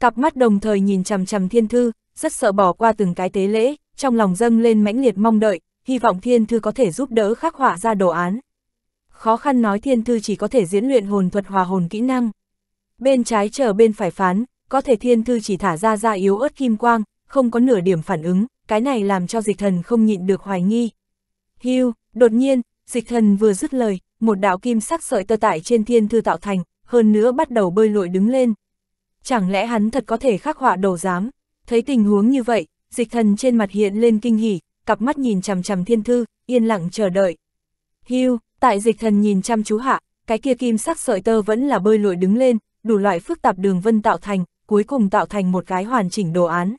Cặp mắt đồng thời nhìn chằm chằm thiên thư, rất sợ bỏ qua từng cái tế lễ, trong lòng dâng lên mãnh liệt mong đợi, hy vọng thiên thư có thể giúp đỡ khắc họa ra đồ án. Khó khăn nói thiên thư chỉ có thể diễn luyện hồn thuật hòa hồn kỹ năng. Bên trái chờ bên phải phán, có thể thiên thư chỉ thả ra ra yếu ớt kim quang, không có nửa điểm phản ứng, cái này làm cho dịch thần không nhịn được hoài nghi. Hưu, đột nhiên, dịch thần vừa dứt lời, một đạo kim sắc sợi tơ tải trên thiên thư tạo thành, hơn nữa bắt đầu bơi lội đứng lên. Chẳng lẽ hắn thật có thể khắc họa đồ giám? Thấy tình huống như vậy, dịch thần trên mặt hiện lên kinh hỉ, cặp mắt nhìn chằm chằm thiên thư, yên lặng chờ đợi. Hưu, tại dịch thần nhìn chăm chú hạ, cái kia kim sắc sợi tơ vẫn là bơi lội đứng lên, đủ loại phức tạp đường vân tạo thành, cuối cùng tạo thành một cái hoàn chỉnh đồ án.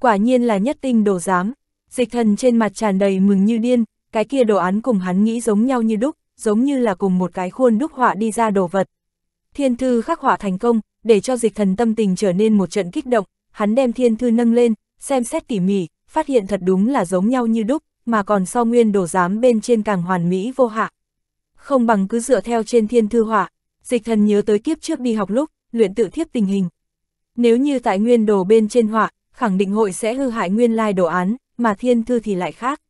Quả nhiên là nhất tinh đồ giám, dịch thần trên mặt tràn đầy mừng như điên, cái kia đồ án cùng hắn nghĩ giống nhau như đúc, giống như là cùng một cái khuôn đúc họa đi ra đồ vật. Thiên thư khắc họa thành công, để cho dịch thần tâm tình trở nên một trận kích động, hắn đem thiên thư nâng lên, xem xét tỉ mỉ, phát hiện thật đúng là giống nhau như đúc, mà còn so nguyên đồ giám bên trên càng hoàn mỹ vô hạ. Không bằng cứ dựa theo trên thiên thư họa, dịch thần nhớ tới kiếp trước đi học lúc, luyện tự thiếp tình hình. Nếu như tại nguyên đồ bên trên họa, khẳng định hội sẽ hư hại nguyên lai đồ án, mà thiên thư thì lại khác.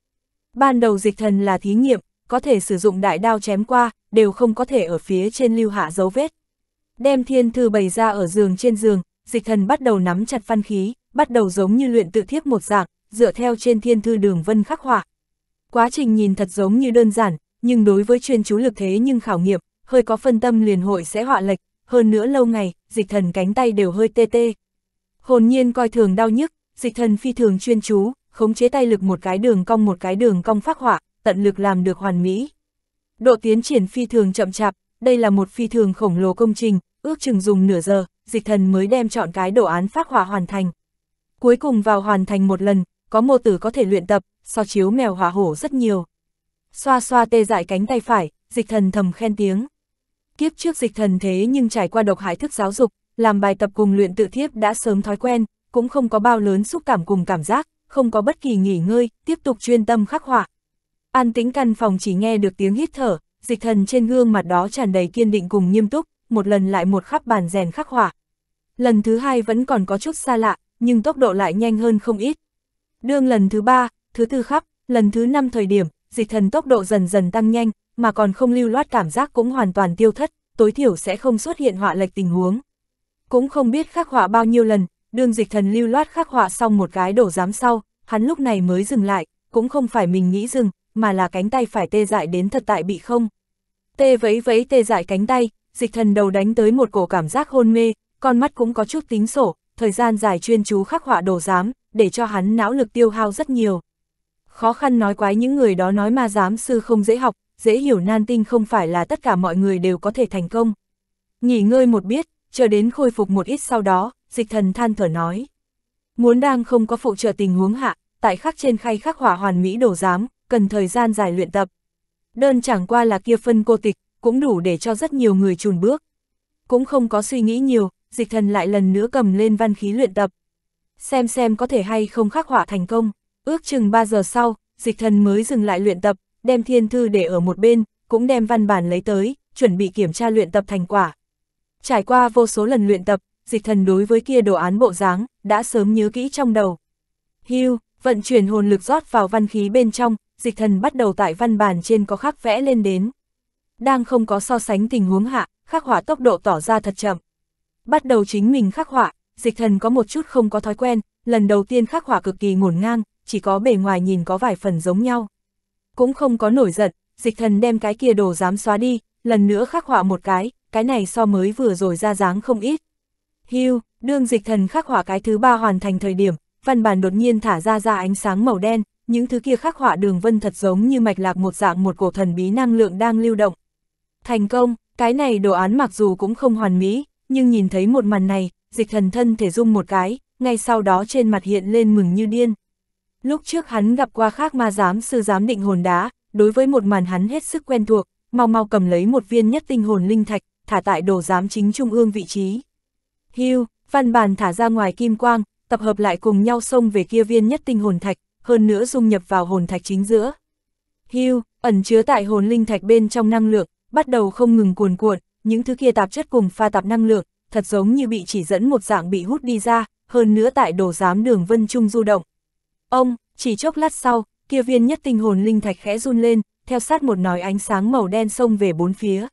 Ban đầu dịch thần là thí nghiệm, có thể sử dụng đại đao chém qua, đều không có thể ở phía trên lưu hạ dấu vết. Đem thiên thư bày ra ở giường trên giường, dịch thần bắt đầu nắm chặt phan khí, bắt đầu giống như luyện tự thiếp một dạng, dựa theo trên thiên thư đường vân khắc họa. Quá trình nhìn thật giống như đơn giản, nhưng đối với chuyên chú lực thế nhưng khảo nghiệm, hơi có phân tâm liền hội sẽ họa lệch, hơn nữa lâu ngày, dịch thần cánh tay đều hơi tê tê. Hồn nhiên coi thường đau nhức, dịch thần phi thường chuyên chú, khống chế tay lực một cái đường cong một cái đường cong phát họa, tận lực làm được hoàn mỹ. Độ tiến triển phi thường chậm chạp, đây là một phi thường khổng lồ công trình, ước chừng dùng nửa giờ, dịch thần mới đem chọn cái đồ án phát họa hoàn thành. Cuối cùng vào hoàn thành một lần, có mô tử có thể luyện tập, so chiếu mèo hỏa hổ rất nhiều. Xoa xoa tê dại cánh tay phải, dịch thần thầm khen tiếng. Kiếp trước dịch thần thế nhưng trải qua độc hại thức giáo dục, làm bài tập cùng luyện tự thiếp đã sớm thói quen, cũng không có bao lớn xúc cảm cùng cảm giác, không có bất kỳ nghỉ ngơi, tiếp tục chuyên tâm khắc họa. An tĩnh căn phòng chỉ nghe được tiếng hít thở, dịch thần trên gương mặt đó tràn đầy kiên định cùng nghiêm túc, một lần lại một khắp bàn rèn khắc họa. Lần thứ hai vẫn còn có chút xa lạ, nhưng tốc độ lại nhanh hơn không ít, Đương lần thứ ba, thứ tư khắp, lần thứ năm thời điểm, dịch thần tốc độ dần dần tăng nhanh, mà còn không lưu loát cảm giác cũng hoàn toàn tiêu thất, tối thiểu sẽ không xuất hiện họa lệch tình huống. Cũng không biết khắc họa bao nhiêu lần, đương dịch thần lưu loát khắc họa xong một cái đổ giám sau, hắn lúc này mới dừng lại, cũng không phải mình nghĩ dừng, mà là cánh tay phải tê dại đến thật tại bị không. Tê vấy vấy tê dại cánh tay, dịch thần đầu đánh tới một cổ cảm giác hôn mê, con mắt cũng có chút tính sổ, thời gian dài chuyên chú khắc họa đổ giám, để cho hắn não lực tiêu hao rất nhiều. Khó khăn nói quái những người đó nói ma giám sư không dễ học, dễ hiểu nan tinh không phải là tất cả mọi người đều có thể thành công. Nghỉ ngơi một biết, chờ đến khôi phục một ít sau đó, dịch thần than thở nói. Muốn đang không có phụ trợ tình huống hạ, tại khắc trên khay khắc hỏa hoàn mỹ đổ giám, cần thời gian dài luyện tập. Đơn chẳng qua là kia phân cô tịch, cũng đủ để cho rất nhiều người chùn bước. Cũng không có suy nghĩ nhiều, dịch thần lại lần nữa cầm lên văn khí luyện tập xem xem có thể hay không khắc họa thành công. Ước chừng 3 giờ sau, dịch thần mới dừng lại luyện tập, đem thiên thư để ở một bên, cũng đem văn bản lấy tới, chuẩn bị kiểm tra luyện tập thành quả. Trải qua vô số lần luyện tập, dịch thần đối với kia đồ án bộ dáng, đã sớm nhớ kỹ trong đầu. Hưu, vận chuyển hồn lực rót vào văn khí bên trong, dịch thần bắt đầu tại văn bản trên có khắc vẽ lên đến. Đang không có so sánh tình huống hạ, khắc họa tốc độ tỏ ra thật chậm. Bắt đầu chính mình khắc họa, dịch thần có một chút không có thói quen, lần đầu tiên khắc họa cực kỳ ngổn ngang, chỉ có bề ngoài nhìn có vài phần giống nhau. Cũng không có nổi giận, dịch thần đem cái kia đồ dám xóa đi, lần nữa khắc họa một cái, cái này so mới vừa rồi ra dáng không ít. Hưu, đương dịch thần khắc họa cái thứ ba hoàn thành thời điểm, văn bản đột nhiên thả ra ra ánh sáng màu đen, những thứ kia khắc họa đường vân thật giống như mạch lạc một dạng một cổ thần bí năng lượng đang lưu động. Thành công, cái này đồ án mặc dù cũng không hoàn mỹ, nhưng nhìn thấy một màn này, dịch thần thân thể dung một cái, ngay sau đó trên mặt hiện lên mừng như điên. Lúc trước hắn gặp qua khác ma giám sư giám định hồn đá, đối với một màn hắn hết sức quen thuộc, mau mau cầm lấy một viên nhất tinh hồn linh thạch, thả tại đồ giám chính trung ương vị trí. Hưu, văn bản thả ra ngoài kim quang, tập hợp lại cùng nhau xông về kia viên nhất tinh hồn thạch, hơn nữa dung nhập vào hồn thạch chính giữa. Hưu, ẩn chứa tại hồn linh thạch bên trong năng lượng, bắt đầu không ngừng cuồn cuộn, những thứ kia tạp chất cùng pha tạp năng lượng, thật giống như bị chỉ dẫn một dạng bị hút đi ra, hơn nữa tại đồ giám đường vân trung du động. Ông, chỉ chốc lát sau, kia viên nhất tinh hồn linh thạch khẽ run lên, theo sát một nói ánh sáng màu đen xông về bốn phía.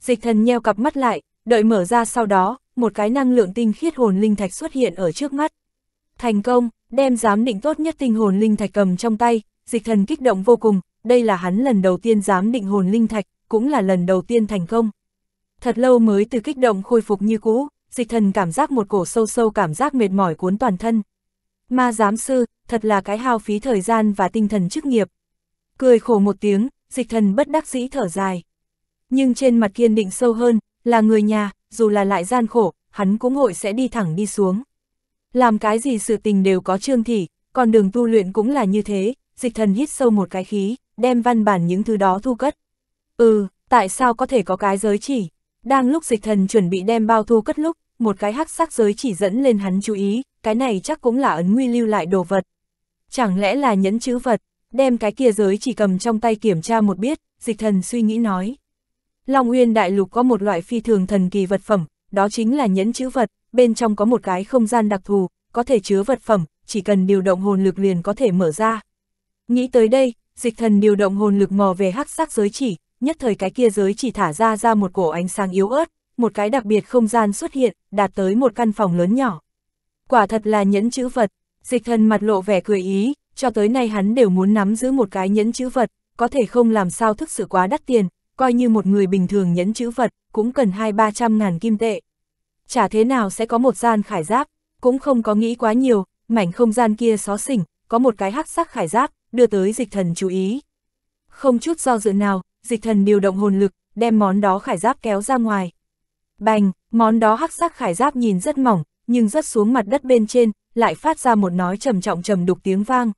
Dịch thần nheo cặp mắt lại, đợi mở ra sau đó, một cái năng lượng tinh khiết hồn linh thạch xuất hiện ở trước mắt. Thành công, đem giám định tốt nhất tinh hồn linh thạch cầm trong tay, dịch thần kích động vô cùng, đây là hắn lần đầu tiên giám định hồn linh thạch, cũng là lần đầu tiên thành công thật lâu mới từ kích động khôi phục như cũ, dịch thần cảm giác một cổ sâu sâu cảm giác mệt mỏi cuốn toàn thân. Ma giám sư, thật là cái hao phí thời gian và tinh thần chức nghiệp. Cười khổ một tiếng, dịch thần bất đắc dĩ thở dài. Nhưng trên mặt kiên định sâu hơn, là người nhà, dù là lại gian khổ, hắn cũng hội sẽ đi thẳng đi xuống. Làm cái gì sự tình đều có trương thị, còn đường tu luyện cũng là như thế, dịch thần hít sâu một cái khí, đem văn bản những thứ đó thu cất. Ừ, tại sao có thể có cái giới chỉ? Đang lúc dịch thần chuẩn bị đem bao thu cất lúc, một cái hắc sắc giới chỉ dẫn lên hắn chú ý, cái này chắc cũng là ấn nguy lưu lại đồ vật. Chẳng lẽ là nhẫn chữ vật, đem cái kia giới chỉ cầm trong tay kiểm tra một biết, dịch thần suy nghĩ nói. Long Uyên Đại Lục có một loại phi thường thần kỳ vật phẩm, đó chính là nhẫn chữ vật, bên trong có một cái không gian đặc thù, có thể chứa vật phẩm, chỉ cần điều động hồn lực liền có thể mở ra. Nghĩ tới đây, dịch thần điều động hồn lực mò về hắc sắc giới chỉ, nhất thời cái kia giới chỉ thả ra ra một cổ ánh sáng yếu ớt, một cái đặc biệt không gian xuất hiện, đạt tới một căn phòng lớn nhỏ. Quả thật là nhẫn chữ vật, dịch thần mặt lộ vẻ cười ý, cho tới nay hắn đều muốn nắm giữ một cái nhẫn chữ vật, có thể không làm sao thức sự quá đắt tiền, coi như một người bình thường nhẫn chữ vật, cũng cần hai ba trăm ngàn kim tệ. Chả thế nào sẽ có một gian khải giáp, cũng không có nghĩ quá nhiều, mảnh không gian kia xó xỉnh, có một cái hắc sắc khải giáp, đưa tới dịch thần chú ý. Không chút do dự nào, dịch thần điều động hồn lực, đem món đó khải giáp kéo ra ngoài. Bành, món đó hắc sắc khải giáp nhìn rất mỏng, nhưng rất xuống mặt đất bên trên, lại phát ra một nói trầm trọng trầm đục tiếng vang.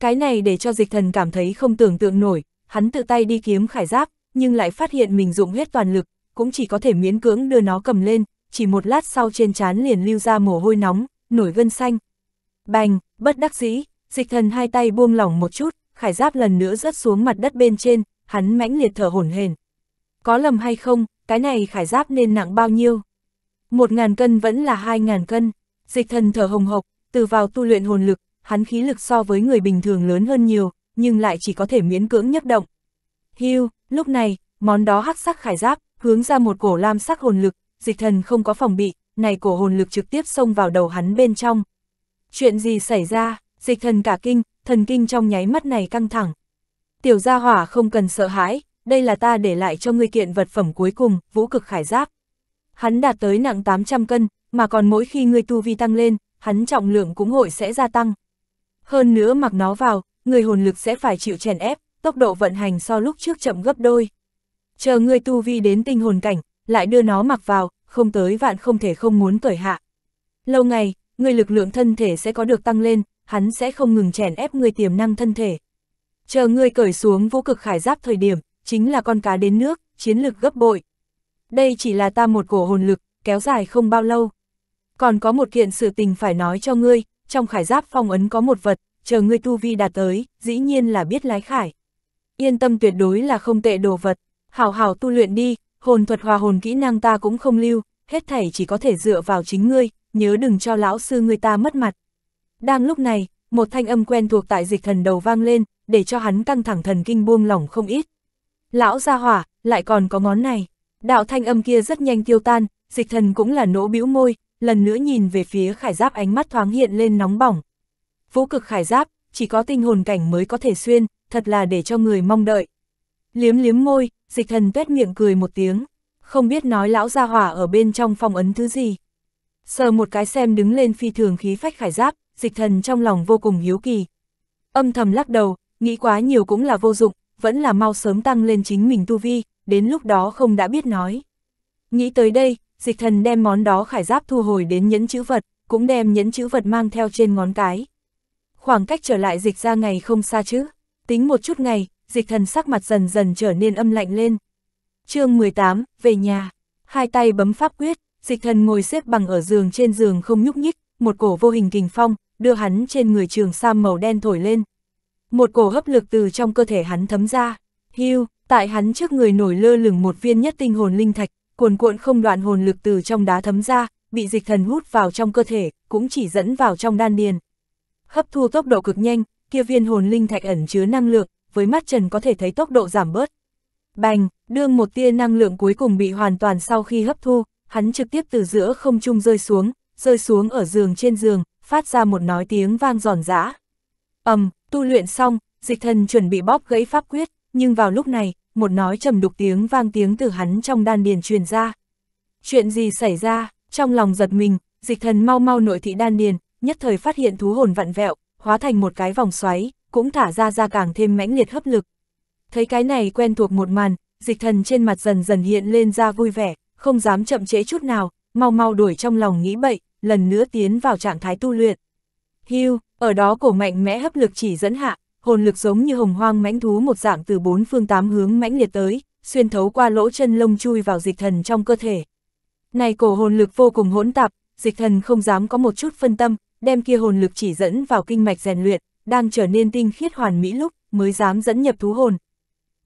Cái này để cho dịch thần cảm thấy không tưởng tượng nổi, hắn tự tay đi kiếm khải giáp, nhưng lại phát hiện mình dụng hết toàn lực, cũng chỉ có thể miễn cưỡng đưa nó cầm lên, chỉ một lát sau trên trán liền lưu ra mồ hôi nóng, nổi gân xanh. Bành, bất đắc dĩ, dịch thần hai tay buông lỏng một chút, khải giáp lần nữa rớt xuống mặt đất bên trên, hắn mãnh liệt thở hổn hển. Có lầm hay không, cái này khải giáp nên nặng bao nhiêu? Một ngàn cân vẫn là hai ngàn cân, dịch thần thở hồng hộc, từ vào tu luyện hồn lực, hắn khí lực so với người bình thường lớn hơn nhiều, nhưng lại chỉ có thể miễn cưỡng nhấp động. Hưu, lúc này, món đó hắc sắc khải giáp, hướng ra một cổ lam sắc hồn lực, dịch thần không có phòng bị, này cổ hồn lực trực tiếp xông vào đầu hắn bên trong. Chuyện gì xảy ra, dịch thần cả kinh, thần kinh trong nháy mắt này căng thẳng, Tiểu gia hỏa không cần sợ hãi, đây là ta để lại cho ngươi kiện vật phẩm cuối cùng, vũ cực khải giáp. Hắn đạt tới nặng 800 cân, mà còn mỗi khi ngươi tu vi tăng lên, hắn trọng lượng cũng hội sẽ gia tăng. Hơn nữa mặc nó vào, người hồn lực sẽ phải chịu chèn ép, tốc độ vận hành so lúc trước chậm gấp đôi. Chờ ngươi tu vi đến tinh hồn cảnh, lại đưa nó mặc vào, không tới vạn không thể không muốn cởi hạ. Lâu ngày, người lực lượng thân thể sẽ có được tăng lên, hắn sẽ không ngừng chèn ép người tiềm năng thân thể. Chờ ngươi cởi xuống vô cực khải giáp thời điểm, chính là con cá đến nước, chiến lực gấp bội. Đây chỉ là ta một cổ hồn lực, kéo dài không bao lâu. Còn có một kiện sự tình phải nói cho ngươi, trong khải giáp phong ấn có một vật, chờ ngươi tu vi đạt tới, dĩ nhiên là biết lái khải. Yên tâm tuyệt đối là không tệ đồ vật, hảo hảo tu luyện đi, hồn thuật hòa hồn kỹ năng ta cũng không lưu, hết thảy chỉ có thể dựa vào chính ngươi, nhớ đừng cho lão sư người ta mất mặt. Đang lúc này, một thanh âm quen thuộc tại dịch thần đầu vang lên, để cho hắn căng thẳng thần kinh buông lỏng không ít. Lão gia hỏa, lại còn có ngón này. Đạo thanh âm kia rất nhanh tiêu tan, dịch thần cũng là nỗ bĩu môi, lần nữa nhìn về phía khải giáp ánh mắt thoáng hiện lên nóng bỏng. Vũ cực khải giáp, chỉ có tinh hồn cảnh mới có thể xuyên, thật là để cho người mong đợi. Liếm liếm môi, dịch thần tuét miệng cười một tiếng, không biết nói lão gia hỏa ở bên trong phong ấn thứ gì. Sờ một cái xem đứng lên phi thường khí phách khải giáp, dịch thần trong lòng vô cùng hiếu kỳ. Âm thầm lắc đầu, Nghĩ quá nhiều cũng là vô dụng, vẫn là mau sớm tăng lên chính mình tu vi, đến lúc đó không đã biết nói. Nghĩ tới đây, dịch thần đem món đó khải giáp thu hồi đến nhẫn chữ vật, cũng đem nhẫn chữ vật mang theo trên ngón cái. Khoảng cách trở lại dịch ra ngày không xa chứ, tính một chút ngày, dịch thần sắc mặt dần dần trở nên âm lạnh lên. chương 18, về nhà, hai tay bấm pháp quyết, dịch thần ngồi xếp bằng ở giường trên giường không nhúc nhích, một cổ vô hình kình phong, đưa hắn trên người trường sam màu đen thổi lên, một cổ hấp lực từ trong cơ thể hắn thấm ra. Hưu, tại hắn trước người nổi lơ lửng một viên nhất tinh hồn linh thạch, cuồn cuộn không đoạn hồn lực từ trong đá thấm ra, bị dịch thần hút vào trong cơ thể, cũng chỉ dẫn vào trong đan điền. Hấp thu tốc độ cực nhanh, kia viên hồn linh thạch ẩn chứa năng lượng, với mắt trần có thể thấy tốc độ giảm bớt. Bành, đương một tia năng lượng cuối cùng bị hoàn toàn sau khi hấp thu, hắn trực tiếp từ giữa không trung rơi xuống, rơi xuống ở giường trên giường, phát ra một nói tiếng vang giòn giã. ầm, Tu luyện xong, dịch thần chuẩn bị bóp gãy pháp quyết, nhưng vào lúc này, một nói trầm đục tiếng vang tiếng từ hắn trong đan điền truyền ra. Chuyện gì xảy ra, trong lòng giật mình, dịch thần mau mau nội thị đan điền, nhất thời phát hiện thú hồn vặn vẹo, hóa thành một cái vòng xoáy, cũng thả ra ra càng thêm mãnh liệt hấp lực. Thấy cái này quen thuộc một màn, dịch thần trên mặt dần dần hiện lên ra vui vẻ, không dám chậm trễ chút nào, mau mau đuổi trong lòng nghĩ bậy, lần nữa tiến vào trạng thái tu luyện. Hưu, ở đó cổ mạnh mẽ hấp lực chỉ dẫn hạ, hồn lực giống như hồng hoang mãnh thú một dạng từ bốn phương tám hướng mãnh liệt tới, xuyên thấu qua lỗ chân lông chui vào dịch thần trong cơ thể. Này cổ hồn lực vô cùng hỗn tạp, dịch thần không dám có một chút phân tâm, đem kia hồn lực chỉ dẫn vào kinh mạch rèn luyện, đang trở nên tinh khiết hoàn mỹ lúc mới dám dẫn nhập thú hồn.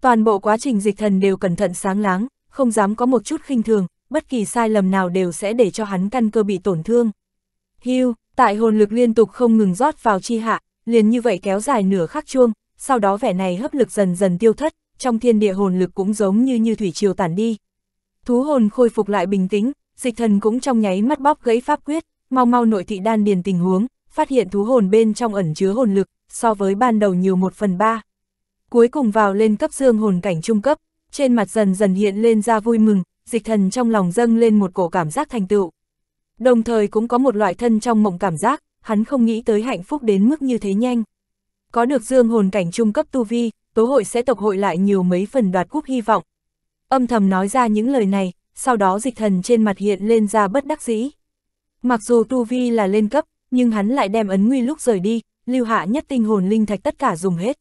Toàn bộ quá trình dịch thần đều cẩn thận sáng láng, không dám có một chút khinh thường, bất kỳ sai lầm nào đều sẽ để cho hắn căn cơ bị tổn thương. Hưu, tại hồn lực liên tục không ngừng rót vào chi hạ, liền như vậy kéo dài nửa khắc chuông, sau đó vẻ này hấp lực dần dần tiêu thất, trong thiên địa hồn lực cũng giống như như thủy triều tản đi. Thú hồn khôi phục lại bình tĩnh, dịch thần cũng trong nháy mắt bóp gãy pháp quyết, mau mau nội thị đan điền tình huống, phát hiện thú hồn bên trong ẩn chứa hồn lực, so với ban đầu nhiều một phần ba. Cuối cùng vào lên cấp dương hồn cảnh trung cấp, trên mặt dần dần hiện lên ra vui mừng, dịch thần trong lòng dâng lên một cổ cảm giác thành tựu đồng thời cũng có một loại thân trong mộng cảm giác, hắn không nghĩ tới hạnh phúc đến mức như thế nhanh. Có được dương hồn cảnh trung cấp tu vi, tố hội sẽ tộc hội lại nhiều mấy phần đoạt cúp hy vọng. Âm thầm nói ra những lời này, sau đó dịch thần trên mặt hiện lên ra bất đắc dĩ. Mặc dù tu vi là lên cấp, nhưng hắn lại đem ấn nguy lúc rời đi, lưu hạ nhất tinh hồn linh thạch tất cả dùng hết.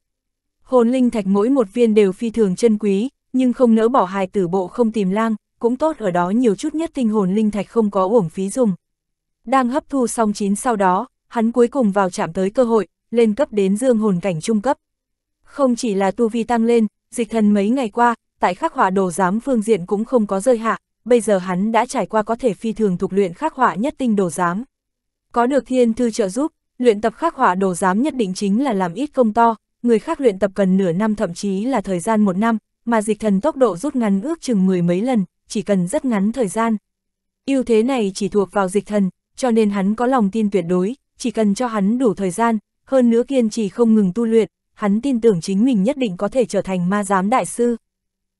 Hồn linh thạch mỗi một viên đều phi thường chân quý, nhưng không nỡ bỏ hài tử bộ không tìm lang, cũng tốt ở đó nhiều chút nhất tinh hồn linh thạch không có uổng phí dùng. Đang hấp thu xong chín sau đó, hắn cuối cùng vào chạm tới cơ hội, lên cấp đến dương hồn cảnh trung cấp. Không chỉ là tu vi tăng lên, dịch thần mấy ngày qua, tại khắc họa đồ giám phương diện cũng không có rơi hạ, bây giờ hắn đã trải qua có thể phi thường thuộc luyện khắc họa nhất tinh đồ giám. Có được thiên thư trợ giúp, luyện tập khắc họa đồ giám nhất định chính là làm ít công to, người khác luyện tập cần nửa năm thậm chí là thời gian một năm, mà dịch thần tốc độ rút ngắn ước chừng mười mấy lần, chỉ cần rất ngắn thời gian. ưu thế này chỉ thuộc vào dịch thần, cho nên hắn có lòng tin tuyệt đối, chỉ cần cho hắn đủ thời gian, hơn nữa kiên trì không ngừng tu luyện, hắn tin tưởng chính mình nhất định có thể trở thành ma giám đại sư.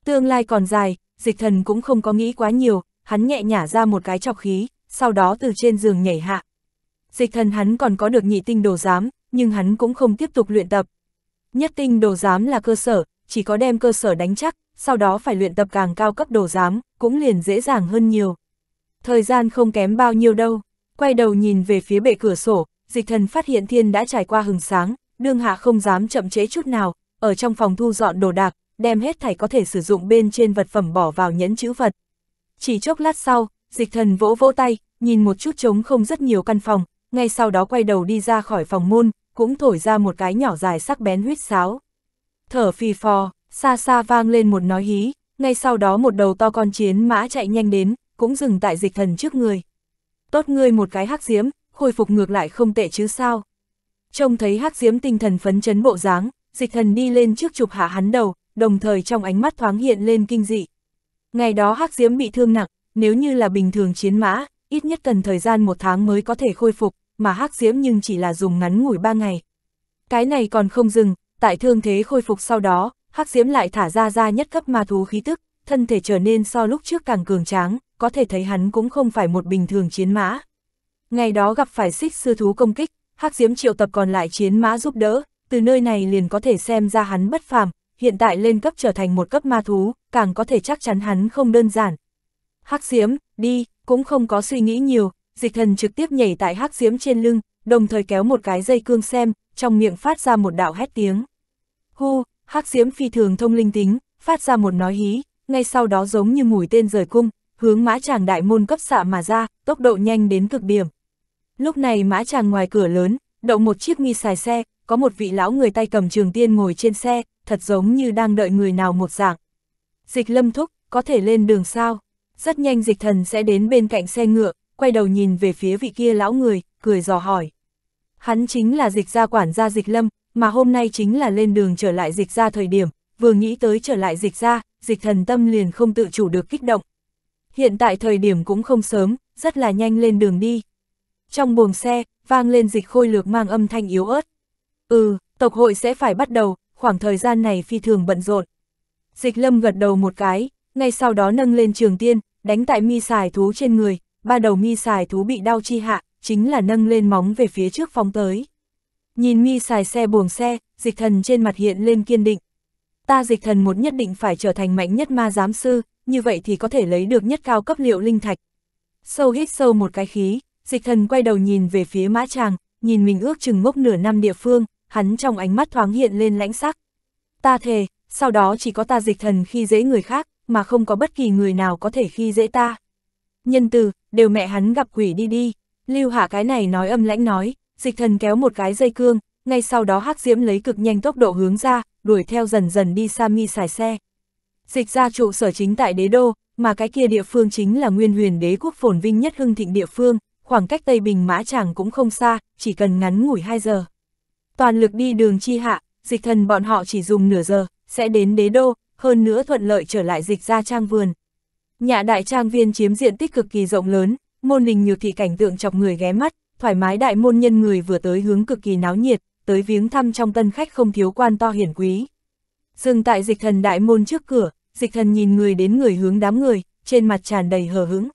Tương lai còn dài, dịch thần cũng không có nghĩ quá nhiều, hắn nhẹ nhả ra một cái chọc khí, sau đó từ trên giường nhảy hạ. Dịch thần hắn còn có được nhị tinh đồ giám, nhưng hắn cũng không tiếp tục luyện tập. Nhất tinh đồ giám là cơ sở, chỉ có đem cơ sở đánh chắc, sau đó phải luyện tập càng cao cấp đồ giám, cũng liền dễ dàng hơn nhiều. Thời gian không kém bao nhiêu đâu, quay đầu nhìn về phía bệ cửa sổ, dịch thần phát hiện thiên đã trải qua hừng sáng, đương hạ không dám chậm trễ chút nào, ở trong phòng thu dọn đồ đạc, đem hết thảy có thể sử dụng bên trên vật phẩm bỏ vào nhẫn chữ vật. Chỉ chốc lát sau, dịch thần vỗ vỗ tay, nhìn một chút trống không rất nhiều căn phòng, ngay sau đó quay đầu đi ra khỏi phòng môn, cũng thổi ra một cái nhỏ dài sắc bén huyết sáo. Thở phì phò, xa xa vang lên một nói hí, ngay sau đó một đầu to con chiến mã chạy nhanh đến, cũng dừng tại dịch thần trước người. Tốt ngươi một cái hắc diếm, khôi phục ngược lại không tệ chứ sao. Trông thấy hắc diếm tinh thần phấn chấn bộ dáng, dịch thần đi lên trước chụp hạ hắn đầu, đồng thời trong ánh mắt thoáng hiện lên kinh dị. Ngày đó hắc diếm bị thương nặng, nếu như là bình thường chiến mã, ít nhất cần thời gian một tháng mới có thể khôi phục, mà hắc diếm nhưng chỉ là dùng ngắn ngủi ba ngày. Cái này còn không dừng, tại thương thế khôi phục sau đó, Hắc Diễm lại thả ra ra nhất cấp ma thú khí tức, thân thể trở nên so lúc trước càng cường tráng, có thể thấy hắn cũng không phải một bình thường chiến mã. Ngày đó gặp phải xích sư thú công kích, Hắc Diễm triệu tập còn lại chiến mã giúp đỡ, từ nơi này liền có thể xem ra hắn bất phàm, hiện tại lên cấp trở thành một cấp ma thú, càng có thể chắc chắn hắn không đơn giản. Hắc Diễm, đi, cũng không có suy nghĩ nhiều, dịch thần trực tiếp nhảy tại Hắc Diễm trên lưng, đồng thời kéo một cái dây cương xem, trong miệng phát ra một đạo hét tiếng. Hu, hắc diễm phi thường thông linh tính, phát ra một nói hí, ngay sau đó giống như mũi tên rời cung, hướng mã chàng đại môn cấp xạ mà ra, tốc độ nhanh đến cực điểm. Lúc này mã chàng ngoài cửa lớn, đậu một chiếc nghi xài xe, có một vị lão người tay cầm trường tiên ngồi trên xe, thật giống như đang đợi người nào một dạng. Dịch lâm thúc, có thể lên đường sao? Rất nhanh dịch thần sẽ đến bên cạnh xe ngựa, quay đầu nhìn về phía vị kia lão người, cười dò hỏi. Hắn chính là dịch gia quản gia dịch lâm, mà hôm nay chính là lên đường trở lại dịch ra thời điểm, vừa nghĩ tới trở lại dịch ra, dịch thần tâm liền không tự chủ được kích động. Hiện tại thời điểm cũng không sớm, rất là nhanh lên đường đi. Trong buồng xe, vang lên dịch khôi lược mang âm thanh yếu ớt. Ừ, tộc hội sẽ phải bắt đầu, khoảng thời gian này phi thường bận rộn. Dịch lâm gật đầu một cái, ngay sau đó nâng lên trường tiên, đánh tại mi xài thú trên người, ba đầu mi xài thú bị đau chi hạ, chính là nâng lên móng về phía trước phóng tới. Nhìn mi xài xe buồng xe, dịch thần trên mặt hiện lên kiên định. Ta dịch thần một nhất định phải trở thành mạnh nhất ma giám sư, như vậy thì có thể lấy được nhất cao cấp liệu linh thạch. Sâu hít sâu một cái khí, dịch thần quay đầu nhìn về phía mã tràng, nhìn mình ước chừng ngốc nửa năm địa phương, hắn trong ánh mắt thoáng hiện lên lãnh sắc. Ta thề, sau đó chỉ có ta dịch thần khi dễ người khác, mà không có bất kỳ người nào có thể khi dễ ta. Nhân từ, đều mẹ hắn gặp quỷ đi đi, lưu hạ cái này nói âm lãnh nói, dịch thần kéo một cái dây cương, ngay sau đó hắc diễm lấy cực nhanh tốc độ hướng ra, đuổi theo dần dần đi Sami xài xe. Dịch ra trụ sở chính tại đế đô, mà cái kia địa phương chính là nguyên huyền đế quốc phồn vinh nhất hưng thịnh địa phương, khoảng cách Tây Bình Mã Tràng cũng không xa, chỉ cần ngắn ngủi 2 giờ. Toàn lực đi đường chi hạ, dịch thần bọn họ chỉ dùng nửa giờ, sẽ đến đế đô, hơn nữa thuận lợi trở lại dịch ra trang vườn. Nhà đại trang viên chiếm diện tích cực kỳ rộng lớn, môn đình nhiều thị cảnh tượng chọc người ghé mắt, thoải mái đại môn nhân người vừa tới hướng cực kỳ náo nhiệt, tới viếng thăm trong tân khách không thiếu quan to hiển quý. Dừng tại dịch thần đại môn trước cửa, dịch thần nhìn người đến người hướng đám người, trên mặt tràn đầy hờ hững.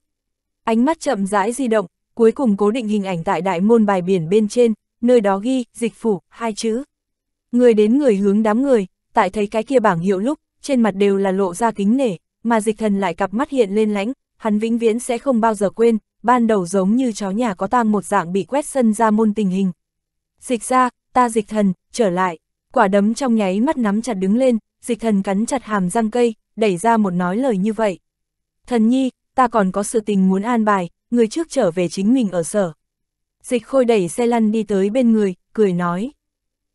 Ánh mắt chậm rãi di động, cuối cùng cố định hình ảnh tại đại môn bài biển bên trên, nơi đó ghi, dịch phủ, hai chữ. Người đến người hướng đám người, tại thấy cái kia bảng hiệu lúc, trên mặt đều là lộ ra kính nể, mà dịch thần lại cặp mắt hiện lên lãnh, hắn vĩnh viễn sẽ không bao giờ quên, ban đầu giống như chó nhà có tang một dạng bị quét sân ra môn tình hình. Dịch ra, ta dịch thần, trở lại, quả đấm trong nháy mắt nắm chặt đứng lên, dịch thần cắn chặt hàm răng cây, đẩy ra một nói lời như vậy. Thần nhi, ta còn có sự tình muốn an bài, người trước trở về chính mình ở sở. Dịch khôi đẩy xe lăn đi tới bên người, cười nói.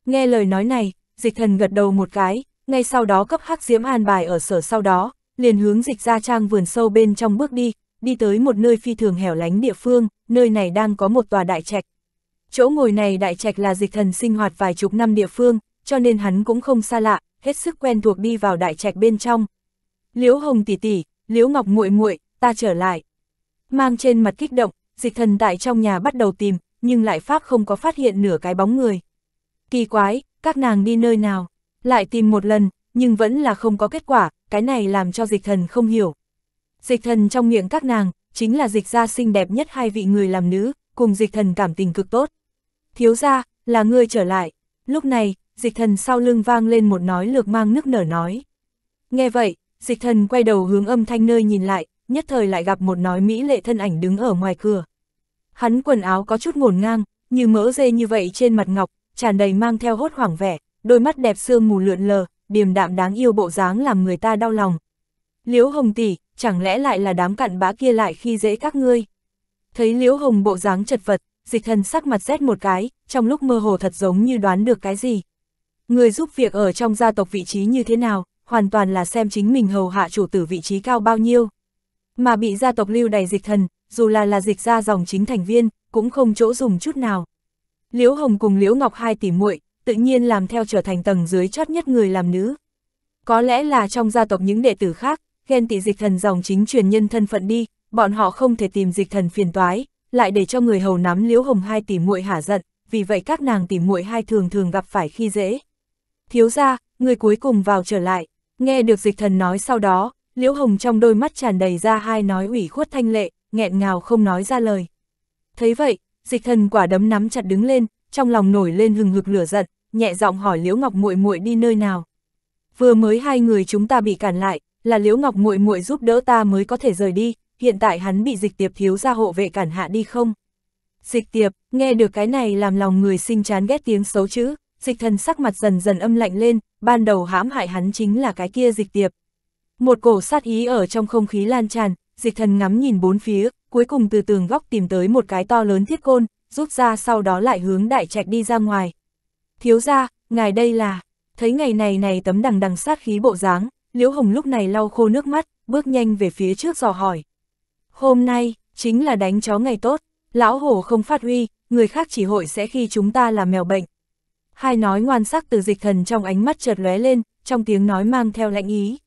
Nghe lời nói này, dịch thần gật đầu một cái, ngay sau đó cấp hắc diễm an bài ở sở sau đó, liền hướng dịch ra trang vườn sâu bên trong bước đi, đi tới một nơi phi thường hẻo lánh địa phương, nơi này đang có một tòa đại trạch. Chỗ ngồi này đại trạch là dịch thần sinh hoạt vài chục năm địa phương, cho nên hắn cũng không xa lạ, hết sức quen thuộc đi vào đại trạch bên trong. Liễu Hồng tỷ tỷ, Liễu Ngọc muội muội, ta trở lại. Mang trên mặt kích động, dịch thần tại trong nhà bắt đầu tìm, nhưng lại pháp không có phát hiện nửa cái bóng người. Kỳ quái, các nàng đi nơi nào, lại tìm một lần, nhưng vẫn là không có kết quả, cái này làm cho dịch thần không hiểu. Dịch thần trong miệng các nàng, chính là dịch gia xinh đẹp nhất hai vị người làm nữ, cùng dịch thần cảm tình cực tốt. Thiếu gia là ngươi trở lại. Lúc này, dịch thần sau lưng vang lên một nói lược mang nước nở nói. Nghe vậy, dịch thần quay đầu hướng âm thanh nơi nhìn lại, nhất thời lại gặp một nói mỹ lệ thân ảnh đứng ở ngoài cửa. Hắn quần áo có chút ngổn ngang, như mỡ dê như vậy trên mặt ngọc, tràn đầy mang theo hốt hoảng vẻ, đôi mắt đẹp sương mù lượn lờ, điềm đạm đáng yêu bộ dáng làm người ta đau lòng. Liễu Hồng tỷ, chẳng lẽ lại là đám cặn bã kia lại khi dễ các ngươi. Thấy Liễu Hồng bộ dáng chật vật, dịch thần sắc mặt rét một cái, trong lúc mơ hồ thật giống như đoán được cái gì. Người giúp việc ở trong gia tộc vị trí như thế nào, hoàn toàn là xem chính mình hầu hạ chủ tử vị trí cao bao nhiêu. Mà bị gia tộc lưu đầy dịch thần, dù là là dịch ra dòng chính thành viên, cũng không chỗ dùng chút nào. Liễu Hồng cùng Liễu Ngọc hai tỷ muội tự nhiên làm theo trở thành tầng dưới chót nhất người làm nữ. Có lẽ là trong gia tộc những đệ tử khác, ghen tị dịch thần dòng chính truyền nhân thân phận đi, bọn họ không thể tìm dịch thần phiền toái, lại để cho người hầu nắm liễu hồng hai tỷ muội hả giận, vì vậy các nàng tỷ muội hai thường thường gặp phải khi dễ. Thiếu ra, người cuối cùng vào trở lại, nghe được dịch thần nói sau đó, liễu hồng trong đôi mắt tràn đầy ra hai nói ủy khuất thanh lệ, nghẹn ngào không nói ra lời. Thấy vậy, dịch thần quả đấm nắm chặt đứng lên, trong lòng nổi lên hừng hực lửa giận, nhẹ giọng hỏi liễu ngọc muội muội đi nơi nào. Vừa mới hai người chúng ta bị cản lại, là Liễu Ngọc muội muội giúp đỡ ta mới có thể rời đi, hiện tại hắn bị dịch tiệp thiếu gia hộ vệ cản hạ đi không? Dịch tiệp, nghe được cái này làm lòng người sinh chán ghét tiếng xấu chữ, dịch thần sắc mặt dần dần âm lạnh lên, ban đầu hãm hại hắn chính là cái kia dịch tiệp. Một cổ sát ý ở trong không khí lan tràn, dịch thần ngắm nhìn bốn phía, cuối cùng từ tường góc tìm tới một cái to lớn thiết côn, rút ra sau đó lại hướng đại trạch đi ra ngoài. Thiếu gia ngài đây là, thấy ngày này này tấm đằng đằng sát khí bộ dáng, Liễu Hồng lúc này lau khô nước mắt, bước nhanh về phía trước dò hỏi. Hôm nay, chính là đánh chó ngày tốt, lão hổ không phát huy, người khác chỉ hội sẽ khi chúng ta là mèo bệnh. Hai nói ngoan sắc từ dịch thần trong ánh mắt chợt lóe lên, trong tiếng nói mang theo lãnh ý.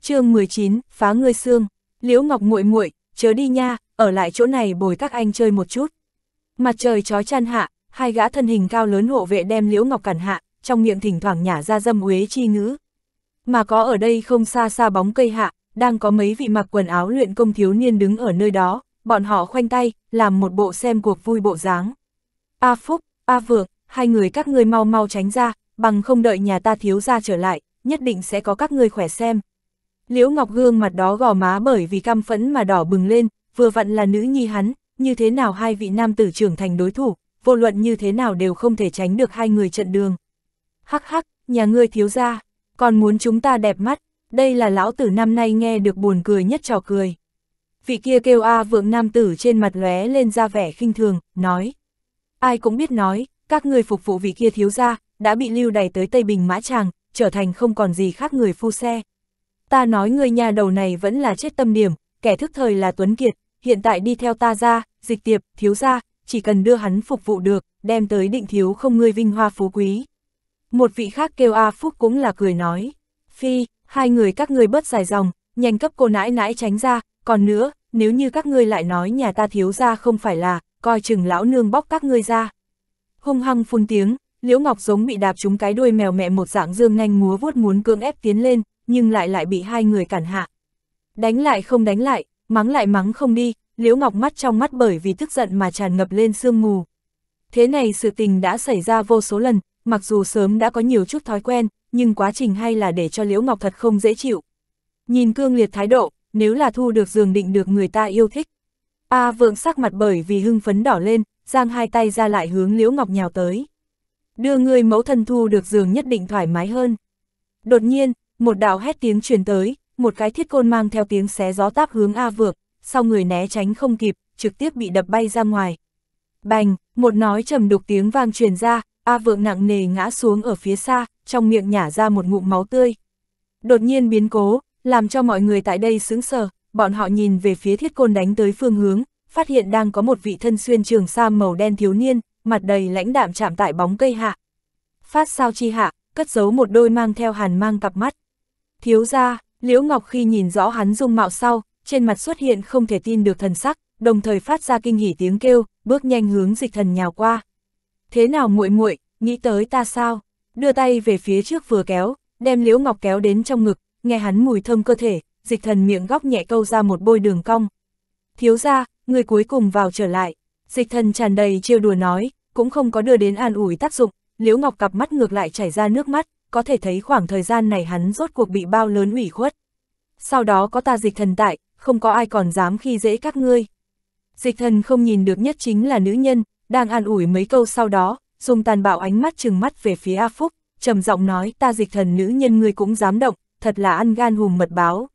chương 19, phá ngươi xương, Liễu Ngọc muội muội chớ đi nha, ở lại chỗ này bồi các anh chơi một chút. Mặt trời chó chăn hạ, hai gã thân hình cao lớn hộ vệ đem Liễu Ngọc cản hạ, trong miệng thỉnh thoảng nhả ra dâm uế chi ngữ, mà có ở đây không xa xa bóng cây hạ, đang có mấy vị mặc quần áo luyện công thiếu niên đứng ở nơi đó, bọn họ khoanh tay, làm một bộ xem cuộc vui bộ dáng. A Phúc, A Vượng, hai người các ngươi mau mau tránh ra, bằng không đợi nhà ta thiếu ra trở lại, nhất định sẽ có các ngươi khỏe xem. Liễu Ngọc Gương mặt đó gò má bởi vì cam phẫn mà đỏ bừng lên, vừa vặn là nữ nhi hắn, như thế nào hai vị nam tử trưởng thành đối thủ, vô luận như thế nào đều không thể tránh được hai người trận đường. Hắc hắc, nhà ngươi thiếu ra, còn muốn chúng ta đẹp mắt, đây là lão tử năm nay nghe được buồn cười nhất trò cười. Vị kia kêu A vượng nam tử trên mặt lóe lên ra vẻ khinh thường, nói. Ai cũng biết nói, các người phục vụ vị kia thiếu gia đã bị lưu đày tới Tây Bình Mã Tràng, trở thành không còn gì khác người phu xe. Ta nói người nhà đầu này vẫn là chết tâm điểm, kẻ thức thời là Tuấn Kiệt, hiện tại đi theo ta ra, dịch tiệp, thiếu gia chỉ cần đưa hắn phục vụ được, đem tới định thiếu không người vinh hoa phú quý. Một vị khác kêu A Phúc cũng là cười nói. Phi, hai người các ngươi bớt dài dòng, nhanh cấp cô nãi nãi tránh ra, còn nữa, nếu như các ngươi lại nói nhà ta thiếu ra không phải là, coi chừng lão nương bóc các ngươi ra. Hung hăng phun tiếng, Liễu Ngọc giống bị đạp trúng cái đuôi mèo mẹ một dạng dương nhanh múa vuốt muốn cưỡng ép tiến lên, nhưng lại lại bị hai người cản hạ. Đánh lại không đánh lại, mắng lại mắng không đi, Liễu Ngọc mắt trong mắt bởi vì tức giận mà tràn ngập lên sương mù. Thế này sự tình đã xảy ra vô số lần, mặc dù sớm đã có nhiều chút thói quen, nhưng quá trình hay là để cho Liễu Ngọc thật không dễ chịu. Nhìn cương liệt thái độ, nếu là thu được giường định được người ta yêu thích. A vượng sắc mặt bởi vì hưng phấn đỏ lên, giang hai tay ra lại hướng Liễu Ngọc nhào tới. Đưa người mẫu thân thu được giường nhất định thoải mái hơn. Đột nhiên, một đạo hét tiếng truyền tới, một cái thiết côn mang theo tiếng xé gió táp hướng A vượng, sau người né tránh không kịp, trực tiếp bị đập bay ra ngoài. Bành, một nói trầm đục tiếng vang truyền ra, A Vượng nặng nề ngã xuống ở phía xa, trong miệng nhả ra một ngụm máu tươi. Đột nhiên biến cố, làm cho mọi người tại đây sững sờ, bọn họ nhìn về phía thiết côn đánh tới phương hướng, phát hiện đang có một vị thân xuyên trường sa màu đen thiếu niên, mặt đầy lãnh đạm chạm tại bóng cây hạ. Phát sao chi hạ, cất giấu một đôi mang theo hàn mang cặp mắt. Thiếu ra, Liễu Ngọc khi nhìn rõ hắn dung mạo sau, trên mặt xuất hiện không thể tin được thần sắc, đồng thời phát ra kinh hỉ tiếng kêu, bước nhanh hướng dịch thần nhào qua thế nào muội muội nghĩ tới ta sao? Đưa tay về phía trước vừa kéo, đem Liễu Ngọc kéo đến trong ngực, nghe hắn mùi thơm cơ thể, dịch thần miệng góc nhẹ câu ra một bôi đường cong. Thiếu ra, người cuối cùng vào trở lại, dịch thần tràn đầy trêu đùa nói, cũng không có đưa đến an ủi tác dụng, Liễu Ngọc cặp mắt ngược lại chảy ra nước mắt, có thể thấy khoảng thời gian này hắn rốt cuộc bị bao lớn ủy khuất. Sau đó có ta dịch thần tại, không có ai còn dám khi dễ các ngươi. Dịch thần không nhìn được nhất chính là nữ nhân, đang an ủi mấy câu sau đó, dùng tàn bạo ánh mắt chừng mắt về phía A Phúc, trầm giọng nói ta dịch thần nữ nhân ngươi cũng dám động, thật là ăn gan hùm mật báo.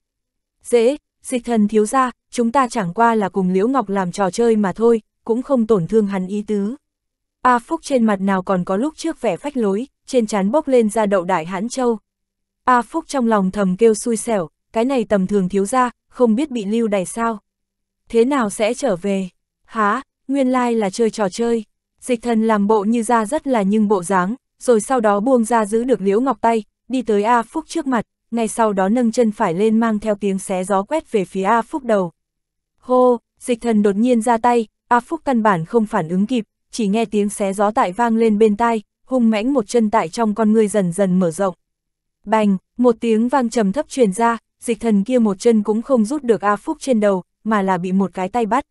Dễ, dịch thần thiếu ra, chúng ta chẳng qua là cùng Liễu Ngọc làm trò chơi mà thôi, cũng không tổn thương hắn ý tứ. A Phúc trên mặt nào còn có lúc trước vẻ phách lối, trên trán bốc lên ra đậu đại hãn châu. A Phúc trong lòng thầm kêu xui xẻo, cái này tầm thường thiếu ra, không biết bị lưu đày sao. Thế nào sẽ trở về? Há, nguyên lai like là chơi trò chơi. Dịch thần làm bộ như ra rất là nhưng bộ dáng, rồi sau đó buông ra giữ được liễu ngọc tay, đi tới A Phúc trước mặt, ngay sau đó nâng chân phải lên mang theo tiếng xé gió quét về phía A Phúc đầu. Hô, dịch thần đột nhiên ra tay, A Phúc căn bản không phản ứng kịp, chỉ nghe tiếng xé gió tại vang lên bên tai, hung mãnh một chân tại trong con người dần dần mở rộng. Bành, một tiếng vang trầm thấp truyền ra, dịch thần kia một chân cũng không rút được A Phúc trên đầu, mà là bị một cái tay bắt.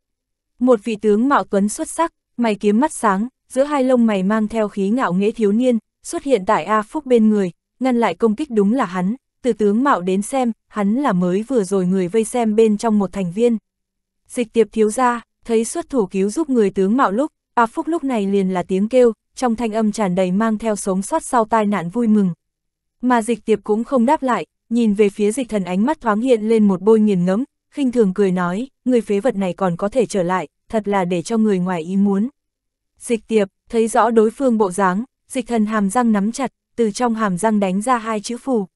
Một vị tướng mạo tuấn xuất sắc, mày kiếm mắt sáng, giữa hai lông mày mang theo khí ngạo nghễ thiếu niên, xuất hiện tại A Phúc bên người, ngăn lại công kích đúng là hắn, từ tướng mạo đến xem, hắn là mới vừa rồi người vây xem bên trong một thành viên. Dịch tiệp thiếu ra, thấy xuất thủ cứu giúp người tướng mạo lúc, A Phúc lúc này liền là tiếng kêu, trong thanh âm tràn đầy mang theo sống sót sau tai nạn vui mừng. Mà dịch tiệp cũng không đáp lại, nhìn về phía dịch thần ánh mắt thoáng hiện lên một bôi nghiền ngấm, khinh thường cười nói, người phế vật này còn có thể trở lại, thật là để cho người ngoài ý muốn. Dịch tiệp, thấy rõ đối phương bộ dáng, dịch thần hàm răng nắm chặt, từ trong hàm răng đánh ra hai chữ phù.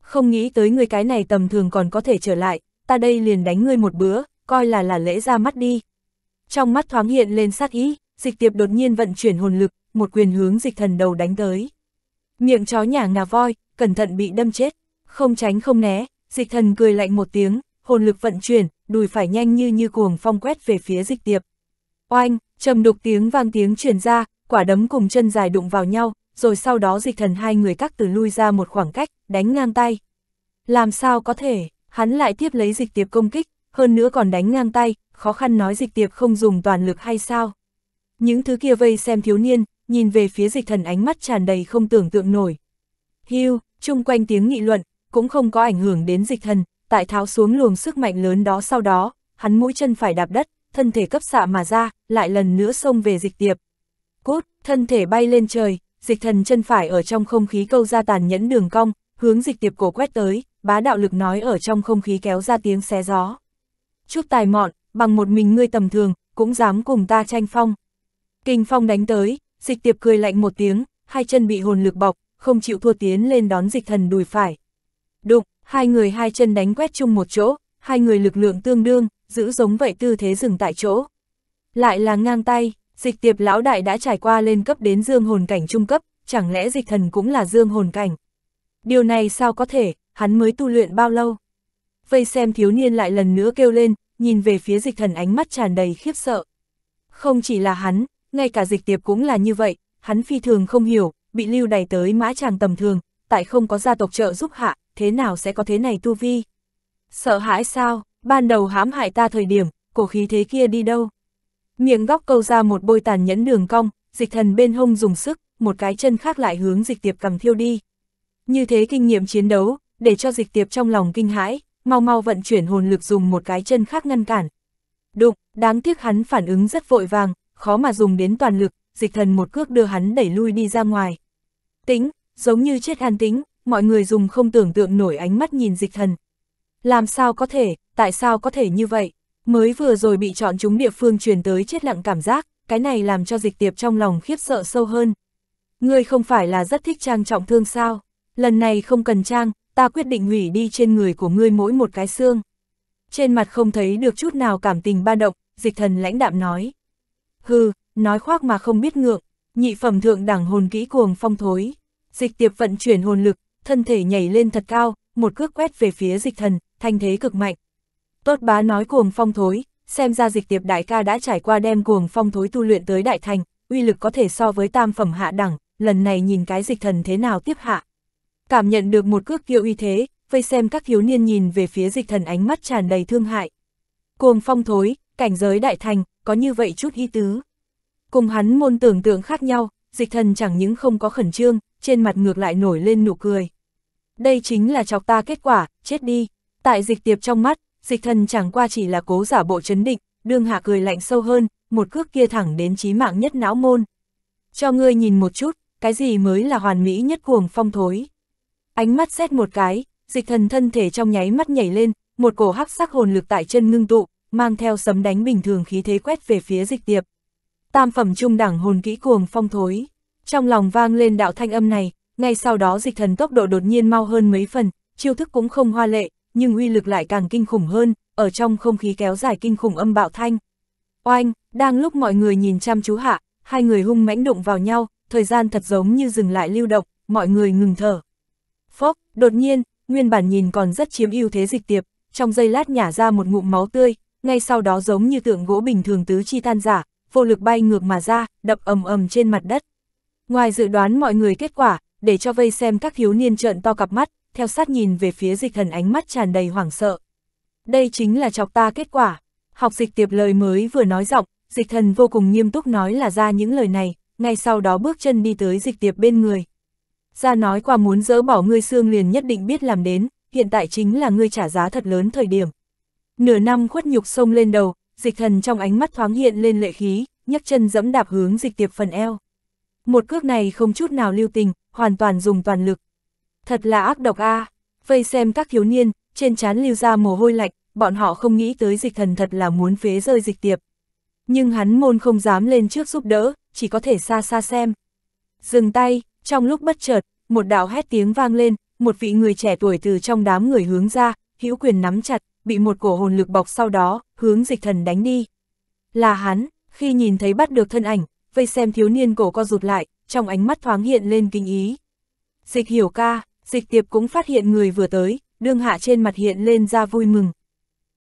Không nghĩ tới người cái này tầm thường còn có thể trở lại, ta đây liền đánh ngươi một bữa, coi là là lễ ra mắt đi. Trong mắt thoáng hiện lên sát ý, dịch tiệp đột nhiên vận chuyển hồn lực, một quyền hướng dịch thần đầu đánh tới. Miệng chó nhả ngà voi, cẩn thận bị đâm chết, không tránh không né, dịch thần cười lạnh một tiếng, hồn lực vận chuyển, đùi phải nhanh như như cuồng phong quét về phía dịch tiệp. Oanh, trầm đục tiếng vang tiếng truyền ra, quả đấm cùng chân dài đụng vào nhau, rồi sau đó dịch thần hai người các từ lui ra một khoảng cách, đánh ngang tay. Làm sao có thể, hắn lại tiếp lấy dịch tiệp công kích, hơn nữa còn đánh ngang tay, khó khăn nói dịch tiệp không dùng toàn lực hay sao. Những thứ kia vây xem thiếu niên, nhìn về phía dịch thần ánh mắt tràn đầy không tưởng tượng nổi. Hưu, chung quanh tiếng nghị luận, cũng không có ảnh hưởng đến dịch thần, tại tháo xuống luồng sức mạnh lớn đó sau đó, hắn mũi chân phải đạp đất, thân thể cấp xạ mà ra, lại lần nữa xông về dịch tiệp. cút thân thể bay lên trời, dịch thần chân phải ở trong không khí câu ra tàn nhẫn đường cong, hướng dịch tiệp cổ quét tới, bá đạo lực nói ở trong không khí kéo ra tiếng xé gió. Chúc tài mọn, bằng một mình ngươi tầm thường, cũng dám cùng ta tranh phong. Kinh phong đánh tới, dịch tiệp cười lạnh một tiếng, hai chân bị hồn lực bọc, không chịu thua tiến lên đón dịch thần đùi phải. Đụng, hai người hai chân đánh quét chung một chỗ, hai người lực lượng tương đương, giữ giống vậy tư thế dừng tại chỗ. Lại là ngang tay, dịch tiệp lão đại đã trải qua lên cấp đến dương hồn cảnh trung cấp, chẳng lẽ dịch thần cũng là dương hồn cảnh. Điều này sao có thể, hắn mới tu luyện bao lâu? Vây xem thiếu niên lại lần nữa kêu lên, nhìn về phía dịch thần ánh mắt tràn đầy khiếp sợ. Không chỉ là hắn, ngay cả dịch tiệp cũng là như vậy, hắn phi thường không hiểu, bị lưu đày tới mã chàng tầm thường, tại không có gia tộc trợ giúp hạ, thế nào sẽ có thế này tu vi? Sợ hãi sao, ban đầu hãm hại ta thời điểm, cổ khí thế kia đi đâu? Miệng góc câu ra một bôi tàn nhẫn đường cong, dịch thần bên hông dùng sức, một cái chân khác lại hướng dịch tiệp cầm thiêu đi. Như thế kinh nghiệm chiến đấu, để cho dịch tiệp trong lòng kinh hãi, mau mau vận chuyển hồn lực dùng một cái chân khác ngăn cản. Đụng, đáng tiếc hắn phản ứng rất vội vàng, khó mà dùng đến toàn lực, dịch thần một cước đưa hắn đẩy lui đi ra ngoài. Tính, giống như chết an tính, mọi người dùng không tưởng tượng nổi ánh mắt nhìn dịch thần. Làm sao có thể, tại sao có thể như vậy? Mới vừa rồi bị chọn chúng địa phương truyền tới chết lặng cảm giác, cái này làm cho dịch tiệp trong lòng khiếp sợ sâu hơn. Ngươi không phải là rất thích trang trọng thương sao? Lần này không cần trang, ta quyết định hủy đi trên người của ngươi mỗi một cái xương. Trên mặt không thấy được chút nào cảm tình ba động, dịch thần lãnh đạm nói. Hừ, nói khoác mà không biết ngượng, nhị phẩm thượng đẳng hồn kỹ cuồng phong thối. Dịch tiệp vận chuyển hồn lực, thân thể nhảy lên thật cao, một cước quét về phía dịch thần, thanh thế cực mạnh. Tốt bá nói cuồng phong thối, xem ra dịch tiệp đại ca đã trải qua đem cuồng phong thối tu luyện tới đại thành, uy lực có thể so với tam phẩm hạ đẳng, lần này nhìn cái dịch thần thế nào tiếp hạ. Cảm nhận được một cước kiệu uy thế, vây xem các thiếu niên nhìn về phía dịch thần ánh mắt tràn đầy thương hại. Cuồng phong thối, cảnh giới đại thành, có như vậy chút hy tứ. Cùng hắn môn tưởng tượng khác nhau, dịch thần chẳng những không có khẩn trương, trên mặt ngược lại nổi lên nụ cười. Đây chính là chọc ta kết quả, chết đi. Tại dịch tiệp trong mắt, dịch thần chẳng qua chỉ là cố giả bộ chấn định, đương hạ cười lạnh sâu hơn, một cước kia thẳng đến chí mạng nhất não môn. Cho ngươi nhìn một chút, cái gì mới là hoàn mỹ nhất cuồng phong thối. Ánh mắt xét một cái, dịch thần thân thể trong nháy mắt nhảy lên, một cổ hắc sắc hồn lực tại chân ngưng tụ, mang theo sấm đánh bình thường khí thế quét về phía dịch tiệp. Tam phẩm trung đẳng hồn kỹ cuồng phong thối. Trong lòng vang lên đạo thanh âm này, ngay sau đó dịch thần tốc độ đột nhiên mau hơn mấy phần, chiêu thức cũng không hoa lệ, nhưng uy lực lại càng kinh khủng hơn, ở trong không khí kéo dài kinh khủng âm bạo thanh. Oanh, đang lúc mọi người nhìn chăm chú hạ, hai người hung mãnh đụng vào nhau, thời gian thật giống như dừng lại lưu động, mọi người ngừng thở. Phốc, đột nhiên, nguyên bản nhìn còn rất chiếm ưu thế dịch tiệp, trong giây lát nhả ra một ngụm máu tươi, ngay sau đó giống như tượng gỗ bình thường tứ chi tan giả, vô lực bay ngược mà ra, đập ầm ầm trên mặt đất. Ngoài dự đoán mọi người kết quả, để cho vây xem các thiếu niên trợn to cặp mắt, theo sát nhìn về phía dịch thần ánh mắt tràn đầy hoảng sợ. Đây chính là chọc ta kết quả. Học dịch tiệp lời mới vừa nói giọng, dịch thần vô cùng nghiêm túc nói là ra những lời này, ngay sau đó bước chân đi tới dịch tiệp bên người. Ra nói qua muốn dỡ bỏ ngươi xương liền nhất định biết làm đến, hiện tại chính là ngươi trả giá thật lớn thời điểm. Nửa năm khuất nhục sông lên đầu, dịch thần trong ánh mắt thoáng hiện lên lệ khí, nhấc chân dẫm đạp hướng dịch tiệp phần eo một cước này không chút nào lưu tình, hoàn toàn dùng toàn lực. Thật là ác độc a vây xem các thiếu niên, trên chán lưu ra mồ hôi lạnh, bọn họ không nghĩ tới dịch thần thật là muốn phế rơi dịch tiệp. Nhưng hắn môn không dám lên trước giúp đỡ, chỉ có thể xa xa xem. Dừng tay, trong lúc bất chợt, một đạo hét tiếng vang lên, một vị người trẻ tuổi từ trong đám người hướng ra, hữu quyền nắm chặt, bị một cổ hồn lực bọc sau đó, hướng dịch thần đánh đi. Là hắn, khi nhìn thấy bắt được thân ảnh, vây xem thiếu niên cổ co rụt lại, trong ánh mắt thoáng hiện lên kinh ý. Dịch hiểu ca, dịch tiệp cũng phát hiện người vừa tới, đương hạ trên mặt hiện lên ra vui mừng,